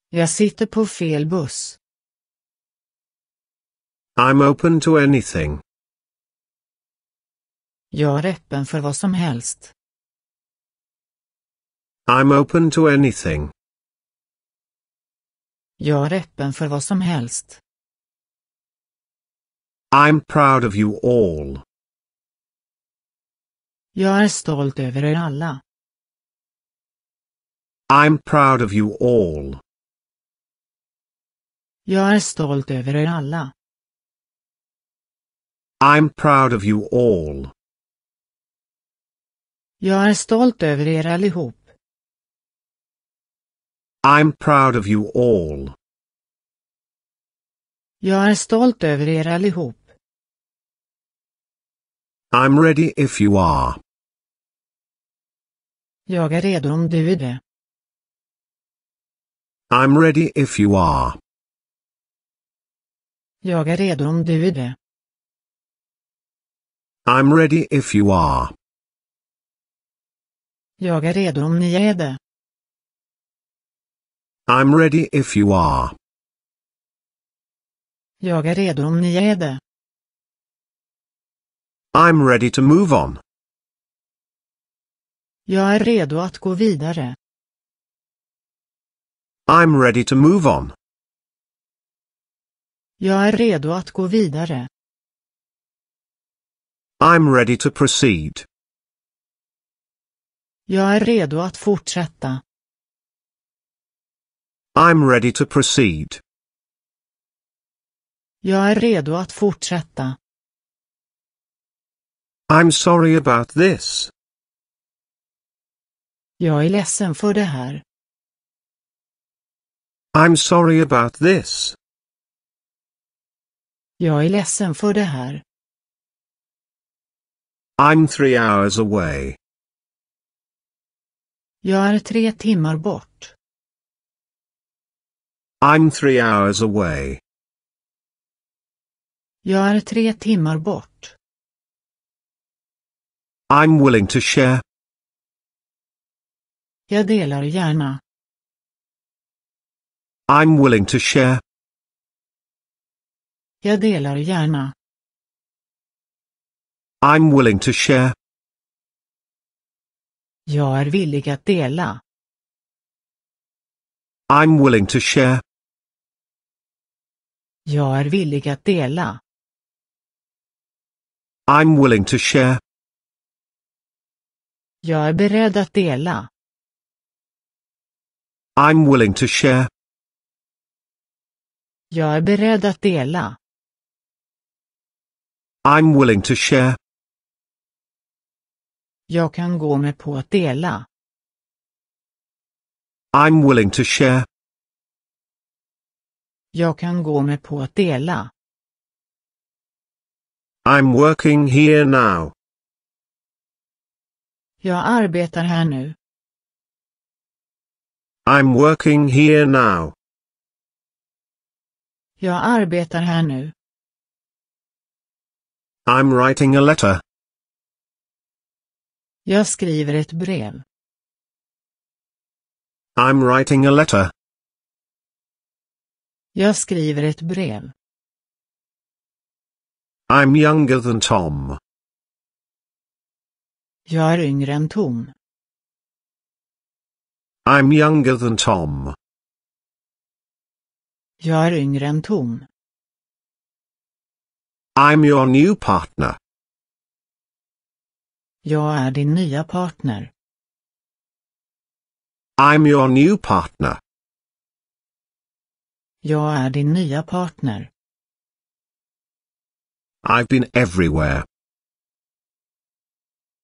Jag sitter på fel buss. I'm open to anything. Jag är öppen för vad som helst. I'm open to anything. Jag är öppen för vad som helst. I'm proud of you all. Jag är stolt över er alla. I'm proud of you all. Jag är stolt över er alla. I'm proud of you all. Jag är stolt över er allihop. I'm proud of you all. Jag är stolt över er allihop. I'm ready if you are. Jag är redo om du är det. I'm ready if you are. Jag är redo om du är det. I'm ready if you are. Jag är redo om ni är det. I'm ready if you are. Jag är redo om ni är det. I'm ready to move on. Jag är redo att gå vidare. I'm ready to move on. Jag är redo att gå vidare. I'm ready to proceed. Jag är redo att fortsätta. I'm ready to proceed. Jag är redo att fortsätta. I'm sorry about this. Jag är ledsen för det här. I'm sorry about this. Jag är ledsen för det här. I'm three hours away. Jag är tre timmar bort. I'm three hours away. Jag är tre timmar bort. I'm willing to share. Jag delar gärna. I'm willing to share. Jag delar gärna. I'm willing to share. Jag är villig att dela. I'm willing to share. Jag är villig att dela. I'm willing to share. Jag är beredd att dela. I'm willing to share. Jag är beredd att dela. I'm willing to share. Jag kan gå med på att dela. I'm willing to share. Jag kan gå med på att dela. I'm working here now. Jag arbetar här nu. I'm working here now. Jag arbetar här nu. I'm writing a letter. Jag skriver ett brev. I'm writing a letter. Jag skriver ett brev. I'm younger than Tom. Jag är yngre än Tom. I'm younger than Tom. Jag är yngre än Tom. I'm your new partner. Jag är din nya partner. I'm your new partner. Jag är din nya partner. I've been everywhere.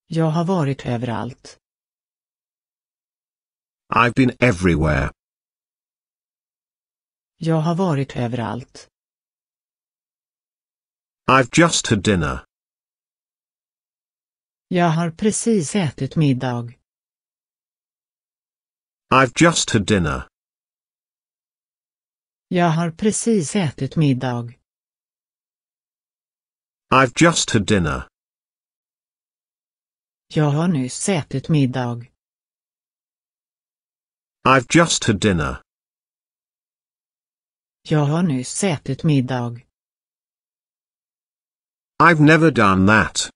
Jag har varit överallt. I've been everywhere. Jag har varit överallt. I've just had dinner. Jag har precis ätit middag. I've just had dinner. Jag har precis ätit middag. I've just had dinner. Jag har nyss ätit middag. I've just had dinner. Jag har nyss ätit middag. I've never done that.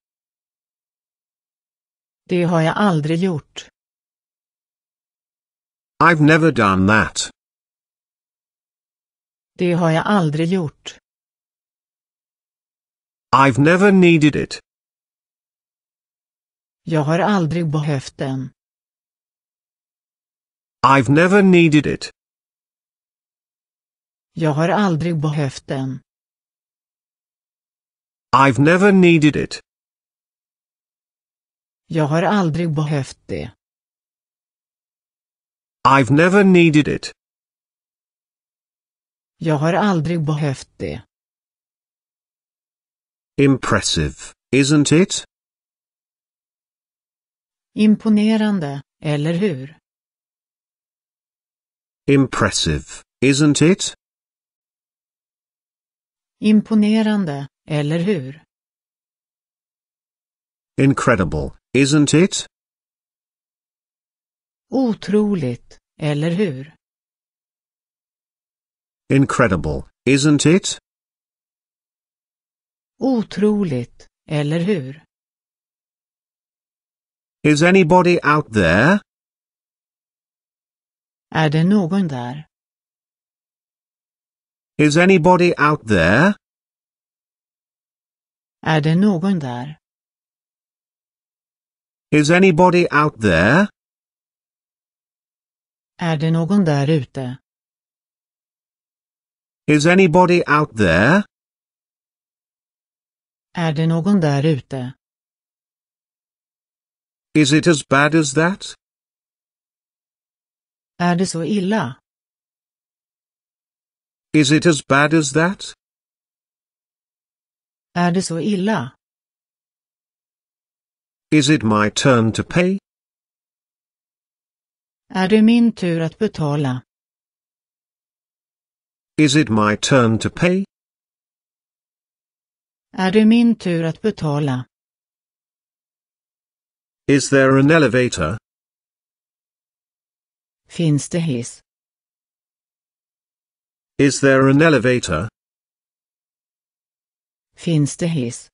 Det har jag aldrig gjort. I've never done that. Det har jag aldrig gjort. I've never needed it. Jag har aldrig behövt den. I've never needed it. Jag har aldrig behövt den. I've never needed it. Jag har aldrig behövt det. I've never needed it. Jag har aldrig behövt det. Impressive, isn't it? Imponerande, eller hur? Impressive, isn't it? Imponerande, eller hur? Incredible, isn't it? Otroligt, eller hur? Incredible, isn't it? Otroligt, eller hur? Is anybody out there? Är det någon där? Is anybody out there? Är det någon där? Is anybody out there? Är det någon där ute? Is anybody out there? Är det någon där ute? Is it as bad as that? Är det så illa? Is it as bad as that? Är det så illa? Is it my turn to pay? Är det min tur att betala? Is it my turn to pay? Är det min tur att betala? Is there an elevator? Finns det hiss? Is there an elevator? Finns det hiss?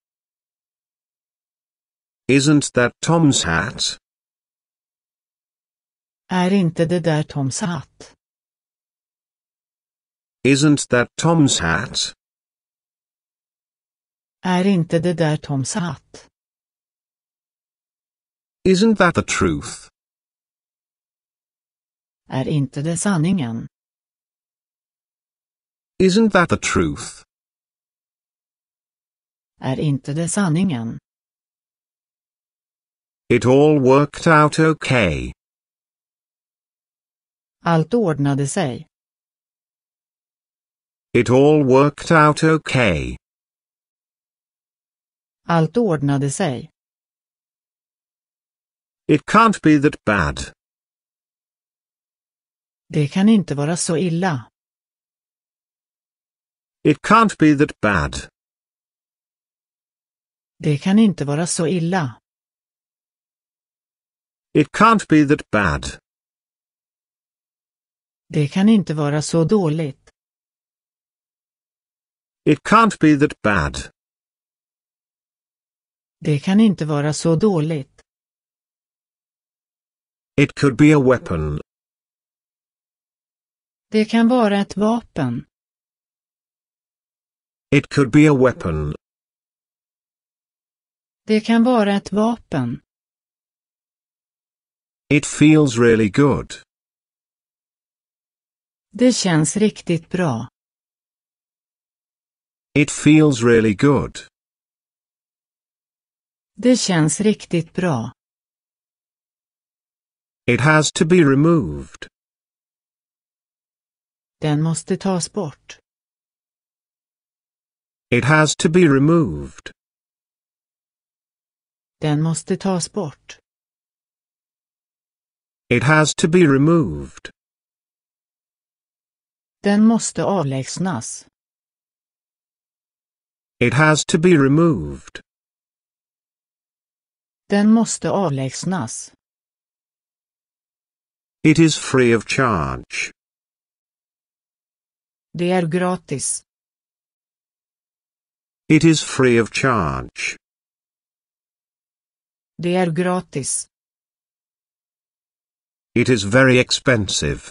Isn't that Tom's hat? Är inte det där Toms hatt? Isn't that Tom's hat? Är inte det där Toms hatt? Isn't that the truth? Är inte det sanningen? Isn't that the truth? Är inte det sanningen? It all worked out okay. Allt ordnade sig. It all worked out okay. Allt ordnade sig. It can't be that bad. Det kan inte vara så illa. It can't be that bad. Det kan inte vara så illa. It can't be that bad. Det kan inte vara så dåligt. It can't be that bad. Det kan inte vara så dåligt. It could be a weapon. Det kan vara ett vapen. It could be a weapon. Det kan vara ett vapen. It feels really good. Det känns riktigt bra. It feels really good. Det känns riktigt bra. It has to be removed. Den måste tas bort. It has to be removed. Den måste tas bort. It has to be removed. Den måste avlägsnas. It has to be removed. Den måste avlägsnas. It is free of charge. Det är gratis. It is free of charge. Det är gratis. It is very expensive.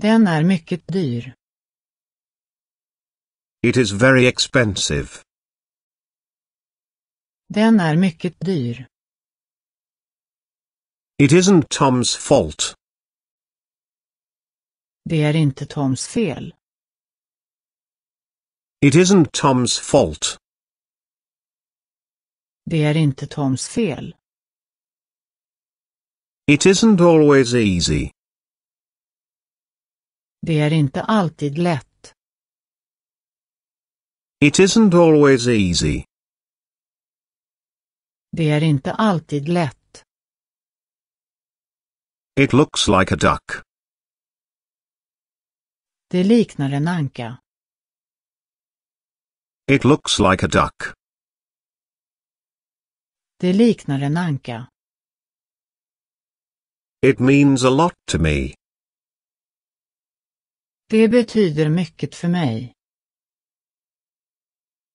Den är mycket dyr. It is very expensive. Den är mycket dyr. It isn't Tom's fault. Det är inte Toms fel. It isn't Tom's fault. Det är inte Toms fel. It isn't always easy. Det är inte alltid lätt. It isn't always easy. Det är inte alltid lätt. It looks like a duck. Det liknar en anka. It looks like a duck. Det liknar en anka. It means a lot to me. Det betyder mycket för mig.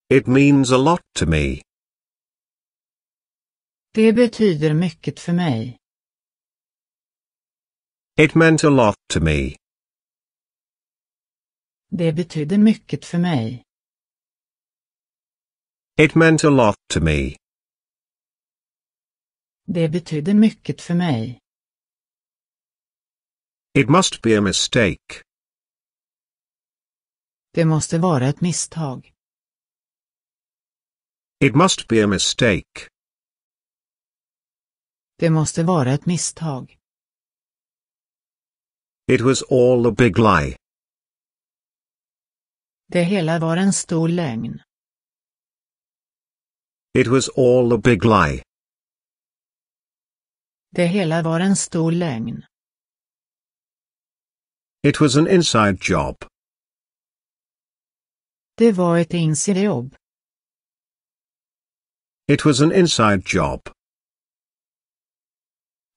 It means a lot to me. Det betyder mycket för mig. It meant a lot to me. Det betyder mycket för mig. It meant a lot to me. Det betyder mycket för mig. It must be a mistake. Det måste vara ett misstag. It must be a mistake. Det måste vara ett misstag. It was all a big lie. Det hela var en stor lögn. It was all a big lie. Det hela var en stor lögn. It was an inside job. Det var ett insidjobb. It was an inside job.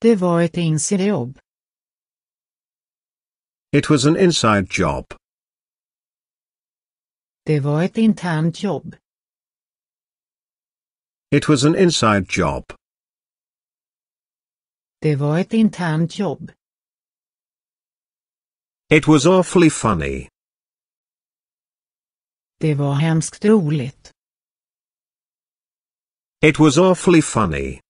Det var ett insidejobb. It was an inside job. Det var ett internt jobb. It was an inside job. Det var ett internt jobb. It was awfully funny. Det var hemskt roligt. It was awfully funny.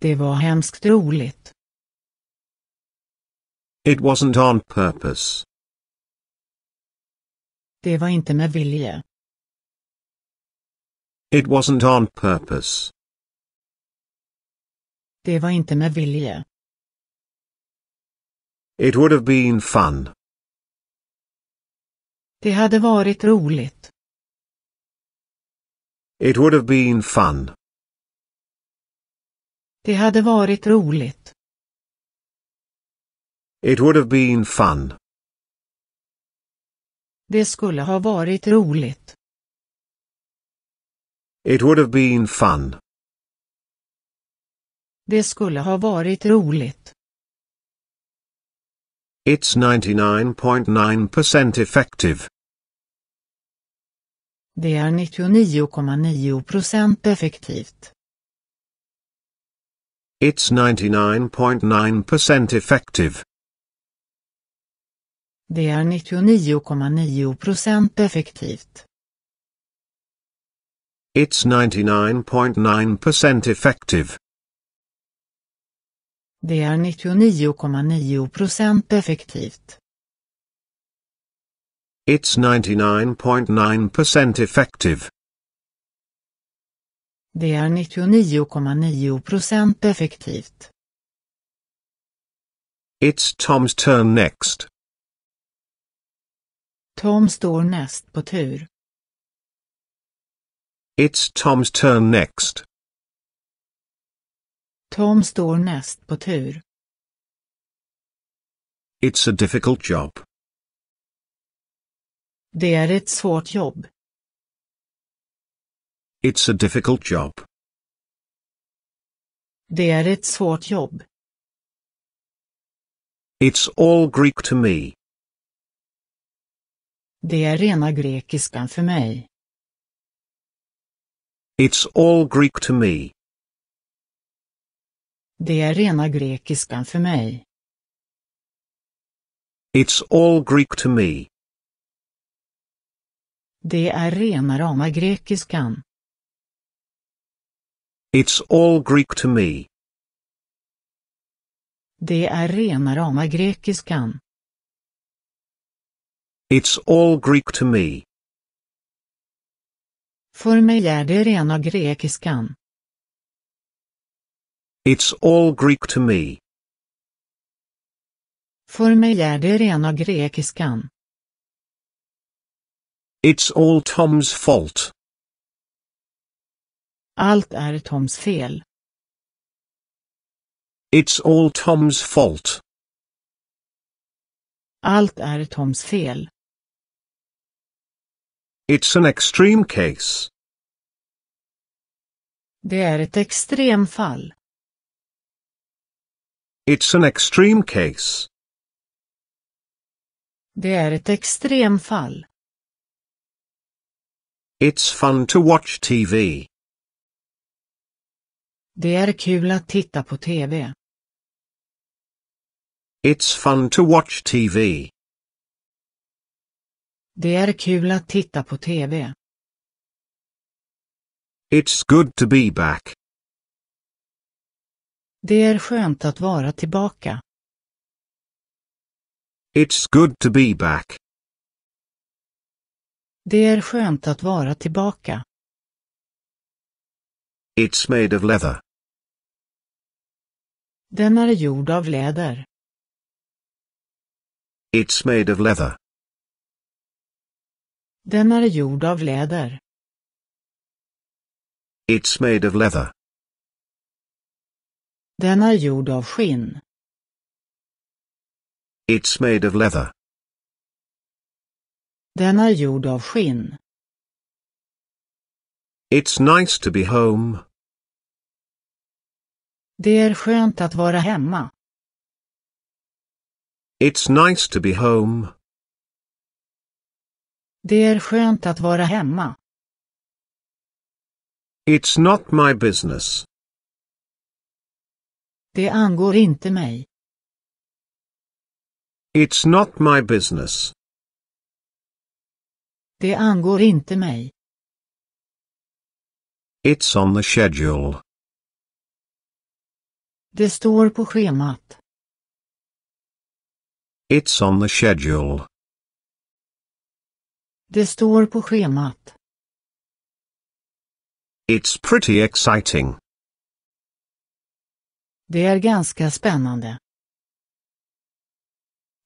Det var hemskt roligt. It wasn't on purpose. Det var inte med vilje. It wasn't on purpose. Det var inte med vilje. It would have been fun. Det hade varit roligt. It would have been fun. Det hade varit roligt. It would have been fun. Det skulle ha varit roligt. It would have been fun. Det skulle ha varit roligt. It's 99.9% .9 effective. Det är 99,9 procent effektivt. It's 99.9% effective. Det är 99,9 procent effektivt. It's 99.9% effective. Det är 99,9 procent effektivt. It's 99.9% effective. Det är 99,9% effektivt. It's Tom's turn next. Tom står näst på tur. It's Tom's turn next. Tom står näst på tur. It's a difficult job. Det är ett svårt jobb. It's a difficult job. Det är ett svårt jobb. It's all Greek to me. Det är rena grekiskan för mig. It's all Greek to me. Det är rena grekiskan för mig. It's all Greek to me. Det är rena rama grekiskan. It's all Greek to me. Det är rena rama grekiskan. It's all Greek to me. För mig är det rena grekiskan. It's all Greek to me. För mig är det rena grekiskan. It's all Tom's fault. Allt är Toms fel. It's all Tom's fault. Allt är Toms fel. It's an extreme case. Det är ett extremfall. It's an extreme case. Det är ett extremfall. It's fun to watch TV. Det är kul att titta på TV. It's fun to watch TV. Det är kul att titta på TV. It's good to be back. Det är skönt att vara tillbaka. It's good to be back. Det är skönt att vara tillbaka. It's made of leather. Den är gjord av läder. It's made of leather. Den är gjord av läder. It's made of leather. Den är gjord av skinn. It's made of leather. Den är gjord av skinn. It's nice to be home. Det är skönt att vara hemma. It's nice to be home. Det är skönt att vara hemma. It's not my business. Det angår inte mig. It's not my business. Det angår inte mig. It's on the schedule. Det står på schemat. It's on the schedule. Det står på schemat. It's pretty exciting. Det är ganska spännande.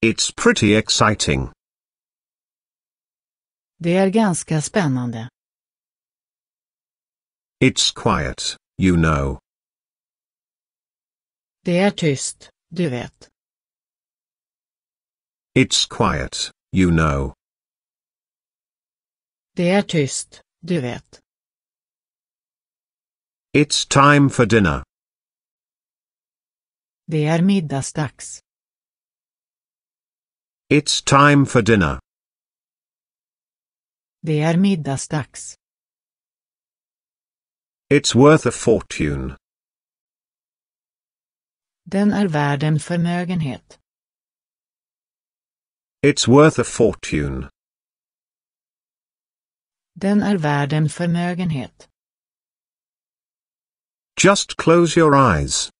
It's pretty exciting. Det är ganska spännande. It's quiet, you know. Det är tyst, du vet. It's quiet, you know. Det är tyst, du vet. It's time for dinner. Det är middagsdags. It's time for dinner. Det är middagsdags. It's worth a fortune. Den är värd en förmögenhet. It's worth a fortune. Den är värd en förmögenhet. Just close your eyes.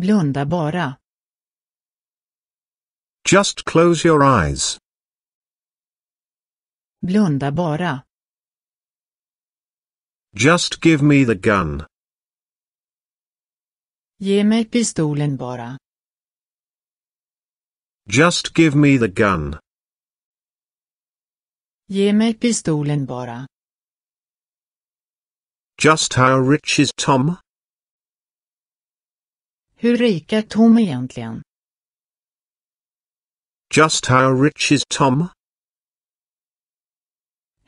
Blunda bara. Just close your eyes. Blunda bara. Just give me the gun. Ge mig pistolen bara. Just give me the gun. Ge mig pistolen bara. Just how rich is Tom? Hur rik är Tom egentligen? Just how rich is Tom?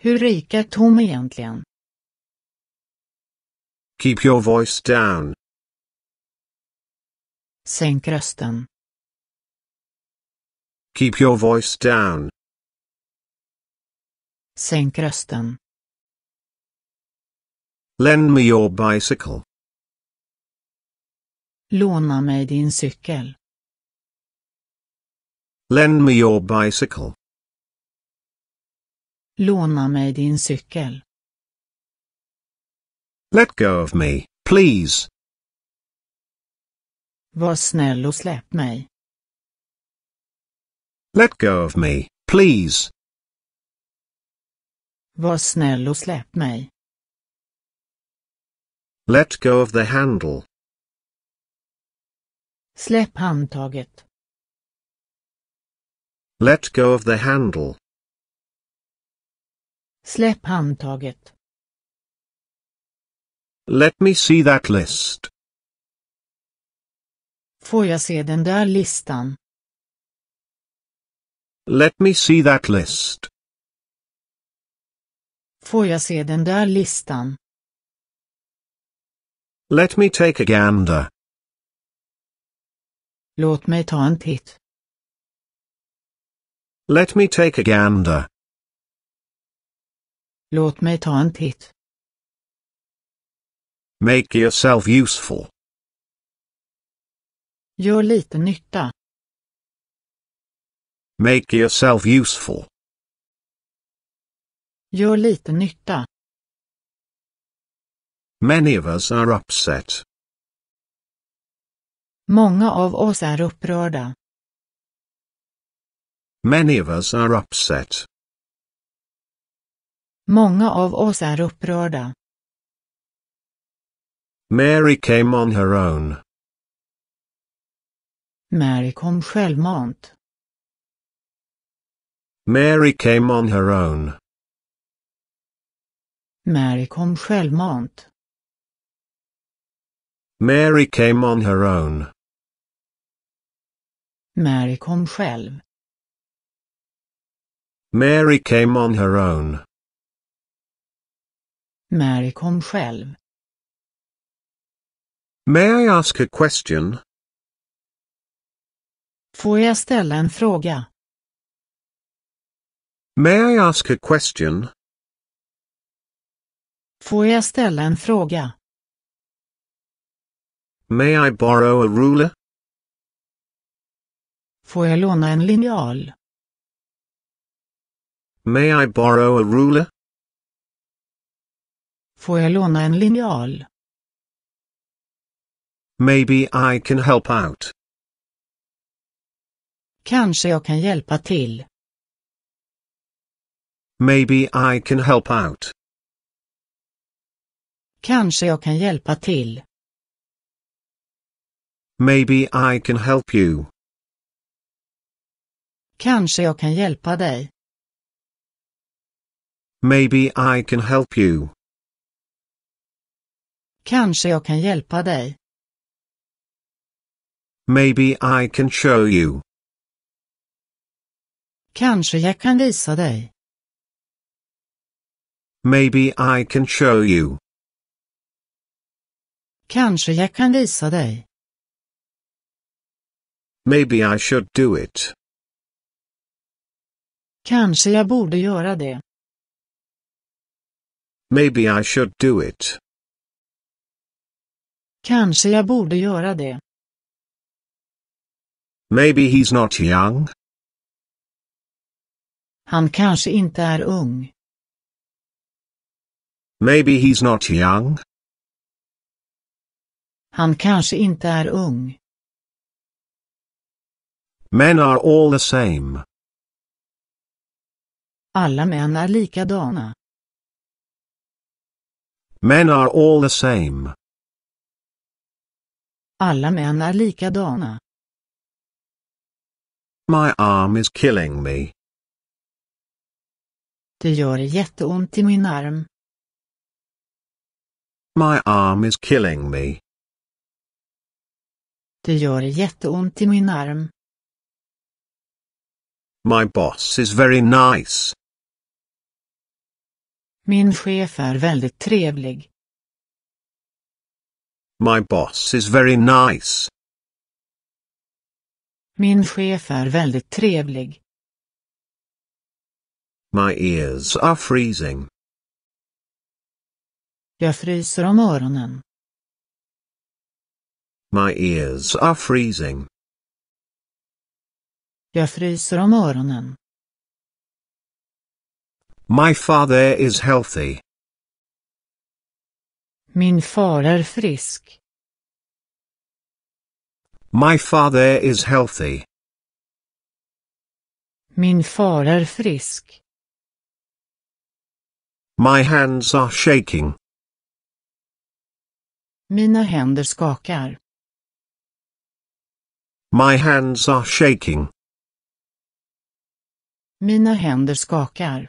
Hur rik är Tom egentligen? Keep your voice down. Sänk rösten. Keep your voice down. Sänk rösten. Lend me your bicycle. Låna mig din cykel. Lend me your bicycle. Låna mig din cykel. Let go of me, please. Var snäll och släpp mig. Let go of me, please. Var snäll och släpp mig. Let go of the handle. Släpp handtaget. Let go of the handle. Släpp handtaget. Let me see that list. Får jag se den där listan? Let me see that list. Får jag se den där listan? Let me take a gander. Låt mig ta en titt. Let me take a gander. Låt mig ta en titt. Make yourself useful. Gör lite nytta. Make yourself useful. Gör lite nytta. Many of us are upset. Många av oss är upprörda. Many of us are upset. Många av oss är upprörda. Mary came on her own. Mary kom självmant. Mary came on her own. Mary kom självmant. Mary came on her own. Mary kom själv. Mary came on her own. Mary kom själv. May I ask a question? Får jag ställa en fråga? May I ask a question? Får jag ställa en fråga? May I borrow a ruler? Får jag låna en linjal? May I borrow a ruler? Får jag låna en linjal? Maybe I can help out. Kanske jag kan hjälpa till. Maybe I can help out. Kanske jag kan hjälpa till. Maybe I can help you. Kanske jag kan hjälpa dig. Maybe I can help you. Kanske jag kan hjälpa dig. Maybe I can show you. Kanske jag kan visa dig. Maybe I can show you. Kanske jag kan visa dig. Maybe I should do it. Kanske jag borde göra det. Maybe I should do it. Kanske jag borde göra det. Maybe he's not young. Han kanske inte är ung. Maybe he's not young. Han kanske inte är ung. Men are all the same. Alla män är likadana. Men are all the same. Alla män är likadana. My arm is killing me. Det gör jätteont i min arm. My arm is killing me. Det gör jätteont i min arm. My boss is very nice. Min chef är väldigt trevlig. My boss is very nice. Min chef är väldigt trevlig. My ears are freezing. Jag fryser om öronen. My ears are freezing. Jag fryser om öronen. My father is healthy. Min far är frisk. My father is healthy. Min far är frisk. My hands are shaking. Mina händer skakar. My hands are shaking. Mina händer skakar.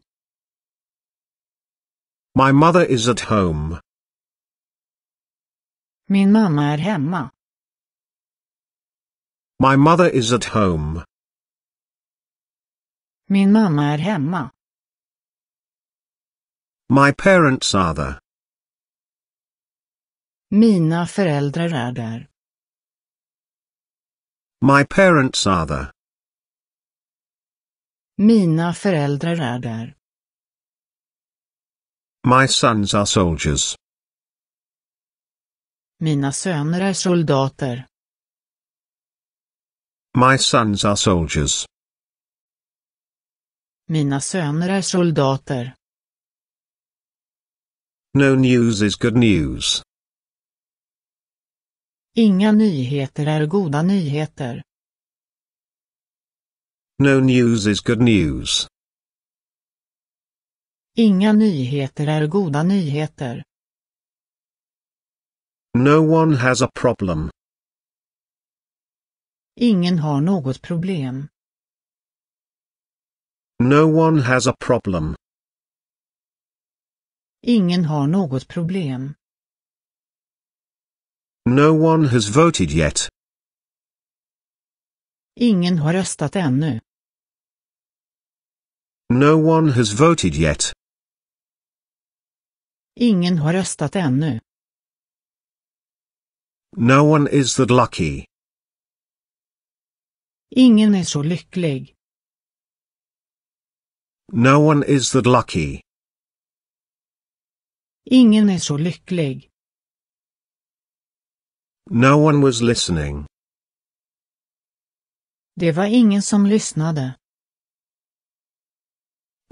My mother is at home. Min mamma är hemma. My mother is at home. Min mamma är hemma. My parents are there. Mina föräldrar är där. My parents are there. Mina föräldrar är där. My sons are soldiers. Mina söner är soldater. My sons are soldiers. Mina söner är soldater. No news is good news. Inga nyheter är goda nyheter. No news is good news. Inga nyheter är goda nyheter. No one has a problem. Ingen har något problem. No one has a problem. Ingen har något problem. No one has voted yet. Ingen har röstat ännu. No one has voted yet. Ingen har röstat ännu. No one is that lucky. Ingen är så lycklig. No one is that lucky. Ingen är så lycklig. No one was listening. Det var ingen som lyssnade.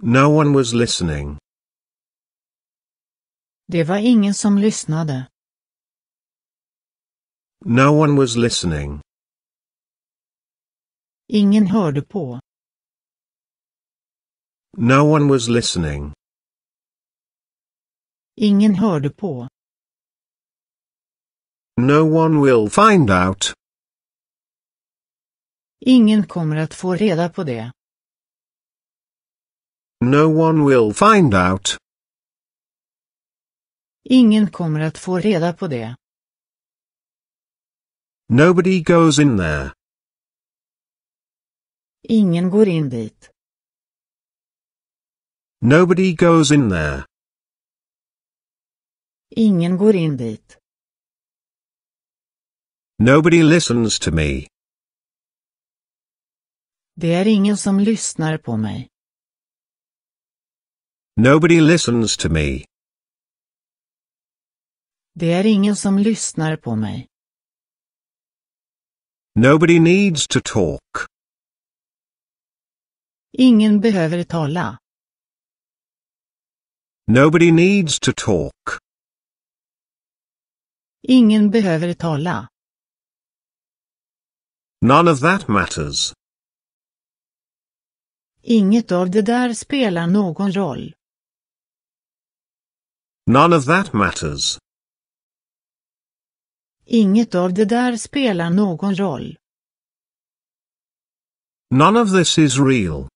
No one was listening. Det var ingen som lyssnade. No one was listening. Ingen hörde på. No one was listening. Ingen hörde på. No one will find out. Ingen kommer att få reda på det. No one will find out. Ingen kommer att få reda på det. Nobody goes in there. Ingen går in dit. Nobody goes in there. Ingen går in dit. Nobody listens to me. Det är er ingen som lyssnar på mig. Nobody listens to me. Det är er ingen som lyssnar på mig. Nobody needs to talk. Ingen behöver tala. Nobody needs to talk. Ingen behöver tala. None of that matters. Inget av det där spelar någon roll. None of that matters. Inget av det där spelar någon roll. None of this is real.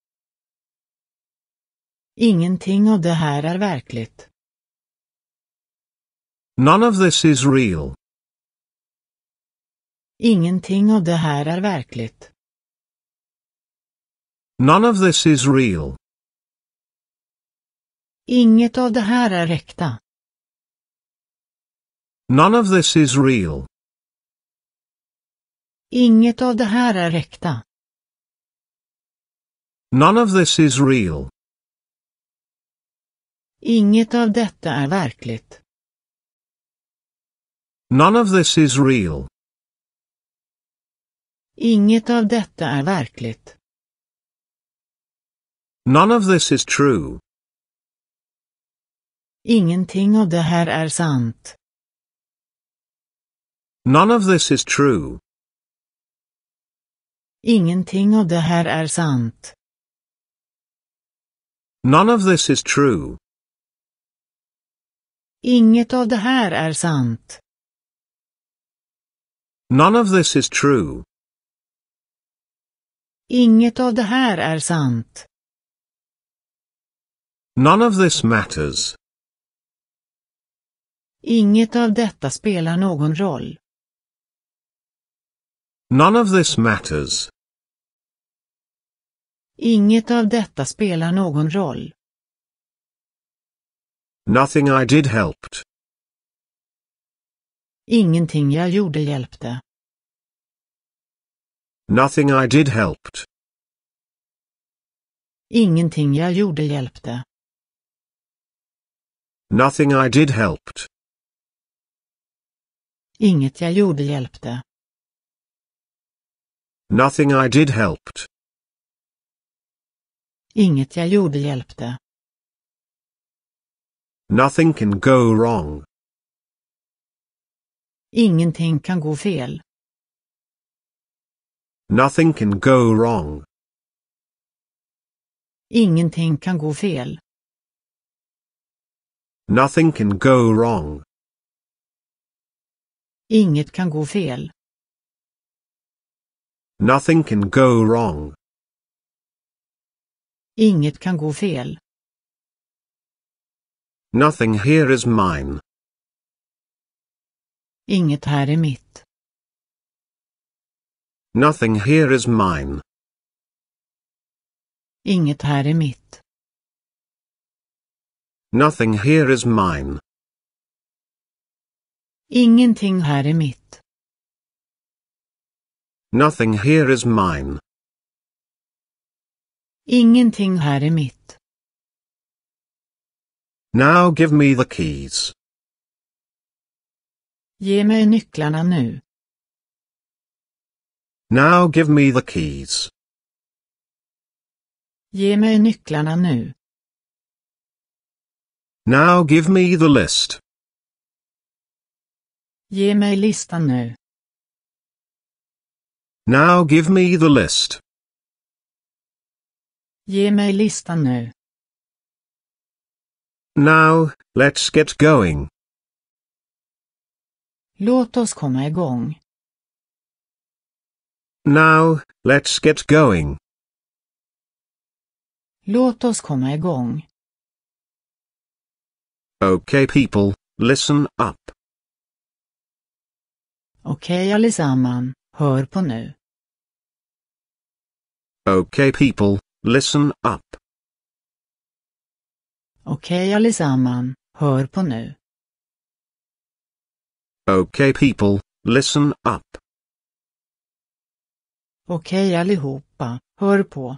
Ingenting av det här är verkligt. None of this is real. Ingenting av det här är verkligt. None of this is real. Inget av det här är äkta. None of this is real. Inget av det här är äkta. None of this is real. Inget av detta är verkligt. None of this is real. Inget av detta är verkligt. None of this is true. Ingenting av det här är sant. None of this is true. Ingenting av det här är sant. None of this is true. Inget av det här är sant. None of this is true. Inget av det här är sant. None of this matters. Inget av detta spelar någon roll. None of this matters. Inget av detta spelar någon roll. Nothing I did helped. Ingenting jag gjorde hjälpte. Nothing I did helped. Ingenting jag gjorde hjälpte. Nothing I did helped. Inget jag gjorde hjälpte. Nothing I did helped. Inget jag gjorde hjälpte. Nothing can go wrong. Ingenting kan gå fel. Nothing can go wrong. Ingenting kan gå fel. Nothing can go wrong. Inget kan gå fel. Nothing can go wrong. Inget kan gå fel. Nothing here is mine. Inget här är mitt. Nothing here is mine. Inget här är mitt. Nothing here is mine. Ingenting här är mitt. Nothing here is mine. Ingenting här är mitt. Now give me the keys. Ge mig nycklarna nu. Now give me the keys. Ge mig nycklarna nu. Now give me the list. Ge mig listan nu. Now give me the list. Ge mig listan nu. Now, let's get going. Låt oss komma igång. Now, let's get going. Låt oss komma igång. Okay people, listen up. Okej okay, allesamman. Hör på nu. Okay people, listen up. Okej okay, allesamman, hör på nu. Okay people, listen up. Okej okay, allihopa, hör på.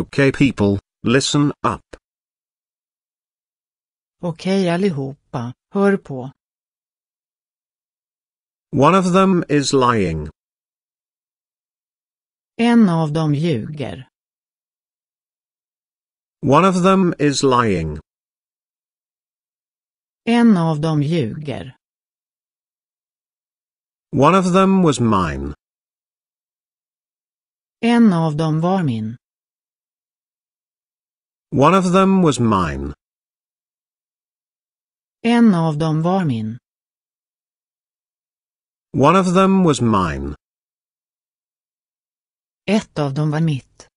Okay people, listen up. Okej okay, allihopa, hör på. One of them is lying. En av dem ljuger. One of them is lying. En av dem ljuger. One of them was mine. En av dem var min. One of them was mine. En av dem var min. One of them was mine. Ett av dem var mitt.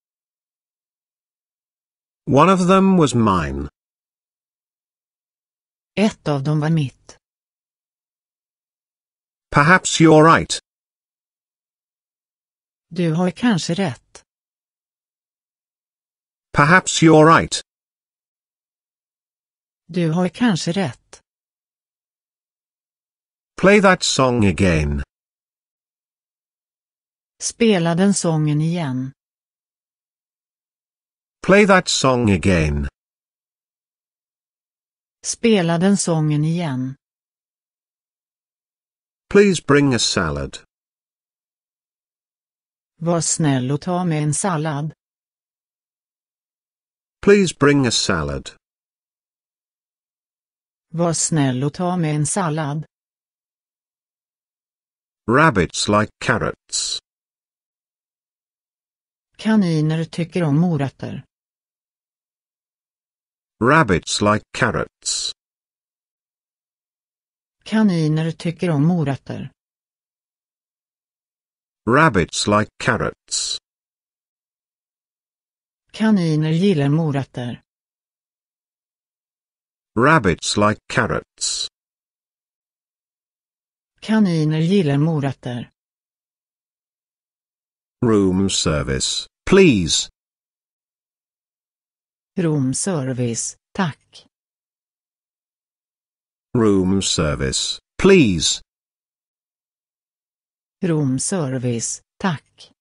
One of them was mine. Ett av dem var mitt. Perhaps you're right. Du har kanske rätt. Perhaps you're right. Du har kanske rätt. Play that song again. Spela den sången igen. Play that song again. Spela den sången igen. Please bring a salad. Var snäll och ta med en sallad. Please bring a salad. Var snäll och ta med en sallad. Rabbits like carrots. Kaniner tycker om morötter. Rabbits like carrots. Kaniner tycker om morötter. Rabbits like carrots. Kaniner gillar morötter. Rabbits like carrots. Kaniner gillar morötter. Room service, please. Room service, tack. Room service, please. Room service, tack.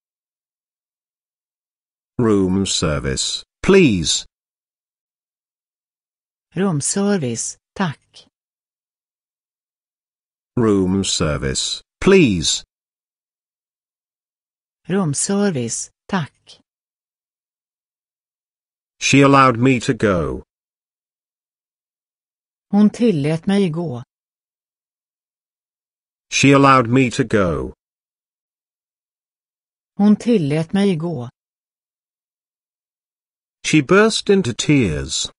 Room service, please. Room service, tack. Room service, please. Room service, tack. She allowed me to go. Hon tillät mig gå. She allowed me to go. Hon tillät mig gå. She burst into tears.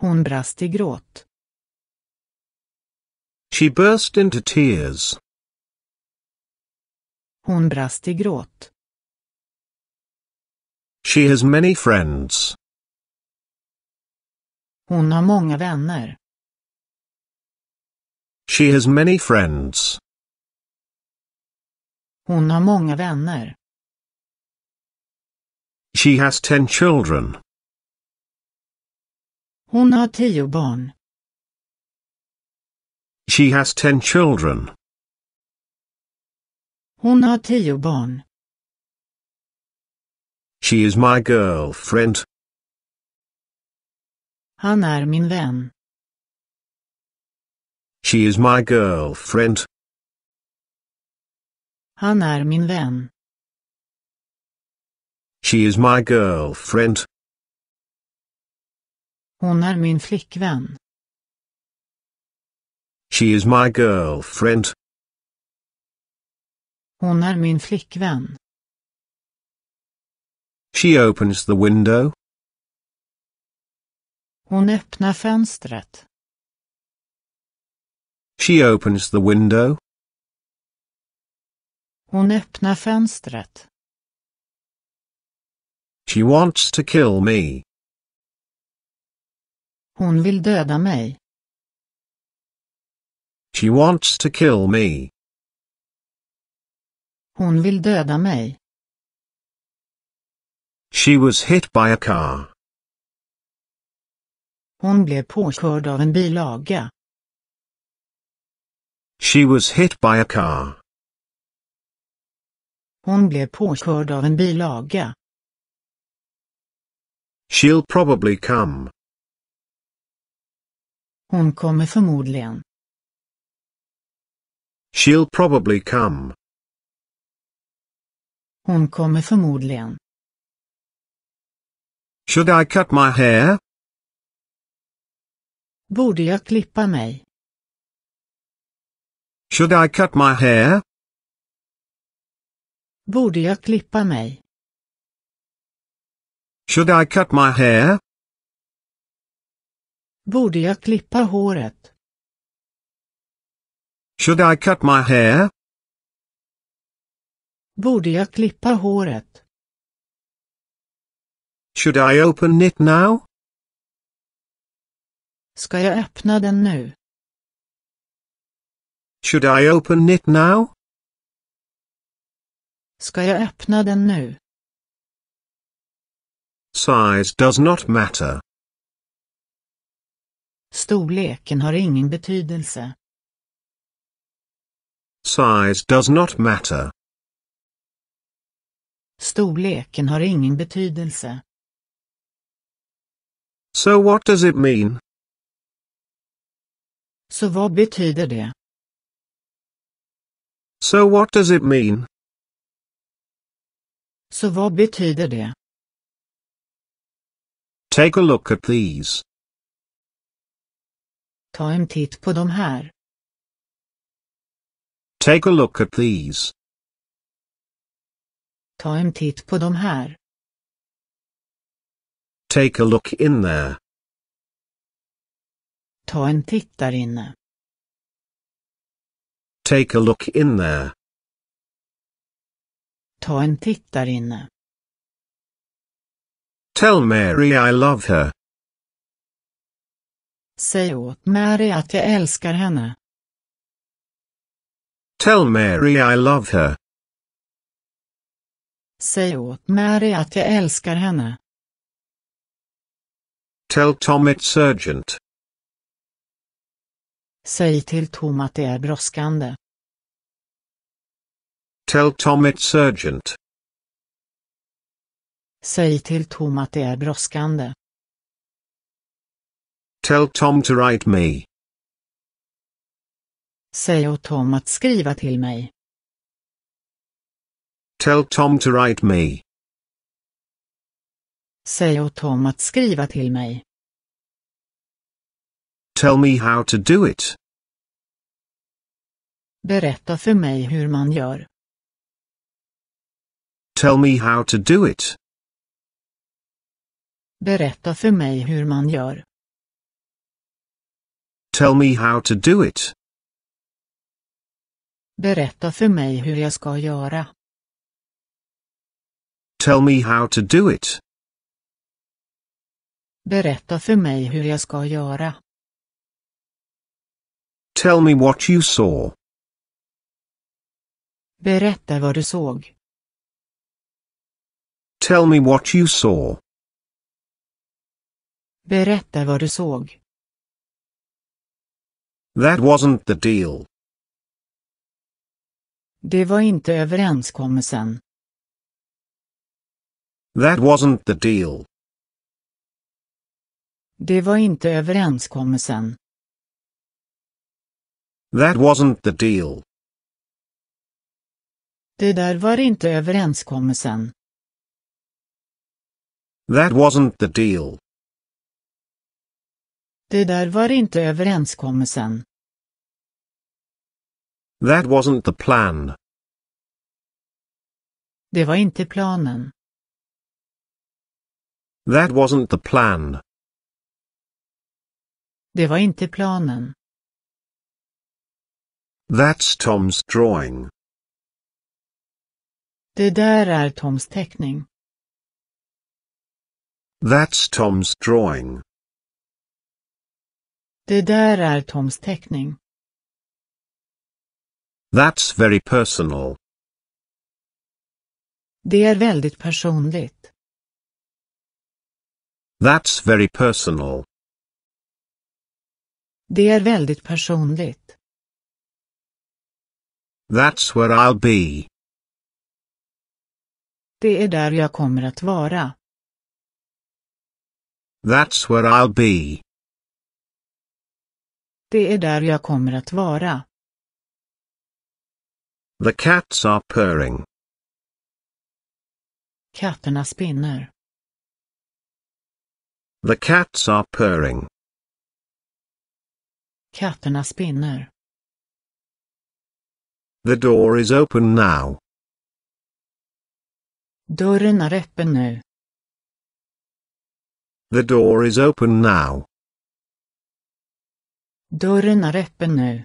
Hon brast i gråt. She burst into tears. Hon brast i gråt. She has many friends. Hon har många vänner. She has many friends. Hon har många vänner. She has ten children. Hon har tio barn. She has ten children. Hon har tio barn. She is my girlfriend. Han är min vän. She is my girlfriend. Han är min vän. She is my girlfriend. Hon är min flickvän. She is my girlfriend. Hon är min flickvän. She opens the window. Hon öppnar fönstret. She opens the window. Hon öppnar fönstret. She wants to kill me. Hon vill döda mig. She wants to kill me. Hon vill döda mig. She was hit by a car. Hon blev påkörd av en bilaga. She was hit by a car. Hon blev påkörd av en bilaga. She'll probably come. Hon kommer förmodligen. She'll probably come. Hon kommer förmodligen. Should I cut my hair? Borde jag klippa mig? Should I cut my hair? Borde jag klippa mig? Should I cut my hair? Borde jag klippa håret? Should I cut my hair? Borde jag klippa håret? Should I open it now? Ska jag öppna den nu? Should I open it now? Ska jag öppna den nu? Size does not matter. Storleken har ingen betydelse. Size does not matter. Storleken har ingen betydelse. So what does it mean? Så vad betyder det? So what does it mean? Så vad betyder det? Take a look at these. Ta en titt på de här. Take a look at these. Ta en titt på de här. Take a look in there. Ta en titt där inne. Take a look in there. Ta en titt där inne. Tell Mary I love her. Säg åt Mary att jag älskar henne. Tell Mary I love her. Säg åt Mary att jag älskar henne. Tell Tom it's urgent. Säg till Tom att det är brådskande. Tell Tom it's urgent. Säg till Tom att det är brådskande. Tell Tom to write me. Säg åt Tom att skriva till mig. Tell Tom to write me. Säg åt Tom att skriva till mig. Tell me how to do it. Berätta för mig hur man gör. Tell me how to do it. Berätta för mig hur man gör. Tell me how to do it. Berätta för mig hur jag ska göra. Tell me how to do it. Berätta för mig hur jag ska göra. Tell me what you saw. Berätta vad du såg. Tell me what you saw. Berätta vad du såg. That wasn't the deal. Det var inte överenskommelsen. That wasn't the deal. Det var inte överenskommelsen. That wasn't the deal. Det där var inte överenskommelsen. That wasn't the deal. Det där var inte överenskommelsen. That wasn't the plan. Det var inte planen. That wasn't the plan. Det var inte planen. That's Tom's drawing. Det där är Toms teckning. That's Tom's drawing. Det där är Toms teckning. That's very personal. Det är väldigt personligt. That's very personal. Det är väldigt personligt. That's where I'll be. Det är där jag kommer att vara. That's where I'll be. Det är där jag kommer att vara. The cats are purring. Katterna spinner. The cats are purring. Katterna spinner. The door is open now. Dörren är öppen nu. The door is open now. Dörren är öppen nu.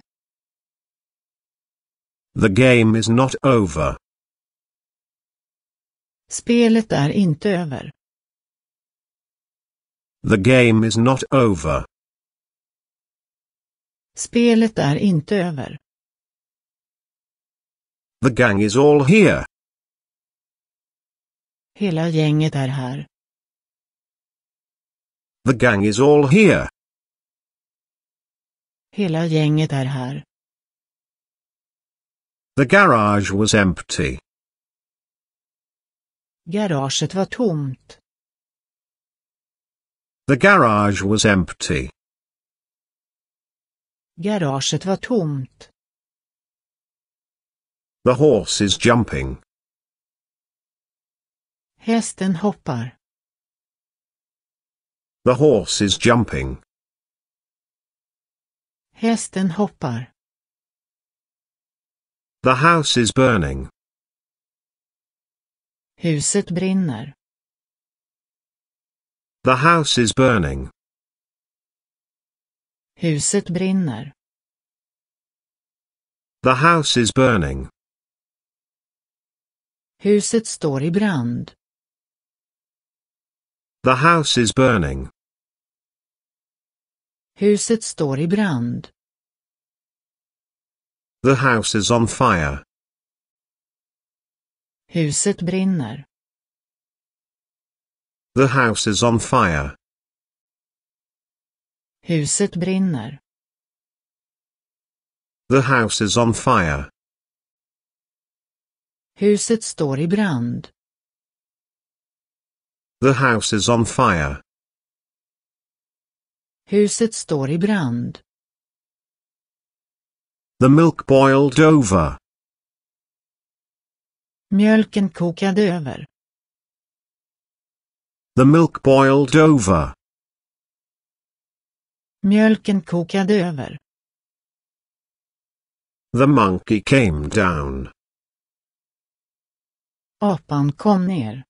The game is not over. Spelet är inte över. The game is not over. Spelet är inte över. The gang is all here. Hela gänget är här. The gang is all here. Hela gänget är här. The garage was empty. Garaget var tomt. The garage was empty. Garaget var tomt. The horse is jumping. Hästen hoppar. The horse is jumping. Hästen hoppar. The house is burning. Huset brinner. The house is burning. Huset brinner. The house is burning. Huset står i brand. The house is burning. Huset står i brand. The house is on fire. Huset brinner. The house is on fire. Huset brinner. The house is on fire. Huset står i brand. The house is on fire. Huset står i brand. The milk boiled over. Mjölken kokade över. The milk boiled over. Mjölken kokade över. The monkey came down. Apan kom ner.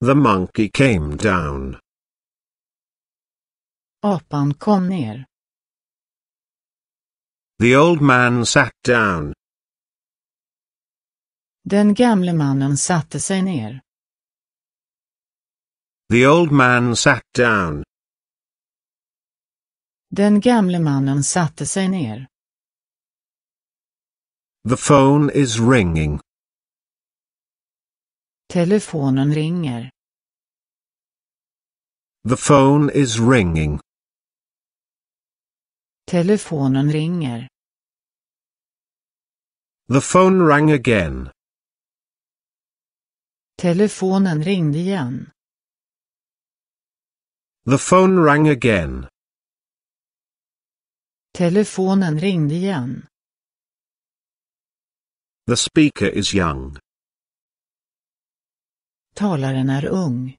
The monkey came down. Apan kom ner. The old man sat down. Den gamle mannen satte sig ner. The old man sat down. Den gamle mannen satte sig ner. The phone is ringing. Telefonen ringer. The phone is ringing. Telefonen ringer. The phone rang again. Telefonen ringde igen. The phone rang again. Telefonen ringde igen. The speaker is young. Talaren är ung.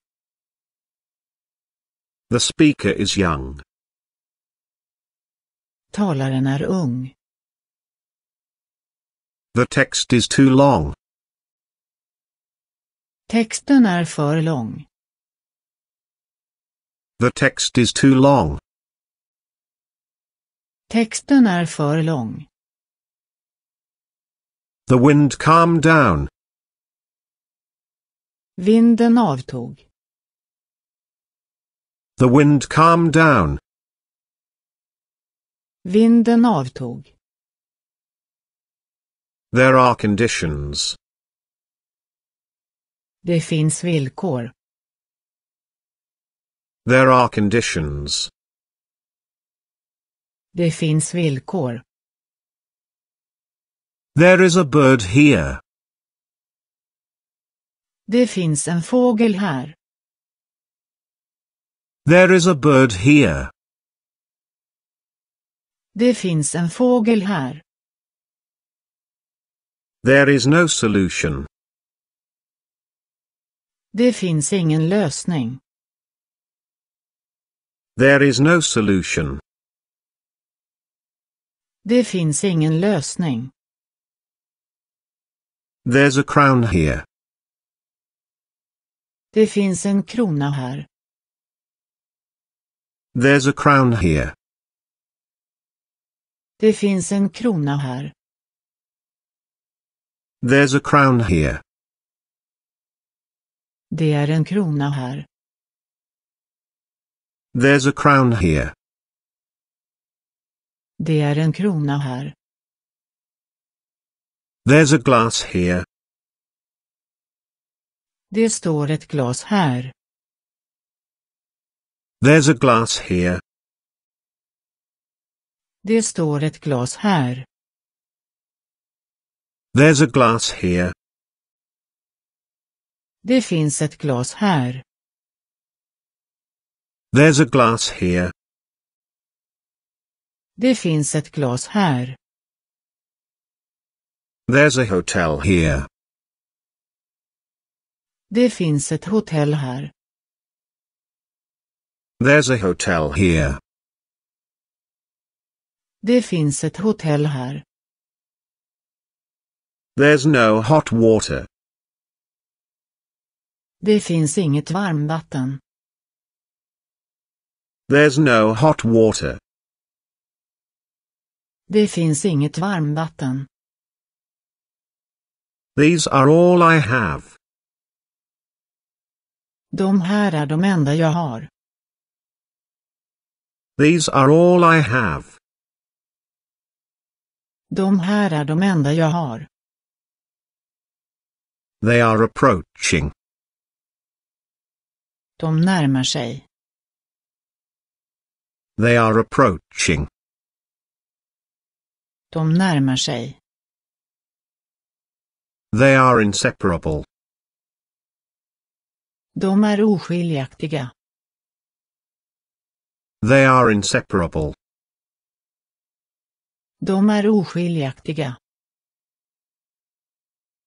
The speaker is young. Talaren är ung. The text is too long. Texten är för lång. The text is too long. Texten är för lång. The wind calmed down. Vinden avtog. The wind calmed down. Vinden avtog. There are conditions. Det finns villkor. There are conditions. Det finns villkor. There is a bird here. Det finns en fågel här. There is a bird here. Det finns en fågel här. There is no solution. Det finns ingen lösning. There is no solution. Det finns ingen lösning. There's a crown here. Det finns en krona här. There's a crown here. Det finns en krona här. There's a crown here. Det är en krona här. There's a crown here. Det är en krona här. There's a glass here. Det står ett glas här. There's a glass here. Det står ett glas här. There's a glass here. Det finns ett glas här. There's a glass here. Det finns ett glas här. There's a hotel here. Det finns ett hotell här. There's a hotel here. Det finns ett hotell här. There's no hot water. Det finns inget varmvatten. There's no hot water. Det finns inget varmvatten. These are all I have. De här är de enda jag har. These are all I have. De här är de enda jag har. They are approaching. De närmar sig. They are approaching. De närmar sig. They are inseparable. De är oskiljaktiga. They are inseparable. De är oskiljaktiga.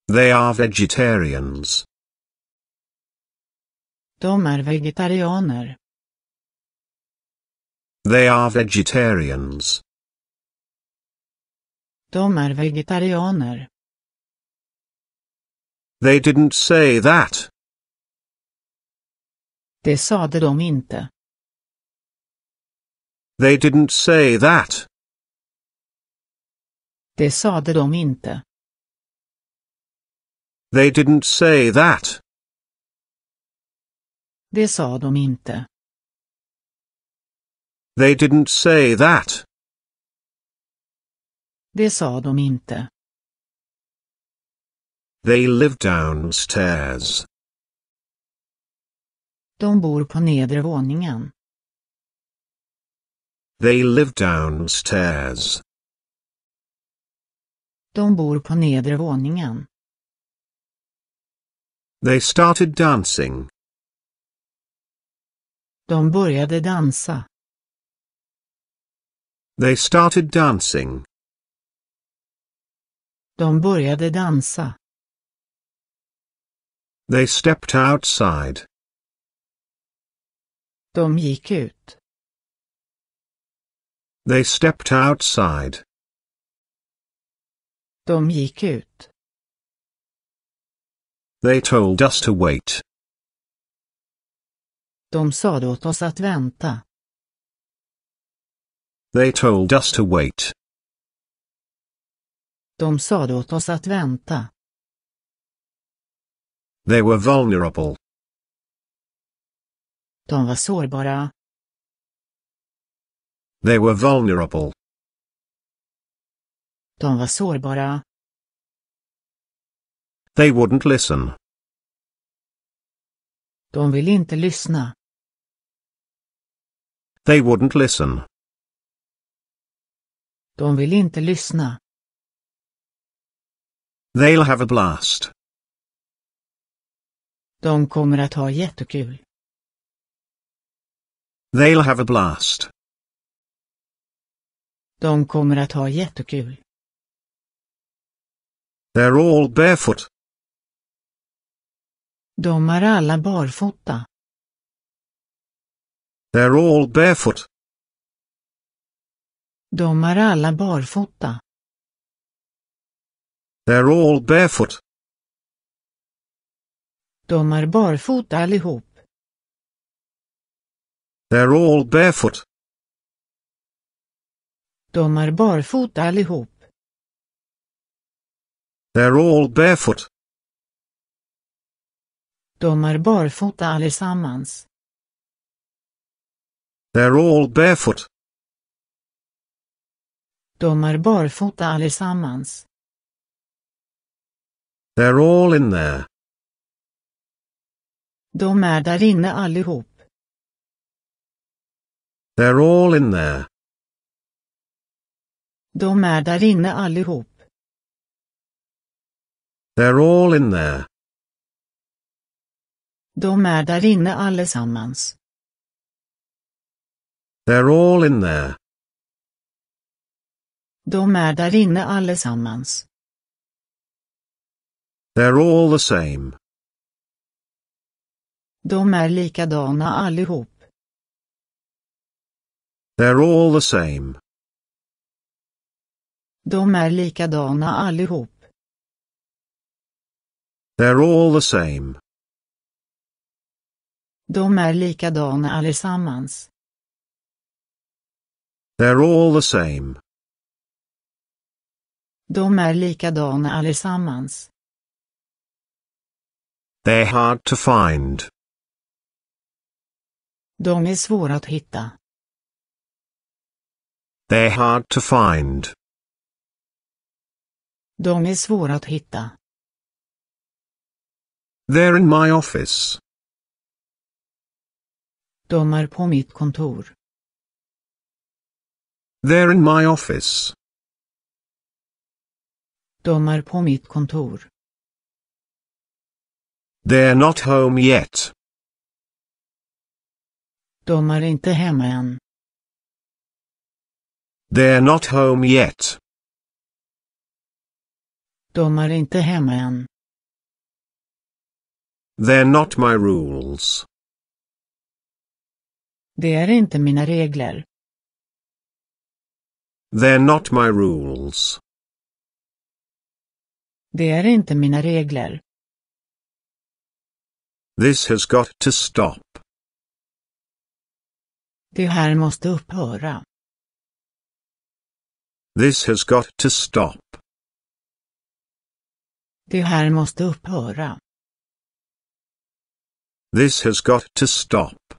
They are vegetarians. De är vegetarianer. They are vegetarians. De är vegetarianer. They didn't say that. Det sade de inte. They didn't say that. Det sade de inte. They didn't say that. Det sa de inte. They didn't say that. Det sa de inte. They live downstairs. De bor på nedre våningen. They live downstairs. De bor på nedre våningen. They started dancing. De började dansa. They started dancing. De började dansa. They stepped outside. De gick ut. They stepped outside. De gick ut. They told us to wait. De sa åt oss att vänta. They told us to wait. De sade åt oss att vänta. They were vulnerable. De var sårbara. They were vulnerable. De var sårbara. They wouldn't listen. De vill inte lyssna. They wouldn't listen. De vill inte lyssna. They'll have a blast. De kommer att ha jättekul. They'll have a blast. De kommer att ha jättekul. They're all barefoot. De är alla barfota. They're all barefoot. De är alla barfota. They're all barefoot. De är barfota allihop. They're all barefoot. De är barfota allihop. They're all barefoot. De är barfota allesammans. They're all barefoot. De är barfota allesammans. They're all in there. De är där inne allihop. They're all in there. De är där inne allihop. They're all in there. De är där inne allesammans. They're all in there. De är där inne allesammans. They're all the same. De är likadana allihop. They're all the same. De är likadana allihop. They're all the same. De är likadana allesammans. They're all the same. De är likadana allesammans. They're hard to find. De är svåra att hitta. They're hard to find. De är svåra att hitta. They're in my office. De är på mitt kontor. They're in my office. De är på mitt kontor. They're not home yet. De är inte hemma än. They're not home yet. De är inte hemma än. They're not my rules. Det är inte mina regler. They're not my rules. Det är inte mina regler. This has got to stop. Det här måste upphöra. This has got to stop. Det här måste upphöra. This has got to stop.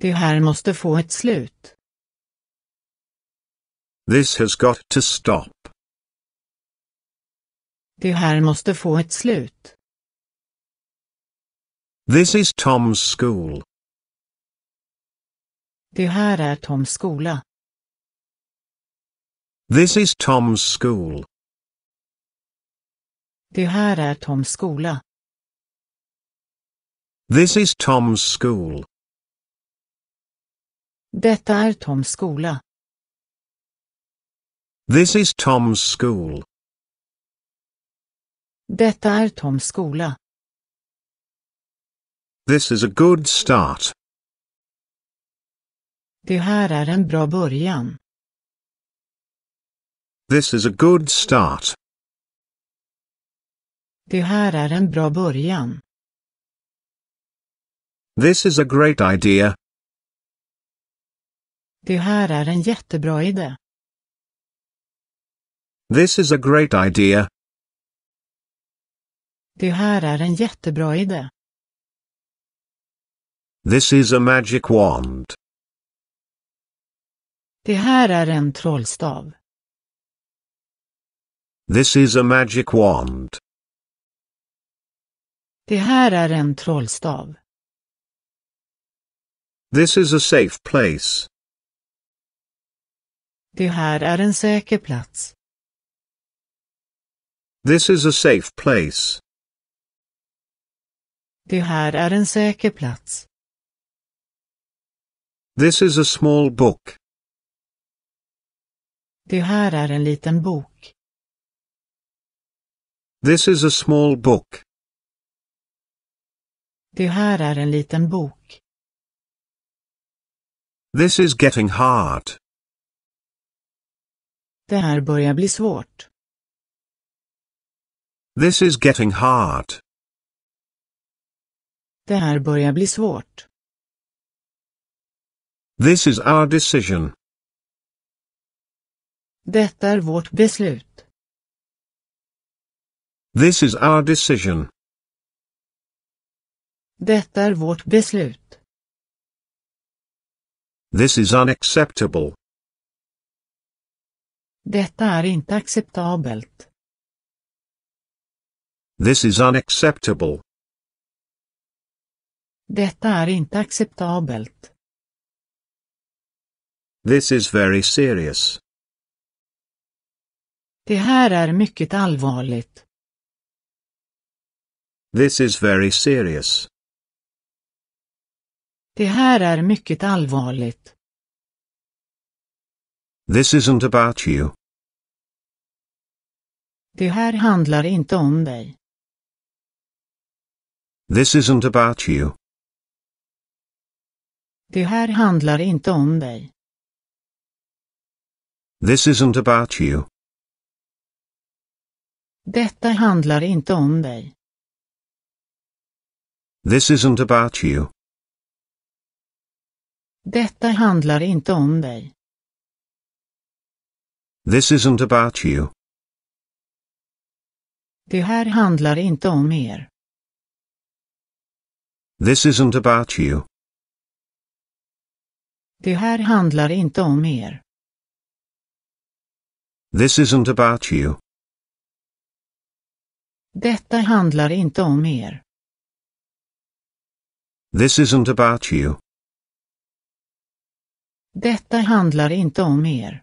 Det här måste få ett slut. This has got to stop. Det här måste få ett slut. This is Tom's school. Det här är Toms skola. This is Tom's school. Det här är Toms skola. This is Tom's school. Detta är Toms skola. This is Tom's school. Detta är Toms skola. This is a good start. Det här är en bra början. This is a good start. Det här är en bra början. This is a great idea. Det här är en jättebra idé. This is a great idea. Det här är en jättebra idé. This is a magic wand. Det här är en trollstav. This is a magic wand. Det här är en trollstav. This is a safe place. Det här är en säker plats. This is a safe place. Det här är en säker plats. This is a small book. Det här är en liten bok. This is a small book. Det här är en liten bok. This is getting hard. Det här börjar bli svårt. This is getting hard. Det här börjar bli svårt. This is our decision. Detta är vårt beslut. This is our decision. Detta är vårt beslut. This is unacceptable. Detta är inte acceptabelt. This is unacceptable. Detta är inte acceptabelt. This is very serious. Det här är mycket allvarligt. This is very serious. Det här är mycket allvarligt. This isn't about you. Det här handlar inte om dig. This isn't about you. Det här handlar inte om dig. This isn't about you. Detta handlar inte om dig. This isn't about you. Detta handlar inte om dig. This isn't about you. Det här handlar inte om er. This isn't about you. Det här handlar inte om er. This isn't about you. Detta handlar inte om er. This isn't about you. Detta handlar inte om er.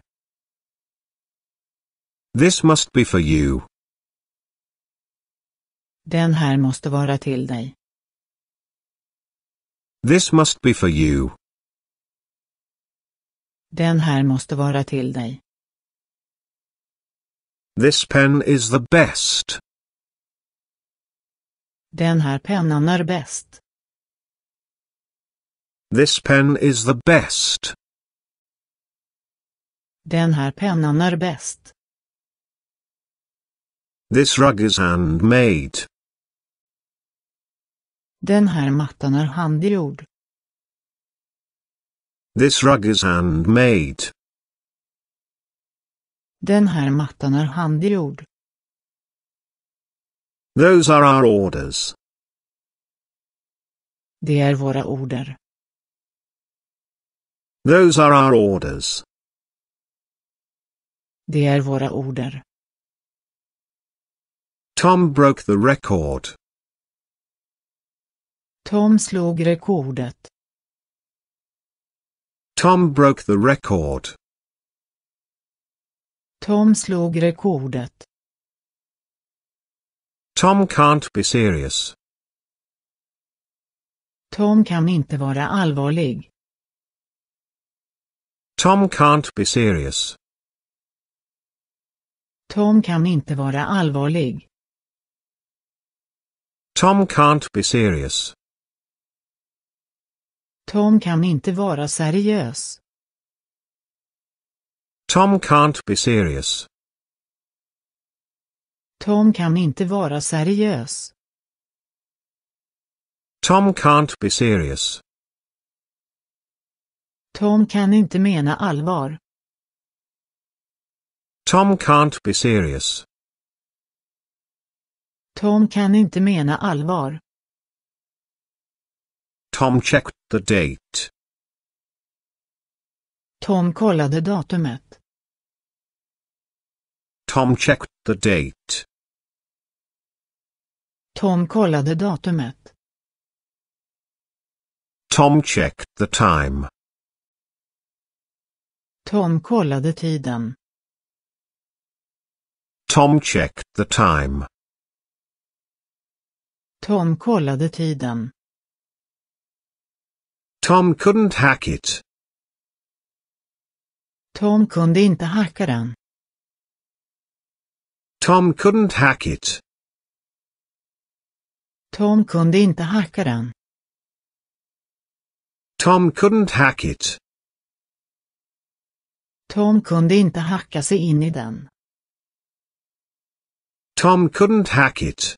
This must be for you. Den här måste vara till dig. This must be for you. Den här måste vara till dig. This pen is the best. Den här pennan är bäst. This pen is the best. Den här pennan är bäst. This rug is handmade. Den här mattan är handgjord. This rug is handmade. Den här mattan är handgjord. Those are our orders. Det är våra order. Those are our orders. Det är våra order. Tom broke the record. Tom slog rekordet. Tom broke the record. Tom slog rekordet. Tom can't be serious. Tom kan inte vara allvarlig. Tom can't be serious. Tom kan inte vara allvarlig. Tom can't be serious. Tom kan inte vara seriös. Tom can't be serious. Tom kan inte vara seriös. Tom can't be serious. Tom kan inte mena allvar. Tom can't be serious. Tom kan inte mena allvar. Tom checked the date. Tom kollade datumet. Tom checked the date. Tom kollade datumet. Tom checked the time. Tom kollade tiden. Tom checked the time. Tom kollade tiden. Tom couldn't hack it. Tom kunde inte hacka den. Tom couldn't hack it. Tom kunde inte hacka den. Tom couldn't hack it. Tom kunde inte hacka sig in i den. Tom couldn't hack it.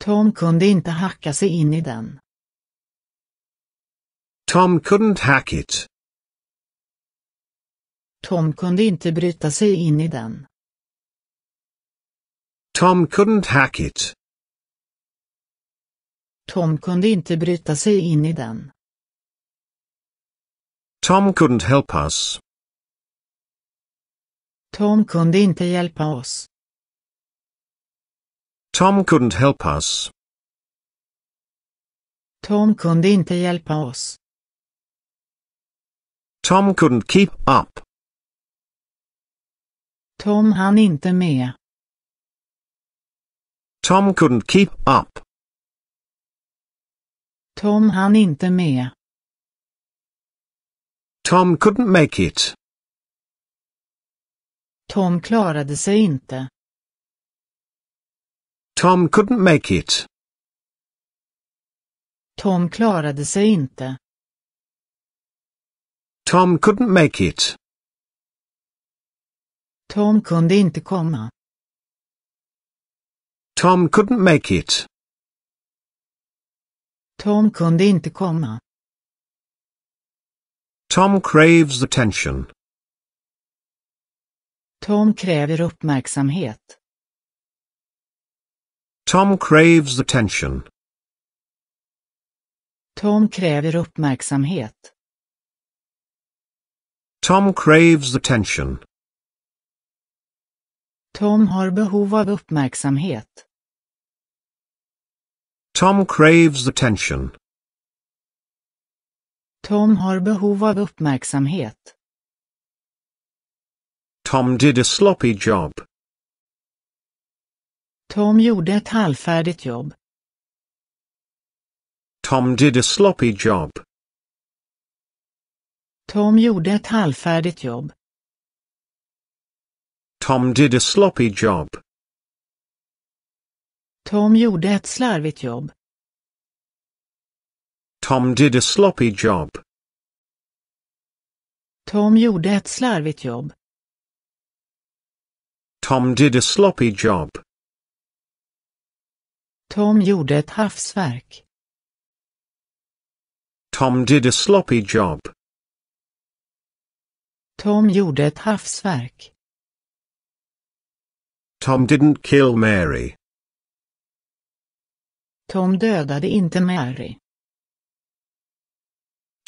Tom kunde inte hacka sig in i den. Tom couldn't hack it. Tom kunde inte bryta sig in i den. Tom couldn't hack it. Tom kunde inte bryta sig in i den. Tom couldn't help us. Tom kunde inte hjälpa oss. Tom couldn't help us. Tom kunde inte hjälpa oss. Tom couldn't keep up. Tom hann inte med. Tom couldn't keep up. Tom hann inte med. Tom couldn't make it. Tom klarade sig inte. Tom couldn't make it. Tom klarade sig inte. Tom couldn't make it. Tom kunde inte komma. Tom couldn't make it. Tom kunde inte komma. Tom craves attention. Tom kräver uppmärksamhet. Tom craves attention. Tom kräver uppmärksamhet. Tom craves attention. Tom har behov av uppmärksamhet. Tom craves attention. Tom har behov av uppmärksamhet. Tom did a sloppy job. Tom gjorde ett halvfärdigt jobb. Tom did a sloppy job. Tom gjorde ett halvfärdigt jobb. Tom did a sloppy job. Tom gjorde ett slarvigt jobb. Tom did a sloppy job. Tom gjorde ett slarvigt jobb. Tom did a sloppy job. Tom gjorde ett hafsverk. Tom did a sloppy job. Tom gjorde ett hafsverk. Tom didn't kill Mary. Tom dödade inte Mary.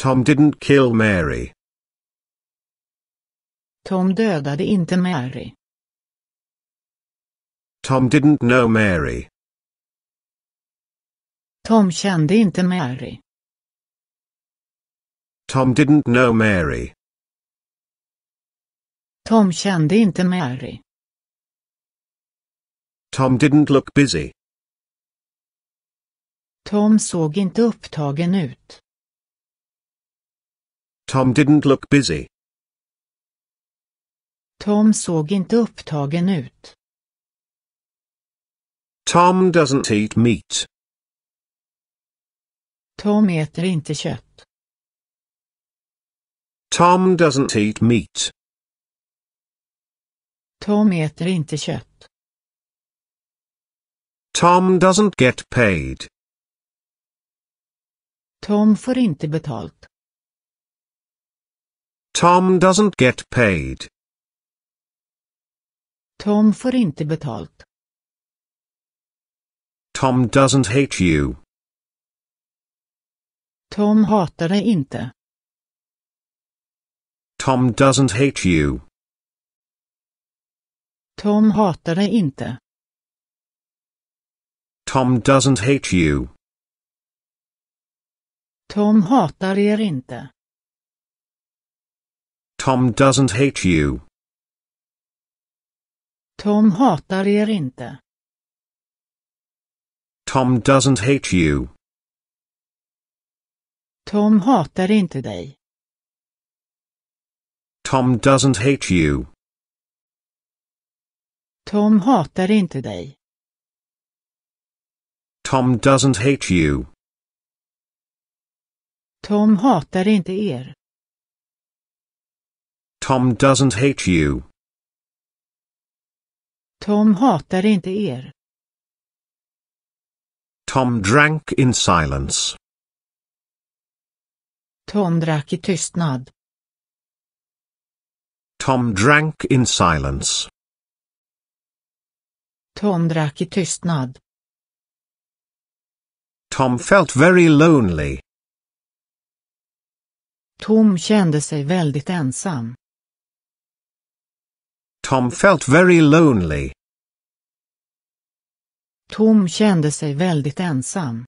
Tom didn't kill Mary. Tom dödade inte Mary. Tom didn't know Mary. Tom kände inte Mary. Tom didn't know Mary. Tom kände inte Mary. Tom didn't look busy. Tom såg inte upptagen ut. Tom didn't look busy. Tom såg inte upptagen ut. Tom doesn't eat meat. Tom äter inte kött. Tom doesn't eat meat. Tom äter inte kött. Tom doesn't get paid. Tom får inte betalt. Tom doesn't get paid. Tom får inte betalt. Tom doesn't hate you. Tom hatar dig inte. Tom doesn't hate you. Tom hatar dig inte. Tom doesn't hate you. Tom hatar er inte. Tom doesn't hate you. Tom hatar er inte. Tom doesn't hate you. Tom hatar inte dig. Tom doesn't hate you. Tom hatar inte dig. Tom doesn't hate you. Tom hatar inte er. Tom doesn't hate you. Tom hatar inte er. Tom drank in silence. Tom drack i tystnad. Tom drank in silence. Tom drack i tystnad. Tom felt very lonely. Tom kände sig väldigt ensam. Tom felt very lonely. Tom kände sig väldigt ensam.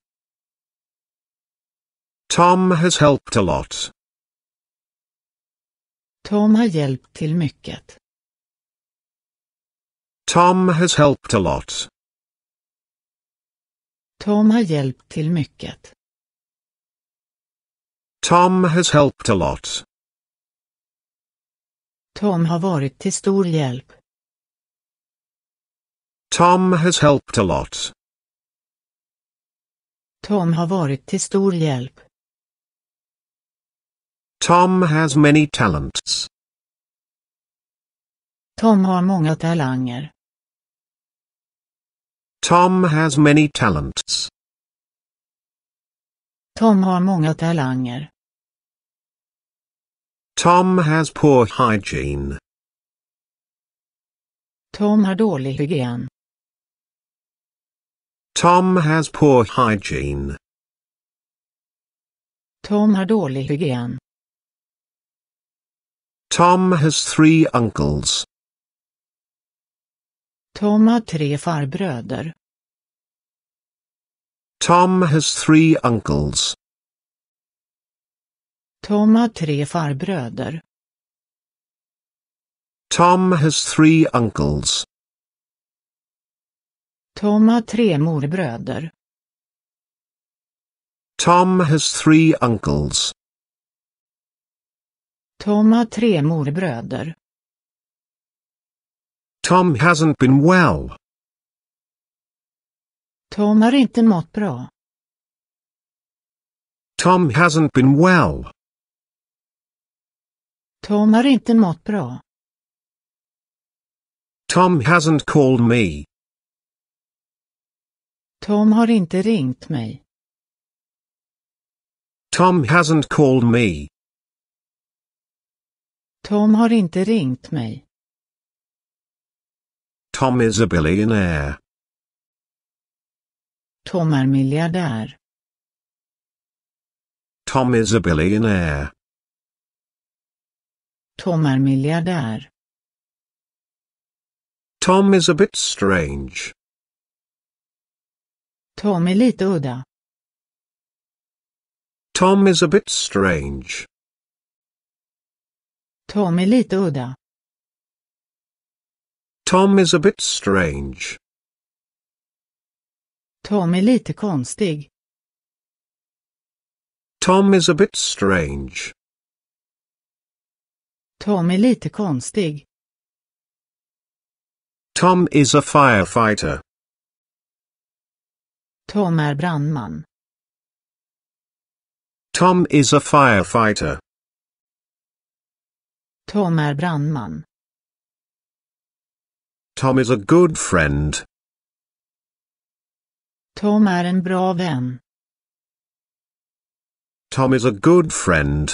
Tom has helped a lot. Tom har hjälpt till mycket. Tom has helped a lot. Tom har hjälpt till mycket. Tom has helped a lot. Tom har varit till stor hjälp. Tom has helped a lot. Tom har varit till stor hjälp. Tom has many talents. Tom har många talanger. Tom has many talents. Tom har många talanger. Tom has poor hygiene. Tom har dålig hygien. Tom has poor hygiene. Tom har dålig hygien. Tom has three uncles. Tom har tre farbröder. Tom has three uncles. Tom har tre farbröder. Tom has three uncles. Tom har tre morbröder. Tom has three uncles. Tom har tre morbröder. Tom hasn't been well. Tom har inte mått bra. Tom hasn't been well. Tom har inte mått bra. Tom hasn't called me. Tom har inte ringt mig. Tom hasn't called me. Tom har inte ringt mig. Tom is a billionaire. Tom är miljardär. Tom is a billionaire. Tom är miljardär. Tom is a bit strange. Tom är lite udda. Tom is a bit strange. Tom är lite udda. Tom is a bit strange. Tom är lite konstig. Tom is a bit strange. Tom är lite konstig. Tom is a firefighter. Tom är brandman. Tom is a firefighter. Tom är brandman. Tom is a good friend. Tom är en bra vän. Tom is a good friend.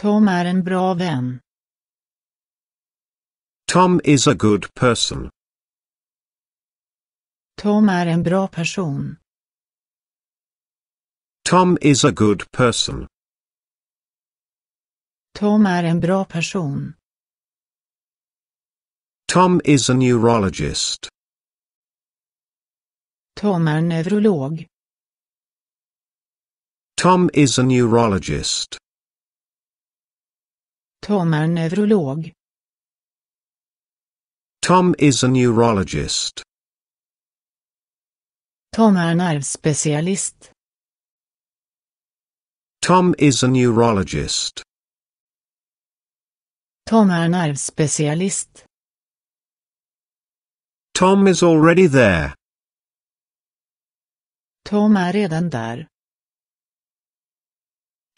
Tom är en bra vän. Tom is a good person. Tom är en bra person. Tom is a good person. Tom är en bra person. Tom is a neurologist. Tom är neurolog. Tom is a neurologist. Tom är neurolog. Tom is a neurologist. Tom är nervspecialist. Tom is a neurologist. Tom är nervspecialist. Tom is already there. Tom är redan där.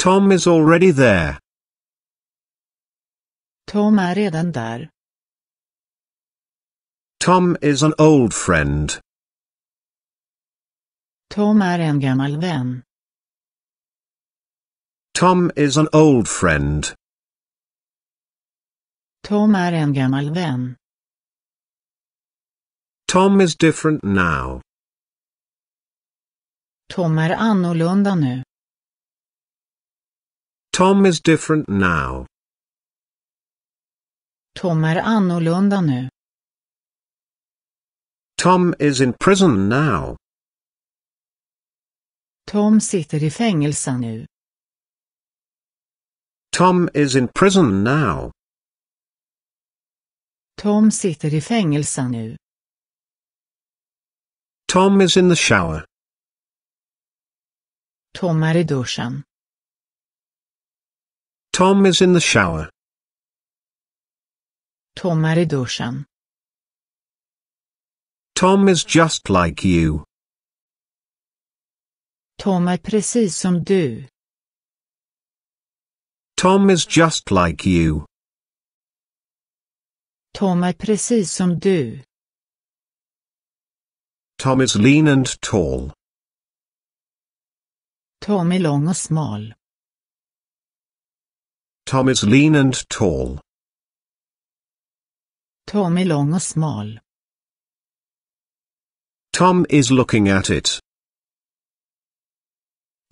Tom is already there. Tom är redan där. Tom is an old friend. Tom är en gammal vän. Tom is an old friend. Tom är en gammal vän. Tom is different now. Tom är annorlunda nu. Tom is different now. Tom är annorlunda nu. Tom is in prison now. Tom sitter i fängelse nu. Tom is in prison now. Tom sitter i fängelse nu. Tom is in the shower. Tom är i duschen. Tom is in the shower. Tom är i duschen. Tom is just like you. Tom är precis som du. Tom is just like you. Tom är precis som du. Tom is lean and tall. Tom är lång och smal. Tom is lean and tall. Tom är lång och smal. Tom is looking at it.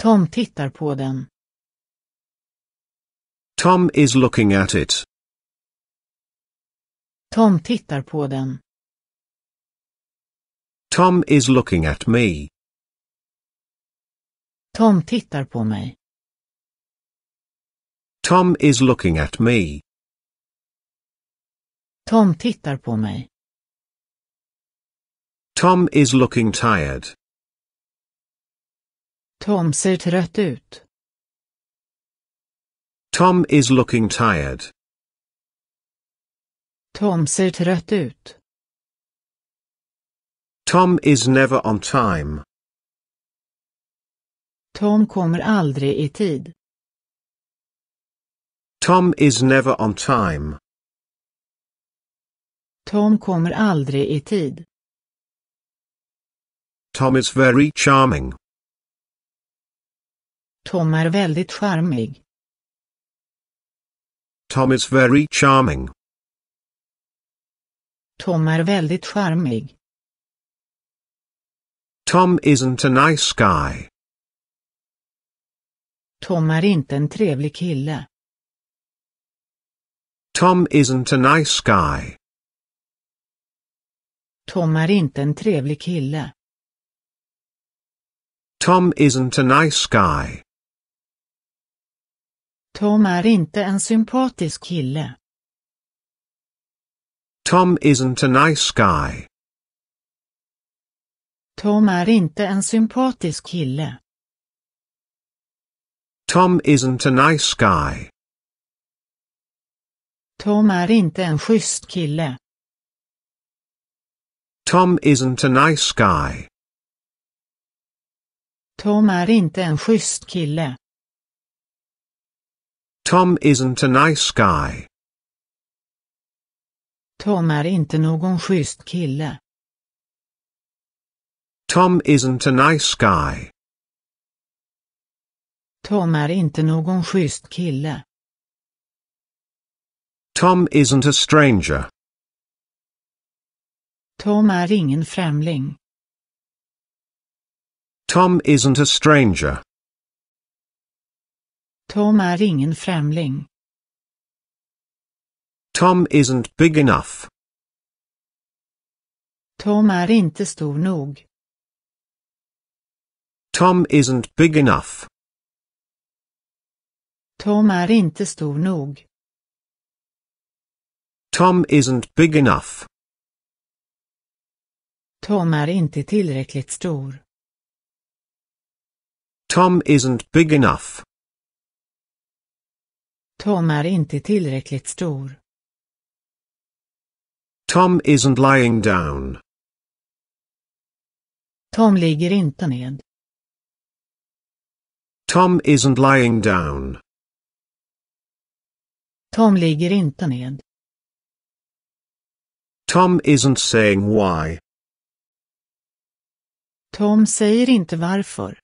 Tom tittar på den. Tom is looking at it. Tom tittar på den. Tom is looking at me. Tom tittar på mig. Tom is looking at me. Tom tittar på mig. Tom is looking tired. Tom ser trött ut. Tom is looking tired. Tom ser trött ut. Tom is never on time. Tom kommer aldrig i tid. Tom is never on time. Tom kommer aldrig i tid. Tom is very charming. Tom är väldigt charmig. Tom is very charming. Tom är väldigt charmig. Tom isn't a nice guy. Tom är inte en trevlig kille. Tom isn't a nice guy. Tom är inte en trevlig kille. Tom isn't a nice guy. Tom är inte en sympatisk kille. Tom isn't a nice guy. Tom är inte en sympatisk kille. Tom isn't a nice guy. Tom är inte en schysst kille. Tom isn't a nice guy. Tom är inte en schysst kille. Tom isn't a nice guy. Tom är inte någon schysst kille. Tom isn't a nice guy. Tom är inte någon schysst kille. Tom isn't a stranger. Tom är ingen främling. Tom isn't a stranger. Tom är ingen främling. Tom isn't big enough. Tom är inte stor nog. Tom isn't big enough. Tom är inte stor nog. Tom isn't big enough. Tom är inte tillräckligt stor. Tom isn't big enough. Tom är inte tillräckligt stor. Tom isn't lying down. Tom ligger inte ned. Tom isn't lying down. Tom ligger inte ned. Tom isn't saying why. Tom säger inte varför.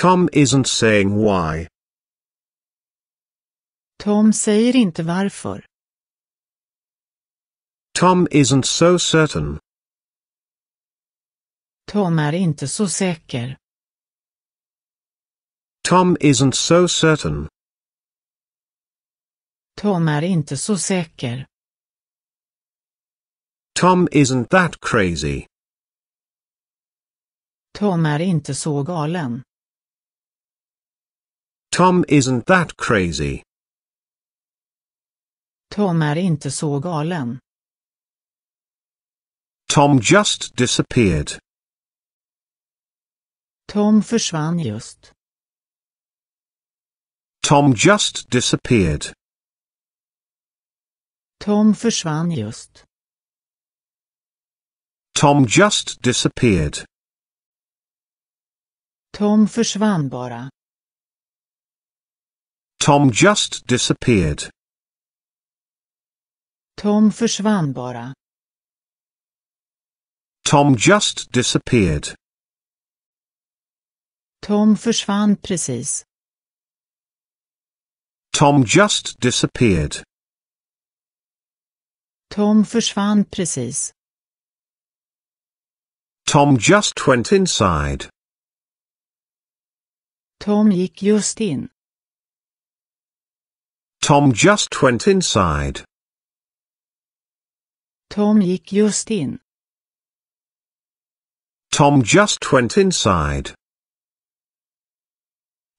Tom isn't saying why. Tom säger inte varför. Tom isn't so certain. Tom är inte så säker. Tom isn't so certain. Tom är inte så säker. Tom isn't that crazy. Tom är inte så galen. Tom isn't that crazy. Tom är inte så galen. Tom just disappeared. Tom försvann just. Tom just disappeared. Tom försvann just. Tom just disappeared. Tom försvann bara. Tom just disappeared. Tom försvann bara. Tom just disappeared. Tom försvann precis. Tom just disappeared. Tom försvann precis. Tom just went inside. Tom gick just in. Tom just went inside. Tom gick just in. Tom just went inside.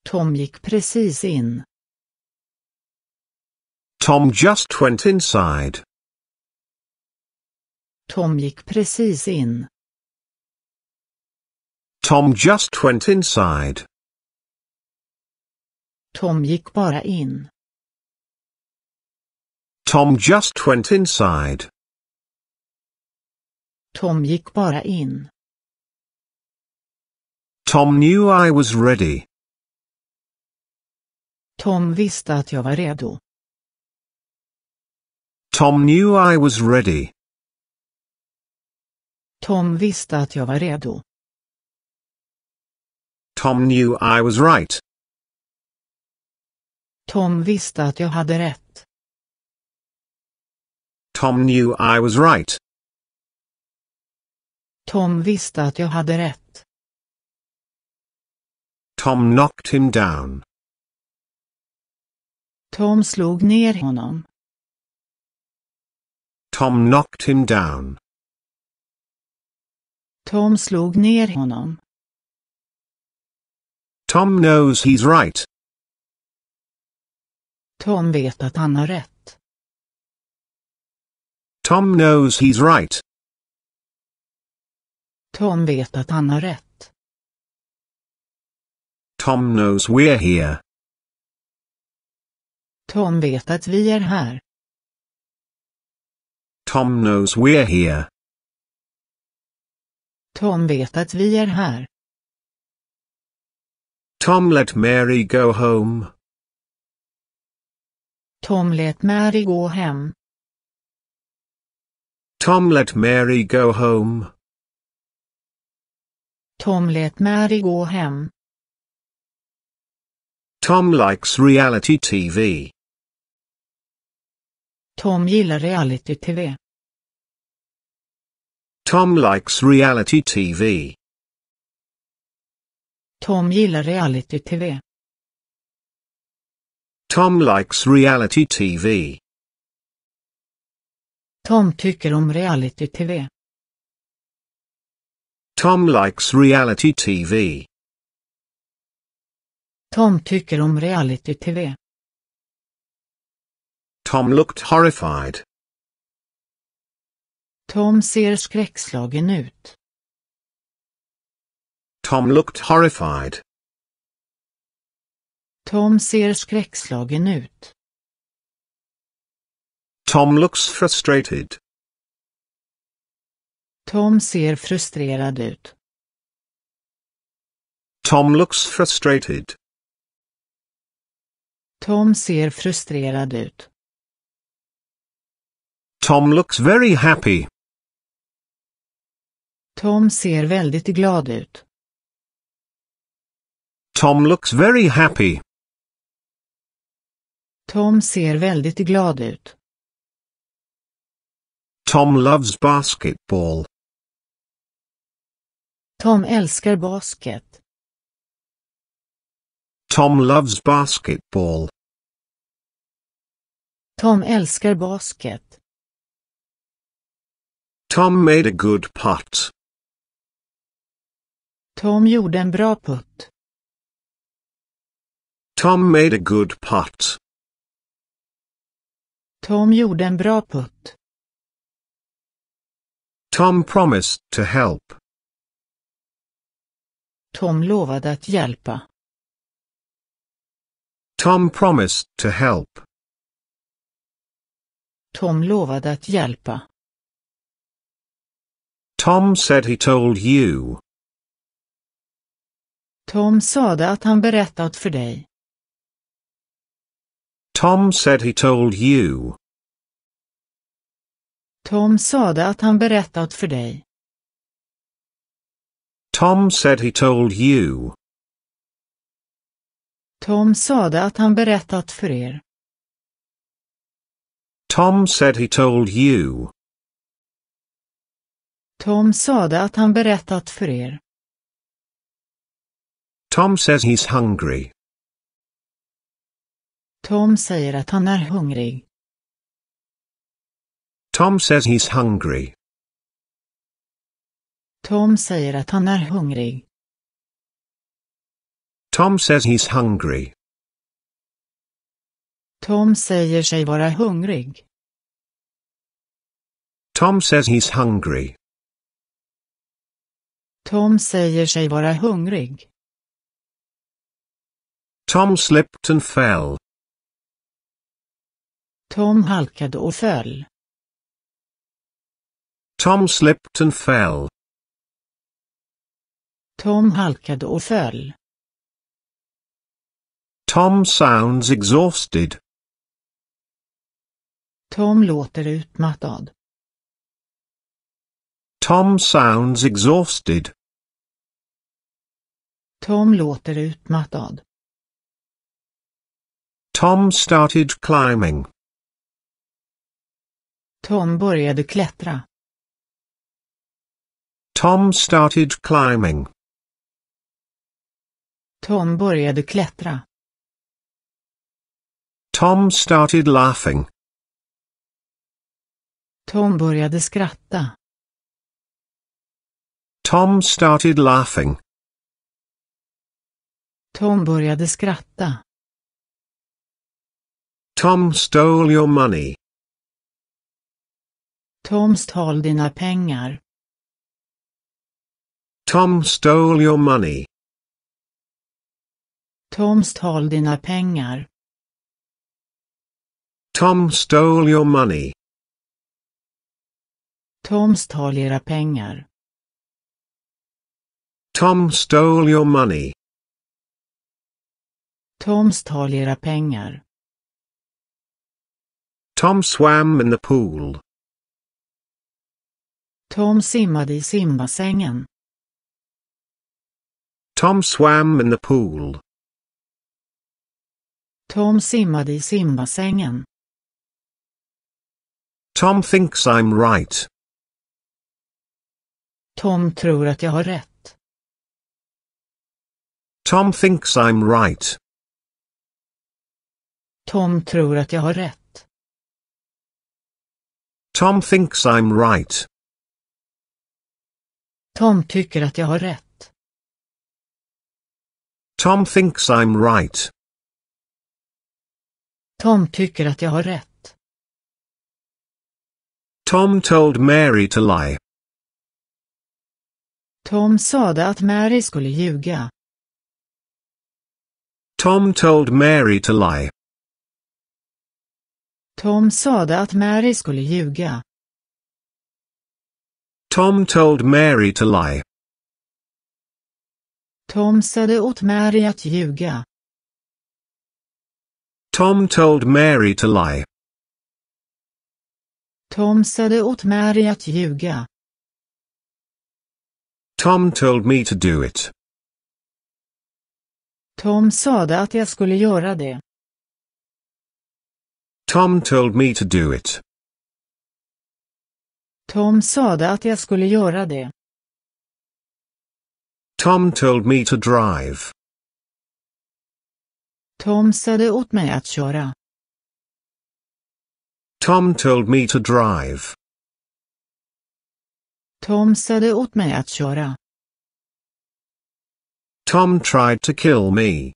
Tom gick precis in. Tom just went inside. Tom gick precis in. Tom just went inside. Tom gick bara in. Tom just went inside. Tom gick bara in. Tom knew I was ready. Tom visste att jag var redo. Tom knew I was ready. Tom visste att jag var redo. Tom knew I was right. Tom visste att jag hade rätt. Tom knew I was right. Tom visste att jag hade rätt. Tom knocked him down. Tom slog ner honom. Tom knocked him down. Tom slog ner honom. Tom knows he's right. Tom vet att han har rätt. Tom knows he's right. Tom vet att han har rätt. Tom knows we're here. Tom vet att vi är här. Tom knows we're here. Tom vet att vi är här. Tom let Mary go home. Tom let Mary gå hem. Tom let Mary go home. Tom lät Mary gå hem. Tom likes reality TV. Tom gillar reality-tv. Tom likes reality TV. Tom gillar reality-tv. Tom likes reality TV. Tom tycker om reality-tv. Tom likes reality TV. Tom tycker om reality-tv. Tom looked horrified. Tom ser skräckslagen ut. Tom looked horrified. Tom ser skräckslagen ut. Tom looks frustrated. Tom ser frustrerad ut. Tom looks frustrated. Tom ser frustrerad ut. Tom looks very happy. Tom ser väldigt glad ut. Tom looks very happy. Tom ser väldigt glad ut. Tom loves basketball. Tom älskar basket. Tom loves basketball. Tom älskar basket. Tom made a good putt. Tom gjorde en bra putt. Tom made a good putt. Tom gjorde en bra putt. Tom promised to help. Tom lovade att hjälpa. Tom promised to help. Tom lovade att hjälpa. Tom said he told you. Tom sade att han berättat för dig. Tom said he told you. Tom sade att han berättat för dig. Tom said he told you. Tom sade att han berättat för er. Tom said he told you. Tom sade att han berättat för er. Tom says he's hungry. Tom säger att han är hungrig. Tom says he's hungry. Tom säger att han är hungrig. Tom says he's hungry. Tom säger sig vara hungrig. Tom says he's hungry. Tom säger sig vara hungrig. Tom slipped and fell. Tom halkade och föll. Tom slipped and fell. Tom halkade och föll. Tom sounds exhausted. Tom låter utmattad. Tom sounds exhausted. Tom låter utmattad. Tom started climbing. Tom började klättra. Tom started climbing. Tom började klättra. Tom started laughing. Tom började skratta. Tom started laughing. Tom började skratta. Tom stole your money. Tom stal dina pengar. Tom stole your money. Tom stole dina pengar. Tom stole your money. Tom stole era pengar. Tom stole your money. Tom era pengar. Tom swam in the pool. Tom simmade i simbassängen. Tom swam in the pool. Tom simmade i simbassängen. Tom thinks I'm right. Tom tror att jag har rätt. Tom thinks I'm right. Tom tror att jag har rätt. Tom thinks I'm right. Tom tycker att jag har rätt. Tom thinks I'm right. Tom tycker att jag har rätt. Tom told Mary to lie. Tom sade att Mary skulle ljuga. Tom told Mary to lie. Tom sade att Mary skulle ljuga. Tom told Mary to lie. Tom sade åt Mary att ljuga. Tom told Mary to lie. Tom sade åt Mary att ljuga. Tom told me to do it. Tom sade att jag skulle göra det. Tom told me to do it. Tom sade att jag skulle göra det. Tom told me to drive. Tom said åt mig att köra. Tom told me to drive. Tom said åt mig att köra. Tom tried to kill me.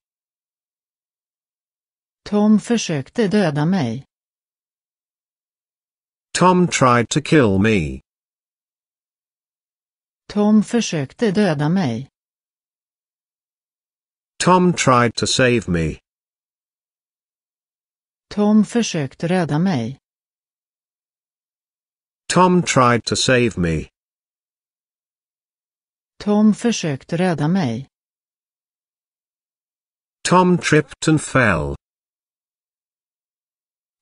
Tom försökte döda mig. Tom tried to kill me. Tom försökte döda mig. Tom tried to save me. Tom försökte rädda mig. Tom tried to save me. Tom försökte rädda mig. Tom tripped and fell.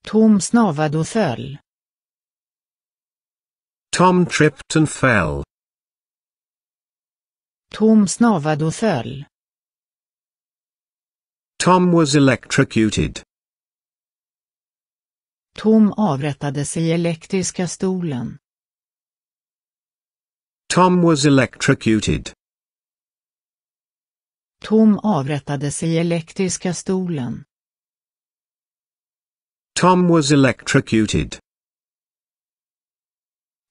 Tom snavade och föll. Tom tripped and fell. Tom snavade och föll. Tom was electrocuted. Tom avrättades i elektriska stolen. Tom was electrocuted. Tom avrättades i elektriska stolen. Tom was electrocuted.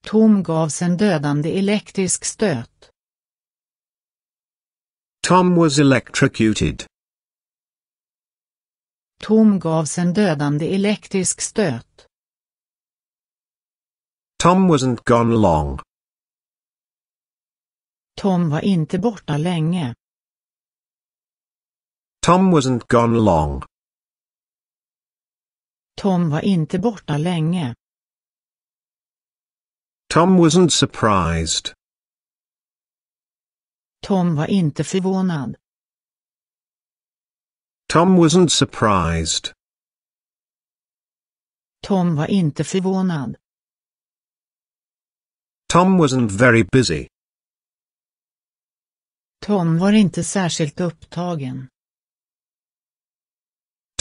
Tom gavs en dödande elektrisk stöt. Tom was electrocuted. Tom gavs en dödande elektrisk stöt. Tom wasn't gone long. Tom var inte borta länge. Tom wasn't gone long. Tom var inte borta länge. Tom wasn't surprised. Tom var inte förvånad. Tom wasn't surprised. Tom var inte förvånad. Tom wasn't very busy. Tom var inte särskilt upptagen.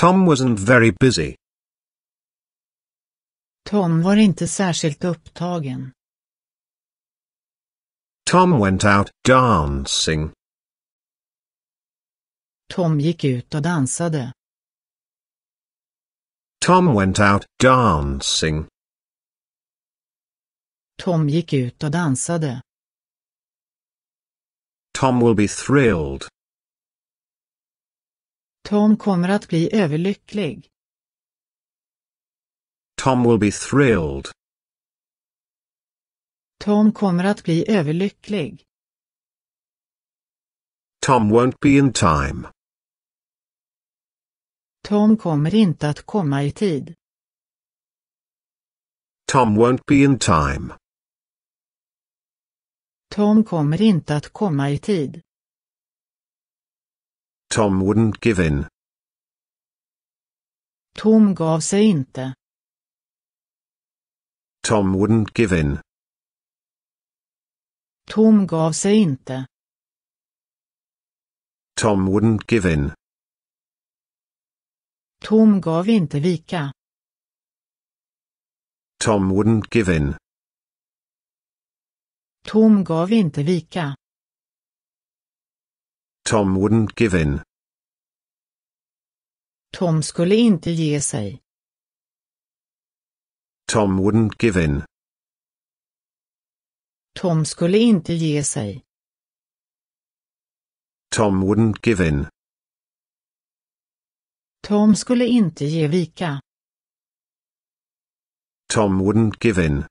Tom wasn't very busy. Tom var inte särskilt upptagen. Tom went out dancing. Tom gick ut och dansade. Tom went out dancing. Tom gick ut och dansade. Tom will be thrilled. Tom kommer att bli överlycklig. Tom will be thrilled. Tom kommer att bli överlycklig. Tom won't be in time. Tom kommer inte att komma i tid. Tom won't be in time. Tom kommer inte att komma i tid. Tom wouldn't give in. Tom gav sig inte. Tom wouldn't give in. Tom gav sig inte. Tom wouldn't give in. Tom gav inte vika. Tom wouldn't give in. Tom gav inte vika. Tom wouldn't give in. Tom skulle inte ge sig. Tom wouldn't give in. Tom skulle inte ge sig. Tom wouldn't give in. Tom skulle inte ge vika. Tom wouldn't give in.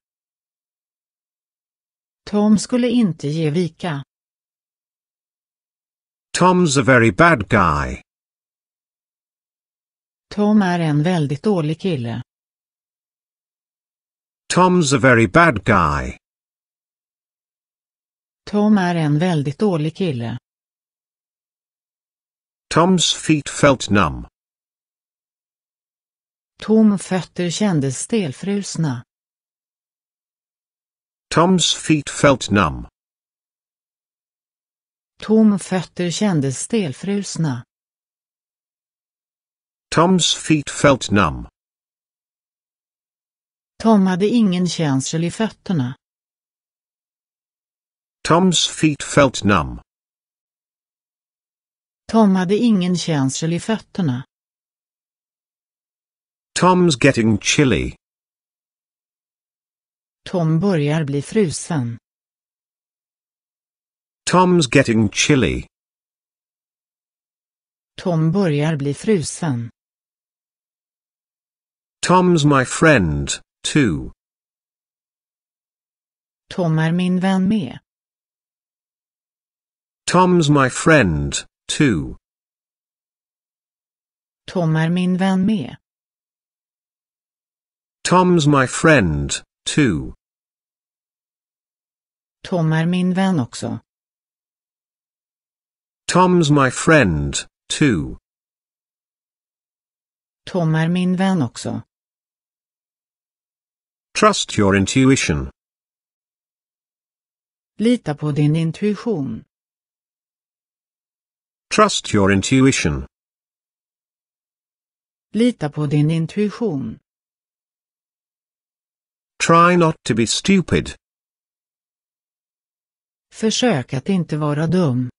Tom skulle inte ge vika. Tom's a very bad guy. Tom är en väldigt dålig kille. Tom's a very bad guy. Tom är en väldigt dålig kille. Tom's feet felt numb. Tomfötter kändes stelfrusna. Tom's feet felt numb. Tomfötter kändes stelfrusna. Tom's feet felt numb. Tom hade ingen känsel i fötterna. Tom's feet felt numb. Tom hade ingen känsel i fötterna. Tom's getting chilly. Tom börjar bli frusen. Tom's getting chilly. Tom börjar bli frusen. Tom's my friend, too. Tom är min vän med. Tom's my friend, too. Tom är min vän med. Tom's my friend, too. Tom är min vän också. Tom's my friend, too. Tom är min vän också. Trust your intuition. Lita på din intuition. Trust your intuition. Lita på din intuition. Try not to be stupid. Försök att inte vara dum.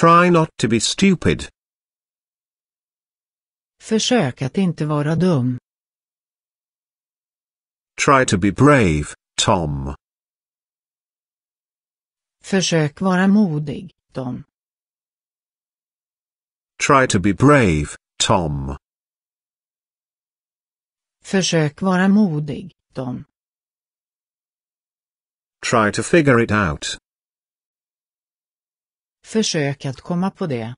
Try not to be stupid. Försök att inte vara dum. Try to be brave, Tom. Försök vara modig, Tom. Try to be brave, Tom. Försök vara modig, Tom. Try to figure it out. Försök att komma på det.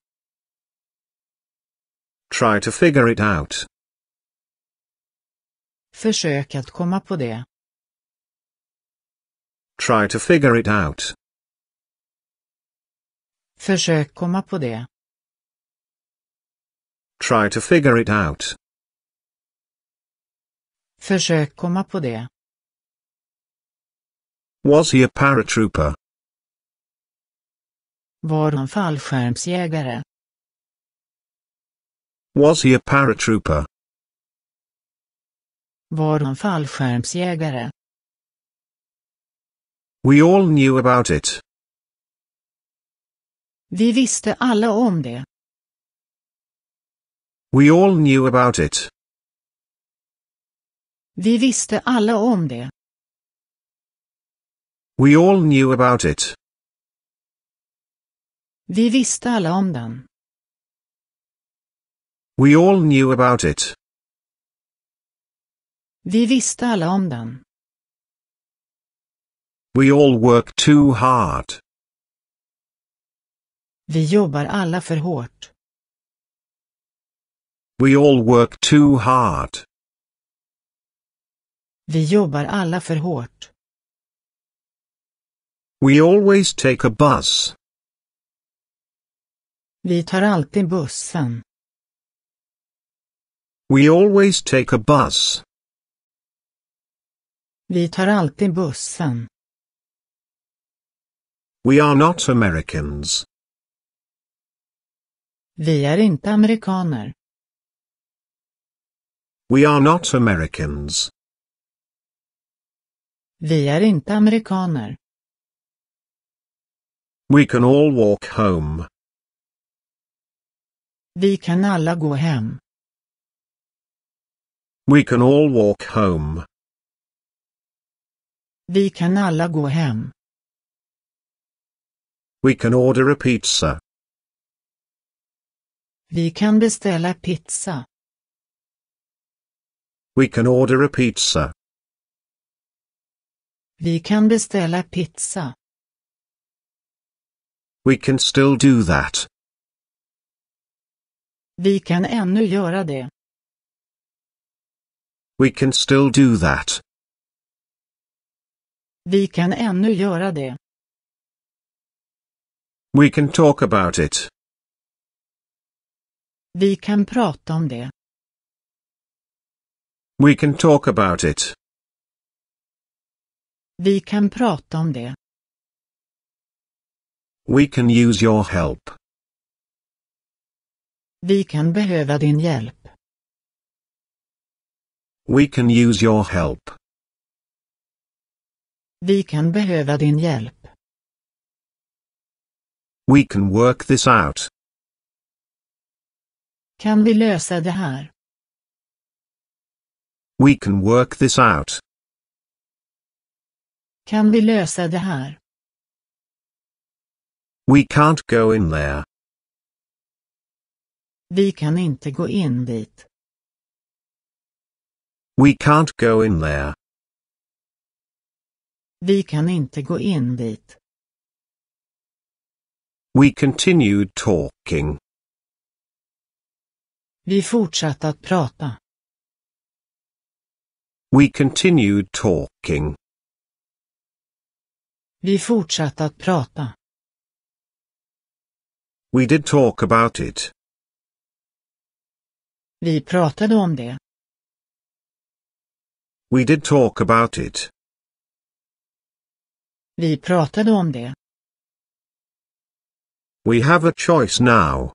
Try to figure it out. Försök att komma på det. Try to figure it out. Försök komma på det. Try to figure it out. Försök komma på det. Was he a paratrooper? Var han fallskärmsjägare? Was he a paratrooper? Var han fallskärmsjägare? We all knew about it. Vi visste alla om det. We all knew about it. Vi visste alla om det. We all knew about it. Vi visste alla om den. We all knew about it. Vi visste alla om den. We all work too hard. Vi jobbar alla för hårt. We all work too hard. Vi jobbar alla för hårt. We always take a bus. Vi tar alltid bussen. We always take a bus. Vi tar alltid bussen. We are not Americans. Vi är inte amerikaner. We are not Americans. Vi är inte amerikaner. We can all walk home. Vi kan alla gå hem. We can all walk home. Vi kan alla gå hem. We can order a pizza. Vi kan beställa pizza. We can order a pizza. Vi kan beställa pizza. We can still do that. Vi kan ännu göra det. We can still do that. Vi kan ännu göra det. We can talk about it. Vi kan prata om det. We can talk about it. Vi kan prata om det. We can use your help. Vi kan behöva din hjälp. We can use your help. Vi kan behöva din hjälp. We can work this out. Kan vi lösa det här? We can work this out. Kan vi lösa det här? We can't go in there. Vi kan inte gå in dit. We can't go in there. Vi kan inte gå in dit. We continued talking. Vi fortsatte att prata. We continued talking. Vi fortsatte att prata. We did talk about it. Vi pratade om det. We did talk about it. Vi pratade om det. We have a choice now.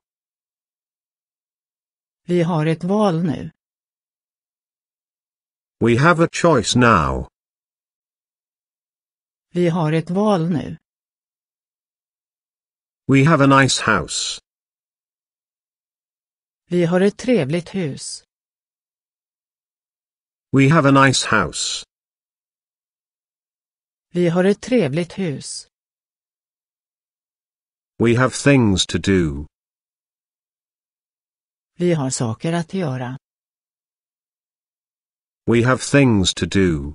Vi har ett val nu. We have a choice now. Vi har ett val nu. We have a nice house. Vi har ett trevligt hus. We have a nice house. Vi har ett trevligt hus. We have things to do. Vi har saker att göra. We have things to do.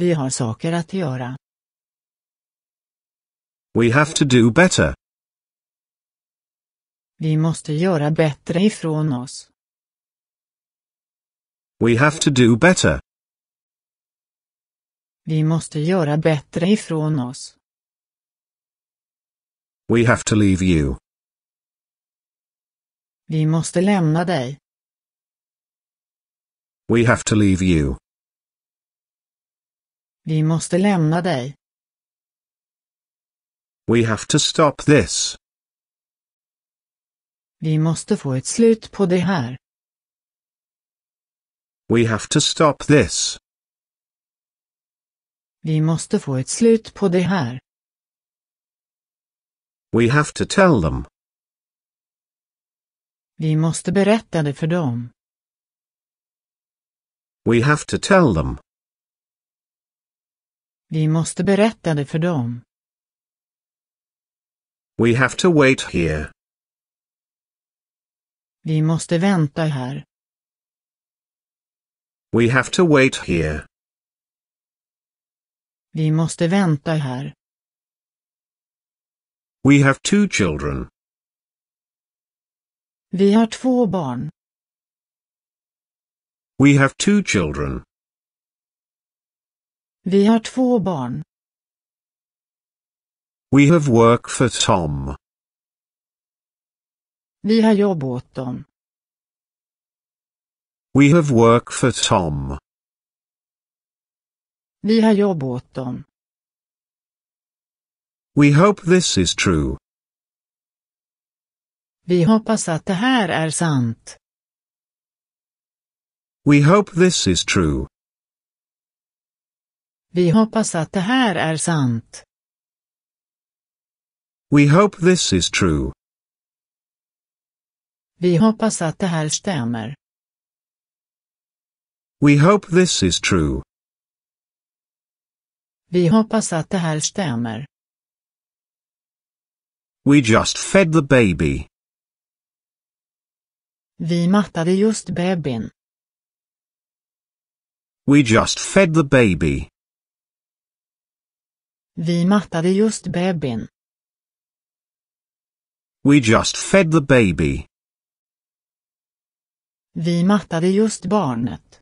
Vi har saker att göra. We have to do better. Vi måste göra bättre ifrån oss. We have to do better. Vi måste göra bättre ifrån oss. We have to leave you. Vi måste lämna dig. We have to leave you. Vi måste lämna dig. We have to stop this. Vi måste få ett slut på det här. We have to stop this. Vi måste få ett slut på det här. We have to tell them. Vi måste berätta det för dem. We have to tell them. Vi måste berätta det för dem. We have to wait here. Vi måste vänta här. We have to wait here. Vi måste vänta här. We have two children. Vi har två barn. We have two children. Vi har två barn. We have work for Tom. Vi har jobb åt dem. We have work for Tom. Vi har jobb åt dem. We hope this is true. Vi hoppas att det här är sant. We hope this is true. Vi hoppas att det här är sant. We hope this is true. Vi hoppas att det här stämmer. We hope this is true. Vi hoppas att det här stämmer. We just fed the baby. Vi mattade just babyn. We just fed the baby. Vi mattade just babyn. We just fed the baby. Vi mattade just barnet.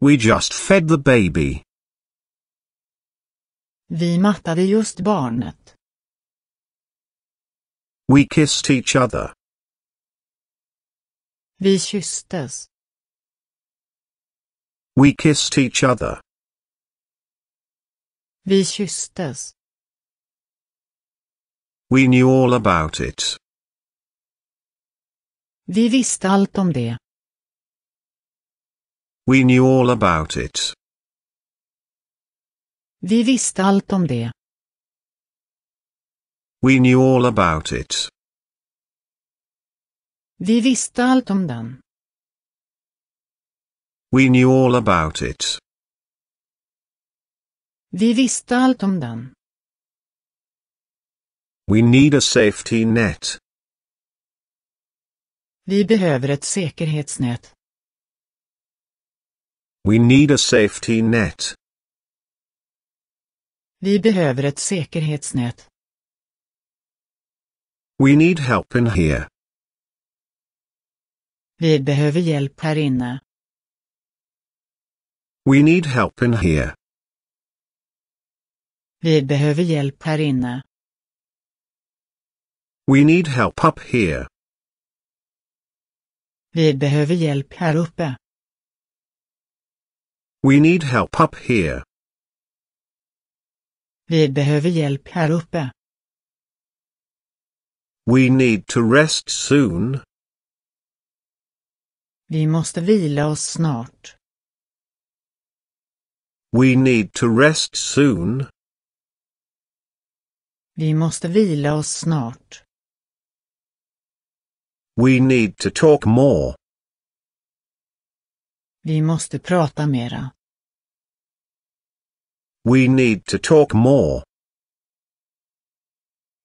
We just fed the baby. Vi mattade just barnet. We kissed each other. Vi kysstes. We kissed each other. Vi kysstes. We knew all about it. Vi visste allt om det. We knew all about it. Vi visste allt om det. We knew all about it. Vi visste allt om den. We knew all about it. Vi visste allt om den. We need a safety net. Vi behöver ett säkerhetsnät. We need a safety net. Vi behöver ett säkerhetsnät. We need help in here. Vi behöver hjälp här inne. We need help in here. Vi behöver hjälp här inne. We need help up here. Vi behöver hjälp här uppe. We need help up here. Vi behöver hjälp här uppe. We need to rest soon. Vi måste vila oss snart. We need to rest soon. Vi måste vila oss snart. We need to talk more. Vi måste prata mera. We need to talk more.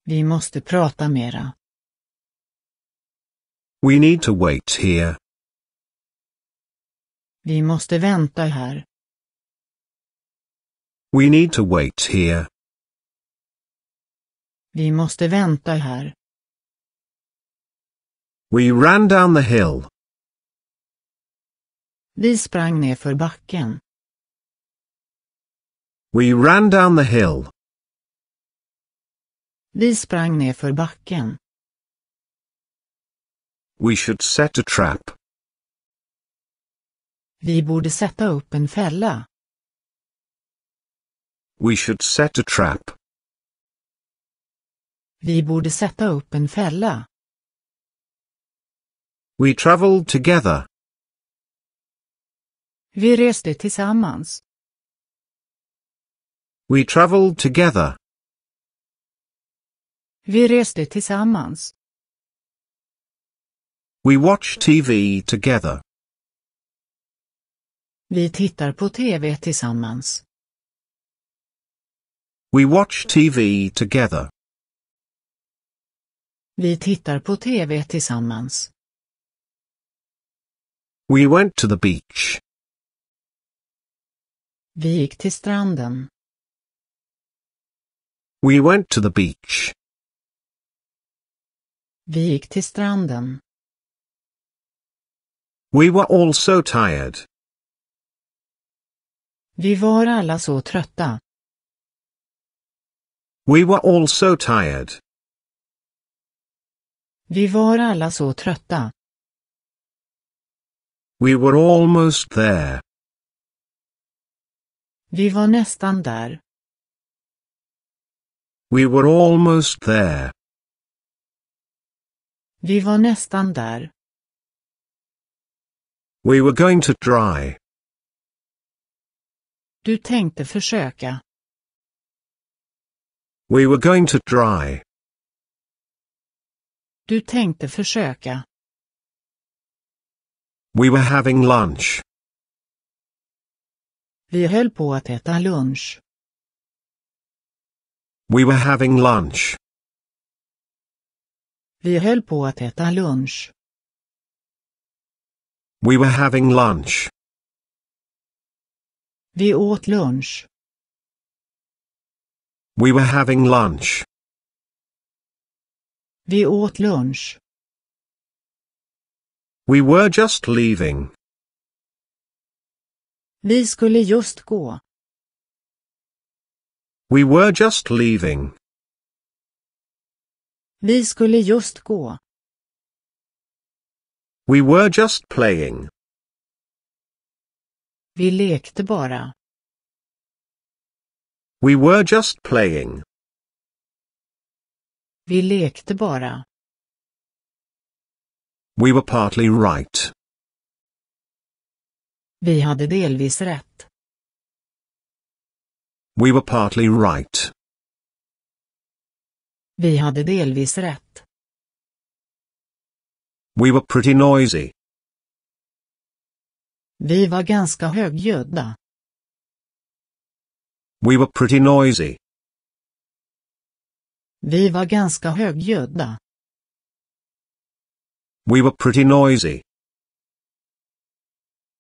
Vi måste prata mera. We need to wait here. Vi måste vänta här. We need to wait here. Vi måste vänta här. We ran down the hill. Vi sprang ner för backen. We ran down the hill. Vi sprang ner för backen. We should set a trap. Vi borde sätta upp en fälla. We should set a trap. Vi borde sätta upp en fälla. We traveled together. Vi reste tillsammans. We traveled together. Vi reste tillsammans. We watch TV together. Vi tittar på TV tillsammans. We watch TV together. Vi tittar på TV tillsammans. We went to the beach. Vi gick till stranden. We went to the beach. Vi gick till stranden. We were all so tired. Vi var alla så trötta. We were all so tired. Vi var alla så trötta. We were almost there. Vi var nästan där. We were almost there. Vi var nästan där. We were going to try. Du tänkte försöka. We were going to try. Du tänkte försöka. We were having lunch. Vi höll på att äta lunch. We were having lunch. Vi höll på att äta lunch. We were having lunch. Vi åt lunch. We were having lunch. Vi åt lunch. We were just leaving. Vi skulle just gå. We were just leaving. Vi skulle just gå. We were just playing. Vi lekte bara. We were just playing. Vi lekte bara. We were partly right. Vi hade delvis rätt. We were partly right. Vi hade delvis rätt. We were pretty noisy. Vi var ganska högljudda. We were pretty noisy. Vi var ganska högljudda. We were pretty noisy.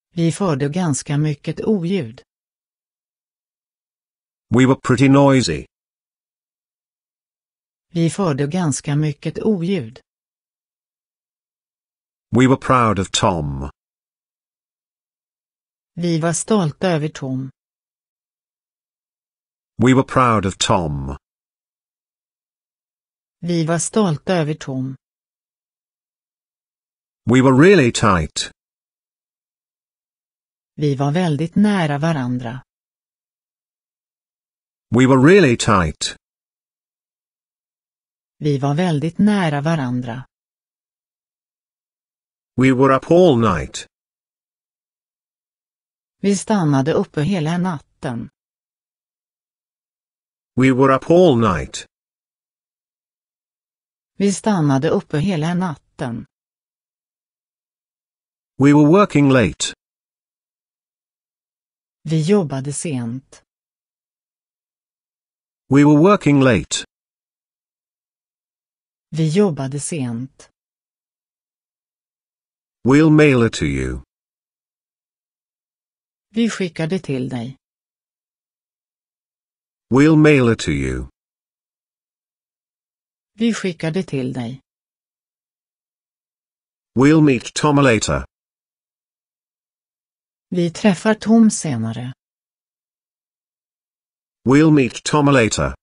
Vi förde ganska mycket oljud. We were pretty noisy. Vi förde ganska mycket oljud. We were proud of Tom. Vi var stolta över Tom. We were proud of Tom. Vi var stolta över Tom. We were really tight. Vi var väldigt nära varandra. We were really tight. Vi var väldigt nära varandra. We were up all night. Vi stannade uppe hela natten. We were up all night. Vi stannade uppe hela natten. We were working late. Vi jobbade sent. We were working late. Vi jobbade sent. We'll mail it to you. Vi skickade till dig. We'll mail it to you. Vi skickar det till dig. We'll meet Tom later. Vi träffar Tom senare. We'll meet Tom later.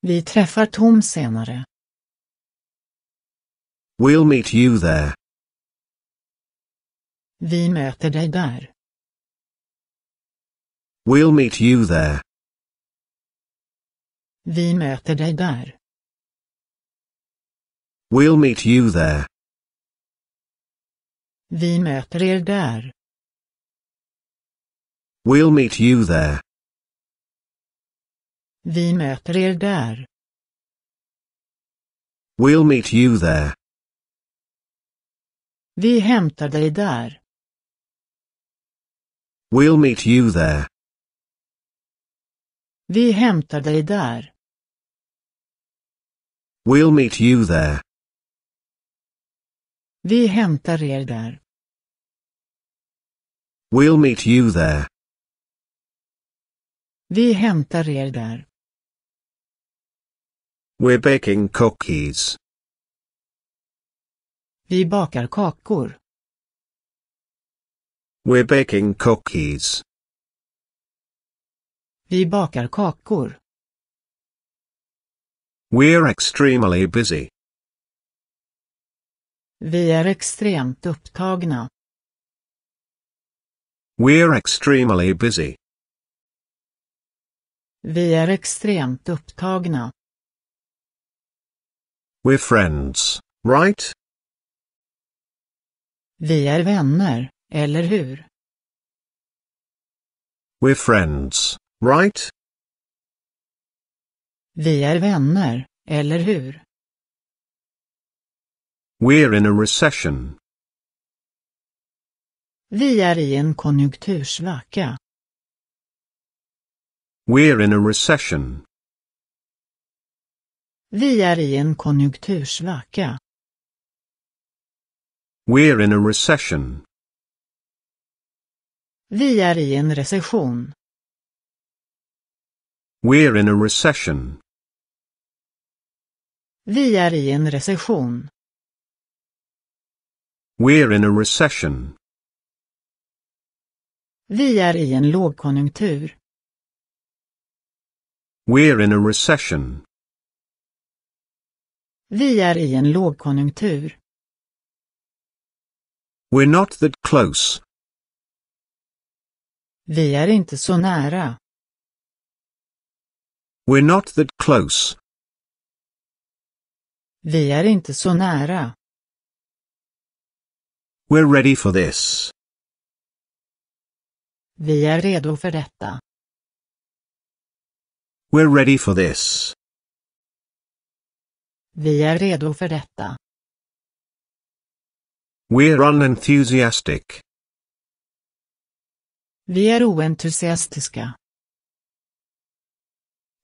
Vi träffar Tom senare. We'll meet you there. Vi möter dig där. We'll meet you there. Vi möter dig där. We'll meet you there. Vi möter er där. We'll meet you there. Vi möter er där. We'll meet you there. Vi hämtar dig där. We'll meet you there. Vi hämtar dig där. We'll meet you there. Vi hämtar er där. We'll meet you there. Vi hämtar er där. We're baking cookies. Vi bakar kakor. We're baking cookies. Vi bakar kakor. We're extremely busy. Vi är extremt upptagna. We're extremely busy. Vi är extremt upptagna. We're friends, right? Vi är vänner, eller hur? We're friends, right? Vi är vänner, eller hur? We're in a recession. Vi är i en konjunktursvacka. We're in a recession. Vi är i en konjunktursvacka. We're in a recession. Vi är i en recession. We're in a recession. Vi är i en recession. We're in a recession. Vi är i en lågkonjunktur. We're in a recession. Vi är i en lågkonjunktur. We're not that close. Vi är inte så nära. We're not that close. Vi är inte så nära. We're ready for this. Vi är redo för detta. We're ready for this. Vi är redo för detta. We're unenthusiastic. Vi är oentusiastiska.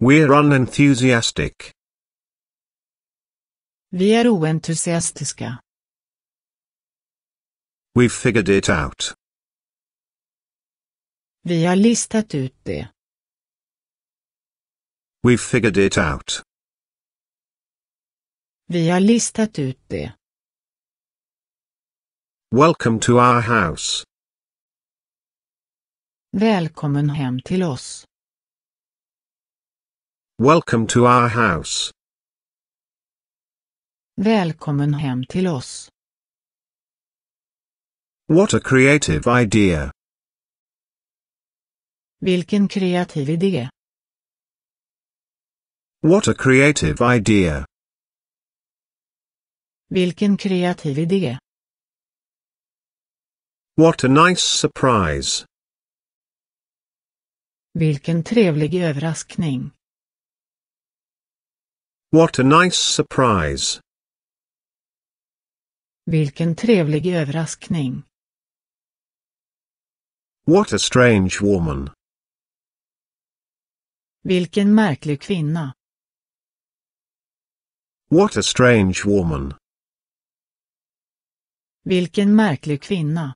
We're unenthusiastic. Vi är oentusiastiska. We've figured it out. Vi har listat ut det. We've figured it out. Vi har listat ut det. Welcome to our house. Välkommen hem till oss. Welcome to our house. Välkommen hem till oss. What a creative idea. Vilken kreativ idé. What a creative idea. Vilken kreativ idé. What a nice surprise. Vilken trevlig överraskning. What a nice surprise. Vilken trevlig överraskning. What a strange woman. Vilken märklig kvinna. What a strange woman. Vilken märklig kvinna.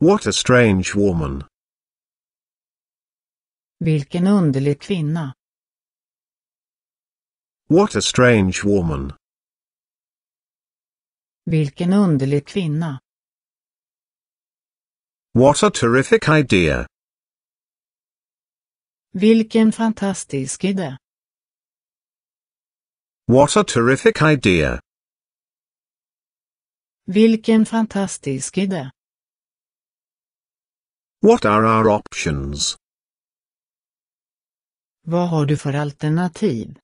What a strange woman. Vilken underlig kvinna. What a strange woman. Vilken underlig kvinna. What a terrific idea. Vilken fantastisk idé. What a terrific idea. Vilken fantastisk idé. What are our options? Vad har du för alternativ?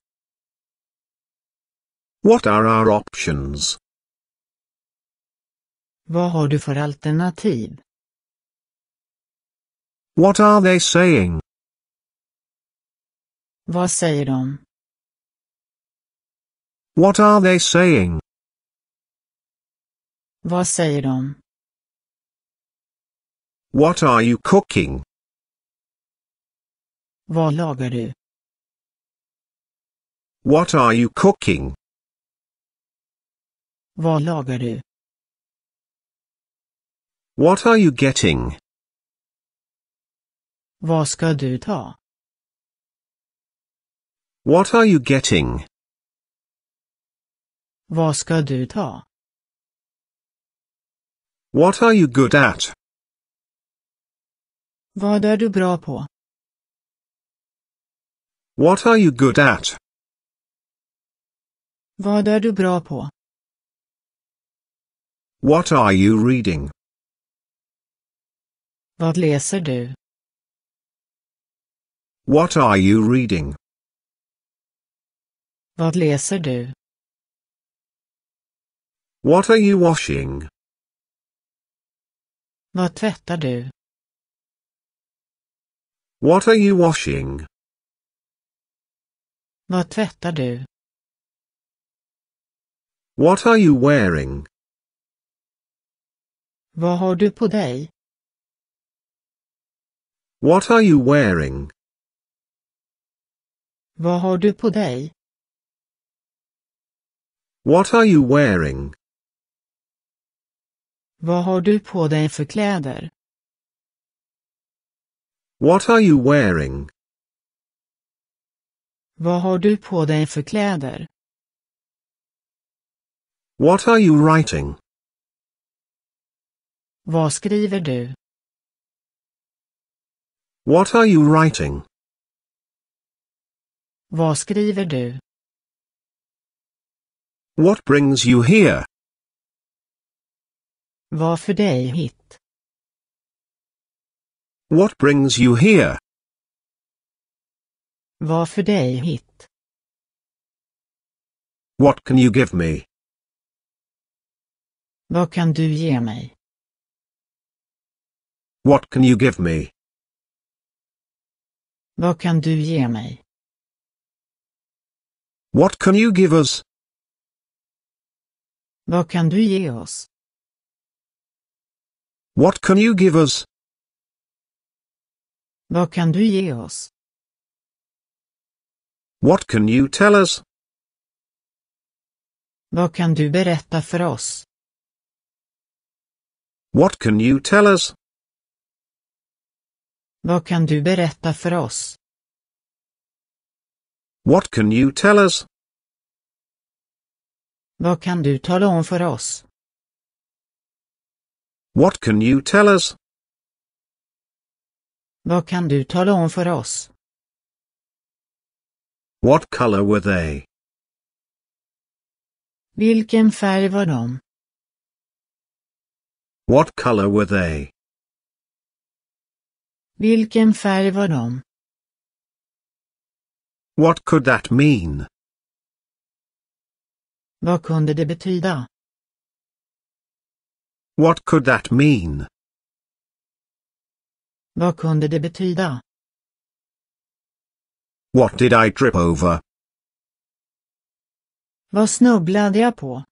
What are our options? Vad har du för alternativ? What are they saying? Vad säger de? What are they saying? Vad säger de? What are you cooking? Vad lagar du? What are you cooking? Vad lagar du? What are you getting? Vad ska du ta? What are you getting? Vad ska du ta? What are you good at? Vad är du bra på? What are you good at? Vad är du bra på? What are you reading? Vad läser du? What are you reading? Vad läser du? What are you washing? Vad tvättar du? What are you washing? Vad tvättar du? What are you wearing? Vad har du på dig? What are you wearing? Vad har du på dig? What are you wearing? Vad har du på dig för kläder? What are you wearing? Vad har du på dig för kläder? What are you writing? Vad skriver du? What are you writing? Vad skriver du? What brings you here? Vad för dig hit? What brings you here? Vad för dig hit? What can you give me? Vad kan du ge mig? What can you give me? Vad kan du ge mig? What can you give us? Vad kan du ge oss? What can you give us? Vad kan du ge oss? What can you tell us? Vad kan du berätta för oss? What can you tell us? Vad kan du berätta för oss? What can you tell us? Vad kan du tala om för oss? What can you tell us? Vad kan du tala om för oss? What color were they? Vilken färg var de? What color were they? Vilken färg var de? What could that mean? Vad kunde det betyda? What could that mean? Vad kunde det betyda? What did I trip over? Vad snubblade jag på?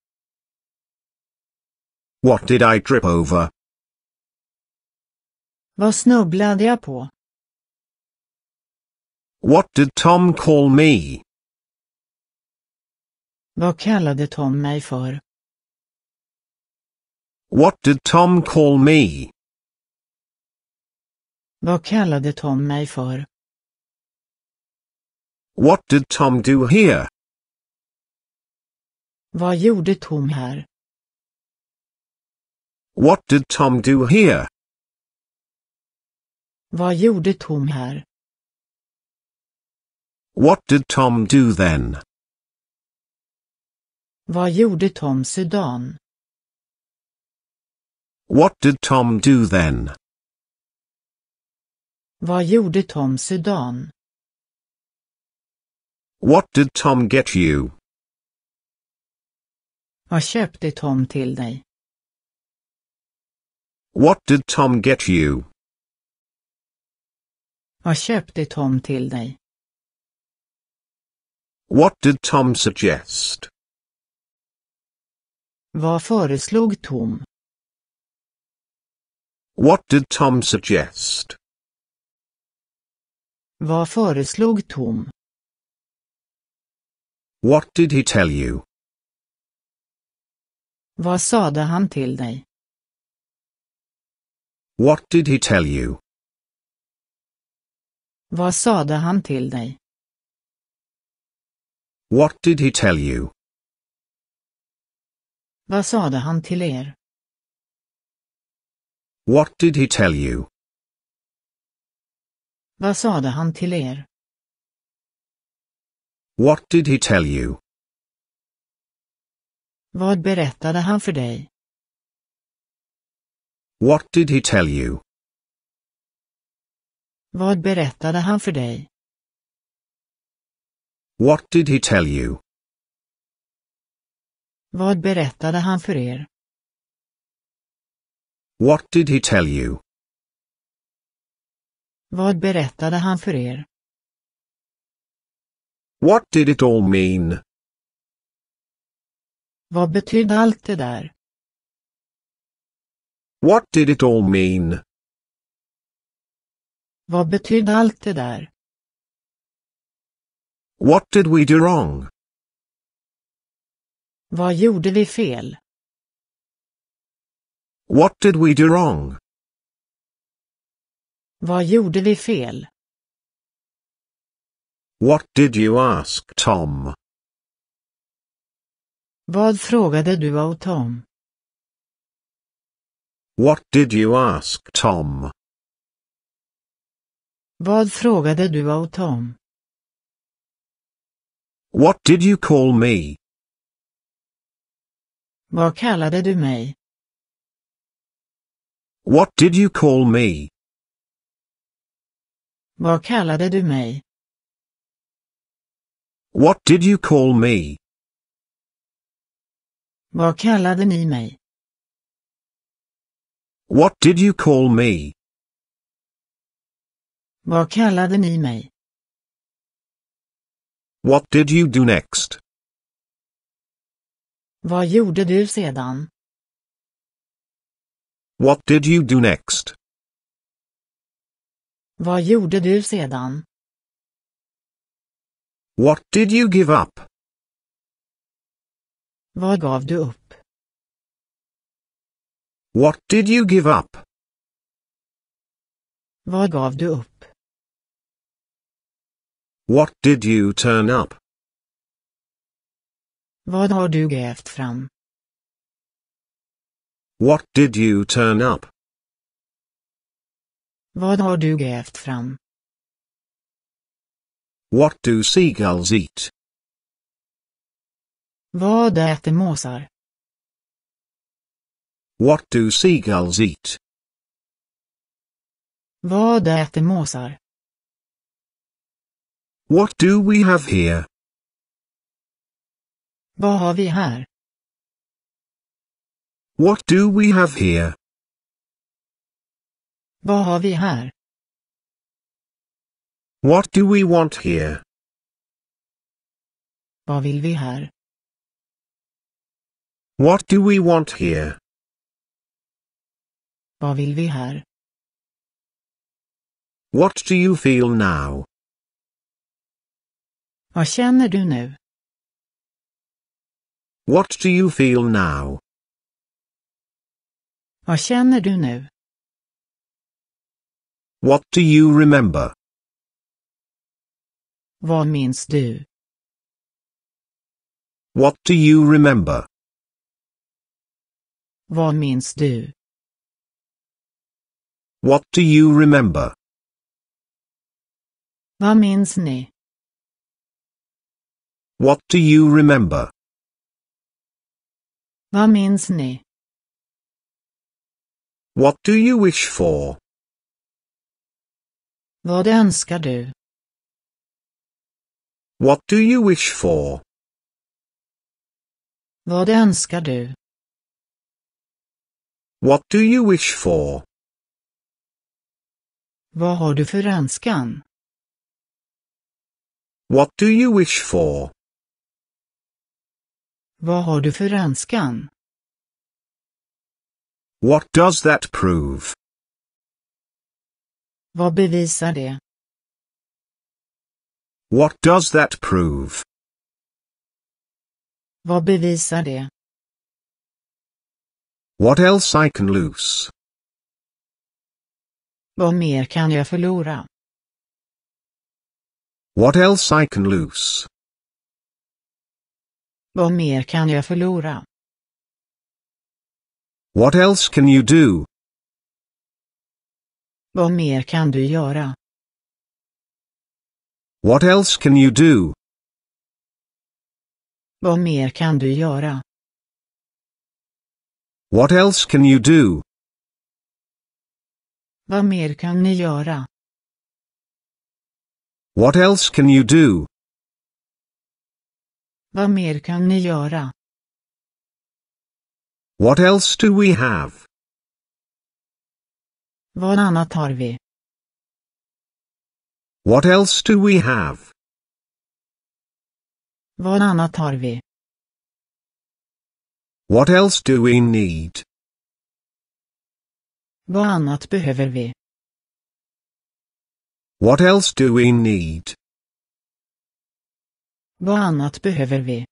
What did I trip over? Vad snubblade jag på? What did Tom call me? Vad kallade Tom mig för? What did Tom call me? Vad kallade Tom mig för? What did Tom do here? Vad gjorde Tom här? What did Tom do here? Vad gjorde Tom här? What did Tom do then? Vad gjorde Tom sedan? What did Tom do then? Vad gjorde Tom sedan? What did Tom get you? Vad köpte Tom till dig? What did Tom get you? Vad köpte Tom till dig? What did Tom suggest? Vad föreslog Tom? What did Tom suggest? Vad föreslog Tom? What did he tell you? Vad sade han till dig? What did he tell you? Vad sade han till dig? What did he tell you? Vad sade han till er? What did he tell you? Vad sade han till er? What did he tell you? Vad berättade han för dig? What did he tell you? Vad berättade han för dig? What did he tell you? Vad berättade han för er? What did he tell you? Vad berättade han för er? What did it all mean? Vad betydde allt det där? What did it all mean? Vad betydde allt det där? What did we do wrong? Vad gjorde vi fel? What did we do wrong? Vad gjorde vi fel? What did you ask Tom? Vad frågade du av Tom? What did you ask Tom? Vad frågade du av Tom? What did you call me? Vad kallade du mig? What did you call me? Vad kallade du mig? What did you call me? Vad kallade ni mig? What did you call me? Vad kallade ni mig? What did you do next? Vad gjorde du sedan? What did you do next? Vad gjorde du sedan? What did you give up? Vad gav du upp? What did you give up? Vad gav du upp? What did you turn up? Vad har du grävt fram? What did you turn up? Vad har du grävt fram? What do seagulls eat? Vad äter måsar? What do seagulls eat? Vad äter måsar? What do we have here? Vad har vi här? What do we have here? Vad har vi här? What do we want here? Vad vill vi här? What do we want here? Vad vill vi här? What do you feel now? Vad känner du nu? What do you feel now? Vad känner du nu? What do you remember? Vad minns du? What do you remember? Vad minns du? What do you remember? Vad minns ni? What do you remember? Vad minns ni? What do you wish for? Vad önskar du? What do you wish for? Vad önskar du? What do you wish for? Vad har du för önskan? What do you wish for? Vad har du för önskan? What does that prove? Vad bevisar det? What does that prove? Vad bevisar det? What else I can lose? Vad mer kan jag förlora? What else I can lose? Vad mer kan jag förlora? What else can you do? Vad mer kan du göra? What else can you do? Vad mer kan du göra? What else can you do? Vad mer kan ni göra? What else can you do? Vad mer kan ni göra? What else do we have? Vad annat har vi? What else do we have? Vad annat har vi? What else do we need? Vad annat behöver vi? What else do we need? Vad annat behöver vi?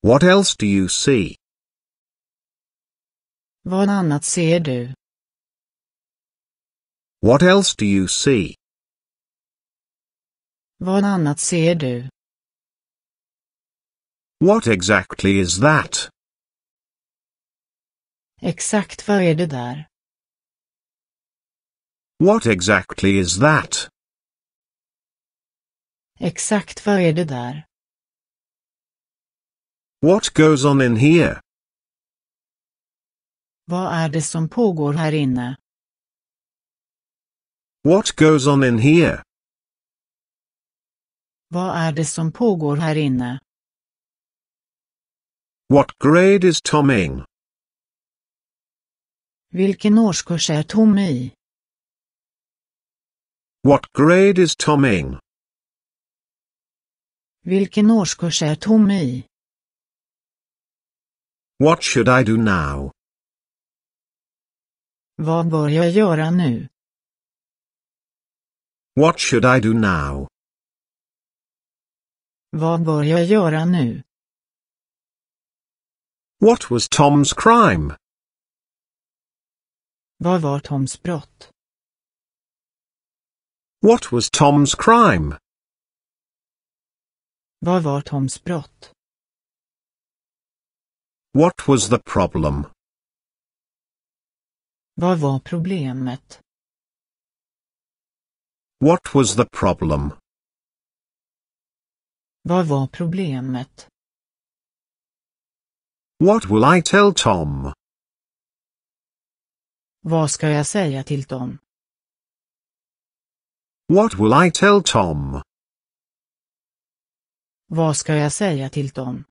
What else do you see? Vad annat ser du? What else do you see? Vad annat ser du? What exactly is that? Exakt vad är det där? What exactly is that? Exakt vad är det där? What goes on in here? Vad är det som pågår här inne? What goes on in here? Vad är det som pågår här inne? What grade is Tom in? Vilken årskurs är Tom i? What grade is Tom in? Vilken årskurs är Tom i? What should I do now? Vad bör jag göra nu? What should I do now? Vad bör jag göra nu? What was Tom's crime? Vad var Toms brott? What was Tom's crime? Vad var Toms brott? What was the problem? Vad var problemet? What was the problem? Vad var problemet? What will I tell Tom? Vad ska jag säga till Tom? What will I tell Tom? Vad ska jag säga till dem?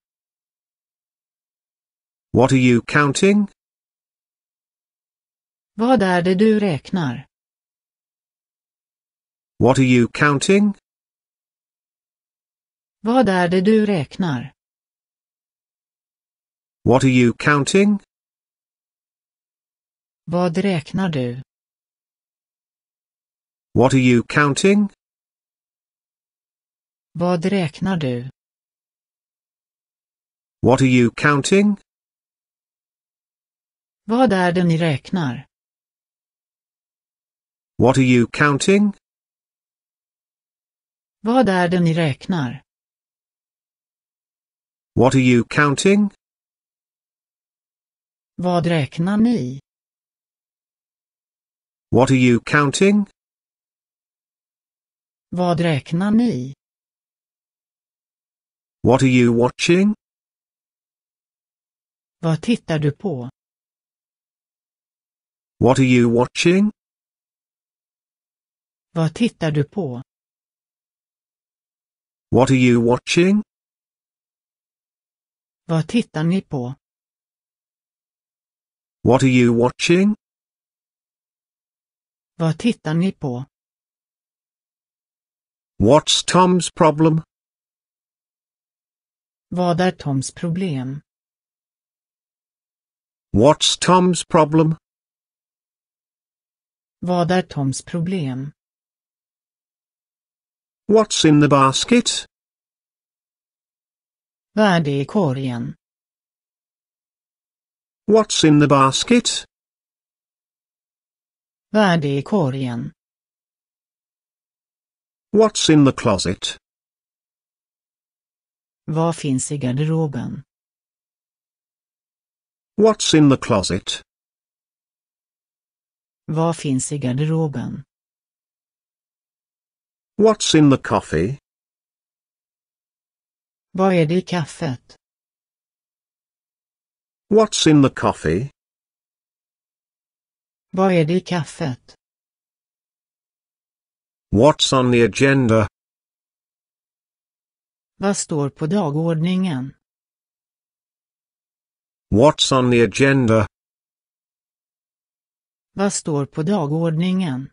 What are you counting? Vad är det du räknar? What are you counting? Vad är det du räknar? What are you counting? Vad räknar du? What are you counting? Vad räknar du? What are you counting? Vad är det ni räknar? What are you counting? Vad är det ni räknar? What are you counting? Vad räknar ni? What are you counting? Vad räknar ni? What are you watching? Vad tittar du på? What are you watching? Vad tittar du på? What are you watching? Vad tittar ni på? What are you watching? Vad tittar ni på? What's Tom's problem? Vad är Toms problem? What's Tom's problem? Vad är Toms problem? What's in the basket? Vad är det i korgen? What's in the basket? Vad är det i korgen? What's in the closet? Vad finns i garderoben? What's in the closet? Vad finns i garderoben? What's in the coffee? Vad är det i kaffet? What's in the coffee? Vad är det i kaffet? What's on the agenda? Vad står på dagordningen? What's on the agenda? Vad står på dagordningen?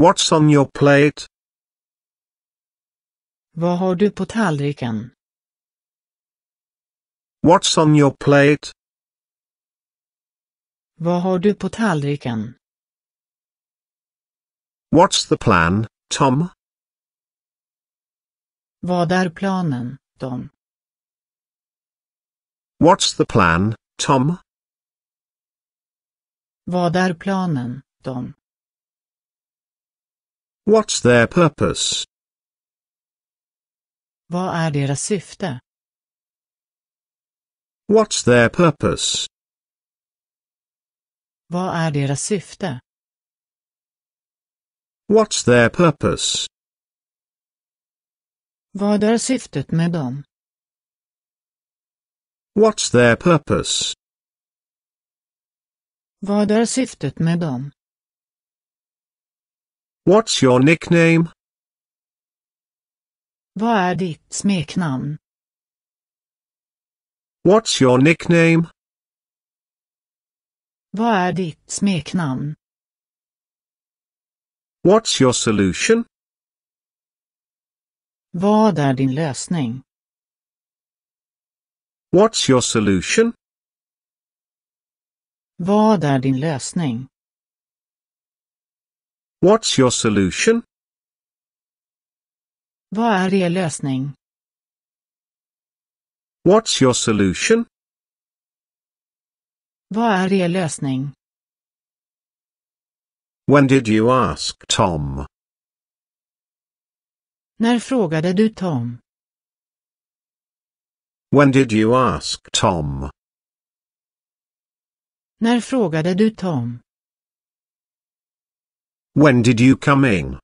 What's on your plate? Vad har du på tallriken? What's on your plate? Vad har du på tallriken? What's the plan, Tom? Vad är planen, Tom? What's the plan, Tom? Vad är planen, Tom? What's their purpose? Vad är deras syfte? What's their purpose? Vad är deras syfte? What's their purpose? Vad är syftet med dem? What's their purpose? Vad är syftet med dem? What's your nickname? Vad är ditt smeknamn? What's your nickname? Vad är ditt smeknamn? What's your solution? Vad är din lösning? What's your solution? Vad är din lösning? What's your solution? Vad är er lösning? What's your solution? Vad är er lösning? When did you ask Tom? När frågade du Tom? When did you ask Tom? När frågade du Tom? When did you come in?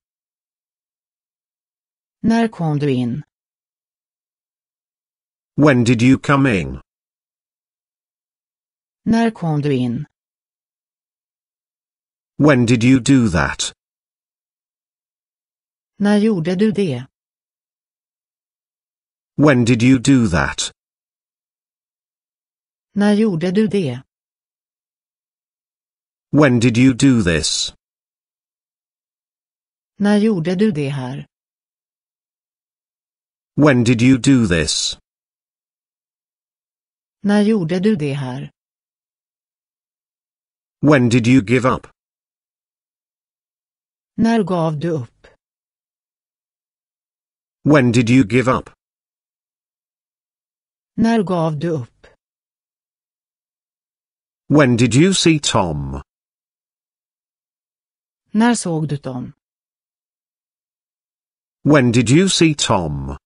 När kom du in? When did you come in? När kom du in? When did you do that? När gjorde du det? When did you do that? När gjorde du det? When did you do this? När gjorde du det här? When did you do this? När gjorde du det här? When did you give up? När gav du upp? When did you give up? När gav du upp? When did you see Tom? När såg du Tom? When did you see Tom?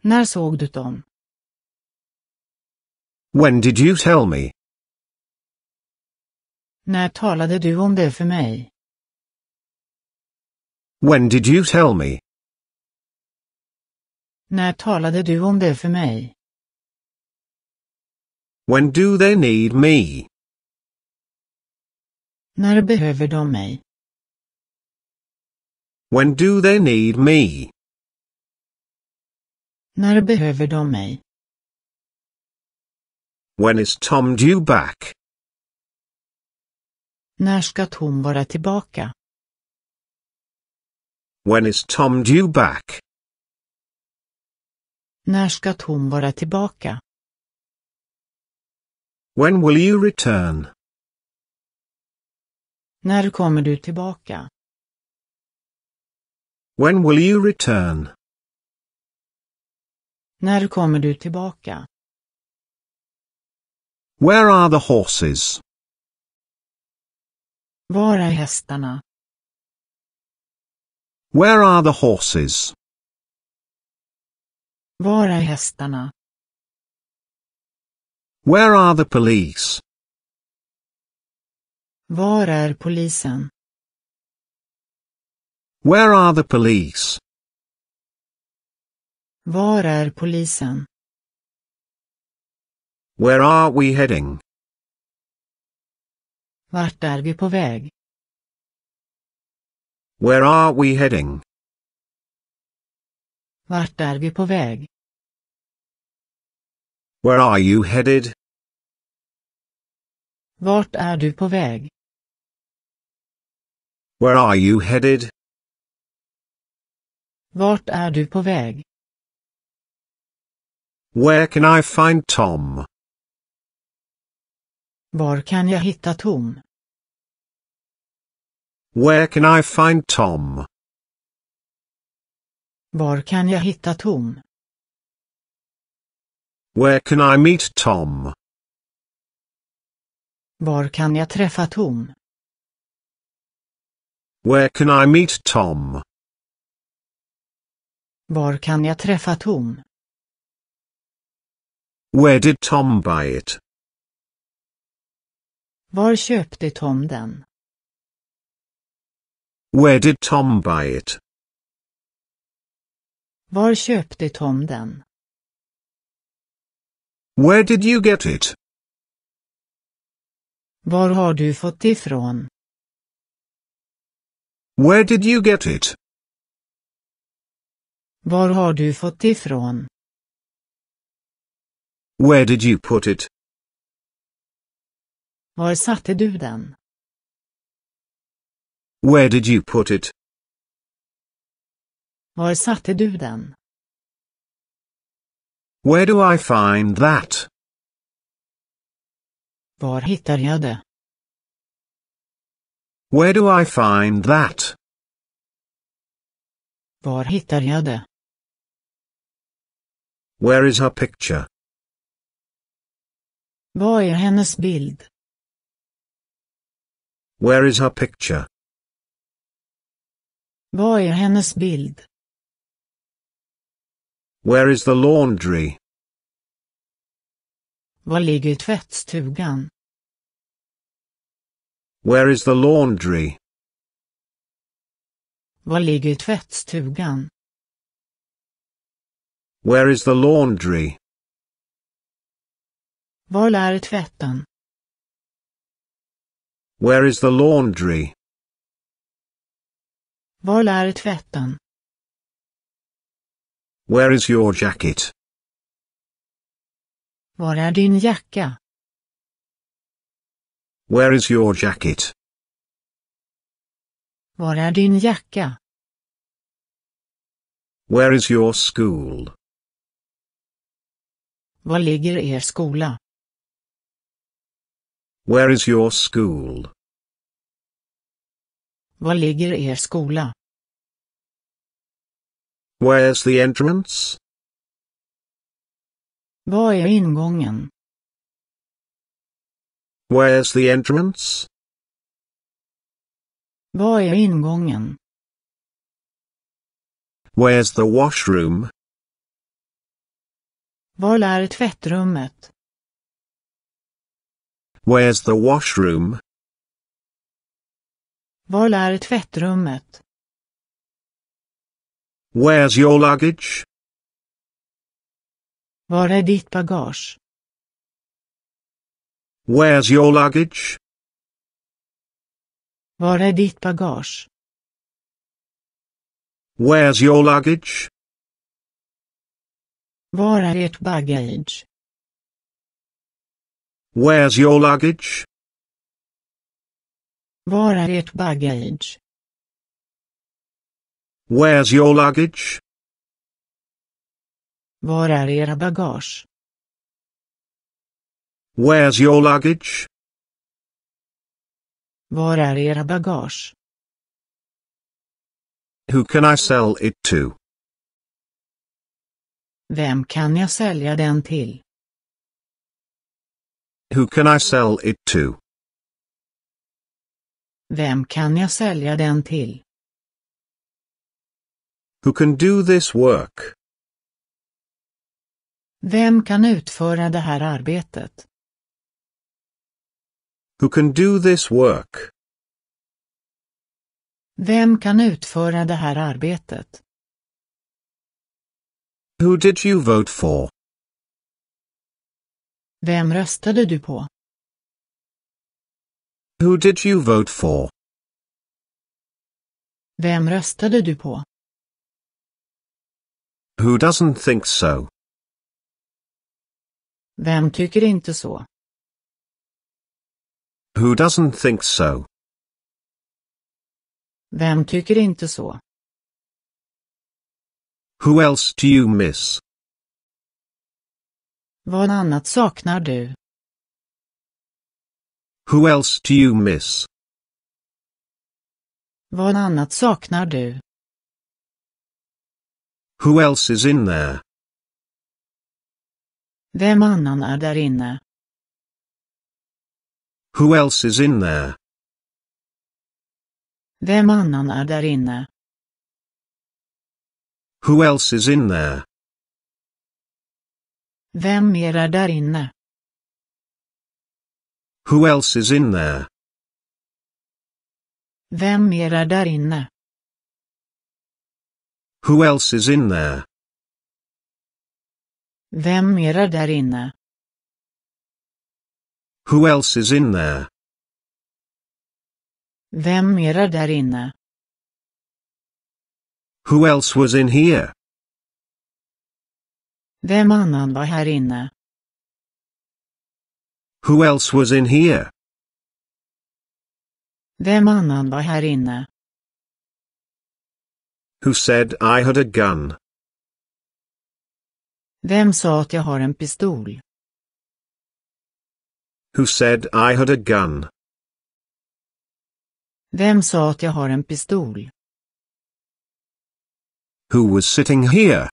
När såg du Tom? When did you tell me? När talade du om det för mig? When did you tell me? När talade du om det för mig? When do they need me? När behöver de mig? When do they need me? När behöver de mig? When is Tom due back? När ska Tom vara tillbaka? When is Tom due back? När ska Tom vara tillbaka? When will you return? När kommer du tillbaka? When will you return? När kommer du tillbaka? Where are the horses? Var är hästarna? Where are the horses? Var är hästarna? Where are the police? Var är polisen? Where are the police? Var är polisen? Where are we heading? Vart är vi på väg? Where are we heading? Vart är vi på väg? Where are you headed? Vart är du på väg? Where are you headed? Vart är du på väg? Where can I find Tom? Var kan jag hitta Tom? Where can I find Tom? Var kan jag hitta Tom? Where can I meet Tom? Var kan jag träffa Tom? Where can I meet Tom? Var kan jag träffa Tom? Where did Tom buy it? Var köpte Tom den? Where did Tom buy it? Var köpte Tom den? Where did you get it? Var har du fått ifrån? Where did you get it? Var har du fått ifrån? Where did you put it? Var satte du den? Where did you put it? Var satte du den? Where do I find that? Var hittar jag det? Where do I find that? Var hittar jag det? Where is her picture? Var är hennes bild? Where is her picture? Boy, hennes bild? Where is the laundry? Var ligger tvättstugan? Where is the laundry? Var ligger tvättstugan? Where is the laundry? Var är tvätten? Where is the laundry? Var är tvätten? Where is your jacket? Var är din jacka? Where is your jacket? Var är din jacka? Where is your school? Var ligger er skola? Where is your school? Var ligger er skola? Where's the entrance? Var är ingången? Where's the entrance? Var är ingången? Where's the washroom? Var är tvättrummet? Where's the washroom? Var är tvättrummet? Where's your luggage? Var är ditt bagage? Where's your luggage? Var är ditt bagage? Where's your luggage? Var är ert bagage? Where's your luggage? Var är ert Where's your luggage? Var är era bagage? Where's your luggage? Var är era bagage? Who can I sell it to? Vem kan jag sälja den till? Who can I sell it to? Vem kan jag sälja den till? Who can do this work? Vem kan utföra det här arbetet? Who can do this work? Vem kan utföra det här arbetet? Who did you vote for? Vem röstade du på? Who did you vote for? Vem röstade du på? Who doesn't think so? Vem tycker inte så? Who doesn't think so? Vem tycker inte så? Who else do you miss? Vad annat saknar du? Who else do you miss? Vad annat saknar du? Who else is in there? Vem annan är där inne? Who else is in there? Vem annan är där inne? Who else is in there? Vem mer är där inne? Who else is in there? Vem är där inne? Who else is in there? Vem är där inne? Who else is in there? Vem är där inne? Who else was in here? Vem annan var här inne? Who else was in here? Vem annan var här inne? Who said I had a gun? Vem sa att jag har en pistol? Who said I had a gun? Vem sa att jag har en pistol? Who was sitting here?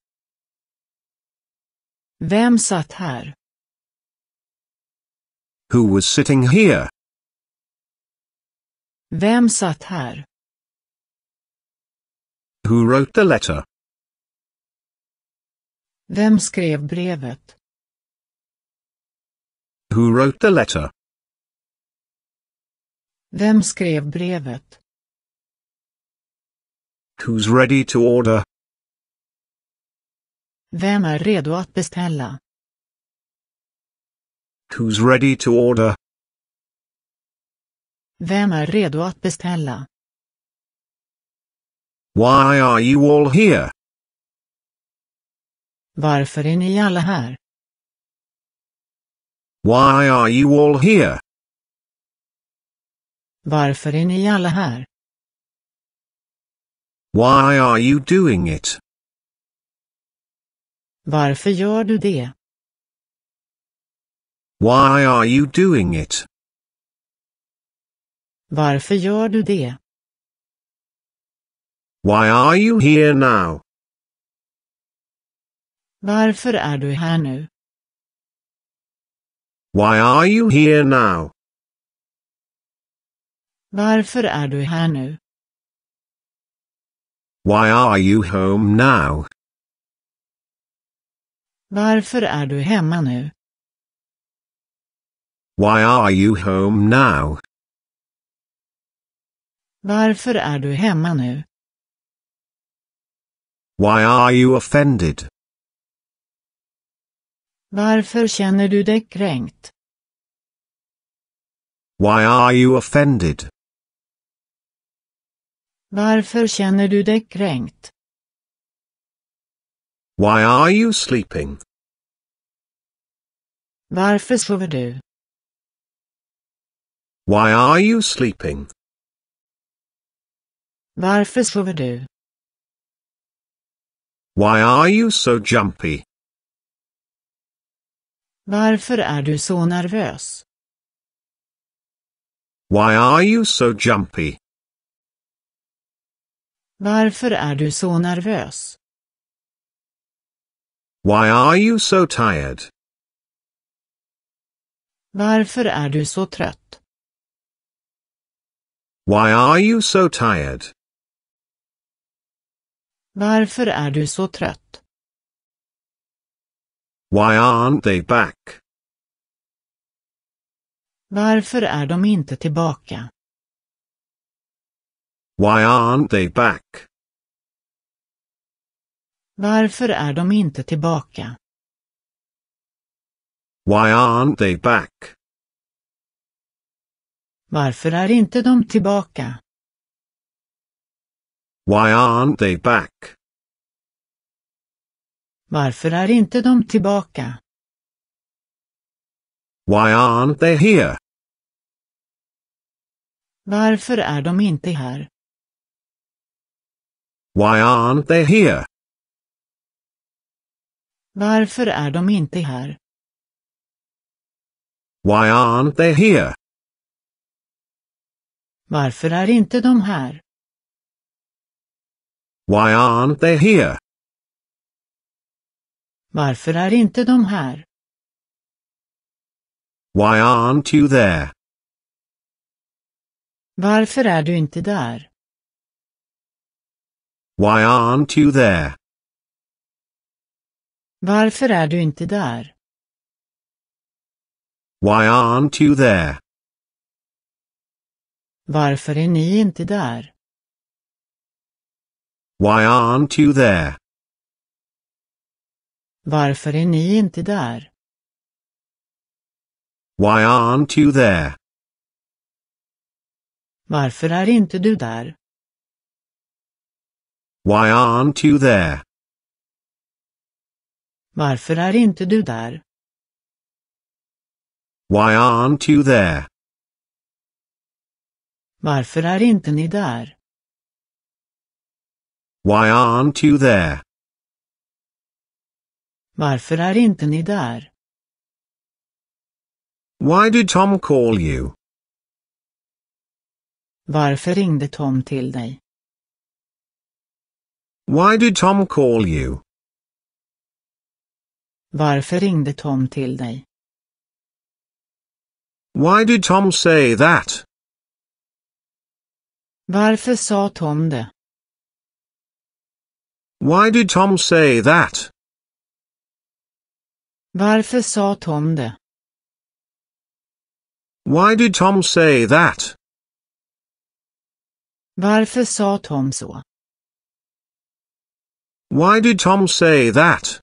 Vem satt här? Who was sitting here? Vem satt här? Who wrote the letter? Vem skrev brevet? Who wrote the letter? Vem skrev brevet? Who's ready to order? Vem är redo att beställa? Who's ready to order? Vem är redo att beställa? Why are you all here? Varför är ni alla här? Why are you all here? Varför är ni alla här? Why are you doing it? Varför gör du det? Why are you doing it? Varför gör du det? Why are you here now? Varför är du här nu? Why are you here now? Varför är du här nu? Why are you home now? Varför är du hemma nu? Why are you home now? Varför är du hemma nu? Why are you offended? Varför känner du dig kränkt? Why are you offended? Varför känner du dig kränkt? Why are you sleeping? Varför sover du? Why are you sleeping? Varför sover du? Why are you so jumpy? Varför är du så nervös? Why are you so jumpy? Varför är du så nervös? Why are you so tired? Varför är du så trött? Why are you so tired? Varför är du så trött? Why aren't they back? Varför är de inte tillbaka? Why aren't they back? Varför är de inte tillbaka? Why aren't they back? Varför är inte de tillbaka? Why aren't they back? Varför är inte de tillbaka? Why aren't they here? Varför är de inte här? Why aren't they here? Varför är de inte här? Why aren't they here? Varför är inte de här? Why aren't they here? Varför är inte de här? Why aren't you there? Varför är du inte där? Why aren't you there? Varför är du inte där? Why aren't you there? Varför är ni inte där? Why aren't you there? Varför är ni inte där? Why aren't you there? Varför är inte du där? Why aren't you there? Varför är inte du där? Why aren't you there? Varför är inte ni där? Why aren't you there? Varför är inte ni där? Why did Tom call you? Varför ringde Tom till dig? Why did Tom call you? Varför ringde Tom till dig? Why did Tom say that? Varför sa Tom det? Why did Tom say that? Varför sa Tom det? Why did Tom say that? Varför sa Tom så? Why did Tom say that?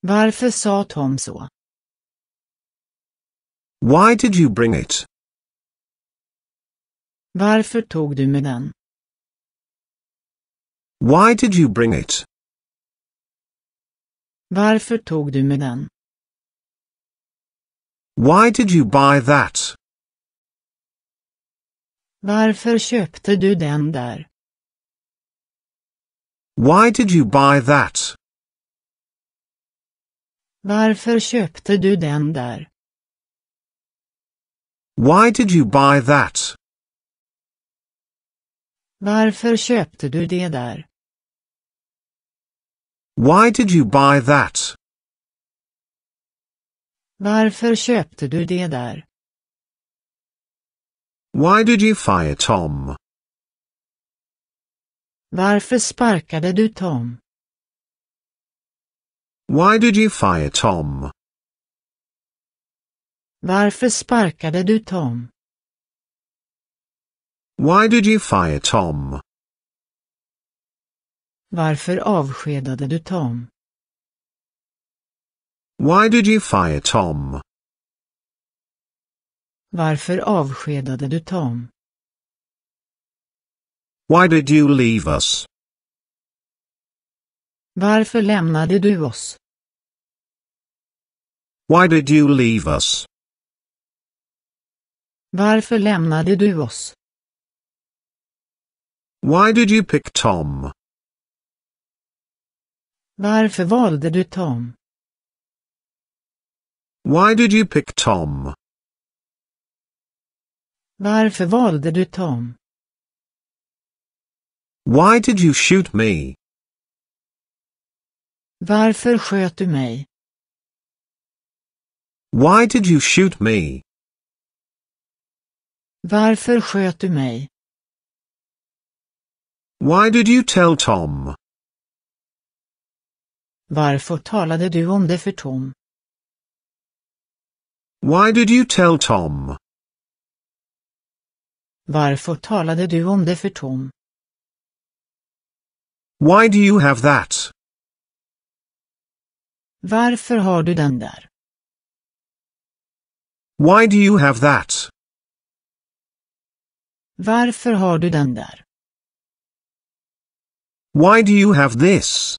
Varför sa Tom så? Why did you bring it? Varför tog du med den? Why did you bring it? Varför tog du med den? Why did you buy that? Varför köpte du den där? Why did you buy that? Varför köpte du den där? Why did you buy that? Varför köpte du det där? Why did you buy that? Varför köpte du det där? Why did you fire Tom? Varför sparkade du Tom? Why did you fire Tom? Varför sparkade du Tom? Why did you fire Tom? Varför avskedade du Tom? Why did you fire Tom? Varför avskedade du Tom? Why did you leave us? Varför lämnade du oss? Why did you leave us? Varför lämnade du oss? Why did you pick Tom? Varför valde du Tom? Why did you pick Tom? Varför valde du Tom? Why did you shoot me? Varför sköt du mig? Why did you shoot me? Varför sköt du mig? Why did you tell Tom? Varför talade du om det för Tom? Why did you tell Tom? Varför talade du om det för Tom? Why do you have that? Varför har du den där? Why do you have that? Varför har du den där? Why do you have this?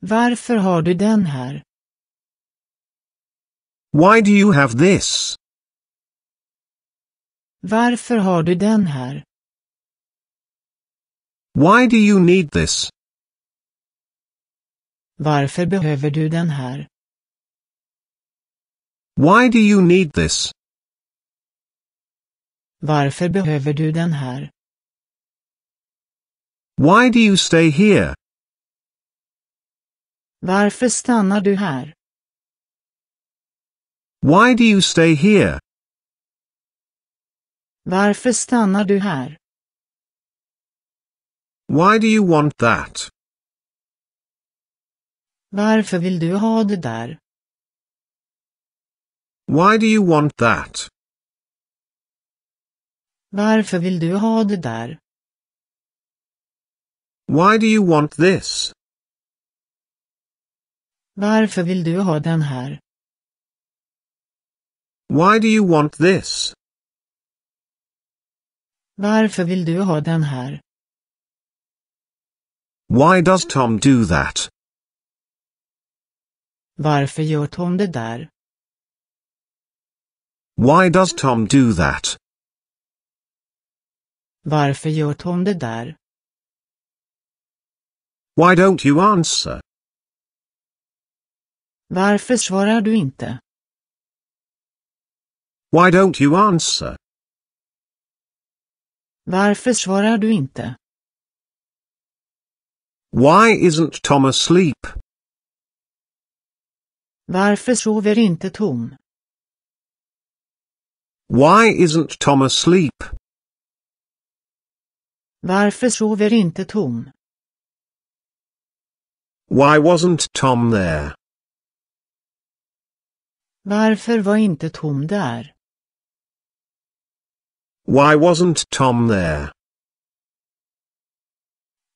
Varför har du den här? Why do you have this? Varför har du den här? Why do you need this? Varför behöver du den här? Why do you need this? Varför behöver du den här? Why do you stay here? Varför stannar du här? Why do you stay here? Varför stannar du här? Why do you want that? Varför vill du ha det där? Why do you want that? Varför vill du ha det där? Why do you want this? Varför vill du ha den här? Why do you want this? Varför vill du ha den här? Why does Tom do that? Varför gör Tom det där? Why does Tom do that? Varför gör Tom det där? Why don't you answer? Varför svarar du inte? Why don't you answer? Varför svarar du inte? Why isn't Tom asleep? Varför sover inte Tom? Why isn't Tom asleep? Varför sover inte Tom? Why wasn't Tom there? Varför var inte Tom där? Why wasn't Tom there?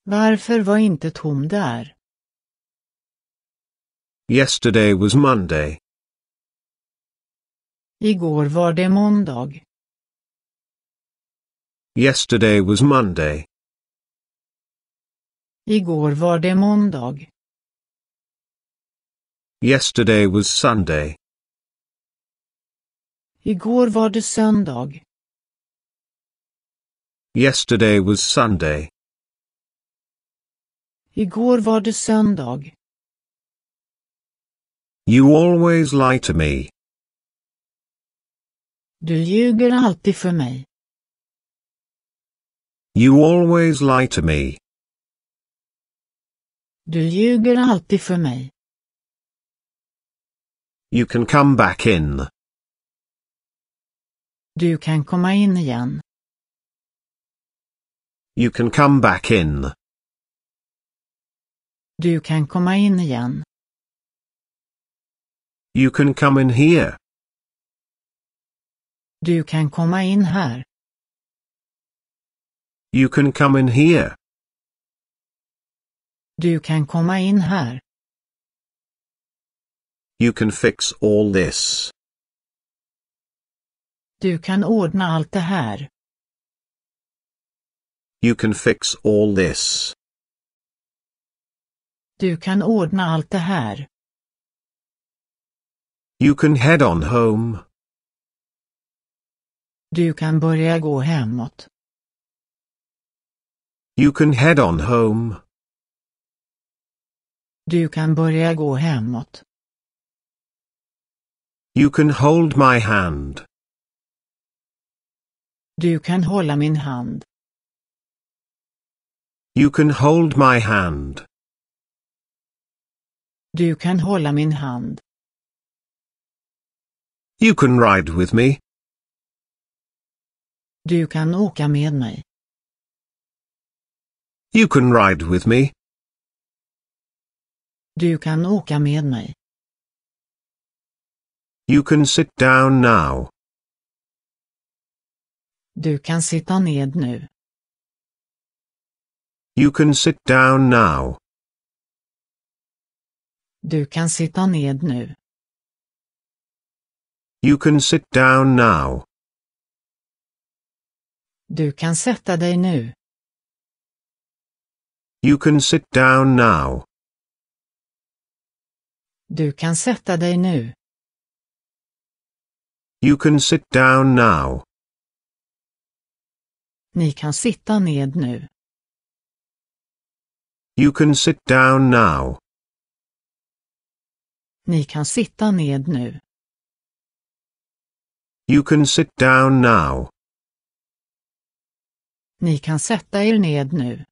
Varför var inte Tom där? Yesterday was Monday. Igår var det måndag. Yesterday was Monday. Igår var det måndag. Yesterday was Sunday. Igår var det söndag. Yesterday was Sunday. Igår var det söndag. You always lie to me. Du ljuger alltid för mig. You always lie to me. Du ljuger alltid för mig. You can come back in. Du kan komma in igen. You can come back in. Du kan komma in igen. You can come in here. Du kan komma in här. You can come in here. Du kan komma in här. You can fix all this. Du kan ordna allt det här. You can fix all this. Du kan ordna allt det här. You can head on home. Du kan börja gå hemåt. You can head on home. Du kan börja gå hemåt. You can hold my hand. Du kan hålla min hand. You can hold my hand. Du kan hålla min hand. You can ride with me. Du kan åka med mig. You can ride with me. Du kan åka med mig. You can sit down now. Du kan sitta ned nu. You can sit down now. Du kan sitta ned nu. You can sit down now. Du kan sätta dig nu. You can sit down now. Du kan sätta dig nu. You can sit down now. Ni kan sitta ned nu. You can sit down now. Ni kan sitta ned nu. You can sit down now. Ni kan sätta er ned nu.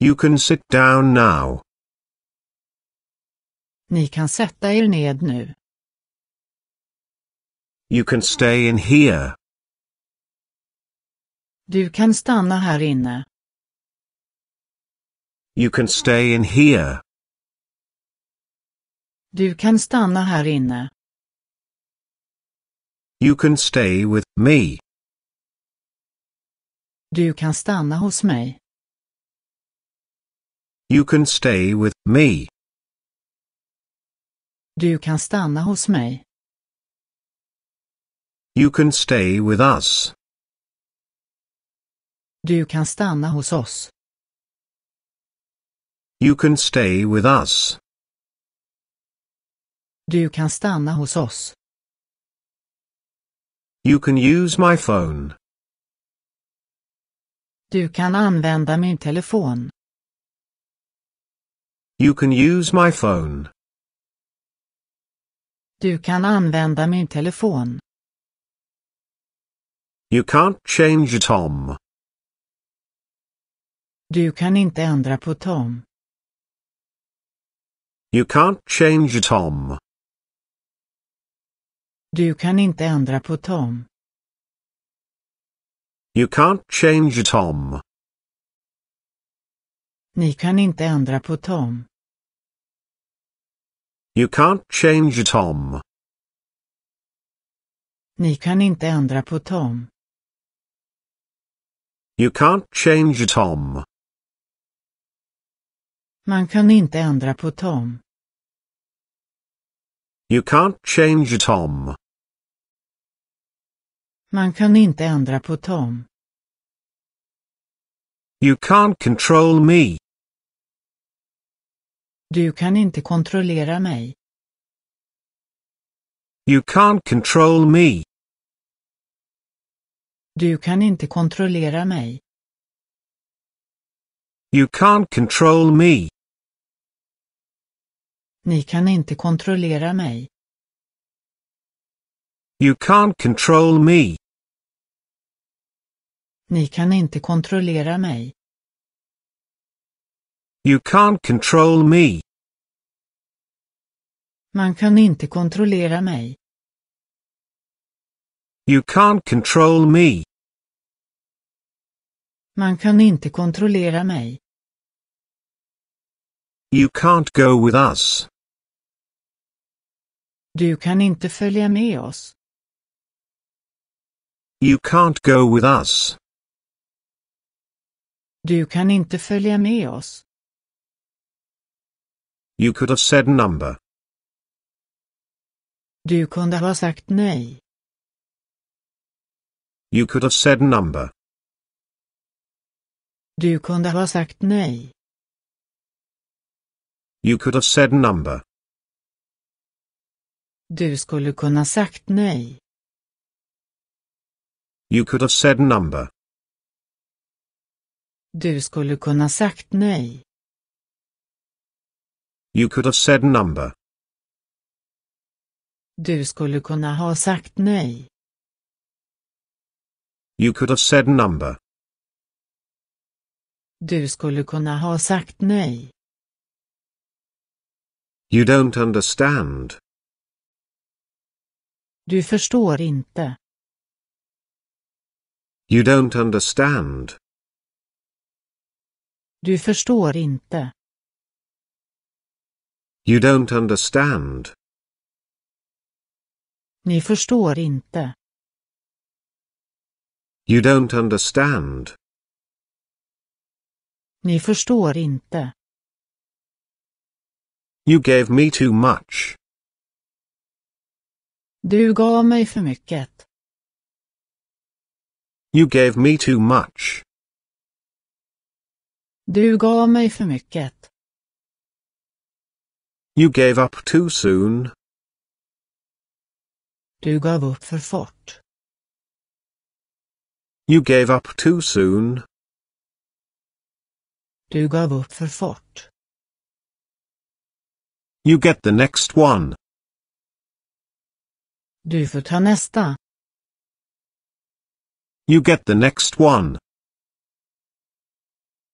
You can sit down now. Ni kan sätta er ned nu. You can stay in here. Du kan stanna här inne. You can stay in here. Du kan stanna här inne. You can stay with me. Du kan stanna hos mig. You can stay with me. Du kan stanna hos mig. You can stay with us. Du kan stanna hos oss. You can stay with us. Du kan stanna hos oss. You can use my phone. Du kan använda min telefon. You can use my phone. Du kan använda min telefon. You can't change Tom. Du kan inte ändra på Tom. You can't change Tom. Du kan inte ändra på Tom. You can't change Tom. Ni kan inte ändra på Tom. You can't change Tom. Ni kan inte ändra på Tom. You can't change Tom. Man kan inte ändra på Tom. You can't change Tom. Man kan inte ändra på Tom. You can't control me. Du kan inte kontrollera mig. You can't control me. Du kan inte kontrollera mig. You can't control me. Ni kan inte kontrollera mig. You can't control me. Ni kan inte kontrollera mig. You can't control me. Man kan inte kontrollera mig. You can't control me. Man kan inte kontrollera mig. You can't go with us. Du kan inte följa med oss. You can't go with us. Du kan inte följa med oss. You could have said number. Du kunde ha sagt nej. You could have said number. Du kunde ha sagt nej. You could have said number. Du skulle kunna sagt nej. You could have said number. Du skulle kunna sagt nej. You could have said number. Du skulle kunna ha sagt nej. You could have said number. Du skulle kunna ha sagt nej. You don't understand. Du förstår inte. You don't understand. Du förstår inte. You don't understand. Ni förstår inte. You don't understand. Ni förstår inte. You gave me too much. Du gav mig för mycket. You gave me too much. Du gav mig för mycket. You gave up too soon. Du gav upp för fort. You gave up too soon. Du gav upp för fort. You get the next one. Du får ta nästa. You get the next one.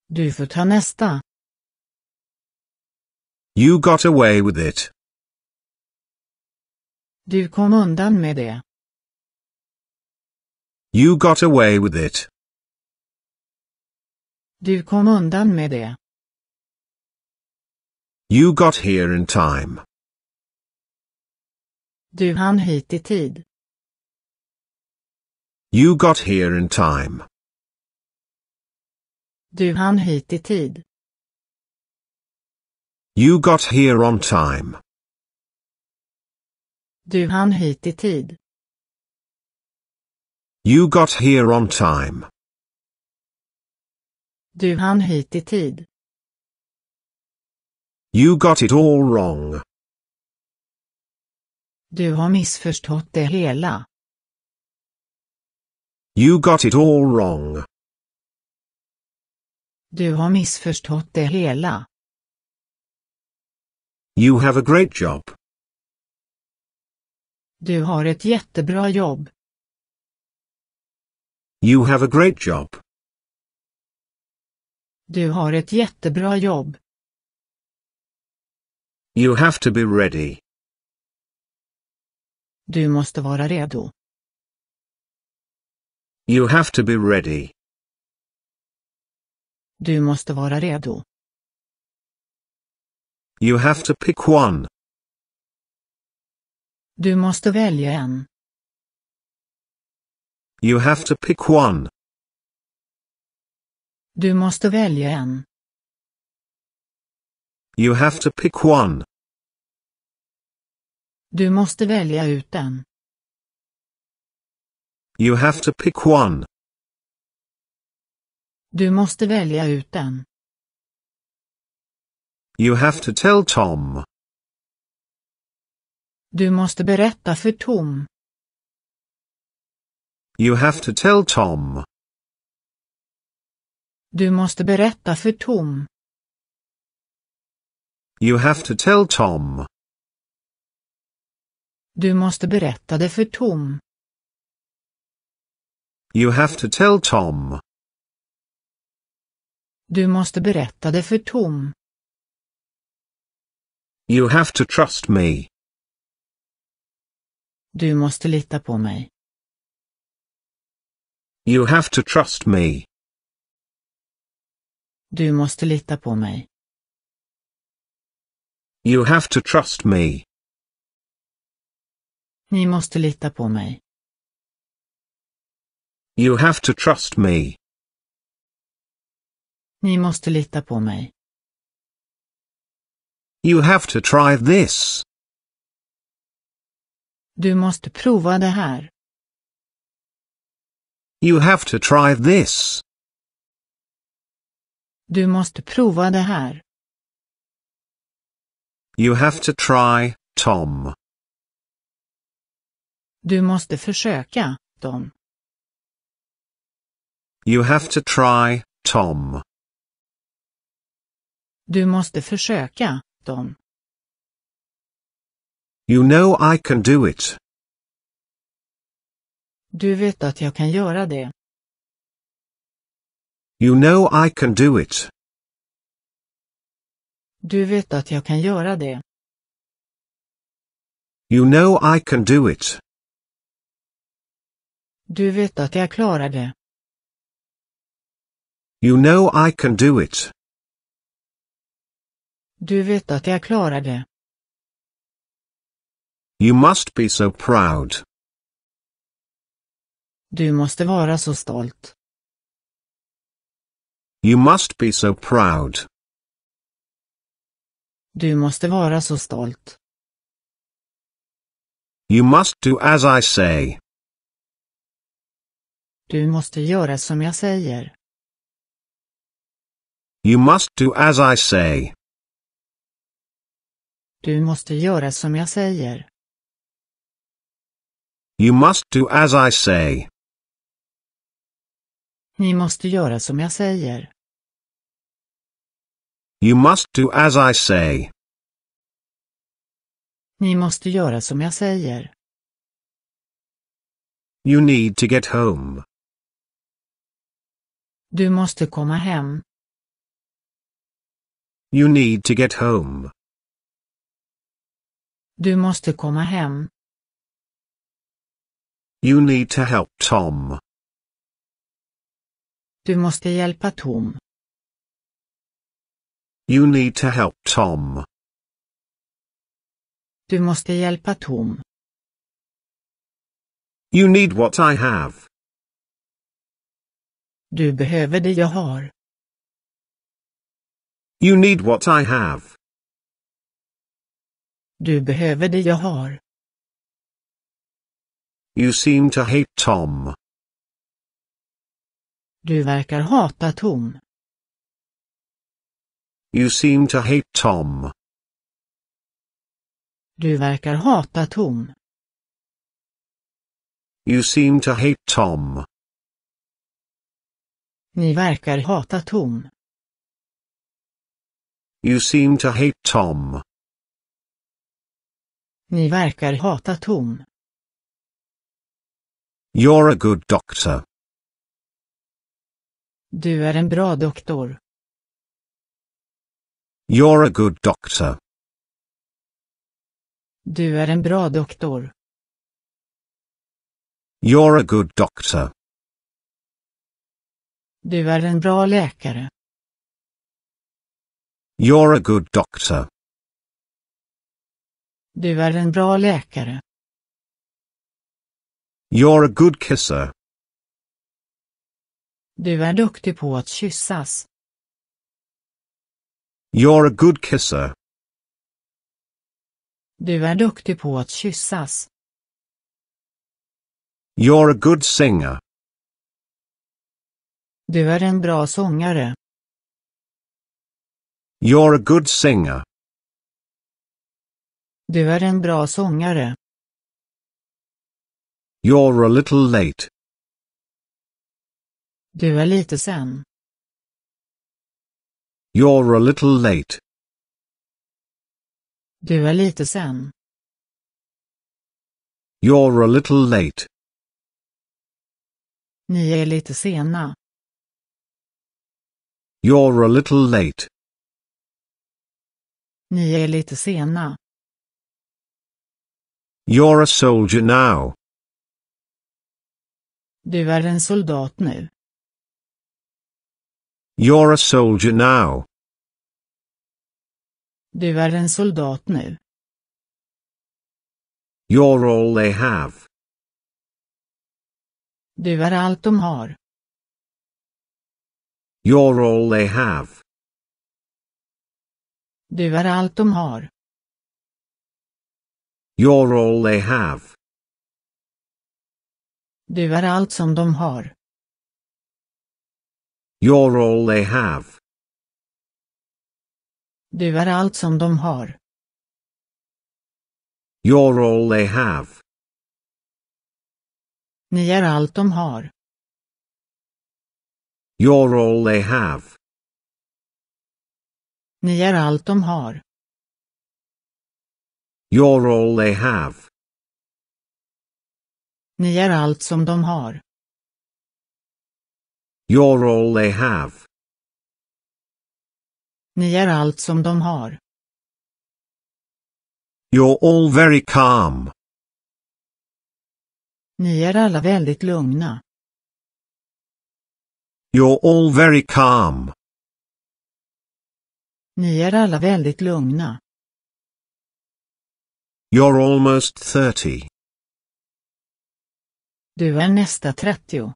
Du får ta nästa. You got away with it. Du kom undan med det. You got away with it. Du kom undan med det. You got here in time. Du hann hit i tid. You got here in time. Du hann hit i tid. You got here on time. Du hann hit i tid. You got here on time. Du hann hit i tid. You got it all wrong. Du har missförstått det hela. You got it all wrong. Du har missförstått det hela. You have a great job. Du har ett jättebra jobb. You have a great job. Du har ett jättebra jobb. You have to be ready. Du måste vara redo. You have to be ready. Du måste vara redo. You have to pick one. Du måste välja en. You have to pick one. Du måste välja en. You have to pick one. Du måste välja ut en. You have to pick one. Du måste välja ut en. You have to tell Tom. Du måste berätta för Tom. You have to tell Tom. Du måste berätta för Tom. You have to tell Tom. Du måste berätta det för Tom. You have to tell Tom. Du måste berätta det för Tom. You have to trust me. Du måste lita på mig. You have to trust me. Du måste lita på mig. You have to trust me. Ni måste lita på mig. You have to trust me. Ni måste lita på mig. You have to try this. Du måste prova det här. You have to try this. Du måste prova det här. You have to try, Tom. Du måste försöka, Tom. You have to try, Tom. Du måste försöka, Tom. You know I can do it. Du vet att jag kan göra det. You know I can do it. Du vet att jag kan göra det. You know I can do it. Du vet att jag klarar det. You know I can do it. Du vet att jag klarar det. You must be so proud. Du måste vara så stolt. You must be so proud. Du måste vara så stolt. You must do as I say. Du måste göra som jag säger. You must do as I say. Du måste göra som jag säger. You must do as I say. Ni måste göra som jag säger. You must do as I say. Ni måste göra som jag säger. You need to get home. Du måste komma hem. You need to get home. Du måste komma hem. You need to help Tom. Du måste hjälpa Tom. You need to help Tom. Du måste hjälpa Tom. You need what I have. Du behöver det jag har. You need what I have. Du behöver det jag har. You seem to hate Tom. Du verkar hata Tom. You seem to hate Tom. Du verkar hata Tom. You seem to hate Tom. Ni verkar hata Tom. You seem to hate Tom. Ni verkar hata Tom. You're a good doctor. Du är en bra doktor. You're a good doctor. Du är en bra doktor. You're a good doctor. Du är en bra läkare. You're a good doctor. Du är en bra läkare. You're a good kisser. Du är duktig på att kyssas. You're a good kisser. Du är duktig på att kyssas. You're a good singer. Du är en bra sångare. You're a good singer. Du är en bra sångare. You're a little late. Du är lite sen. You're a little late. Du är lite sen. You're a little late. Ni är lite sena. You're a little late. Ni är lite sena. You're a soldier now. Du är en soldat nu. You're a soldier now. Du är en soldat nu. You're all they have. Du är allt de har. You're all they have. Du är allt de har. You're all they have. Du är allt som de har. You're all they have. Du är allt som de har. You're all they have. Ni är allt de har. You're all they have. Ni är allt de har. You're all they have. Ni är allt som de har. You're all they have. Ni är allt som de har. You're all very calm. Ni är alla väldigt lugna. You're all very calm. Ni är alla väldigt lugna. You're almost 30. Du är nästa 30.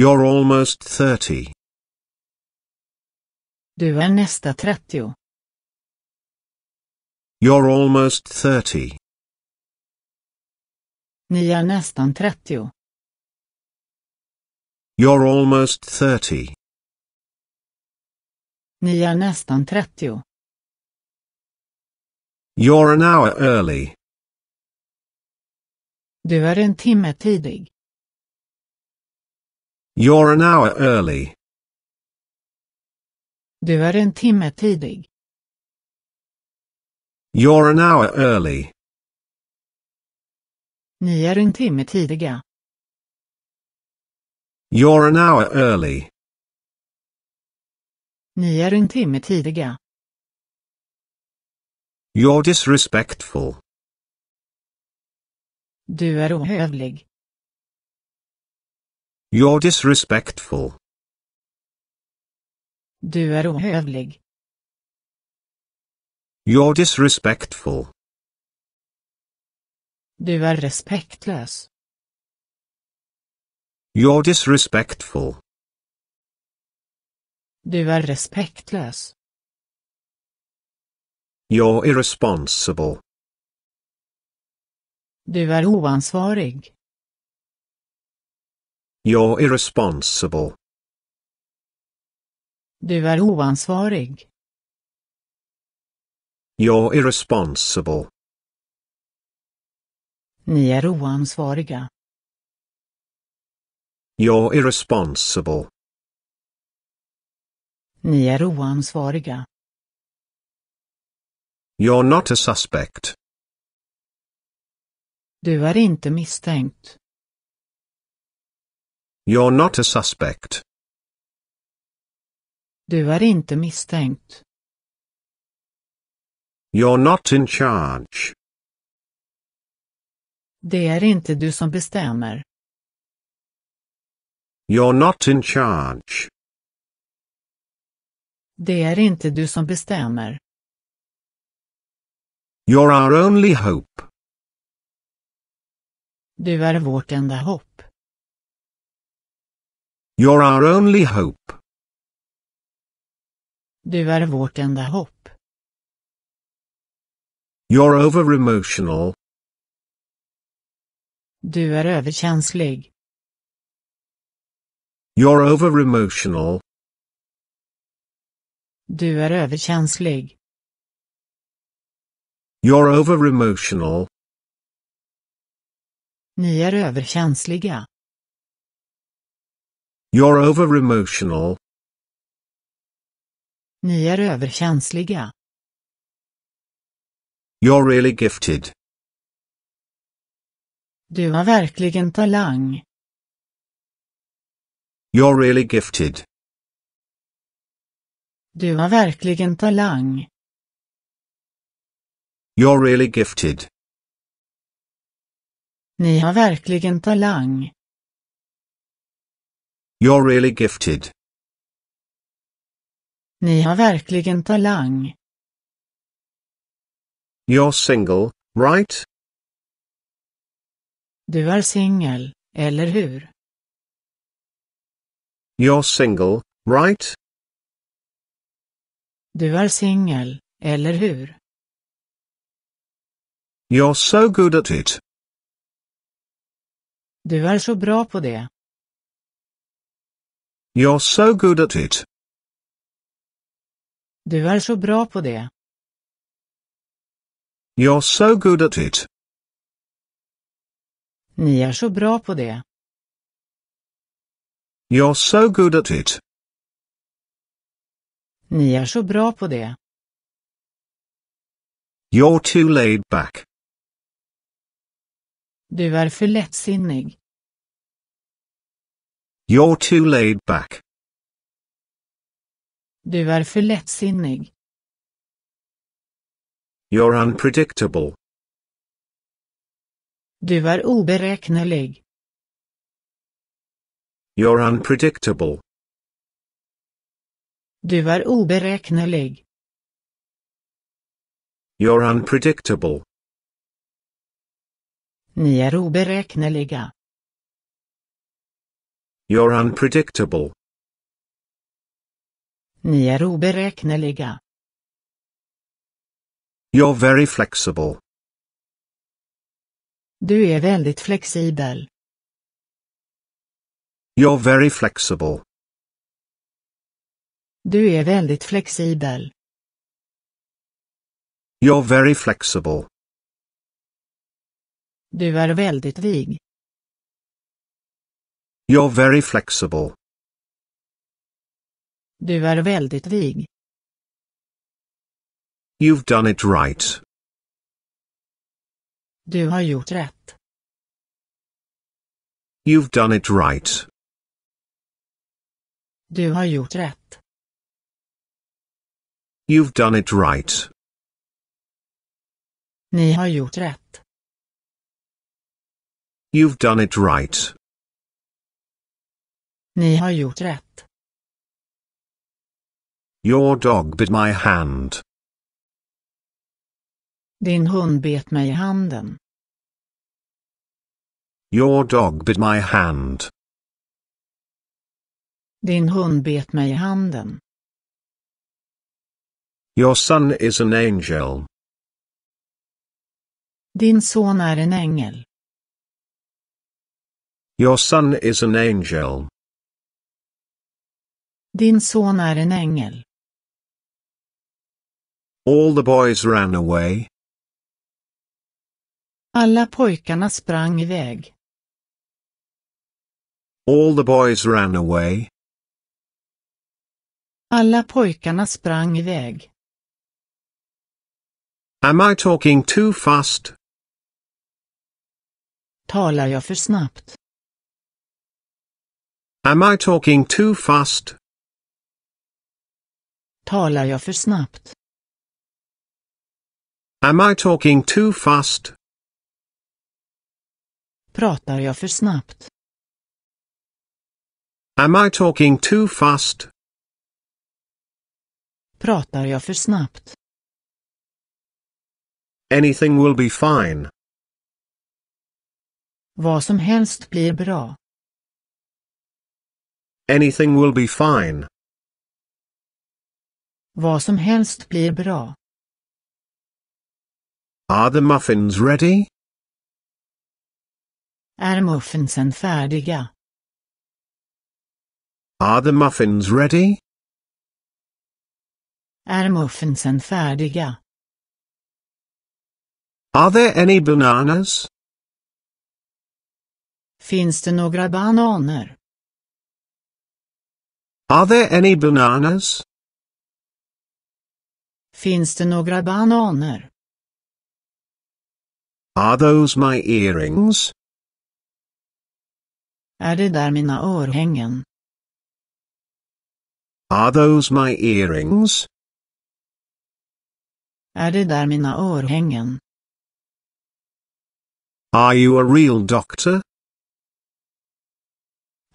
You're almost 30. Du är nästa 30. You're almost 30. Ni är nästan 30. You're almost 30. Ni är nästan 30. You're an hour early. Du är en timme tidig. You're an hour early. Du är en timme tidig. You're an hour early. Ni är en timme tidiga. You're an hour early. Ni är en timme tidiga. You're disrespectful. Du är ohövlig. You're disrespectful. Du är ohövlig. You're disrespectful. Du är respektlös. You're disrespectful. Du är respektlös. You're irresponsible. Du är oansvarig. You're irresponsible. Du är oansvarig. You're irresponsible. Ni är oansvariga. You're irresponsible. Ni är oansvariga. You're not a suspect. Du är inte misstänkt. You're not a suspect. Du är inte misstänkt. You're not in charge. Det är inte du som bestämmer. You're not in charge. Det är inte du som bestämmer. You're our only hope. Du är vårt enda hopp. You're our only hope. Du är vårt enda hopp. You're over emotional. Du är överkänslig. You're over emotional. Du är överkänslig. You're over emotional. Ni är överkänsliga. You're over emotional. Ni är överkänsliga. You're really gifted. Du har verkligen talang. You're really gifted. Du har verkligen talang. You're really gifted. Ni har verkligen talang. You're really gifted. Ni har verkligen talang. You're single, right? Du är singel, eller hur? You're single, right? Du är singel, eller hur? You're so good at it. Du är så bra på det. You're so good at it. Du är så bra på det. You're so good at it. Ni är så bra på det. You're so good at it. Ni är så bra på det. You're too laid back. Du är för lättsinnig. You're too laid back. Du är för lättsinnig. You're unpredictable. Du är oberäknelig. You're unpredictable. Du är oberäknelig. You're unpredictable. Ni är oberäkneliga. You're unpredictable. Ni är er oberäkneliga. You're very flexible. Du är väldigt flexibel. You're very flexible. Du är väldigt flexibel. You're very flexible. Du är väldigt vig. You're very flexible. Du är väldigt vig. You've done it right. Du har gjort rätt. You've done it right. Du har gjort rätt. You've done it right. Ni har gjort rätt. You've done it right. Ni har gjort rätt. Your dog bit my hand. Din hund bet mig i handen. Your dog bit my hand. Din hund bet mig i handen. Your son is an angel. Din son är en ängel. Your son is an angel. Din son är en ängel. All the boys ran away. Alla pojkarna sprang iväg. All the boys ran away. Alla pojkarna sprang iväg. Am I talking too fast? Talar jag för snabbt? Am I talking too fast? Talar jag för snabbt? Am I talking too fast? Pratar jag för snabbt? Am I talking too fast? Pratar jag för snabbt? Anything will be fine. Vad som helst blir bra. Anything will be fine. Vad som helst blir bra. Are the muffins ready? Är muffinsen färdiga? Are the muffins ready? Är muffinsen färdiga? Are there any bananas? Finns det några bananer? Are there any bananas? Finns det några bananer? Are those my earrings? Är det där mina örhängen? Are those my earrings? Är det där mina örhängen? Are you a real doctor?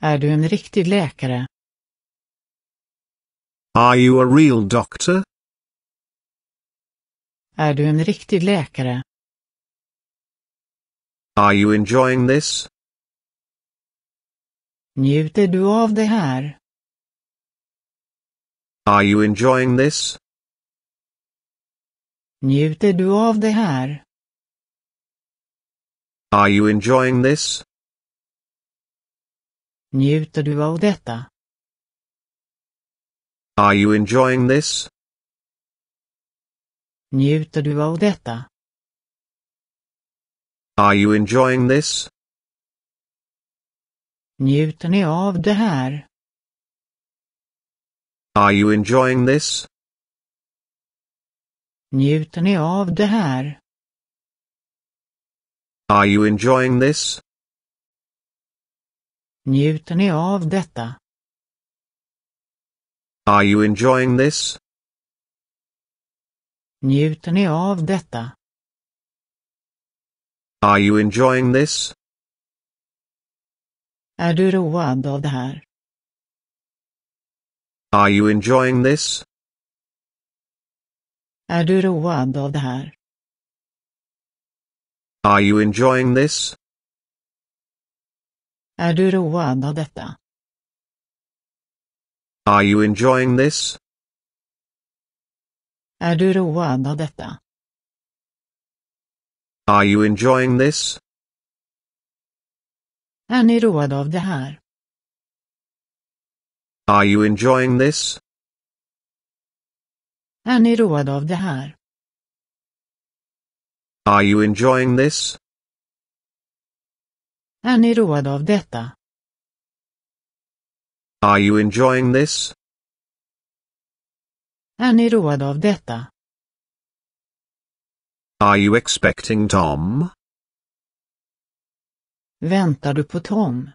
Är du en riktig läkare? Are you a real doctor? Är du en riktig läkare? Are you enjoying this? Njuter du av det här? Are you enjoying this? Njuter du av det här? Are you enjoying this? Njuter du av detta? Are you enjoying this? Njuter du av detta? Are you enjoying this? Njuter ni av det här? Are you enjoying this? Njuter ni av det här? Are you enjoying this? Njuter ni av detta? Are you enjoying this? Njuter ni av detta? Are you enjoying this? Är du road av det här? Are you enjoying this? Är du road av det här? Are you enjoying this? Är du road av detta? Are you enjoying this? Är du road av detta? Are you enjoying this? Är ni road av det här? Are you enjoying this? Är ni road av det här? Are you enjoying this? Är ni road av detta? Are you enjoying this? Är ni road av detta? Are you expecting Tom? Väntar du på Tom?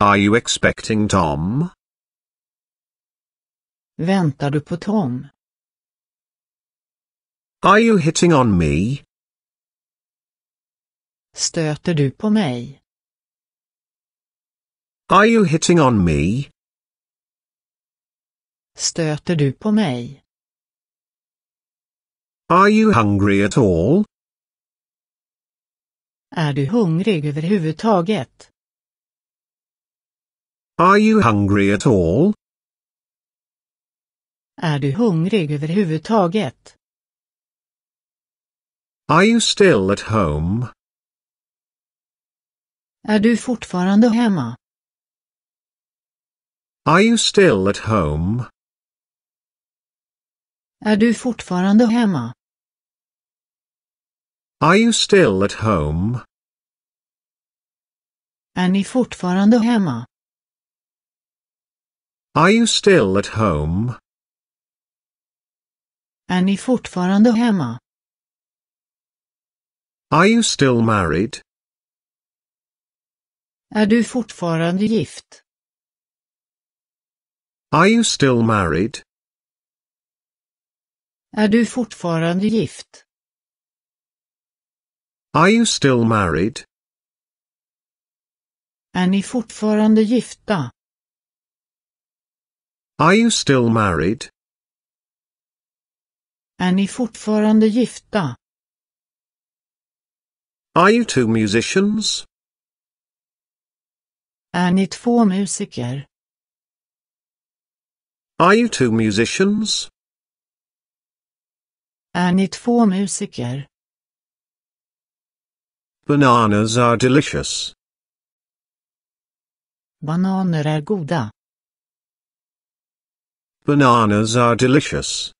Are you expecting Tom? Väntar du på Tom? Are you hitting on me? Stöter du på mig? Are you hitting on me? Stöter du på mig? Are you hungry at all? Är du hungrig överhuvudtaget? Are you hungry at all? Är du hungrig överhuvudtaget? Are you still at home? Är du fortfarande hemma? Are you still at home? Är du fortfarande hemma? Are you still at home? Är ni fortfarande hemma? Are you still at home? Är ni fortfarande hemma? Are you still married? Är du fortfarande gift? Are you still married? Är du fortfarande gift? Are you still married? Är ni fortfarande gifta? Are you still married? Är ni fortfarande gifta? Are you two musicians? Är ni två musiker? Are you two musicians? Är ni två musiker? Bananas are delicious. Bananer är goda. Bananas are delicious.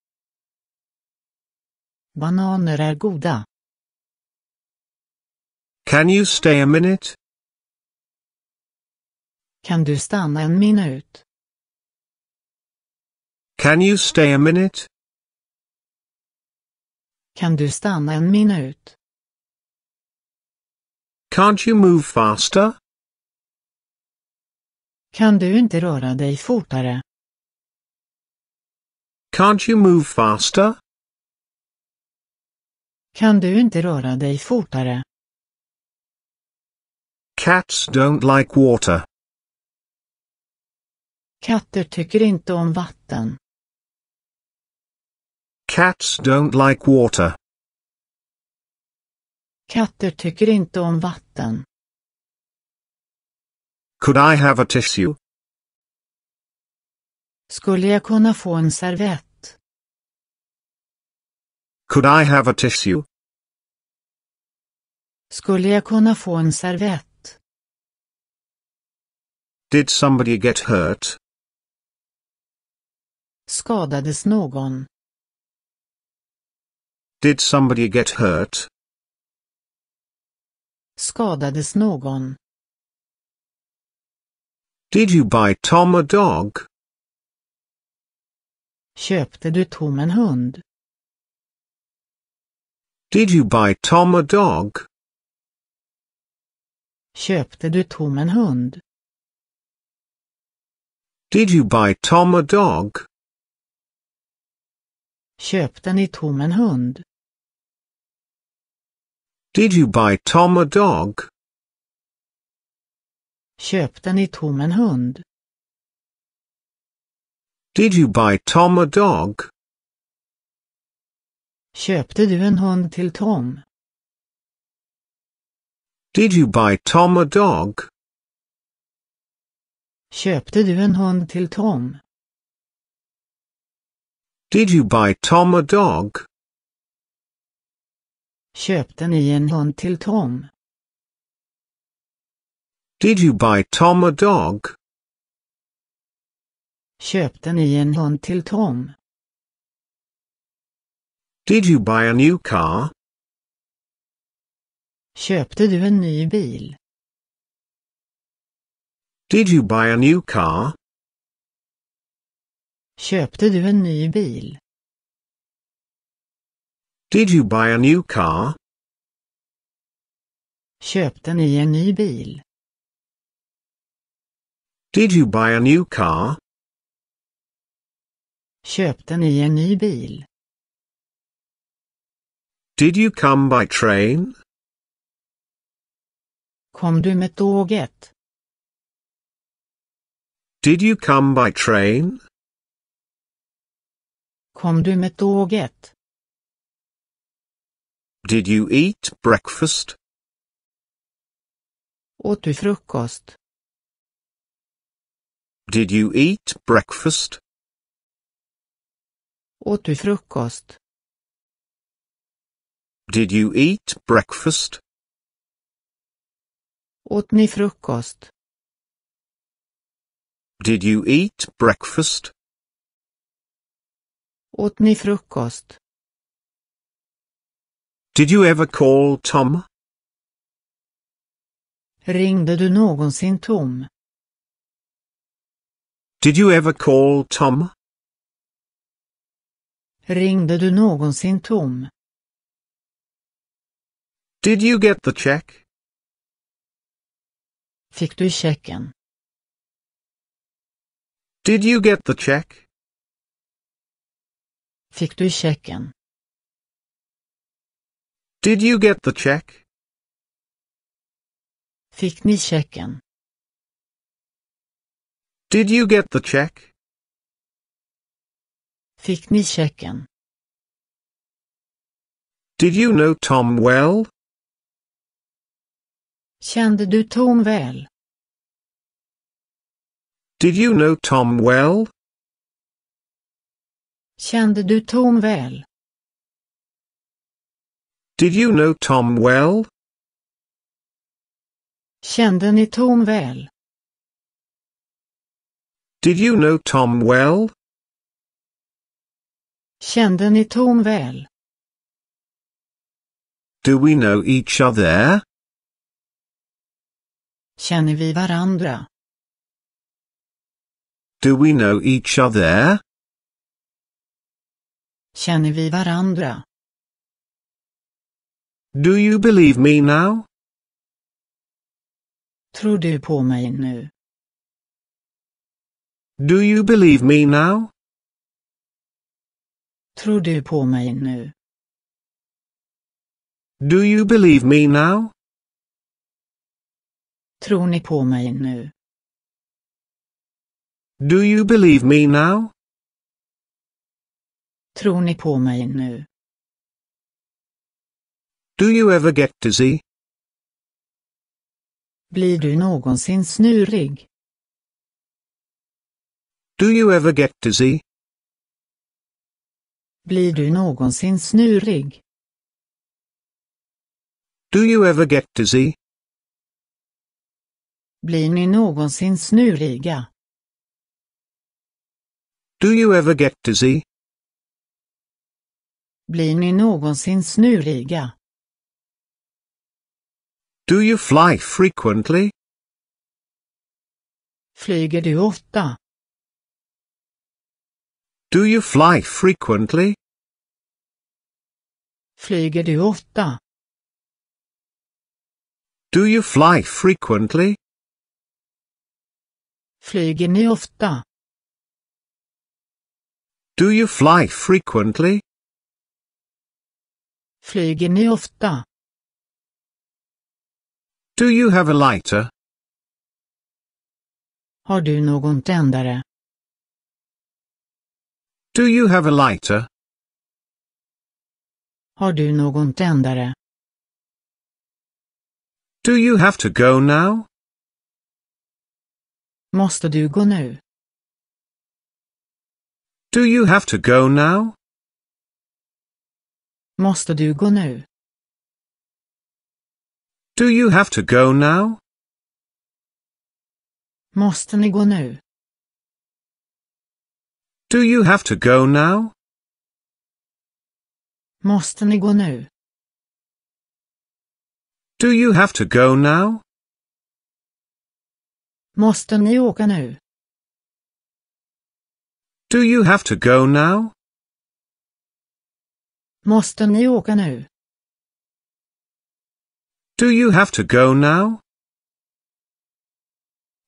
Bananer är goda. Can you stay a minute? Kan du stanna en minut? Can you stay a minute? Kan du stanna en minut? Can't you move faster? Kan du inte röra dig fortare? Can't you move faster? Kan du inte röra dig fortare? Cats don't like water. Katter tycker inte om vatten. Cats don't like water. Katter tycker inte om vatten. Could I have a tissue? Skulle jag kunna få en servett? Could I have a tissue? Skulle jag kunna få en servett? Did somebody get hurt? Skadades någon? Did somebody get hurt? Skadades någon? Did you buy Tom a dog? Köpte du Tom en hund? Did you buy Tom a dog? Köpte du Tom en hund? Did you buy Tom a dog? Köpte ni Tom en hund? Did you buy Tom a dog? Köpte ni Tom en hund? Did you buy Tom a dog? Köpte du en hund till Tom? Did you buy Tom a dog? Köpte du en hund till Tom? Did you buy Tom a dog? Köpte ni en hund till Tom? Did you buy Tom a dog? Köpte ni en hund till Tom? Did you buy a new car? Köpte du en ny bil? Did you buy a new car? Köpte du en ny bil? Did you buy a new car? Köpte ni en ny bil? Did you buy a new car? Köpte ni en ny bil? Did you come by train? Kom du med tåget? Did you come by train? Kom du med tåget? Did you eat breakfast? Åt du frukost? Did you eat breakfast? Åt du frukost? Did you eat breakfast? Åt ni frukost? Did you eat breakfast? Åt ni frukost? Did you ever call Tom? Ringde du någonsin Tom? Did you ever call Tom? Ringde du någonsin Tom? Did you get the check? Fick du checken? Did you get the check? Fick du checken? Did you get the check? Fick ni checken? Did you get the check? Fick ni checken? Did you know Tom well? Kände du Tom väl? Did you know Tom well? Kände du Tom väl? Did you know Tom well? Kände ni Tom väl? Did you know Tom well? Kände ni Tom väl? Do we know each other? Känner vi varandra? Do we know each other? Känner vi varandra? Do you believe me now? Tror du på mig nu? Do you believe me now? Tror du på mig nu? Do you believe me now? Tror ni på mig nu? Do you believe me now? Tror ni på mig nu? Do you ever get dizzy? Blir du någonsin snurrig? Do you ever get dizzy? Blir du någonsin snurrig? Do you ever get dizzy? Blir ni någonsin snurriga? Do you ever get dizzy? Blir ni någonsin snurriga? Do you fly frequently? Flyger du ofta? Do you fly frequently? Flyger du ofta? Do you fly frequently? Flyger ni ofta? Do you fly frequently? Flyger ni ofta? Do you have a lighter? Har du någon tändare? Do you have a lighter? Har du någon tändare? Do you have to go now? Måste du gå nu? Do you have to go now? Måste du gå nu? Do you have to go now? Måste ni gå nu? Do you have to go now? Måste ni gå nu? Do you have to go now? Måste ni åka nu? Do you have to go now? Måste ni åka nu? Do you have to go now?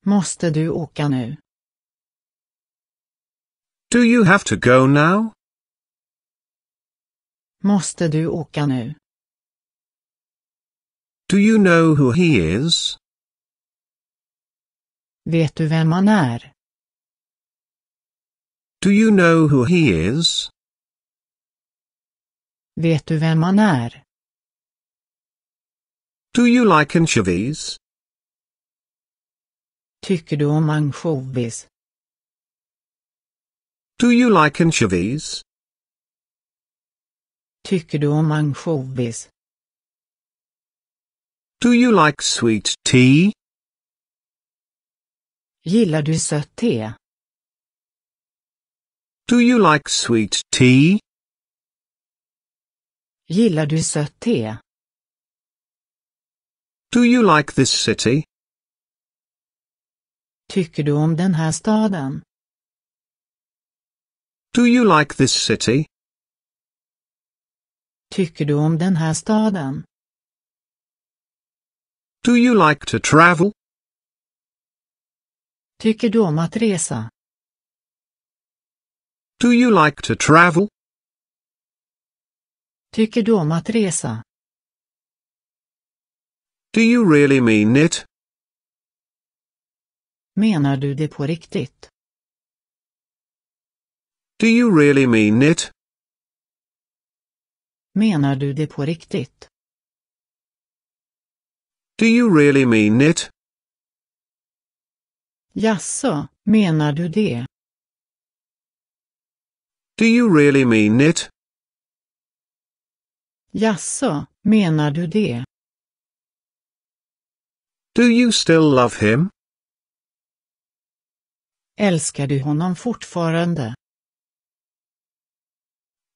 Måste du åka nu? Do you have to go now? Måste du åka nu? Do you know who he is? Vet du vem han är? Do you know who he is? Vet du vem han är? Do you like anchovies? Tycker du om ansjovis? Do you like anchovies? Tycker du om ansjovis? Do you like sweet tea? Gillar du sött te? Do you like sweet tea? Gillar du sött te? Do you like this city? Tycker du om den här staden? Do you like this city? Tycker du om den här staden? Do you like to travel? Tycker du om att resa? Do you like to travel? Tycker du om att resa? Do you really mean it? Menar du det på riktigt? Do you really mean it? Menar du det på riktigt? Do you really mean it? Jassa, menar du det? Do you really mean it? Jassa, menar du det? Do you still love him? Älskar du honom fortfarande?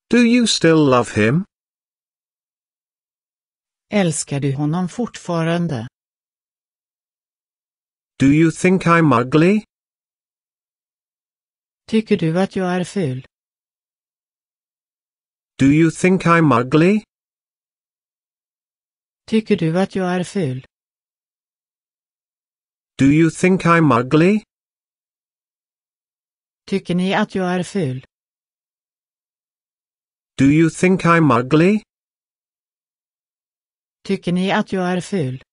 Do you still love him? Älskar du honom fortfarande? Do you think I'm ugly? Tycker du att jag är ful? Do you think I'm ugly? Tycker du att jag är ful? Do you think I'm ugly? Tycker ni att jag är ful? Do you think I'm ugly? Tycker ni att jag är ful?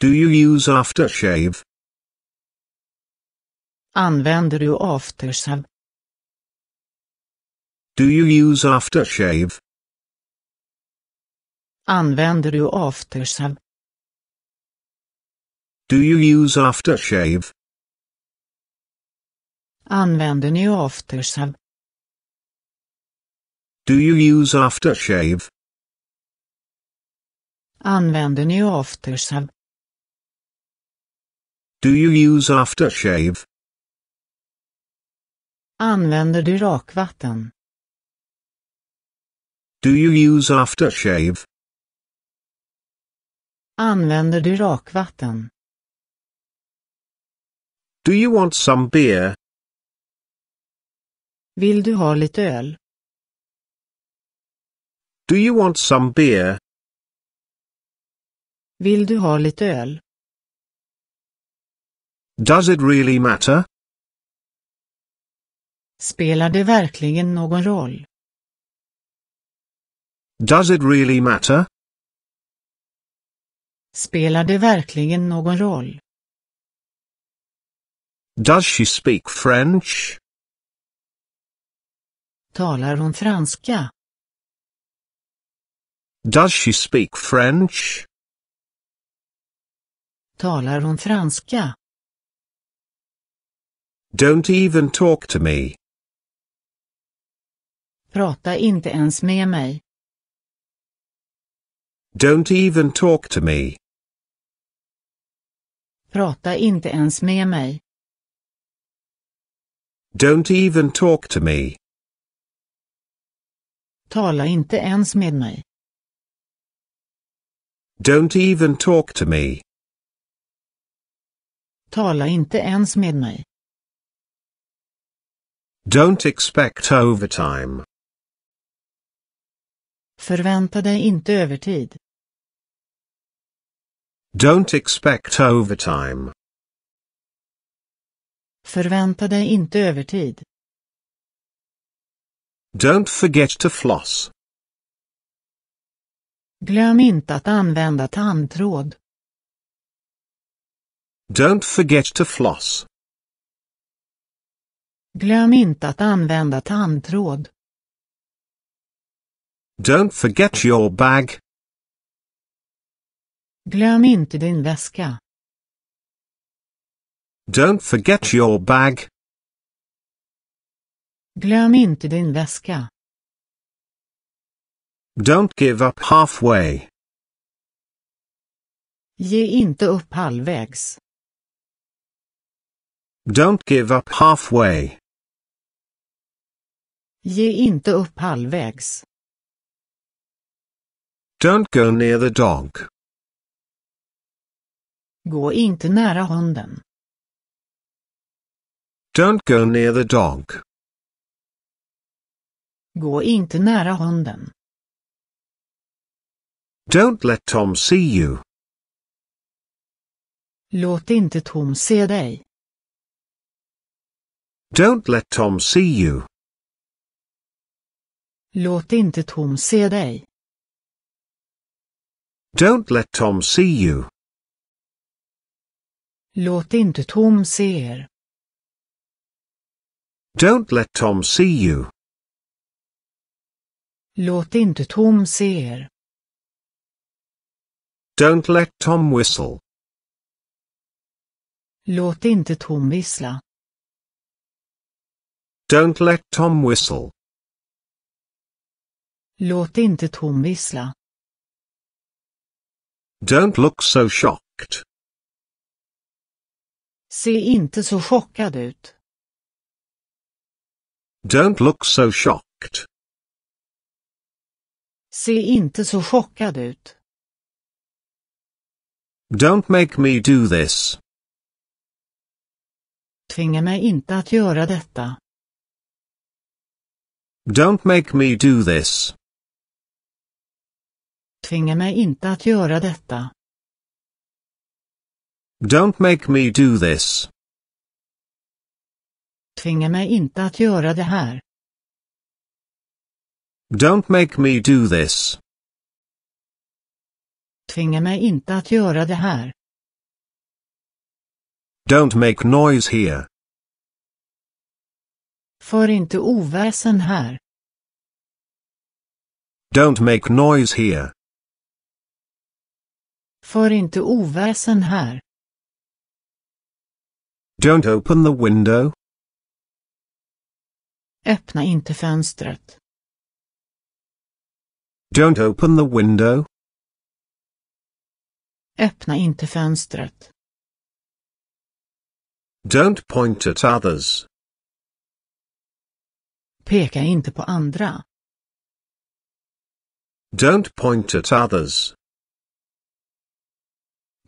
Do you use aftershave? Använder du aftershave? Do you use aftershave? Använder du aftershave? Do you use aftershave? Använder ni aftershave? Do you use aftershave? Använder ni aftershave? Do you use aftershave? Använder du rakvatten? Do you use aftershave? Använder du rakvatten? Do you want some beer? Vill du ha lite öl? Do you want some beer? Vill du ha lite öl? Does it really matter? Spelar det verkligen någon roll? Does it really matter? Spelar det verkligen någon roll? Does she speak French? Talar hon franska? Does she speak French? Talar hon franska? Don't even talk to me. Prata inte ens med mig. Don't even talk to me. Prata inte ens med mig. Don't even talk to me. Tala inte ens med mig. Don't even talk to me. Tala inte ens med mig. Don't expect overtime. Förvänta dig inte övertid. Don't expect overtime. Förvänta dig inte övertid. Don't forget to floss. Glöm inte att använda tandtråd. Don't forget to floss. Glöm inte att använda tandtråd. Don't forget your bag. Glöm inte din väska. Don't forget your bag. Glöm inte din väska. Don't give up halfway. Ge inte upp halvvägs. Don't give up halfway. Ge inte upp halvvägs. Don't go near the dog. Gå inte nära hunden. Don't go near the dog. Gå inte nära hunden. Don't let Tom see you. Låt inte Tom se dig. Don't let Tom see you. Låt inte Tom se dig. Don't let Tom see you. Låt inte Tom se er. Don't let Tom see you. Låt inte Tom se er. Don't let Tom whistle. Låt inte Tom vissla. Don't let Tom whistle. Låt inte Tom vissla. Don't look so shocked. Se inte så chockad ut. Don't look so shocked. Se inte så chockad ut. Don't make me do this. Tvinga mig inte att göra detta. Don't make me do this. Tvinga mig inte att göra detta. Don't make me do this. Tvinga mig inte att göra det här. Don't make me do this. Tvinga mig inte att göra det här. Don't make noise here. För inte oväsen här. Don't make noise here. För inte oväsen här. Don't open the window. Öppna inte fönstret. Don't open the window. Öppna inte fönstret. Don't point at others. Peka inte på andra. Don't point at others.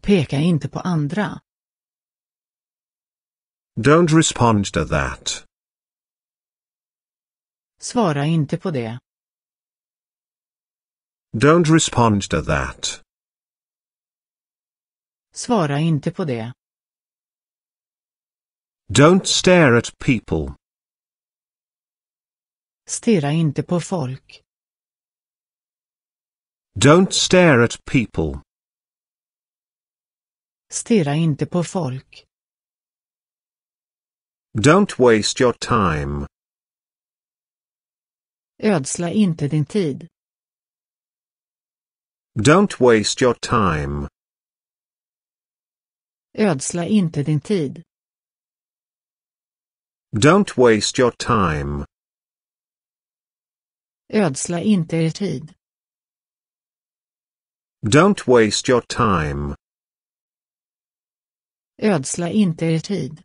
Peka inte på andra. Don't respond to that. Svara inte på det. Don't respond to that. Svara inte på det. Don't stare at people. Stirra inte på folk. Don't stare at people. Stirra inte på folk. Don't waste your time. Ödsla inte din tid. Don't waste your time. Ödsla inte din tid. Don't waste your time. Ödsla inte er tid. Don't waste your time. Ödsla inte er tid.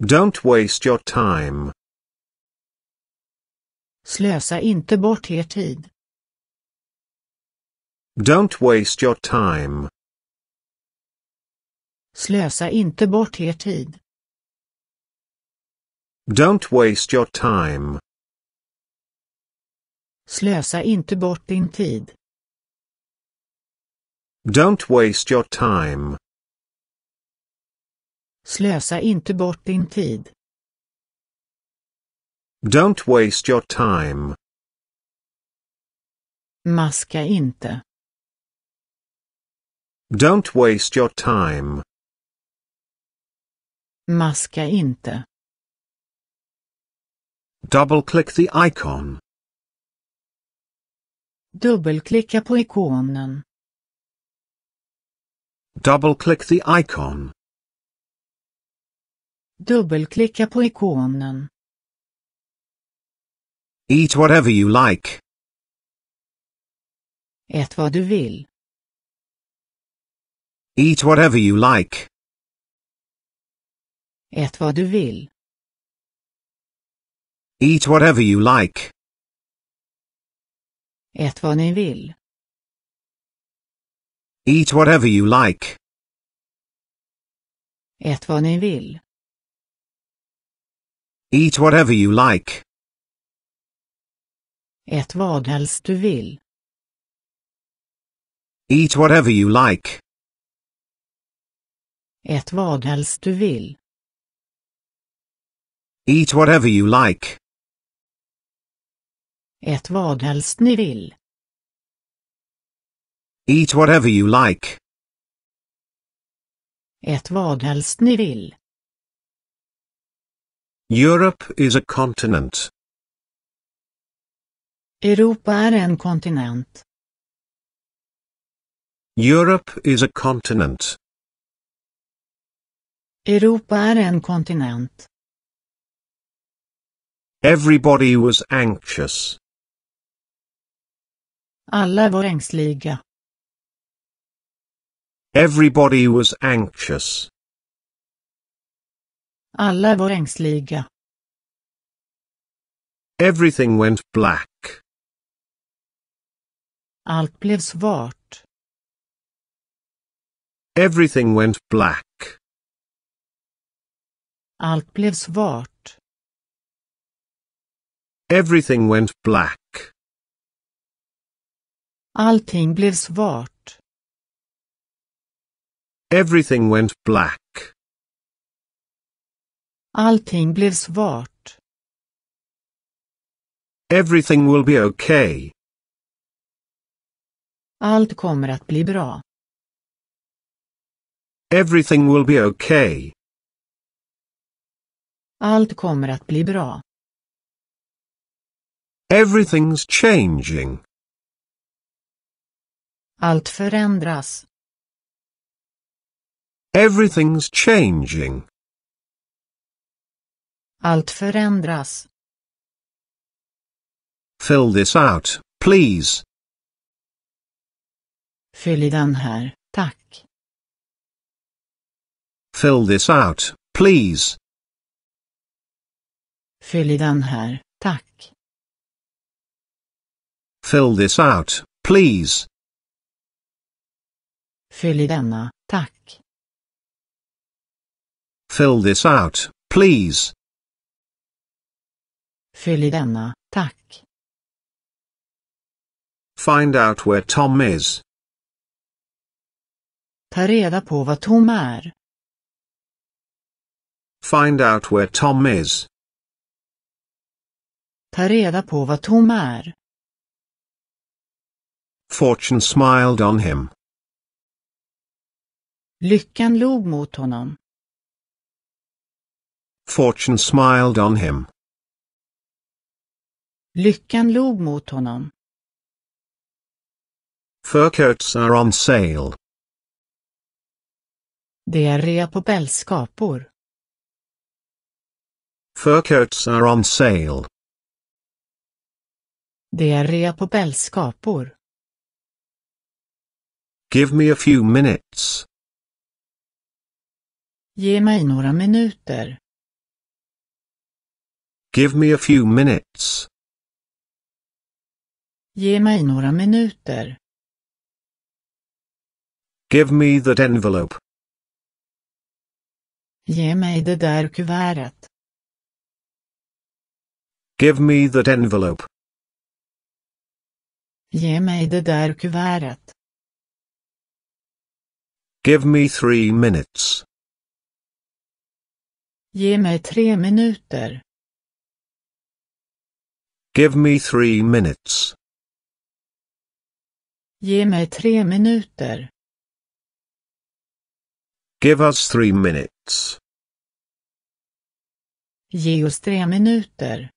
Don't waste your time. Slösa inte bort er tid. Don't waste your time. Slösa inte bort er tid. Don't waste your time. Slösa inte bort din tid. Don't waste your time. Slösa inte bort din tid. Don't waste your time. Maska inte. Don't waste your time. Maska inte. Double-click the icon. Dubbelklicka på ikonen. Double-click the icon. Dubbelklicka på ikonen. Eat whatever you like. Ät vad du vill. Eat whatever you like. Ät vad du vill. Eat whatever you like. Ät vad ni vill. Eat whatever you like. Ät vad ni vill. Eat whatever you like. Ät vad helst du vill. Eat whatever you like. Ät vad helst du vill. Eat whatever you like. Ät vad helst ni vill. Eat whatever you like. Ät vad helst ni vill. Europe is a continent. Europa är en kontinent. Europe is a continent. Europa är en kontinent. Everybody was anxious. Alla var ängsliga. Everybody was anxious. Alla var ängsliga. Everything went black. Allt blev svart. Everything went black. Allt blev svart. Everything went black. Allting blev svart. Everything went black. Allting blev svart. Everything will be okay. Allt kommer att bli bra. Everything will be okay. Allt kommer att bli bra. Everything's changing. Allt förändras. Everything's changing. Allt förändras. Fill this out, please. Fyll i den här, tack. Fill this out, please. Fyll i den här, tack. Fill this out, please. Fyll i denna, tack. Fill this out, please. Fyll i denna, tack. Find out where Tom is. Ta reda på vad Tom är. Find out where Tom is. Ta reda på vad Tom är. Fortune smiled on him. Lyckan log mot honom. Fortune smiled on him. Lyckan log mot honom. Fur coats are on sale. Det är rea på pälsskapor. Fur coats are on sale. rea på pälsskapor. Give me a few minutes. Ge mig några minuter. Give me a few minutes. Ge mig några minuter. Give me that envelope. Ge mig det där kuvertet. Give me that envelope. Ge mig det där kuvertet. Give me three minutes. Ge mig tre minuter. Give me three minutes. Ge mig tre minuter. Give us three minutes. Ge oss tre minuter.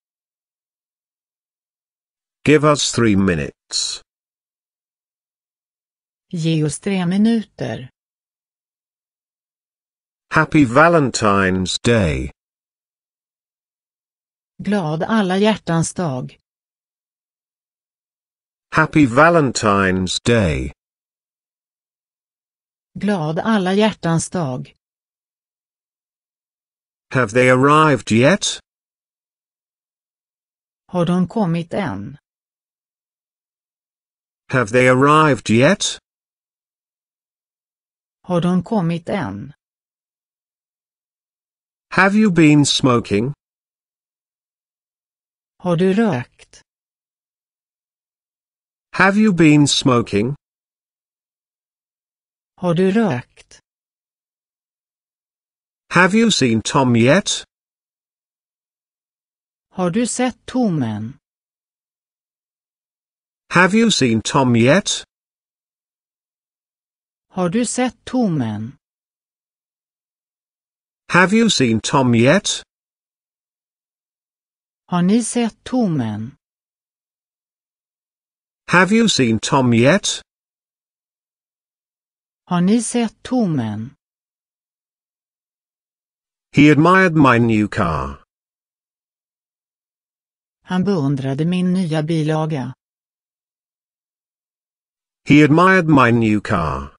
Give us three minutes. Ge oss tre minuter. Happy Valentine's Day. Glad alla hjärtans dag. Happy Valentine's Day. Glad alla hjärtans dag. Have they arrived yet? Har de kommit än? Have they arrived yet? Har de kommit än? Have you been smoking? Har du rökt? Have you been smoking? Har du rökt? Have you seen Tom yet? Har du sett Tom än? Have you seen Tom yet? Har du sett Tom än? Have you seen Tom yet? Har ni sett Tom än? Have you seen Tom yet? Har ni sett Tom än? He admired my new car. Han beundrade min nya bilaga. He admired my new car.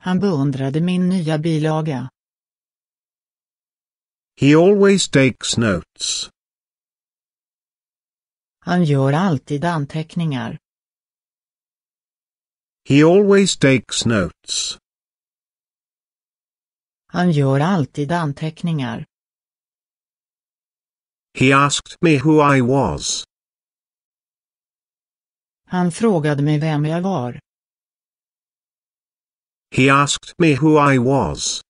Han beundrade min nya bilaga. He always takes notes. Han gör alltid anteckningar. He always takes notes. Han gör alltid anteckningar. He asked me who I was. Han frågade mig vem jag var. He asked me who I was.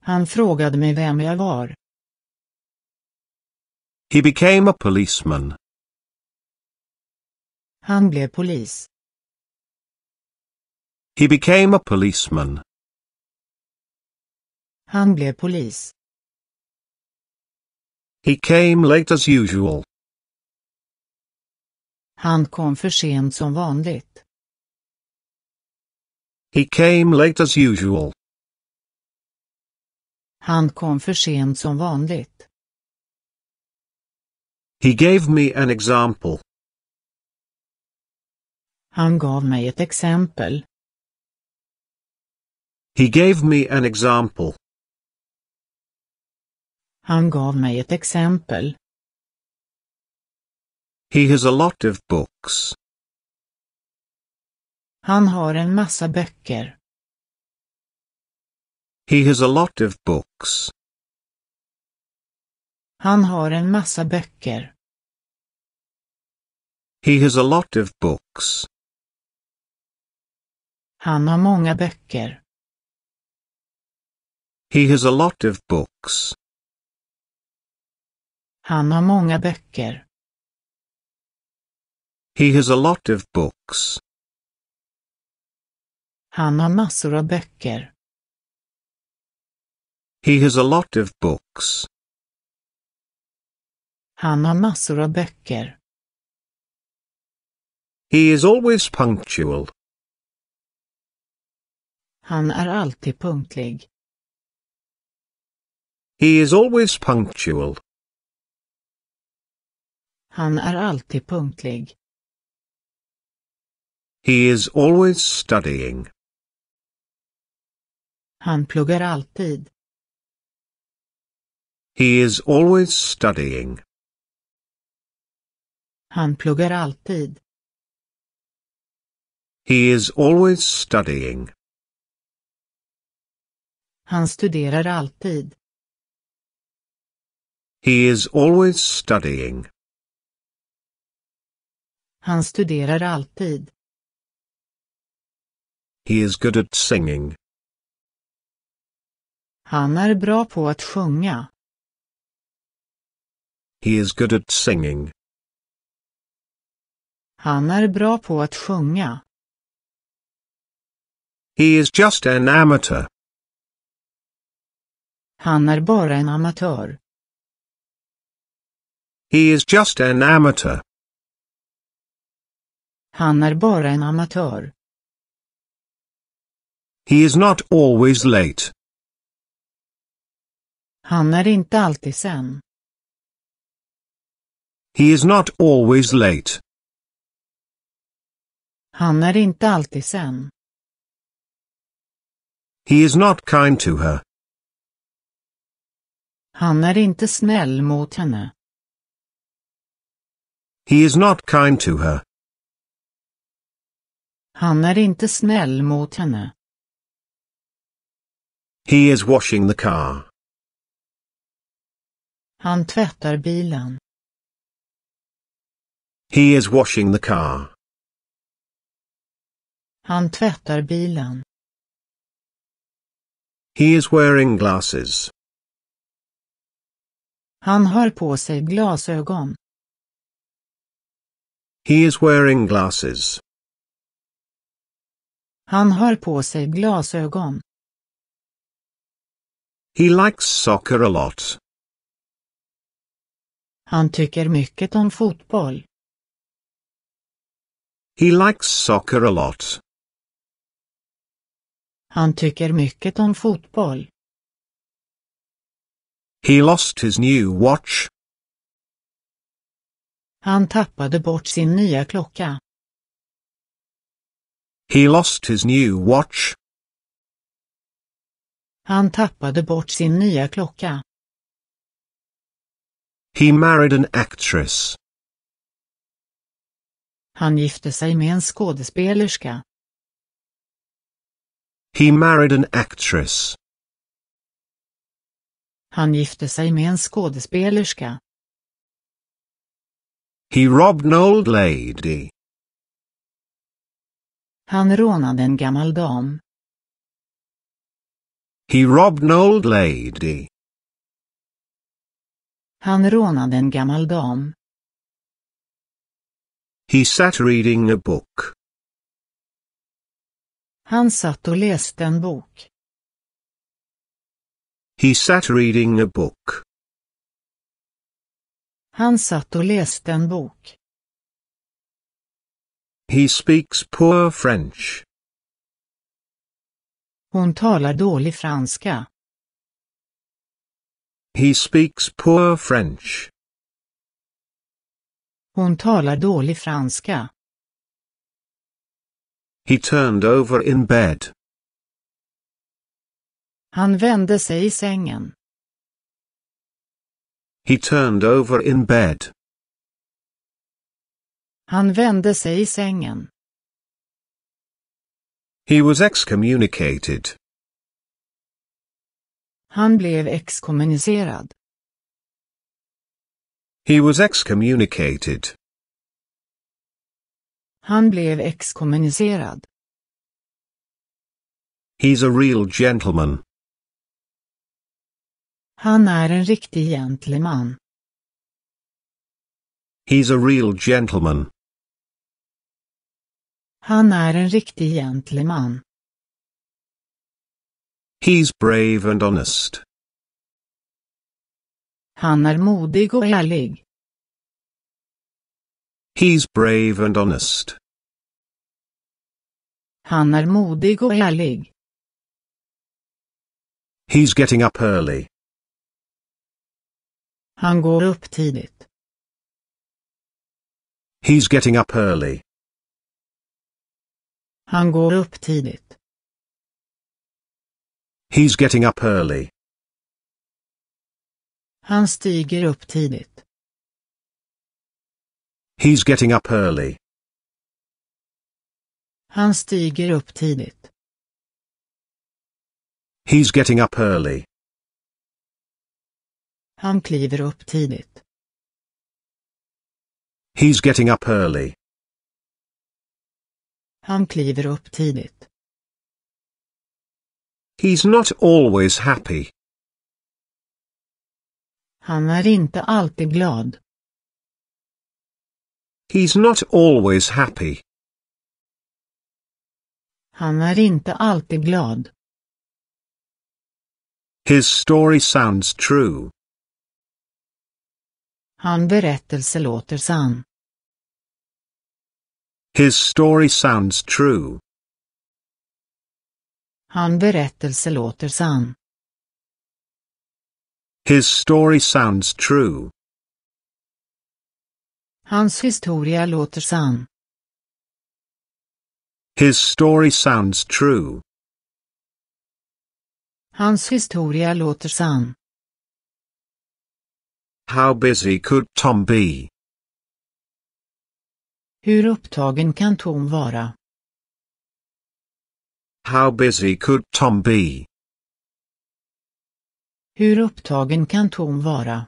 Han frågade mig vem jag var. He became a policeman. Han blev polis. He became a policeman. Han blev polis. He came late as usual. Han kom för sent som vanligt. He came late as usual. Han kom för sent som vanligt. He gave me an example. Han gav mig ett exempel. He gave me an example. Han gav mig ett exempel. He has a lot of books. Han har en massa böcker. He has a lot of books. Han har en massa böcker. He has a lot of books. Han har många böcker. He has a lot of books. Han har många böcker. He has a lot of books. Han har massor av böcker. He has a lot of books. Han har massor av böcker. He is always punctual. Han är alltid punktlig. He is always punctual. Han är alltid punktlig. He is always studying. Han pluggar alltid. He is always studying. Han pluggar alltid. He is always studying. Han studerar alltid. He is always studying. Han studerar alltid. He is good at singing. Han är bra på att sjunga. He is good at singing. Han är bra på att sjunga. He is just an amateur. Han är bara en amatör. He is just an amateur. Han är bara en amatör. He is not always late. Han är inte alltid sen. He is not always late. Han är inte alltid sen. He is not kind to her. Han är inte snäll mot henne. He is not kind to her. Han är inte snäll mot henne. He is washing the car. Han tvättar bilen. He is washing the car. Han tvättar bilen. He is wearing glasses. Han har på sig glasögon. He is wearing glasses. Han har på sig glasögon. He likes soccer a lot. Han tycker mycket om fotboll. He likes soccer a lot. Han tycker mycket om fotboll. He lost his new watch. Han tappade bort sin nya klocka. He lost his new watch. Han tappade bort sin nya klocka. He married an actress. Han gifte sig med en skådespelerska. He married an actress. Han gifte sig med en skådespelerska. He robbed an old lady. Han rånade en gammal dam. He robbed an old lady. Han rånade en gammal dam. He sat reading a book. Han satt och läste en bok. He sat reading a book. Han satt och läste en bok. He speaks poor French. Hon talar dålig franska. He speaks poor French. Hon talar dålig franska. He turned over in bed. Han vände sig i sängen. He turned over in bed. Han vände sig i sängen. He was excommunicated. Han blev exkommunicerad. He was excommunicated. Han blev exkommunicerad. He's a real gentleman. Han är en riktig gentleman. He's a real gentleman. Han är en riktig gentleman. He's brave and honest. Han är modig och ärlig. He's brave and honest. Han är modig och ärlig. He's getting up early. Han går upp tidigt. He's getting up early. Han går upp tidigt. He's getting up early. Han stiger upp tidigt. He's getting up early. Han stiger upp tidigt. He's getting up early. Han kliver upp tidigt. He's getting up early. Han kliver upp tidigt. He's not always happy. Han är inte alltid glad. He's not always happy. Han är inte alltid glad. His story sounds true. Han berättelse låter sann. His story sounds true. Han berättelse låter sann. His story sounds true. Hans historia låter sann. His story sounds true. Hans historia låter sann. How busy could Tom be? Hur upptagen kan Tom vara? How busy could Tom be? Hur upptagen kan Tom vara?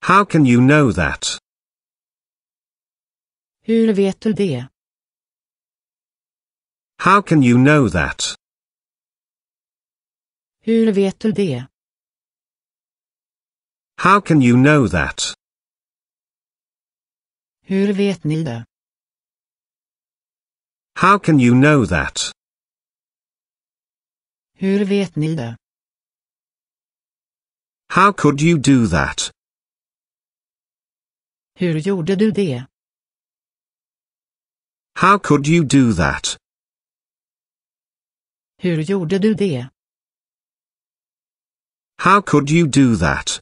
How can you know that? Hur vet du det? How can you know that? Hur vet du det? How can you know that? Hur vet ni det? How can you know that? Hur vet ni det? How could you do that? Hur gjorde du det? How could you do that? Hur gjorde du det? How could you do that?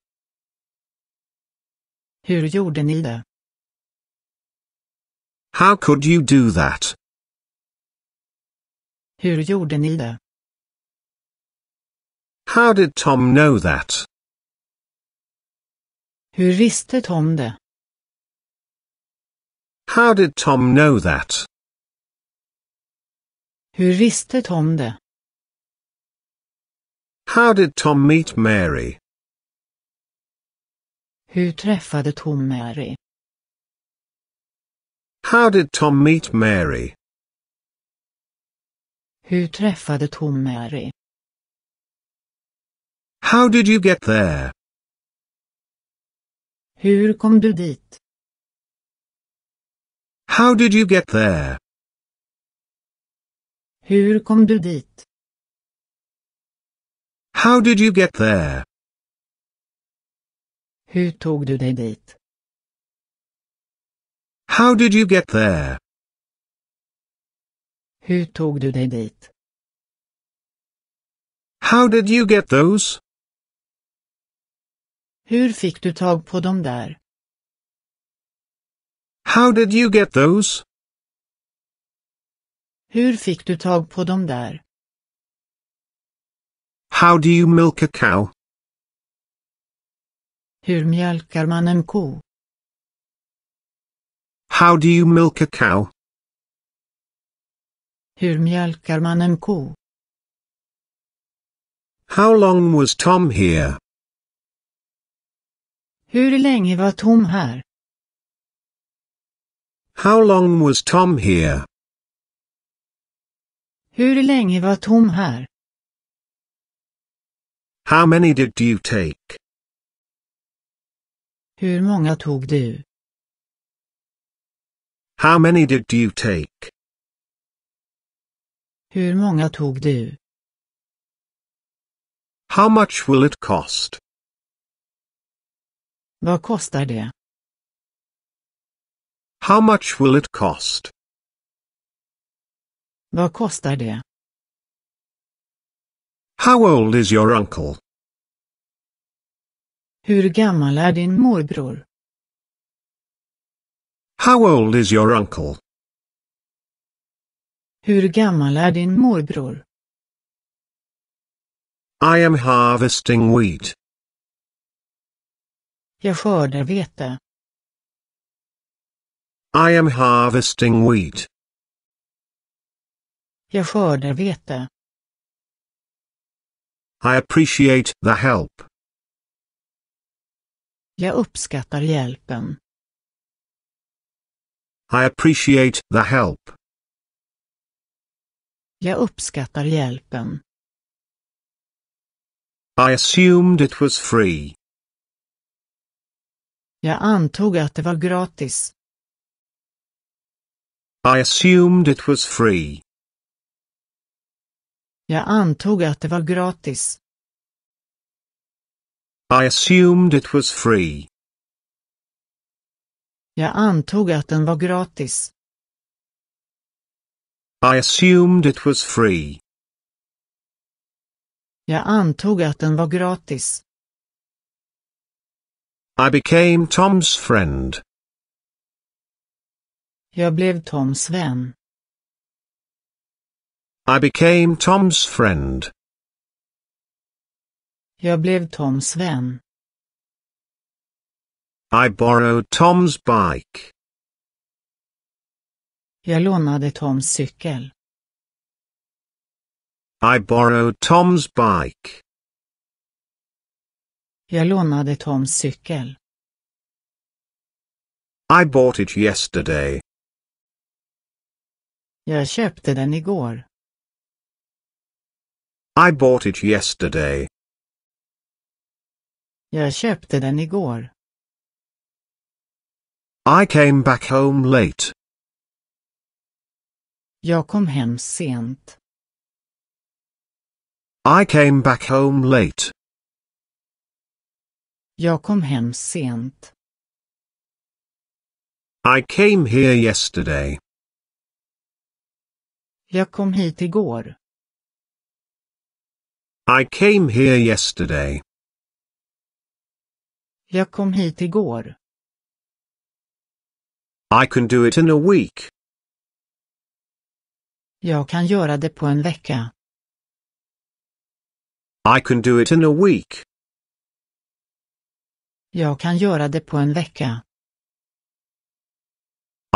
Hur gjorde ni det? How could you do that? Hur gjorde ni det? How did Tom know that? Hur visste Tom det? How did Tom know that? Hur visste Tom det? How did Tom meet Mary? Hur träffade Tom Mary? How did Tom meet Mary? Hur träffade Tom Mary? How did you get there? Hur kom du dit? How did you get there? Hur kom du dit? How did you get there? Hur tog du dig dit? How did you get there? Hur tog du dig dit? How did you get those? Hur fick du tag på dem där? How did you get those? Hur fick du tag på dem där? How do you milk a cow? Hur mjölkar man en ko? How do you milk a cow? Hur mjölkar man en ko? How long was Tom here? Hur länge var Tom här? How long was Tom here? Hur länge var Tom här? How many did you take? Hur många tog du? How many did you take? Hur många tog du? How much will it cost? Vad kostar det? How much will it cost? Vad kostar det? How old is your uncle? Hur gammal är din morbror? How old is your uncle? Hur gammal är din morbror? I am harvesting wheat. Jag skördar vete. I am harvesting wheat. Jag skördar vete. I appreciate the help. Jag uppskattar hjälpen. I appreciate the help. Jag uppskattar hjälpen. I assumed it was free. Jag antog att det var gratis. I assumed it was free. Jag antog att det var gratis. I assumed it was free. Jag antog att den var gratis. I assumed it was free. Jag antog att den var gratis. I became Tom's friend. Jag blev Toms vän. I became Tom's friend. Jag blev Toms vän. I borrowed Tom's bike. Jag lånade Toms cykel. I borrowed Tom's bike. Jag lånade Toms cykel. I bought it yesterday. Jag köpte den igår. I bought it yesterday. Jag köpte den igår. I came back home late. Jag kom hem sent. I came back home late. Jag kom hem sent. I came here yesterday. Jag kom hit igår. I came here yesterday. Jag kom hit igår. I can do it in a week. Jag kan göra det på en vecka. I can do it in a week. Jag kan göra det på en vecka.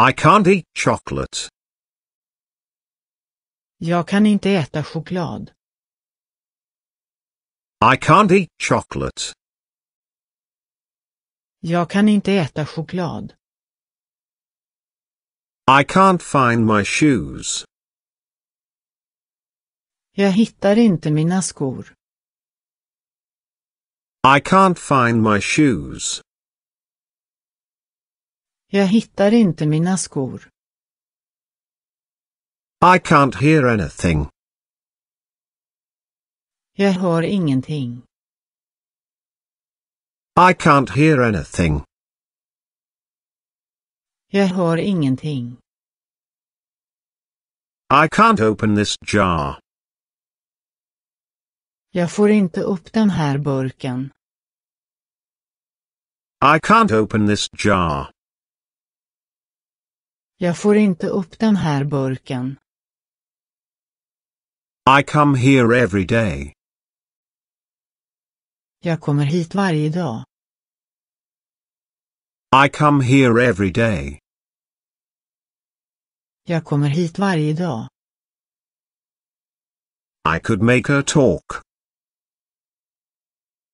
I can't eat chocolate. Jag kan inte äta choklad. I can't eat chocolate. Jag kan inte äta choklad. I can't find my shoes. Jag hittar inte mina skor. I can't find my shoes. Jag hittar inte mina skor. I can't hear anything. Jag hör ingenting. I can't hear anything. Jag hör ingenting. I can't open this jar. Jag får inte upp den här burken. I can't open this jar. Jag får inte upp den här burken. I come here every day. Jag kommer hit varje dag. I come here every day. Jag kommer hit varje dag. I could make her talk.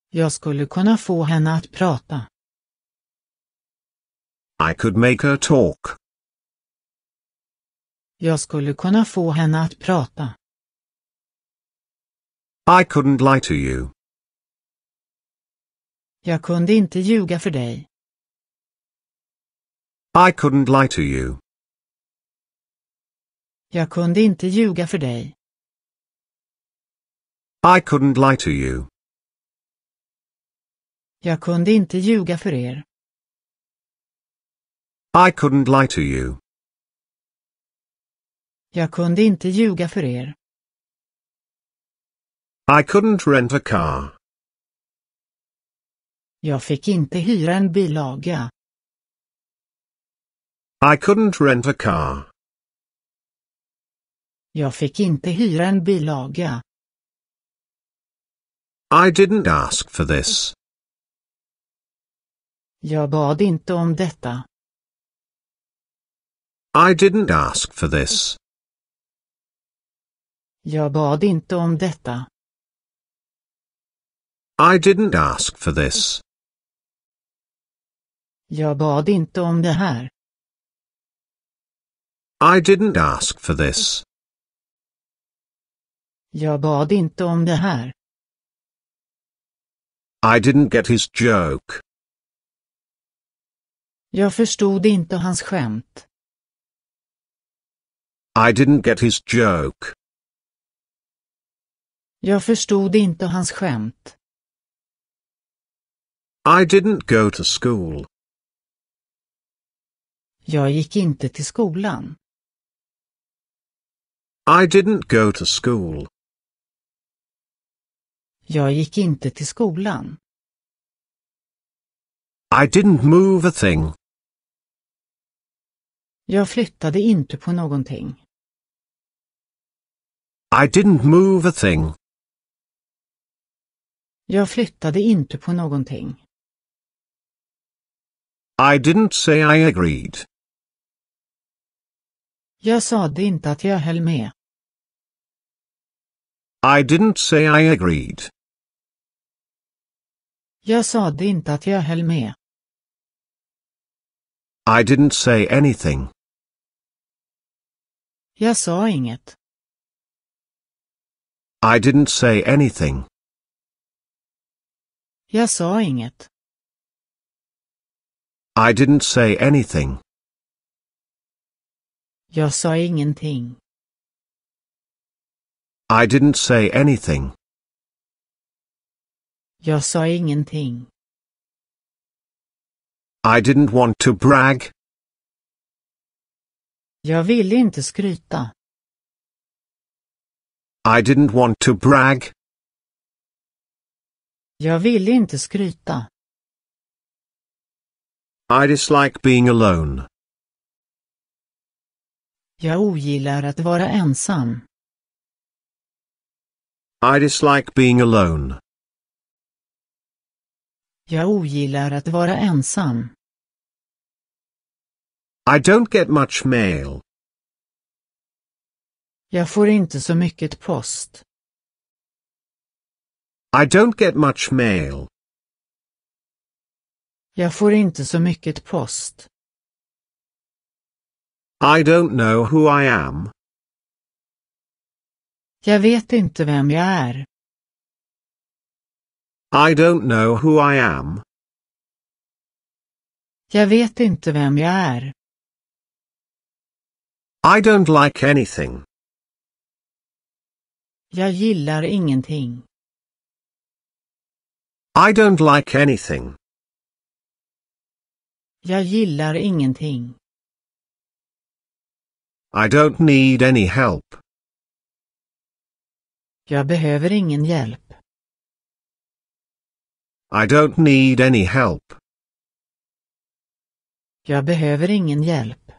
Jag skulle kunna få henne att prata. I could make her talk. Jag skulle kunna få henne att prata. I couldn't lie to you. Jag kunde inte ljuga för dig. I couldn't lie to you. Jag kunde inte ljuga för dig. I couldn't lie to you. Jag kunde inte ljuga för er. I couldn't lie to you. Jag kunde inte ljuga för er. I couldn't rent a car. Jag fick inte hyra en bilaga. I couldn't rent a car. Jag fick inte hyra en bilaga. I didn't ask for this. Jag bad inte om detta. I didn't ask for this. Jag bad inte om detta. I didn't ask for this. Jag bad inte om det här. I didn't ask for this. Jag bad inte om det här. I didn't get his joke. Jag förstod inte hans skämt. I didn't get his joke. Jag förstod inte hans skämt. I didn't go to school. Jag gick inte till skolan. I didn't go to school. Jag gick inte till skolan. I didn't move a thing. Jag flyttade inte på någonting. I didn't move a thing. Jag flyttade inte på någonting. I didn't say I agreed. Jag sade inte att jag höll med. I didn't say I agreed. Jag sade inte att jag höll med. I didn't say anything. Jag sa inget. I didn't say anything. Jag sa inget. I didn't say anything. Jag sa ingenting. I didn't say anything. Jag sa ingenting. I didn't want to brag. Jag ville inte skryta. I didn't want to brag. Jag ville inte skryta. I dislike being alone. Jag ogillar att vara ensam. I dislike being alone. Jag ogillar att vara ensam. I don't get much mail. Jag får inte så mycket post. I don't get much mail. Jag får inte så mycket post. I don't know who I am. Jag vet inte vem jag är. I don't know who I am. Jag vet inte vem jag är. I don't like anything. Jag gillar ingenting. I don't like anything. Jag gillar ingenting. I don't need any help. Jag behöver ingen hjälp. I don't need any help. Jag behöver ingen hjälp.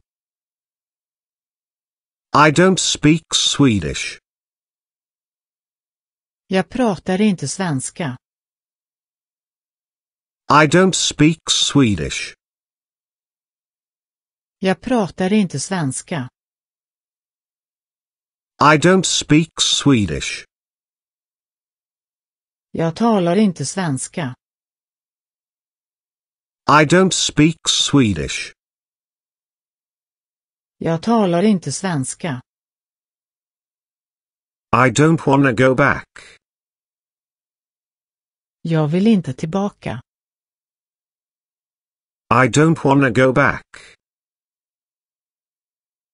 I don't speak Swedish. Jag pratar inte svenska. I don't speak Swedish. Jag pratar inte svenska. I don't speak Swedish. Jag talar inte svenska. I don't speak Swedish. Jag talar inte svenska. I don't wanna go back. Jag vill inte tillbaka. I don't wanna go back.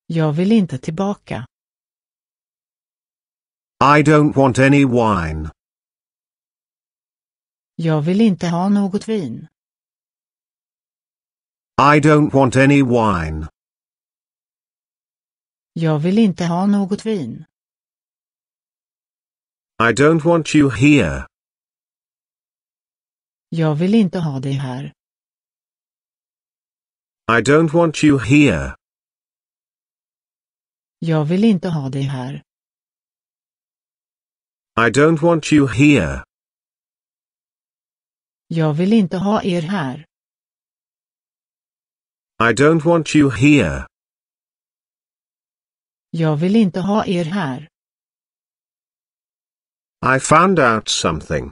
Jag vill inte tillbaka. I don't want any wine. Jag vill inte ha något vin. I don't want any wine. Jag vill inte ha något vin. I don't want you here. Jag vill inte ha dig här. I don't want you here. Jag vill inte ha dig här. I don't want you here. Jag vill inte ha er här. I don't want you here. Jag vill inte ha er här. I found out something.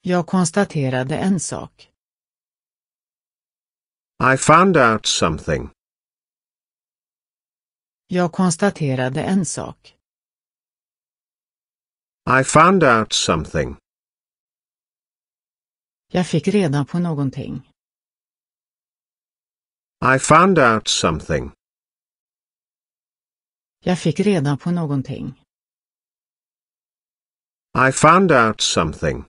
Jag konstaterade en sak. I found out something. Jag konstaterade en sak. I found out something. Jag fick reda på någonting. I found out something. Jag fick reda på någonting. I found out something.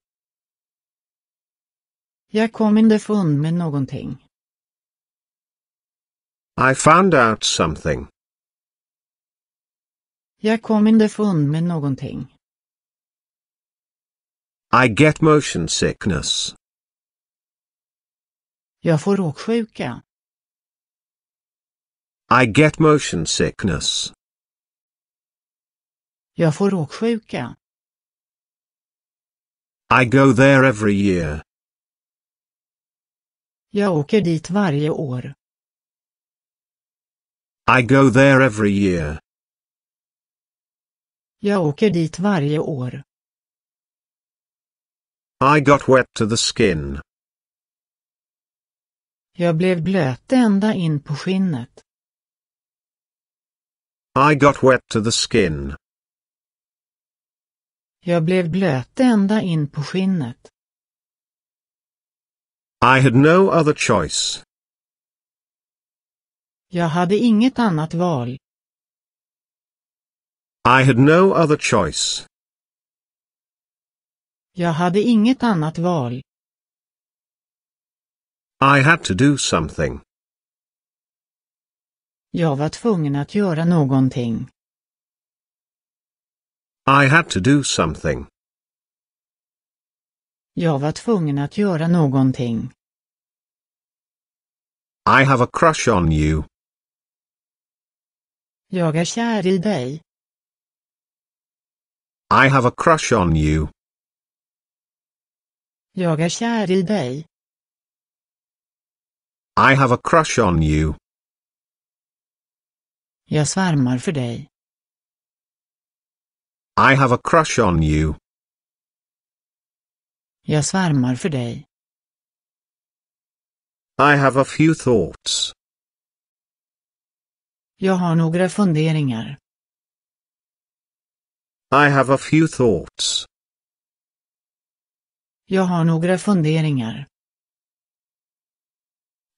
Jag kom underfund med någonting. I found out something. Jag kom underfund med någonting. I get motion sickness. Jag får I get motion sickness. Jag får I go there every year. Jag åker dit varje år. I go there every year. Jag åker dit varje år. I got wet to the skin. Jag blev blöt ända in på skinnet. I got wet to the skin. Jag blev blöt ända in på skinnet. I had no other choice. Jag hade inget annat val. I had no other choice. Jag hade inget annat val. I had to do something. Jag var tvungen att göra någonting. I had to do something. Jag var tvungen att göra någonting. I have a crush on you. Jag är kär i dig. I have a crush on you. Jag är kär i dig. I have a crush on you. Jag svärmar för dig. I have a crush on you. Jag svärmar för dig. I have a few thoughts. Jag har några funderingar. I have a few thoughts. Jag har några funderingar.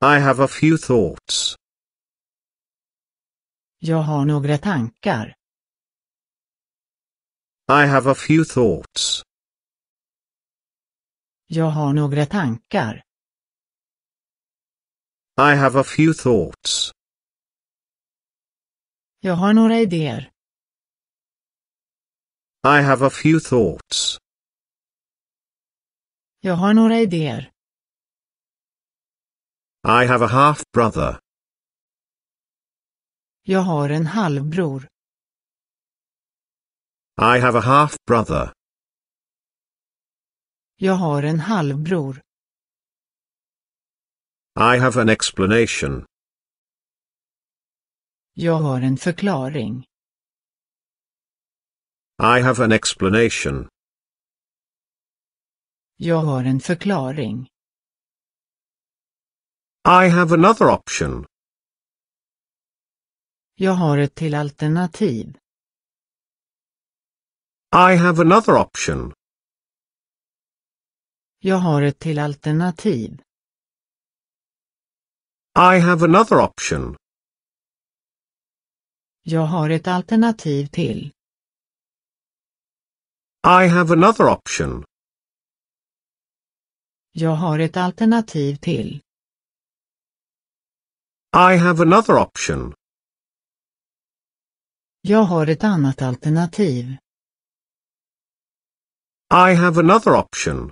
I have a few thoughts. Jag har några tankar. I have a few thoughts. Jag har några tankar. I have a few thoughts. Jag har några idéer. I have a few thoughts. Jag har några idéer. I have a half brother. Jag har en halvbror. I have a half brother. Jag har en halvbror. I have an explanation. Jag har en förklaring. I have an explanation. Jag har en förklaring. I have another option. Jag har ett till alternativ. I have another option. Jag har ett till alternativ. I have another option. Jag har ett alternativ till. I have another option. Jag har ett alternativ till. I have another option. Jag har ett annat alternativ. I have another option.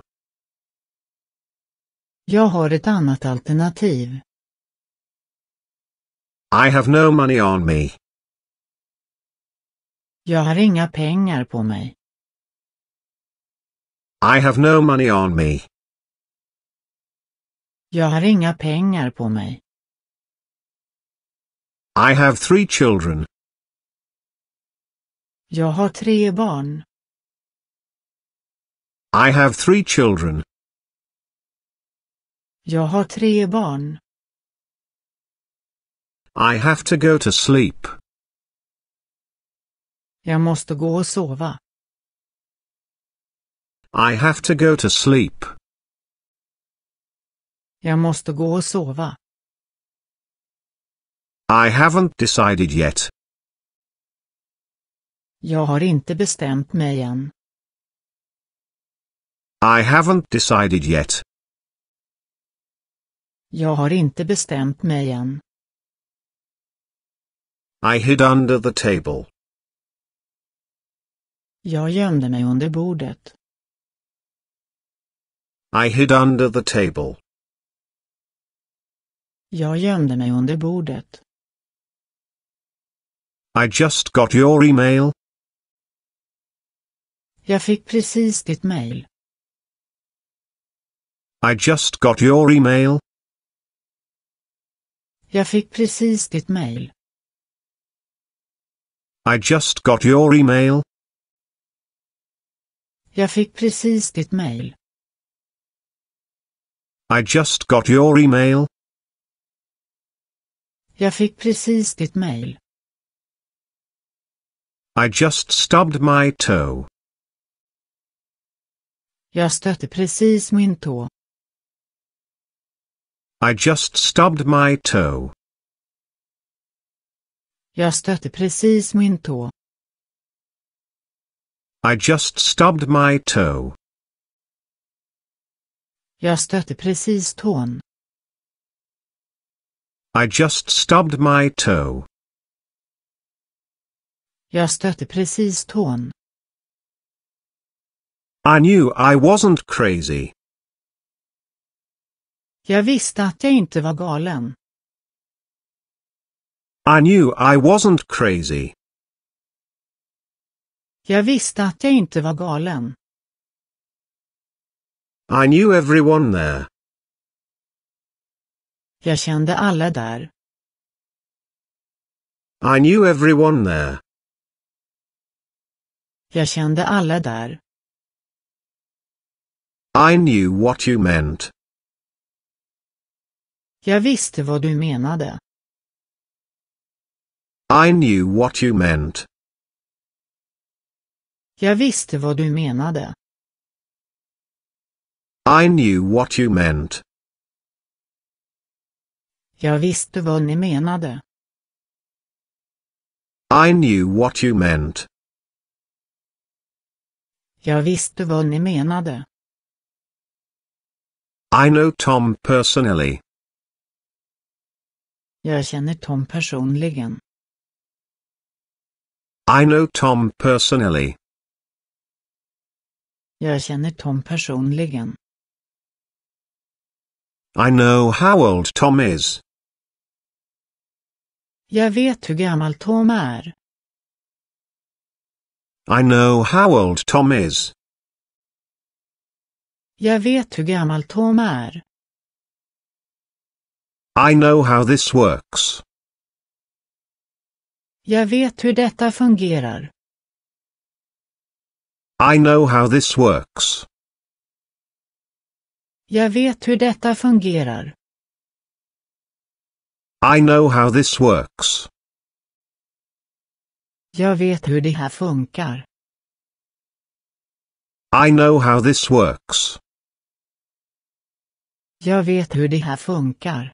Jag har ett annat alternativ. I have no money on me. Jag har inga pengar på mig. I have no money on me. Jag har inga pengar på mig. I have three children. Jag har tre barn. I have three children. Jag har tre barn. I have to go to sleep. Jag måste gå och sova. I have to go to sleep. Jag måste gå och sova. I haven't decided yet. Jag har inte bestämt mig än. I haven't decided yet. Jag har inte bestämt mig än. I hid under the table. Jag gömde mig under bordet. I hid under the table. Jag gömde mig under bordet. I just got your email. Jag fick precis ditt mail. I just got your email. Jag fick precis ditt mail. I just got your email. Jag fick precis ditt mail. I just got your email. Jag fick precis ditt mejl. I just stubbed my toe. Jag stötte precis min tå. I just stubbed my toe. Jag stötte precis min tå. I just stubbed my toe. Jag stötte precis tån. I just stubbed my toe. Jag stötte precis tån. I knew I wasn't crazy. Jag visste att jag inte var galen. I knew I wasn't crazy. Jag visste att jag inte var galen. I knew everyone there. Jag kände alla där. I knew everyone there. Jag kände alla där. I knew what you meant. Jag visste vad du menade. I knew what you meant. Jag visste vad du menade. I knew what you meant. Jag visste vad ni menade. I knew what you meant. Jag visste vad ni menade. I know Tom personally. Jag känner Tom personligen. I know Tom personally. Jag känner Tom personligen. I know how old Tom is. Jag vet hur gammal Tom är. I know how old Tom is. Jag vet hur gammal Tom är. I know how this works. Jag vet hur detta fungerar. I know how this works. Jag vet hur detta fungerar. I know how this works. Jag vet hur det här funkar. I know how this works. Jag vet hur det här funkar.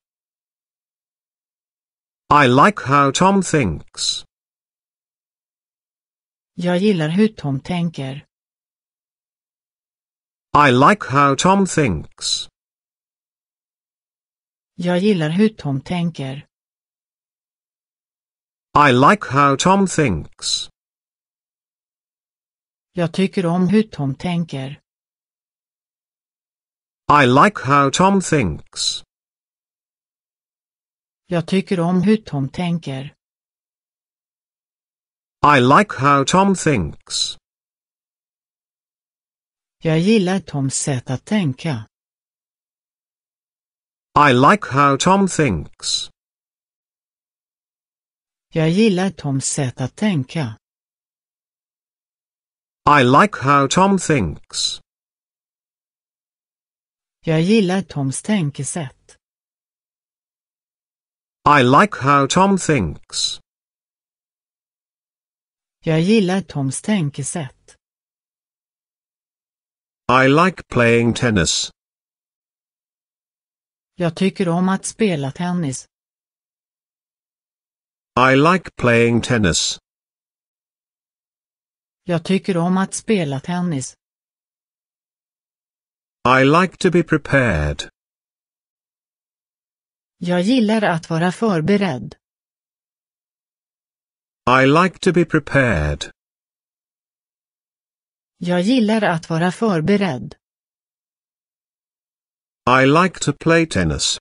I like how Tom thinks. Jag gillar hur Tom tänker. I like how Tom thinks. Jag gillar hur Tom tänker. I like how Tom thinks. Jag tycker om hur Tom tänker. I like how Tom thinks. Jag tycker om hur Tom tänker. I like how Tom thinks. Jag gillar Toms sätt att tänka. I like how Tom thinks. Jag gillar Toms sätt att tänka. I like how Tom thinks. Jag gillar Toms tänkesätt. I like how Tom thinks. Jag gillar Toms tänkesätt. I like playing tennis. Jag tycker om att spela tennis. I like playing tennis. Jag tycker om att spela tennis. I like to be prepared. Jag gillar att vara förberedd. I like to be prepared. Jag gillar att vara förberedd. I like to play tennis.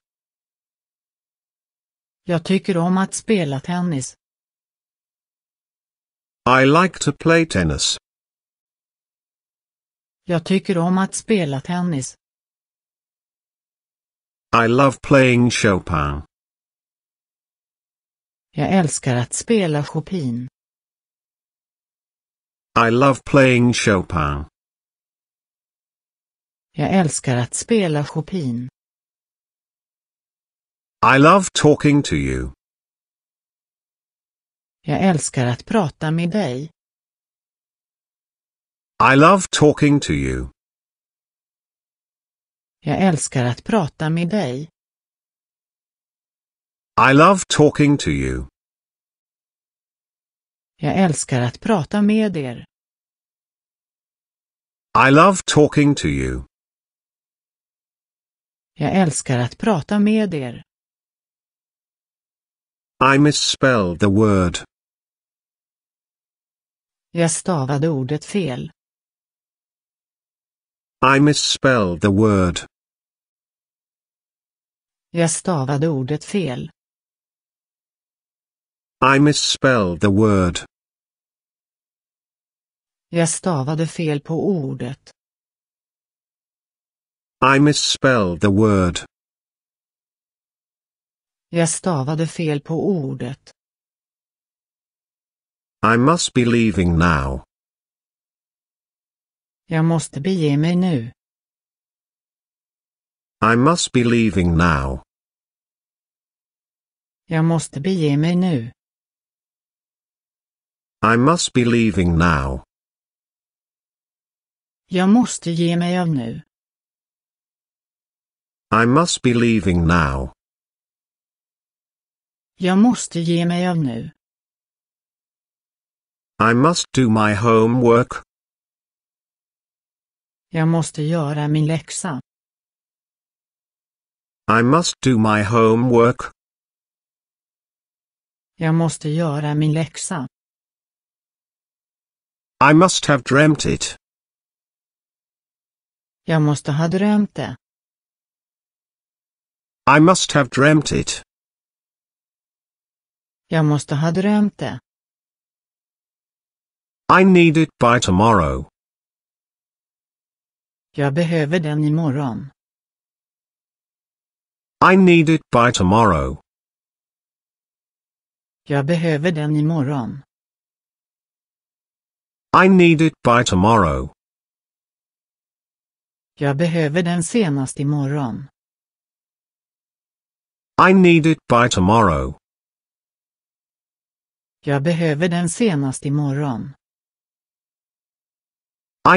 Jag tycker om att spela tennis. I like to play tennis. Jag tycker om att spela tennis. I love playing Chopin. Jag älskar att spela Chopin. I love playing Chopin. Jag älskar att spela Chopin. I love talking to you. Jag älskar att prata med dig. I love talking to you. Jag älskar att prata med dig. I love talking to you. Jag älskar att prata med er. I love talking to you. Jag älskar att prata med er. I misspelled the word. Jag stavade ordet fel. I misspelled the word. Jag stavade ordet fel. I misspelled the word. Jag stavade fel på ordet. I misspelled the word. Jag stavade fel på ordet. I must be leaving now. Jag måste bege mig nu. I must be leaving now. Jag måste bege mig nu. I must be leaving now. Jag måste ge mig av nu. I must be leaving now. Jag måste ge mig av nu. I must do my homework. Jag måste göra min läxa. I must do my homework. Jag måste göra min läxa. I must have dreamt it. Jag måste ha drömt det. I must have dreamt it. Jag måste ha drömt det. I need it by tomorrow. Jag behöver den imorgon. I need it by tomorrow. Jag behöver den imorgon. I need it by tomorrow. Jag behöver den senast imorgon. I need it by tomorrow. Jag behöver den senast imorgon.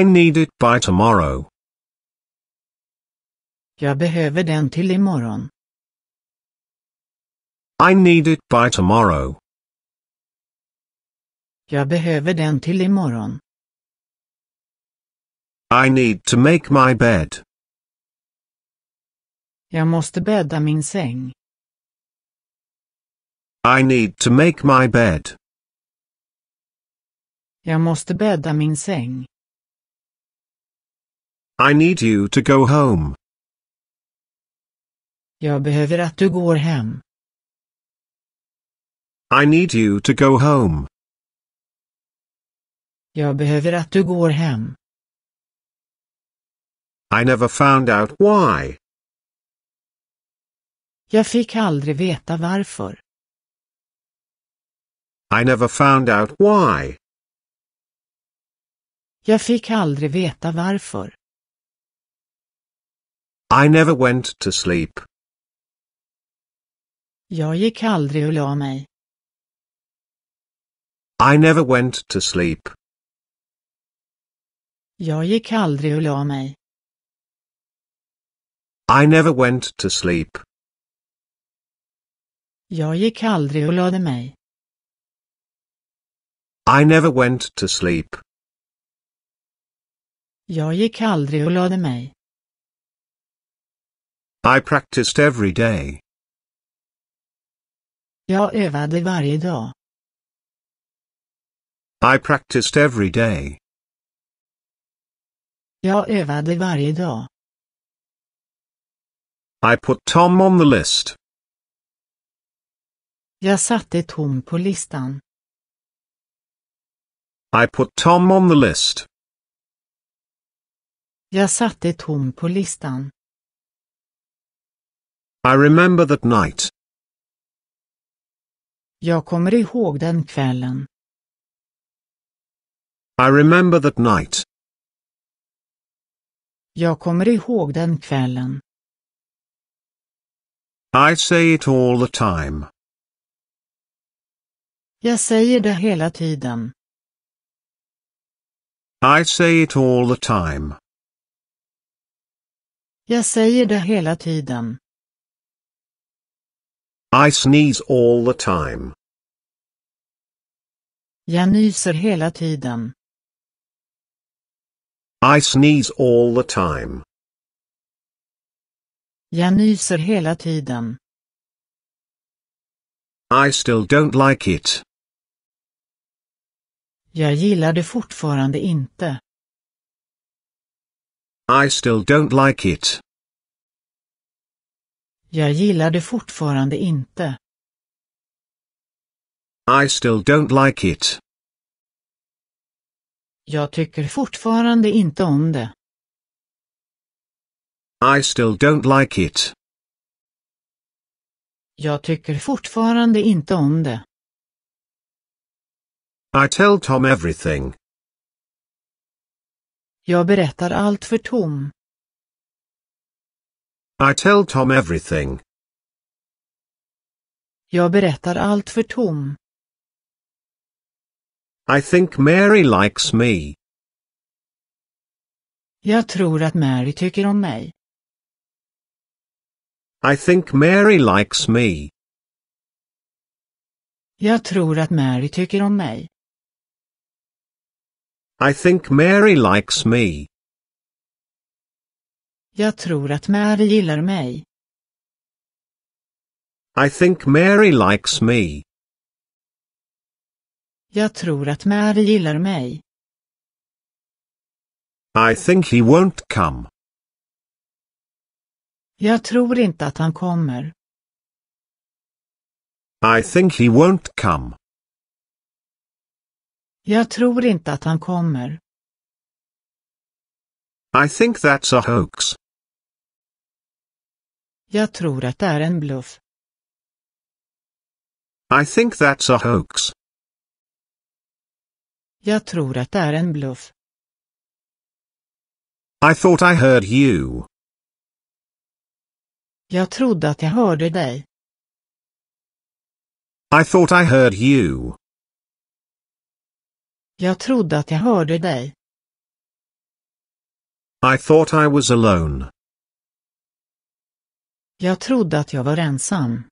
I need it by tomorrow. Jag behöver den till imorgon. I need it by tomorrow. Jag behöver den till imorgon. I need to make my bed. Jag måste bädda min säng. I need to make my bed. Jag måste bädda min säng. I need you to go home. Jag behöver att du går hem. I need you to go home. Jag behöver att du går hem. I never found out why. Jag fick aldrig veta varför. I never found out why. Jag fick aldrig veta varför. I never went to sleep. Jag gick aldrig och la mig. I never went to sleep. Jag gick aldrig och la mig. I never went to sleep. Jag gick aldrig och lade mig. I never went to sleep. Jag gick aldrig och lade mig. I practiced every day. Jag övade varje dag. I practiced every day. Jag övade varje dag. I put Tom on the list. Jag satte Tom på listan. I put Tom on the list. Jag satte Tom på listan. I remember that night. Jag kommer ihåg den kvällen. I remember that night. Jag kommer ihåg den kvällen. I say it all the time. Jag säger det hela tiden. I say it all the time. Jag säger det hela tiden. I sneeze all the time. Jag nyser hela tiden. I sneeze all the time. Jag nyser hela tiden. I still don't like it. Jag gillar det fortfarande inte. I still don't like it. Jag gillar det fortfarande inte. I still don't like it. Jag tycker fortfarande inte om det. I still don't like it. Jag tycker fortfarande inte om det. I tell Tom everything. Jag berättar allt för Tom. I tell Tom everything. Jag berättar allt för Tom. I think Mary likes me. Jag tror att Mary tycker om mig. I think Mary likes me. Jag tror att Mary tycker om mig. I think Mary likes me. Jag tror att Mary gillar mig. I think Mary likes me. Jag tror att Mary gillar mig. I think he won't come. Jag tror inte att han kommer. I think he won't come. Jag tror inte att han kommer. I think that's a hoax. Jag tror att det är en bluff. I think that's a hoax. Jag tror att det är en bluff. I thought I heard you. Jag trodde att jag hörde dig. I thought I heard you. Jag trodde att jag hörde dig. I thought I was alone. Jag trodde att jag var ensam.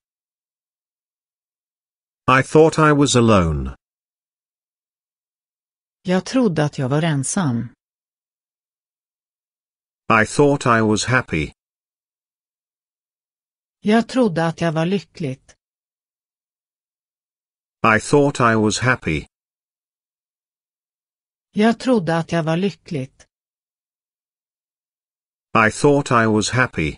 I thought I was alone. Jag trodde att jag var ensam. I thought I was happy. Jag trodde att jag var lyckligt. I thought I was happy. Jag trodde att jag var lyckligt. I thought I was happy.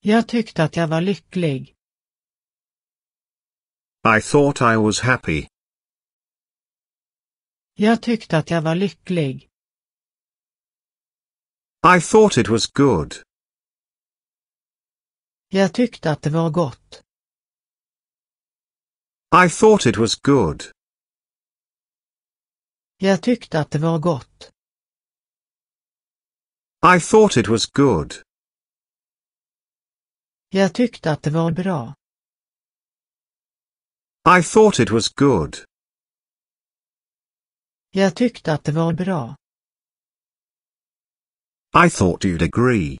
Jag tyckte att jag var lycklig. I thought I was happy. Jag tyckte att jag var lycklig. I thought it was good. Jag tyckte att det var gott. I thought it was good. Jag tyckte att det var gott. I thought it was good. Jag tyckte att det var bra. I thought it was good. Jag tyckte att det var bra. I thought you'd agree.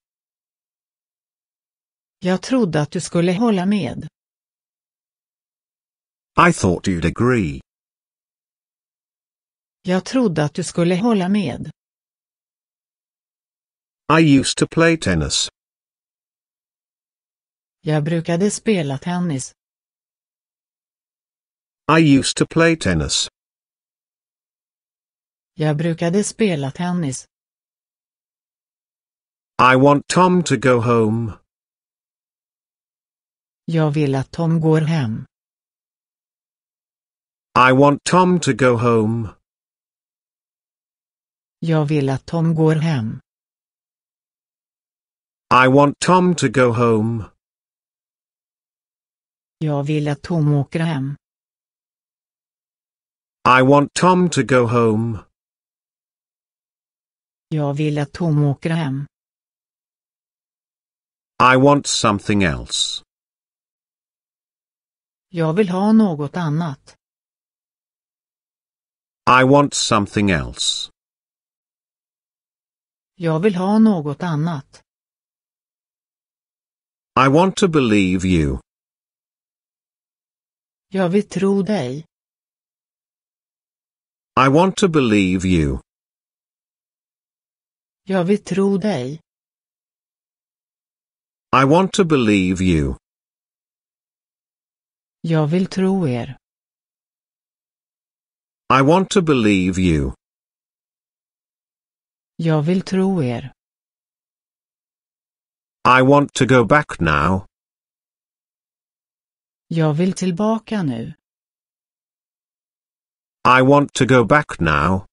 Jag trodde att du skulle hålla med. I thought you'd agree. Jag trodde att du skulle hålla med. I used to play tennis. Jag brukade spela tennis. I used to play tennis. Jag brukade spela tennis. I want Tom to go home. Jag vill att Tom går hem. I want Tom to go home. Jag vill att Tom går hem. I want Tom to go home. Jag vill att Tom åker hem. I want Tom to go home. Jag vill att Tom åker hem. I want something else. Jag vill ha något annat. I want something else. Jag vill ha något annat. I want to believe you. Jag vill tro dig. I want to believe you. Jag vill tro dig. I want to believe you. Jag vill tro er. I want to believe you. Jag vill tro er. I want to go back now. Jag vill tillbaka nu. I want to go back now.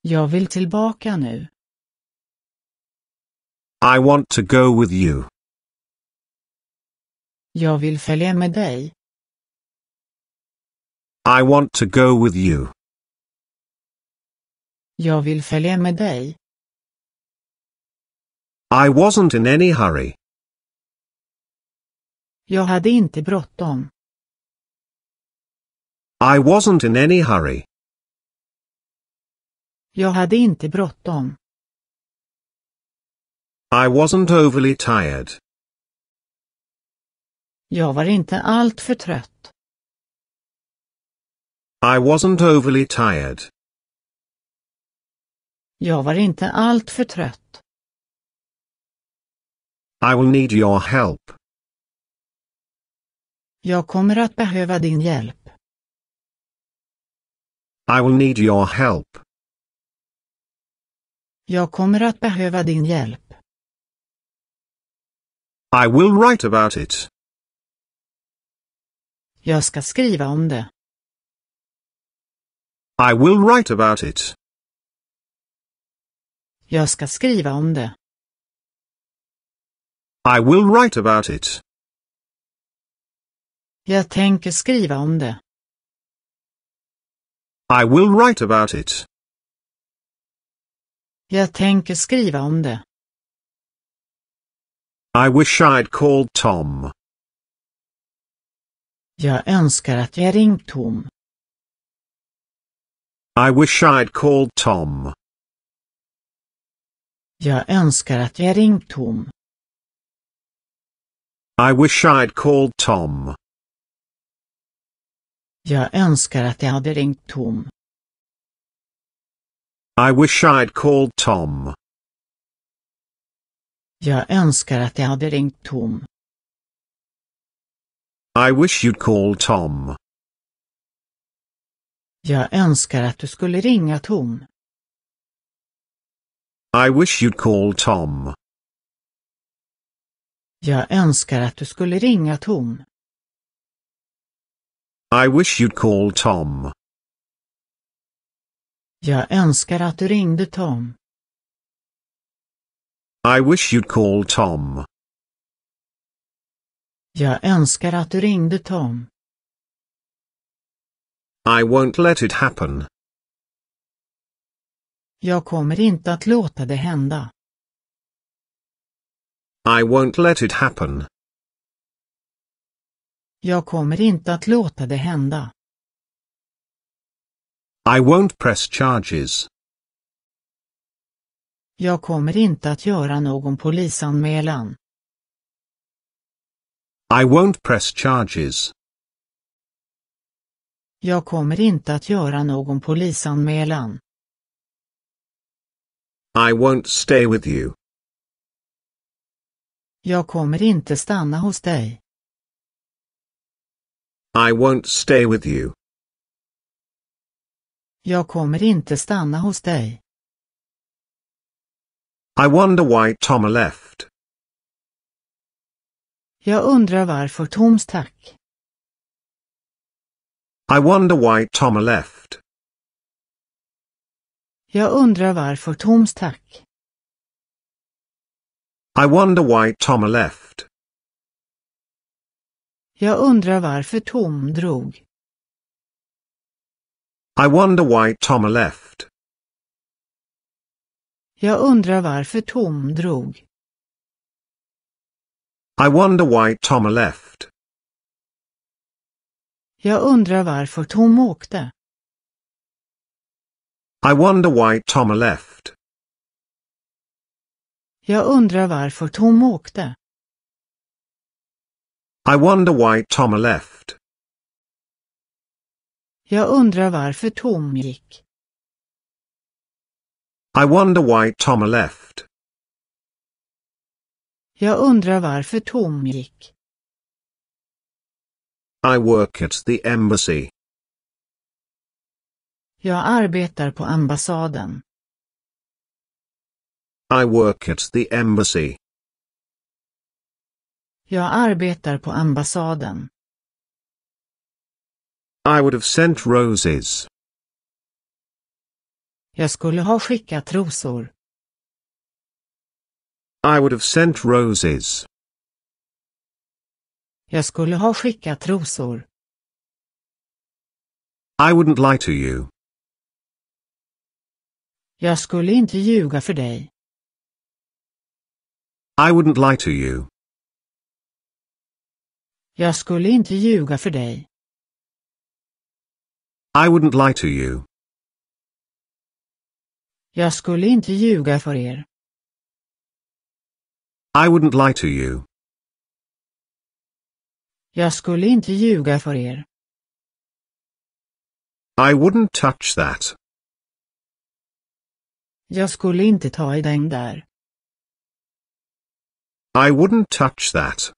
Jag vill tillbaka nu. I want to go with you. Jag vill följa med dig. I want to go with you. Jag vill följa med dig. I wasn't in any hurry. Jag hade inte bråttom. I wasn't in any hurry. Jag hade inte bråttom. I wasn't overly tired. Jag var inte alltför trött. I wasn't overly tired. Jag var inte allt för trött. I will need your help. Jag kommer att behöva din hjälp. I will need your help. Jag kommer att behöva din hjälp. I will write about it. Jag ska skriva om det. I will write about it. Jag ska skriva om det. I will write about it. Jag tänker skriva om det. I will write about it. Jag tänker skriva om det. I wish I'd called Tom. Jag önskar att jag ringt Tom. I wish I'd called Tom. Jag önskar att jag ringt Tom. I wish I'd called Tom. Jag önskar att jag hade ringt Tom. I wish I'd called Tom. Jag önskar att jag hade ringt Tom. I wish you'd call Tom. Jag önskar att du skulle ringa Tom. I wish you'd call Tom. Jag önskar att du skulle ringa Tom. I wish you'd call Tom. Jag önskar att du ringde Tom. I wish you'd call Tom. Jag önskar att du ringde Tom. I won't let it happen. Jag kommer inte att låta det hända. I won't let it happen. Jag kommer inte att låta det hända. I won't press charges. Jag kommer inte att göra någon polisanmälan. I won't press charges. Jag kommer inte att göra någon polisanmälan. I won't stay with you. Jag kommer inte stanna hos dig. I won't stay with you. Jag kommer inte stanna hos dig. I wonder why Tom left. Jag undrar varför Tom stack. I wonder why Tom left. Jag undrar varför Tom stack. I wonder why Tom left. Jag undrar varför Tom drog. I wonder why Tom left. Jag undrar varför Tom drog. I wonder why Tom left. Jag undrar varför Tom åkte. I wonder why Tom left. Jag undrar varför Tom åkte. I wonder why Tom left. Jag undrar varför Tom gick. I wonder why Tom left. Jag undrar varför Tom gick. I work at the embassy. Jag arbetar på ambassaden. I work at the embassy. Jag arbetar på ambassaden. I would have sent roses. Jag skulle ha skickat rosor. I would have sent roses. Jag skulle ha skickat rosor. I wouldn't lie to you. Jag skulle inte ljuga för dig. I wouldn't lie to you. Jag skulle inte ljuga för dig. I wouldn't lie to you. Jag skulle inte ljuga för er. I wouldn't lie to you. Jag skulle inte ljuga för er. I wouldn't touch that. Jag skulle inte ta i den där. I wouldn't touch that.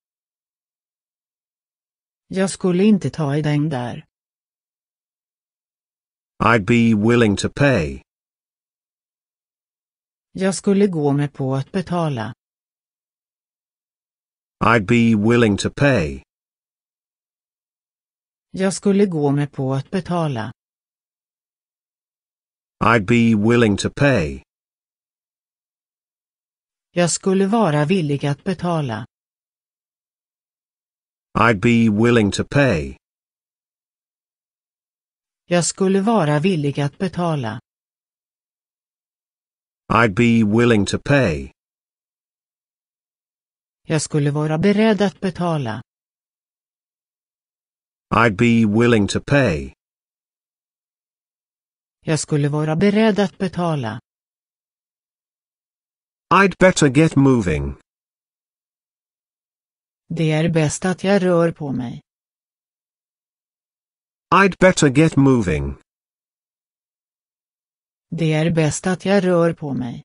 Jag skulle inte ta i den där. I'd be willing to pay. Jag skulle gå med på att betala. I'd be willing to pay. Jag skulle gå med på att betala. I'd be willing to pay. Jag skulle vara villig att betala. I'd be willing to pay. Jag skulle vara villig att betala. I'd be willing to pay. Jag skulle vara beredd att betala. I'd be willing to pay. Jag skulle vara beredd att betala. I'd better get moving. Det är bäst att jag rör på mig. I'd better get moving. Det är bäst att jag rör på mig.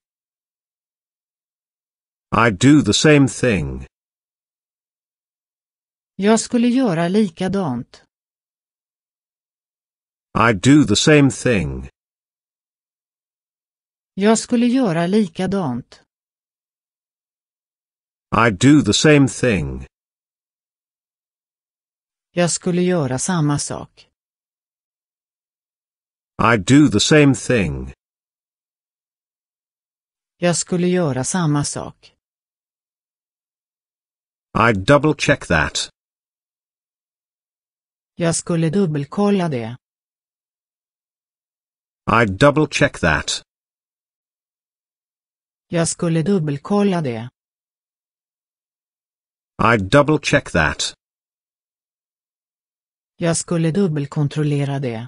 I'd do the same thing. Jag skulle göra likadant. I'd do the same thing. Jag skulle göra likadant. I'd do the same thing. Jag skulle göra samma sak. I'd do the same thing. Jag skulle göra samma sak. I'd double check that. Jag skulle dubbelkolla det. I'd double check that. Jag skulle dubbelkolla det. I'd double check that. Jag skulle dubbelkontrollera det.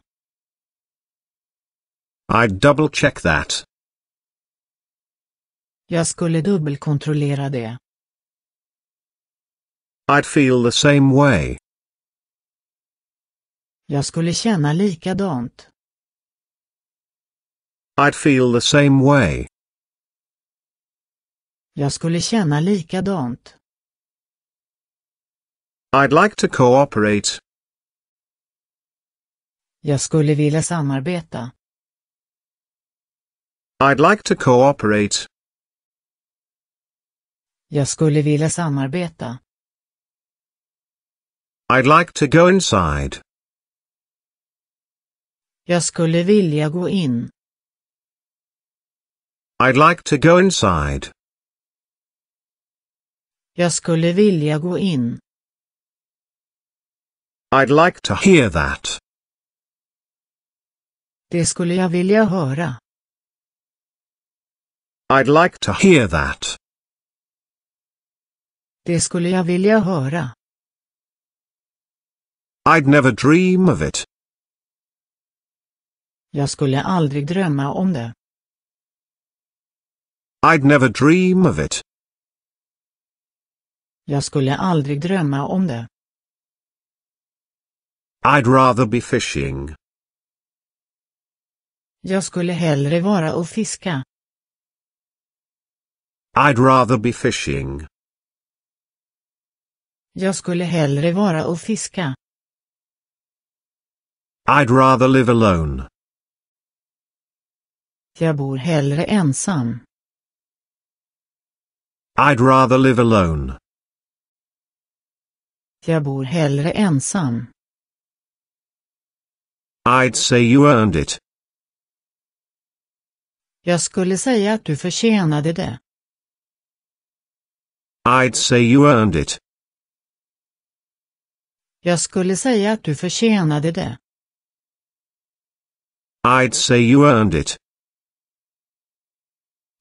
I'd double check that. Jag skulle dubbelkontrollera det. I'd feel the same way. Jag skulle känna likadant. I'd feel the same way. Jag skulle känna likadant. I'd like to cooperate. Jag skulle vilja samarbeta. I'd like to cooperate. Jag skulle vilja samarbeta. I'd like to go inside. Jag skulle vilja gå in. I'd like to go inside. Jag skulle vilja gå in. I'd like to hear that. Det skulle jag vilja höra. I'd like to hear that. Det skulle jag vilja höra. I'd never dream of it. Jag skulle aldrig drömma om det. I'd never dream of it. Jag skulle aldrig drömma om det. I'd rather be fishing. Jag skulle hellre vara och fiska. I'd rather be fishing. Jag skulle hellre vara och fiska. I'd rather live alone. Jag bor hellre ensam. I'd rather live alone. Jag bor hellre ensam. I'd say you earned it. Jag skulle säga att du förtjänade det. I'd say you earned it. Jag skulle säga att du förtjänade det. I'd say you earned it.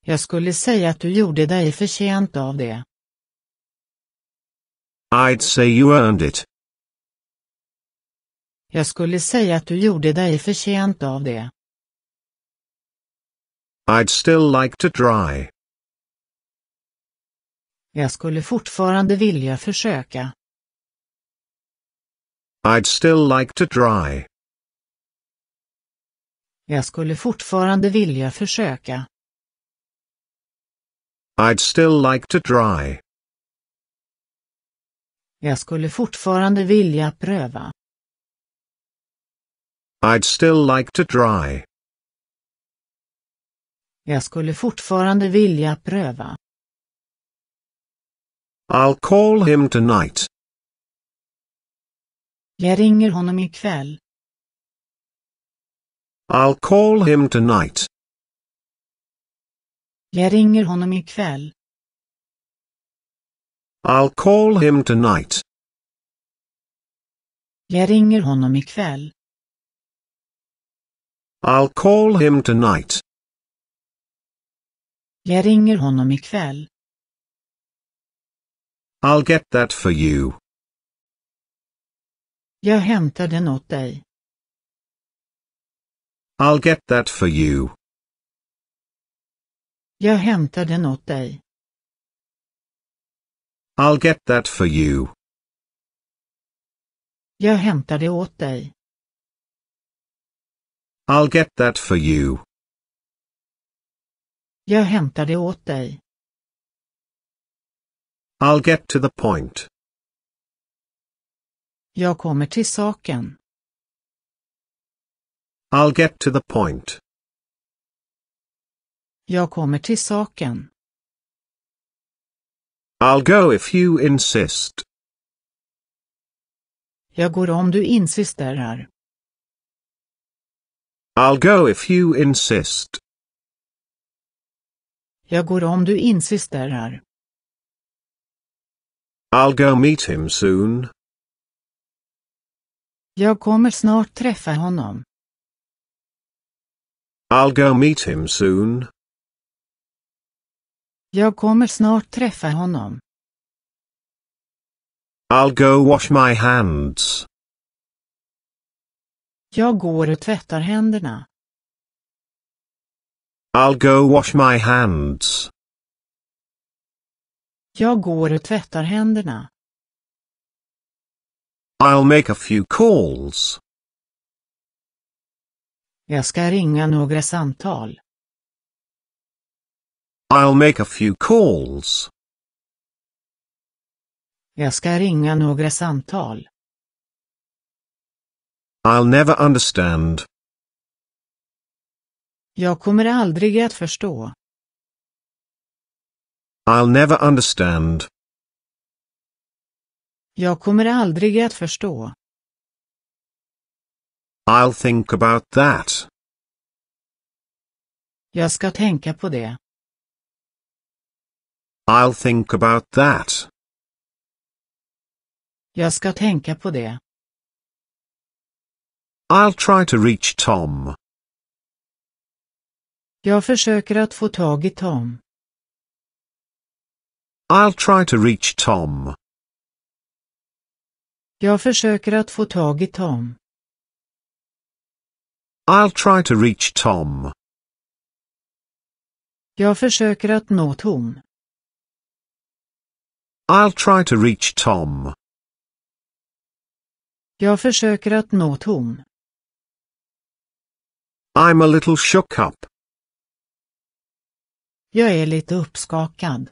Jag skulle säga att du gjorde dig förtjänt av det. I'd say you earned it. Jag skulle säga att du gjorde dig förtjänt av det. I'd still like to try. Jag skulle fortfarande vilja försöka. I'd still like to try. Jag skulle fortfarande vilja försöka. I'd still like to try. Jag skulle fortfarande vilja pröva. I'd still like to try. Jag skulle fortfarande vilja pröva. I'll call him tonight. Jag ringer honom ikväll. I'll call him tonight. Jag ringer honom ikväll. I'll call him tonight. Jag ringer honom ikväll. I'll call him tonight. Jag ringer honom ikväll. I'll get that for you. Jag hämtar den åt dig. I'll get that for you. Jag hämtar den åt dig. I'll get that for you. Jag hämtar det åt dig. I'll get that for you. Jag hämtar det åt dig. I'll get to the point. Jag kommer till saken. I'll get to the point. Jag kommer till saken. I'll go if you insist. Jag går om du insisterar. I'll go if you insist. Jag går om du insisterar. I'll go meet him soon. Jag kommer snart träffa honom. I'll go meet him soon. Jag kommer snart träffa honom. I'll go wash my hands. Jag går och tvättar händerna. I'll go wash my hands. Jag går och tvättar händerna. I'll make a few calls. Jag ska ringa några samtal. I'll make a few calls. Jag ska ringa några samtal. I'll never understand. Jag kommer aldrig att förstå. I'll never understand. Jag kommer aldrig att förstå. I'll think about that. Jag ska tänka på det. I'll think about that. Jag ska tänka på det. I'll try to reach Tom. Jag försöker att få tag i Tom. I'll try to reach Tom. Jag försöker att få tag i Tom. I'll try to reach Tom. Jag försöker att nå Tom. I'll try to reach Tom. Jag försöker att nå Tom. I'm a little shook up. Jag är lite uppskakad.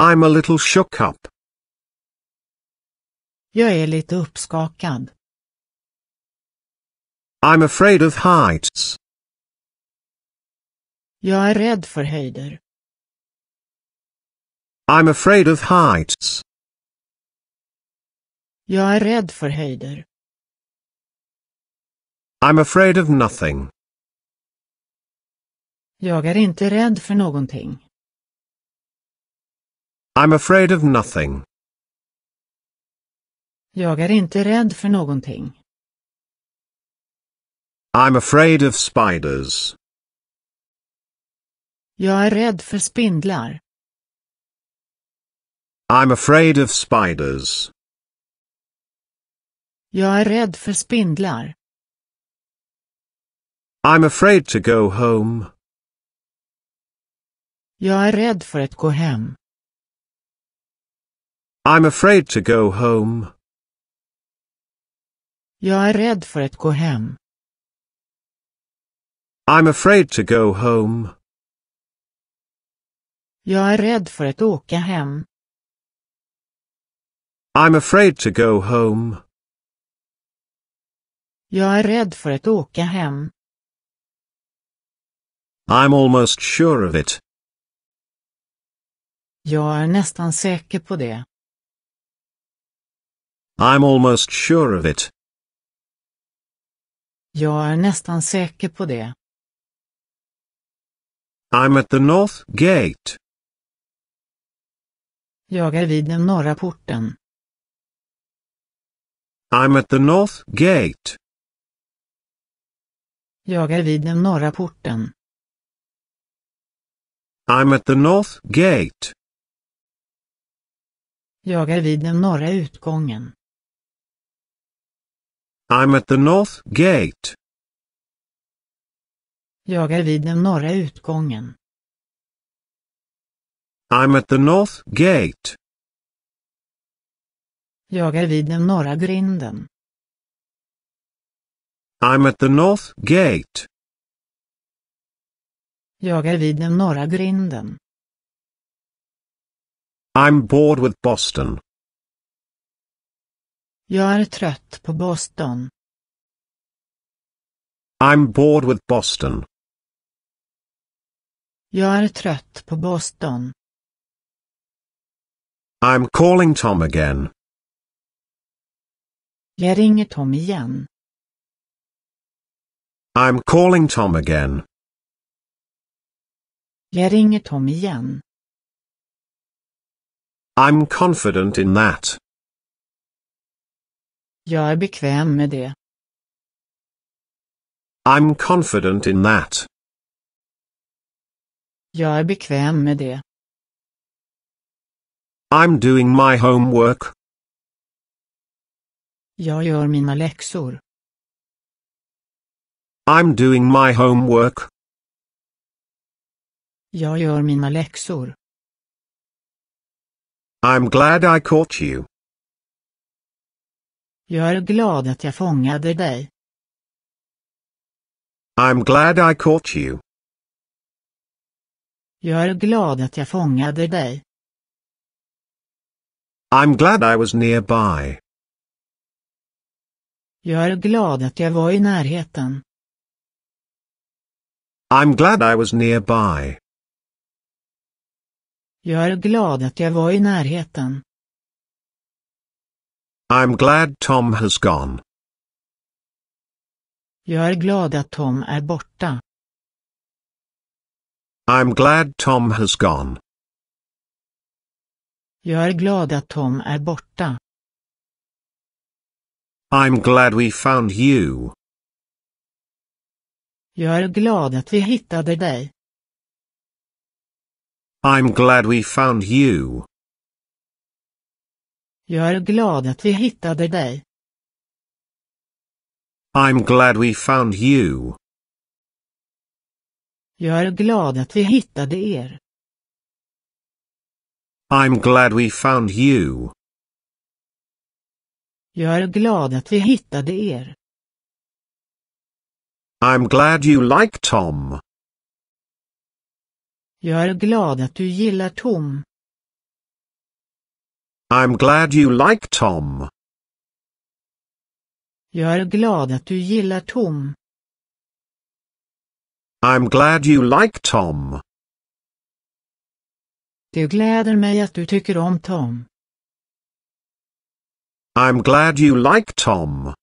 I'm a little shook up. Jag är lite uppskakad. I'm afraid of heights. Jag är rädd för höjder. I'm afraid of heights. Jag är rädd för höjder. I'm afraid of nothing. Jag är inte rädd för någonting. I'm afraid of nothing. Jag är inte rädd för någonting. I'm afraid of spiders. Jag är rädd för spindlar. I'm afraid of spiders. Jag är rädd för spindlar. I'm afraid to go home. Jag är rädd för att gå hem. I'm afraid to go home. Jag är rädd för att gå hem. I'm afraid to go home. Jag är rädd för att åka hem. I'm afraid to go home. Jag är rädd för att åka hem. I'm almost sure of it. Jag är nästan säker på det. I'm almost sure of it. Jag är nästan säker på det. I'm at the north gate. Jag är vid den norra porten. I'm at the north gate. Jag är vid den norra porten. I'm at the north gate. Jag är vid den norra utgången. I'm at the north gate. Jag är vid den norra utgången. I'm at the north gate. Jag är vid den norra grinden. I'm at the north gate. Jag är vid den norra grinden. I'm bored with Boston. Jag är trött på Boston. I'm bored with Boston. Jag är trött på Boston. I'm calling Tom again. Jag ringer Tom igen. I'm calling Tom again. Jag ringer Tom igen. I'm confident in that. Jag är bekväm med det. I'm confident in that. Jag är bekväm med det. I'm doing my homework. Jag gör mina läxor. I'm doing my homework. Jag gör mina läxor. I'm glad I caught you. Jag är glad att jag fångade dig. I'm glad I caught you. Jag är glad att jag fångade dig. I'm glad I was nearby. Jag är glad att jag var i närheten. I'm glad I was nearby. Jag är glad att jag var i närheten. I'm glad Tom has gone. Jag är glad att Tom är borta. I'm glad Tom has gone. Jag är glad att Tom är borta. I'm glad we found you. Jag är glad att vi hittade dig. I'm glad we found you. Jag är glad att vi hittade dig. I'm glad we found you. Jag är glad att vi hittade er. I'm glad we found you. Jag är glad att vi hittade er. I'm glad you like Tom. Jag är glad att du gillar Tom. I'm glad you like Tom. Jag är glad att du gillar Tom. I'm glad you like Tom. Det gläder mig att du tycker om Tom. I'm glad you like Tom.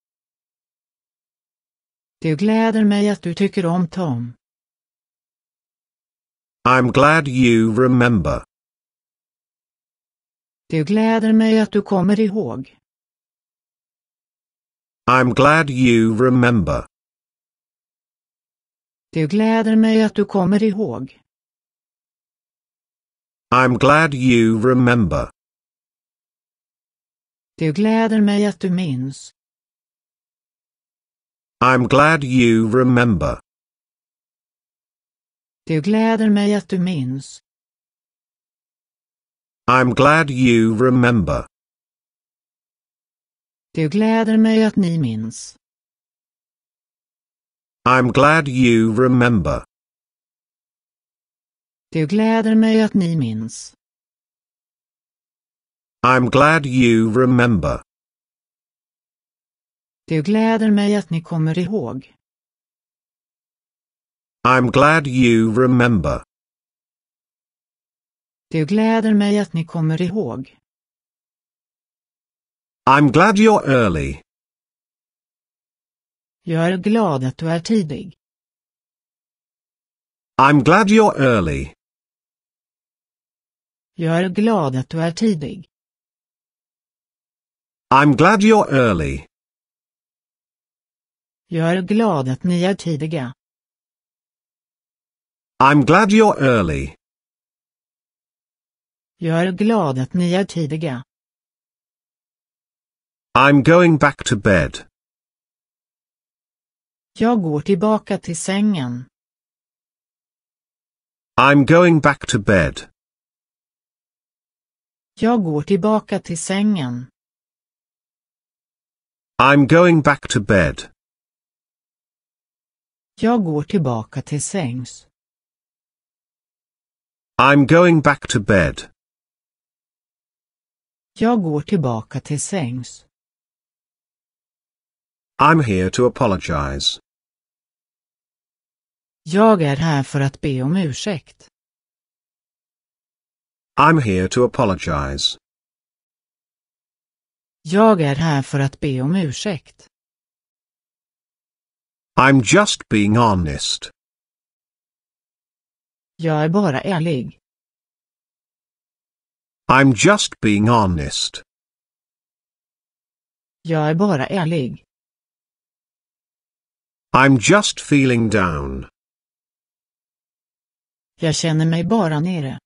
Det gläder mig att du tycker om Tom. I'm glad you remember. Det gläder mig att du kommer ihåg. I'm glad you remember. Det gläder mig att du kommer ihåg. I'm glad you remember. Det gläder mig att du minns. I'm glad you remember. Det gläder mig att du minns. I'm glad you remember. Det gläder mig att ni minns. I'm glad you remember. Det gläder mig att ni minns. I'm glad you remember. Det gläder mig att ni kommer ihåg. I'm glad you remember. Det gläder mig att ni kommer ihåg. I'm glad you're early. Jag är glad att du är tidig. I'm glad you're early. Jag är glad att du är tidig. I'm glad you're early. Jag är glad att ni är tidiga. I'm glad you're early. Jag är glad att ni är tidiga. I'm going back to bed. Jag går tillbaka till sängen. I'm going back to bed. Jag går tillbaka till sängen. I'm going back to bed. Jag går tillbaka till sängs. I'm going back to bed. Jag går tillbaka till sängs. I'm here to apologize. Jag är här för att be om ursäkt. I'm here to apologize. Jag är här för att be om ursäkt. I'm just being honest. Jag är bara ärlig. I'm just being honest. Jag är bara ärlig. I'm just feeling down. Jag känner mig bara nere.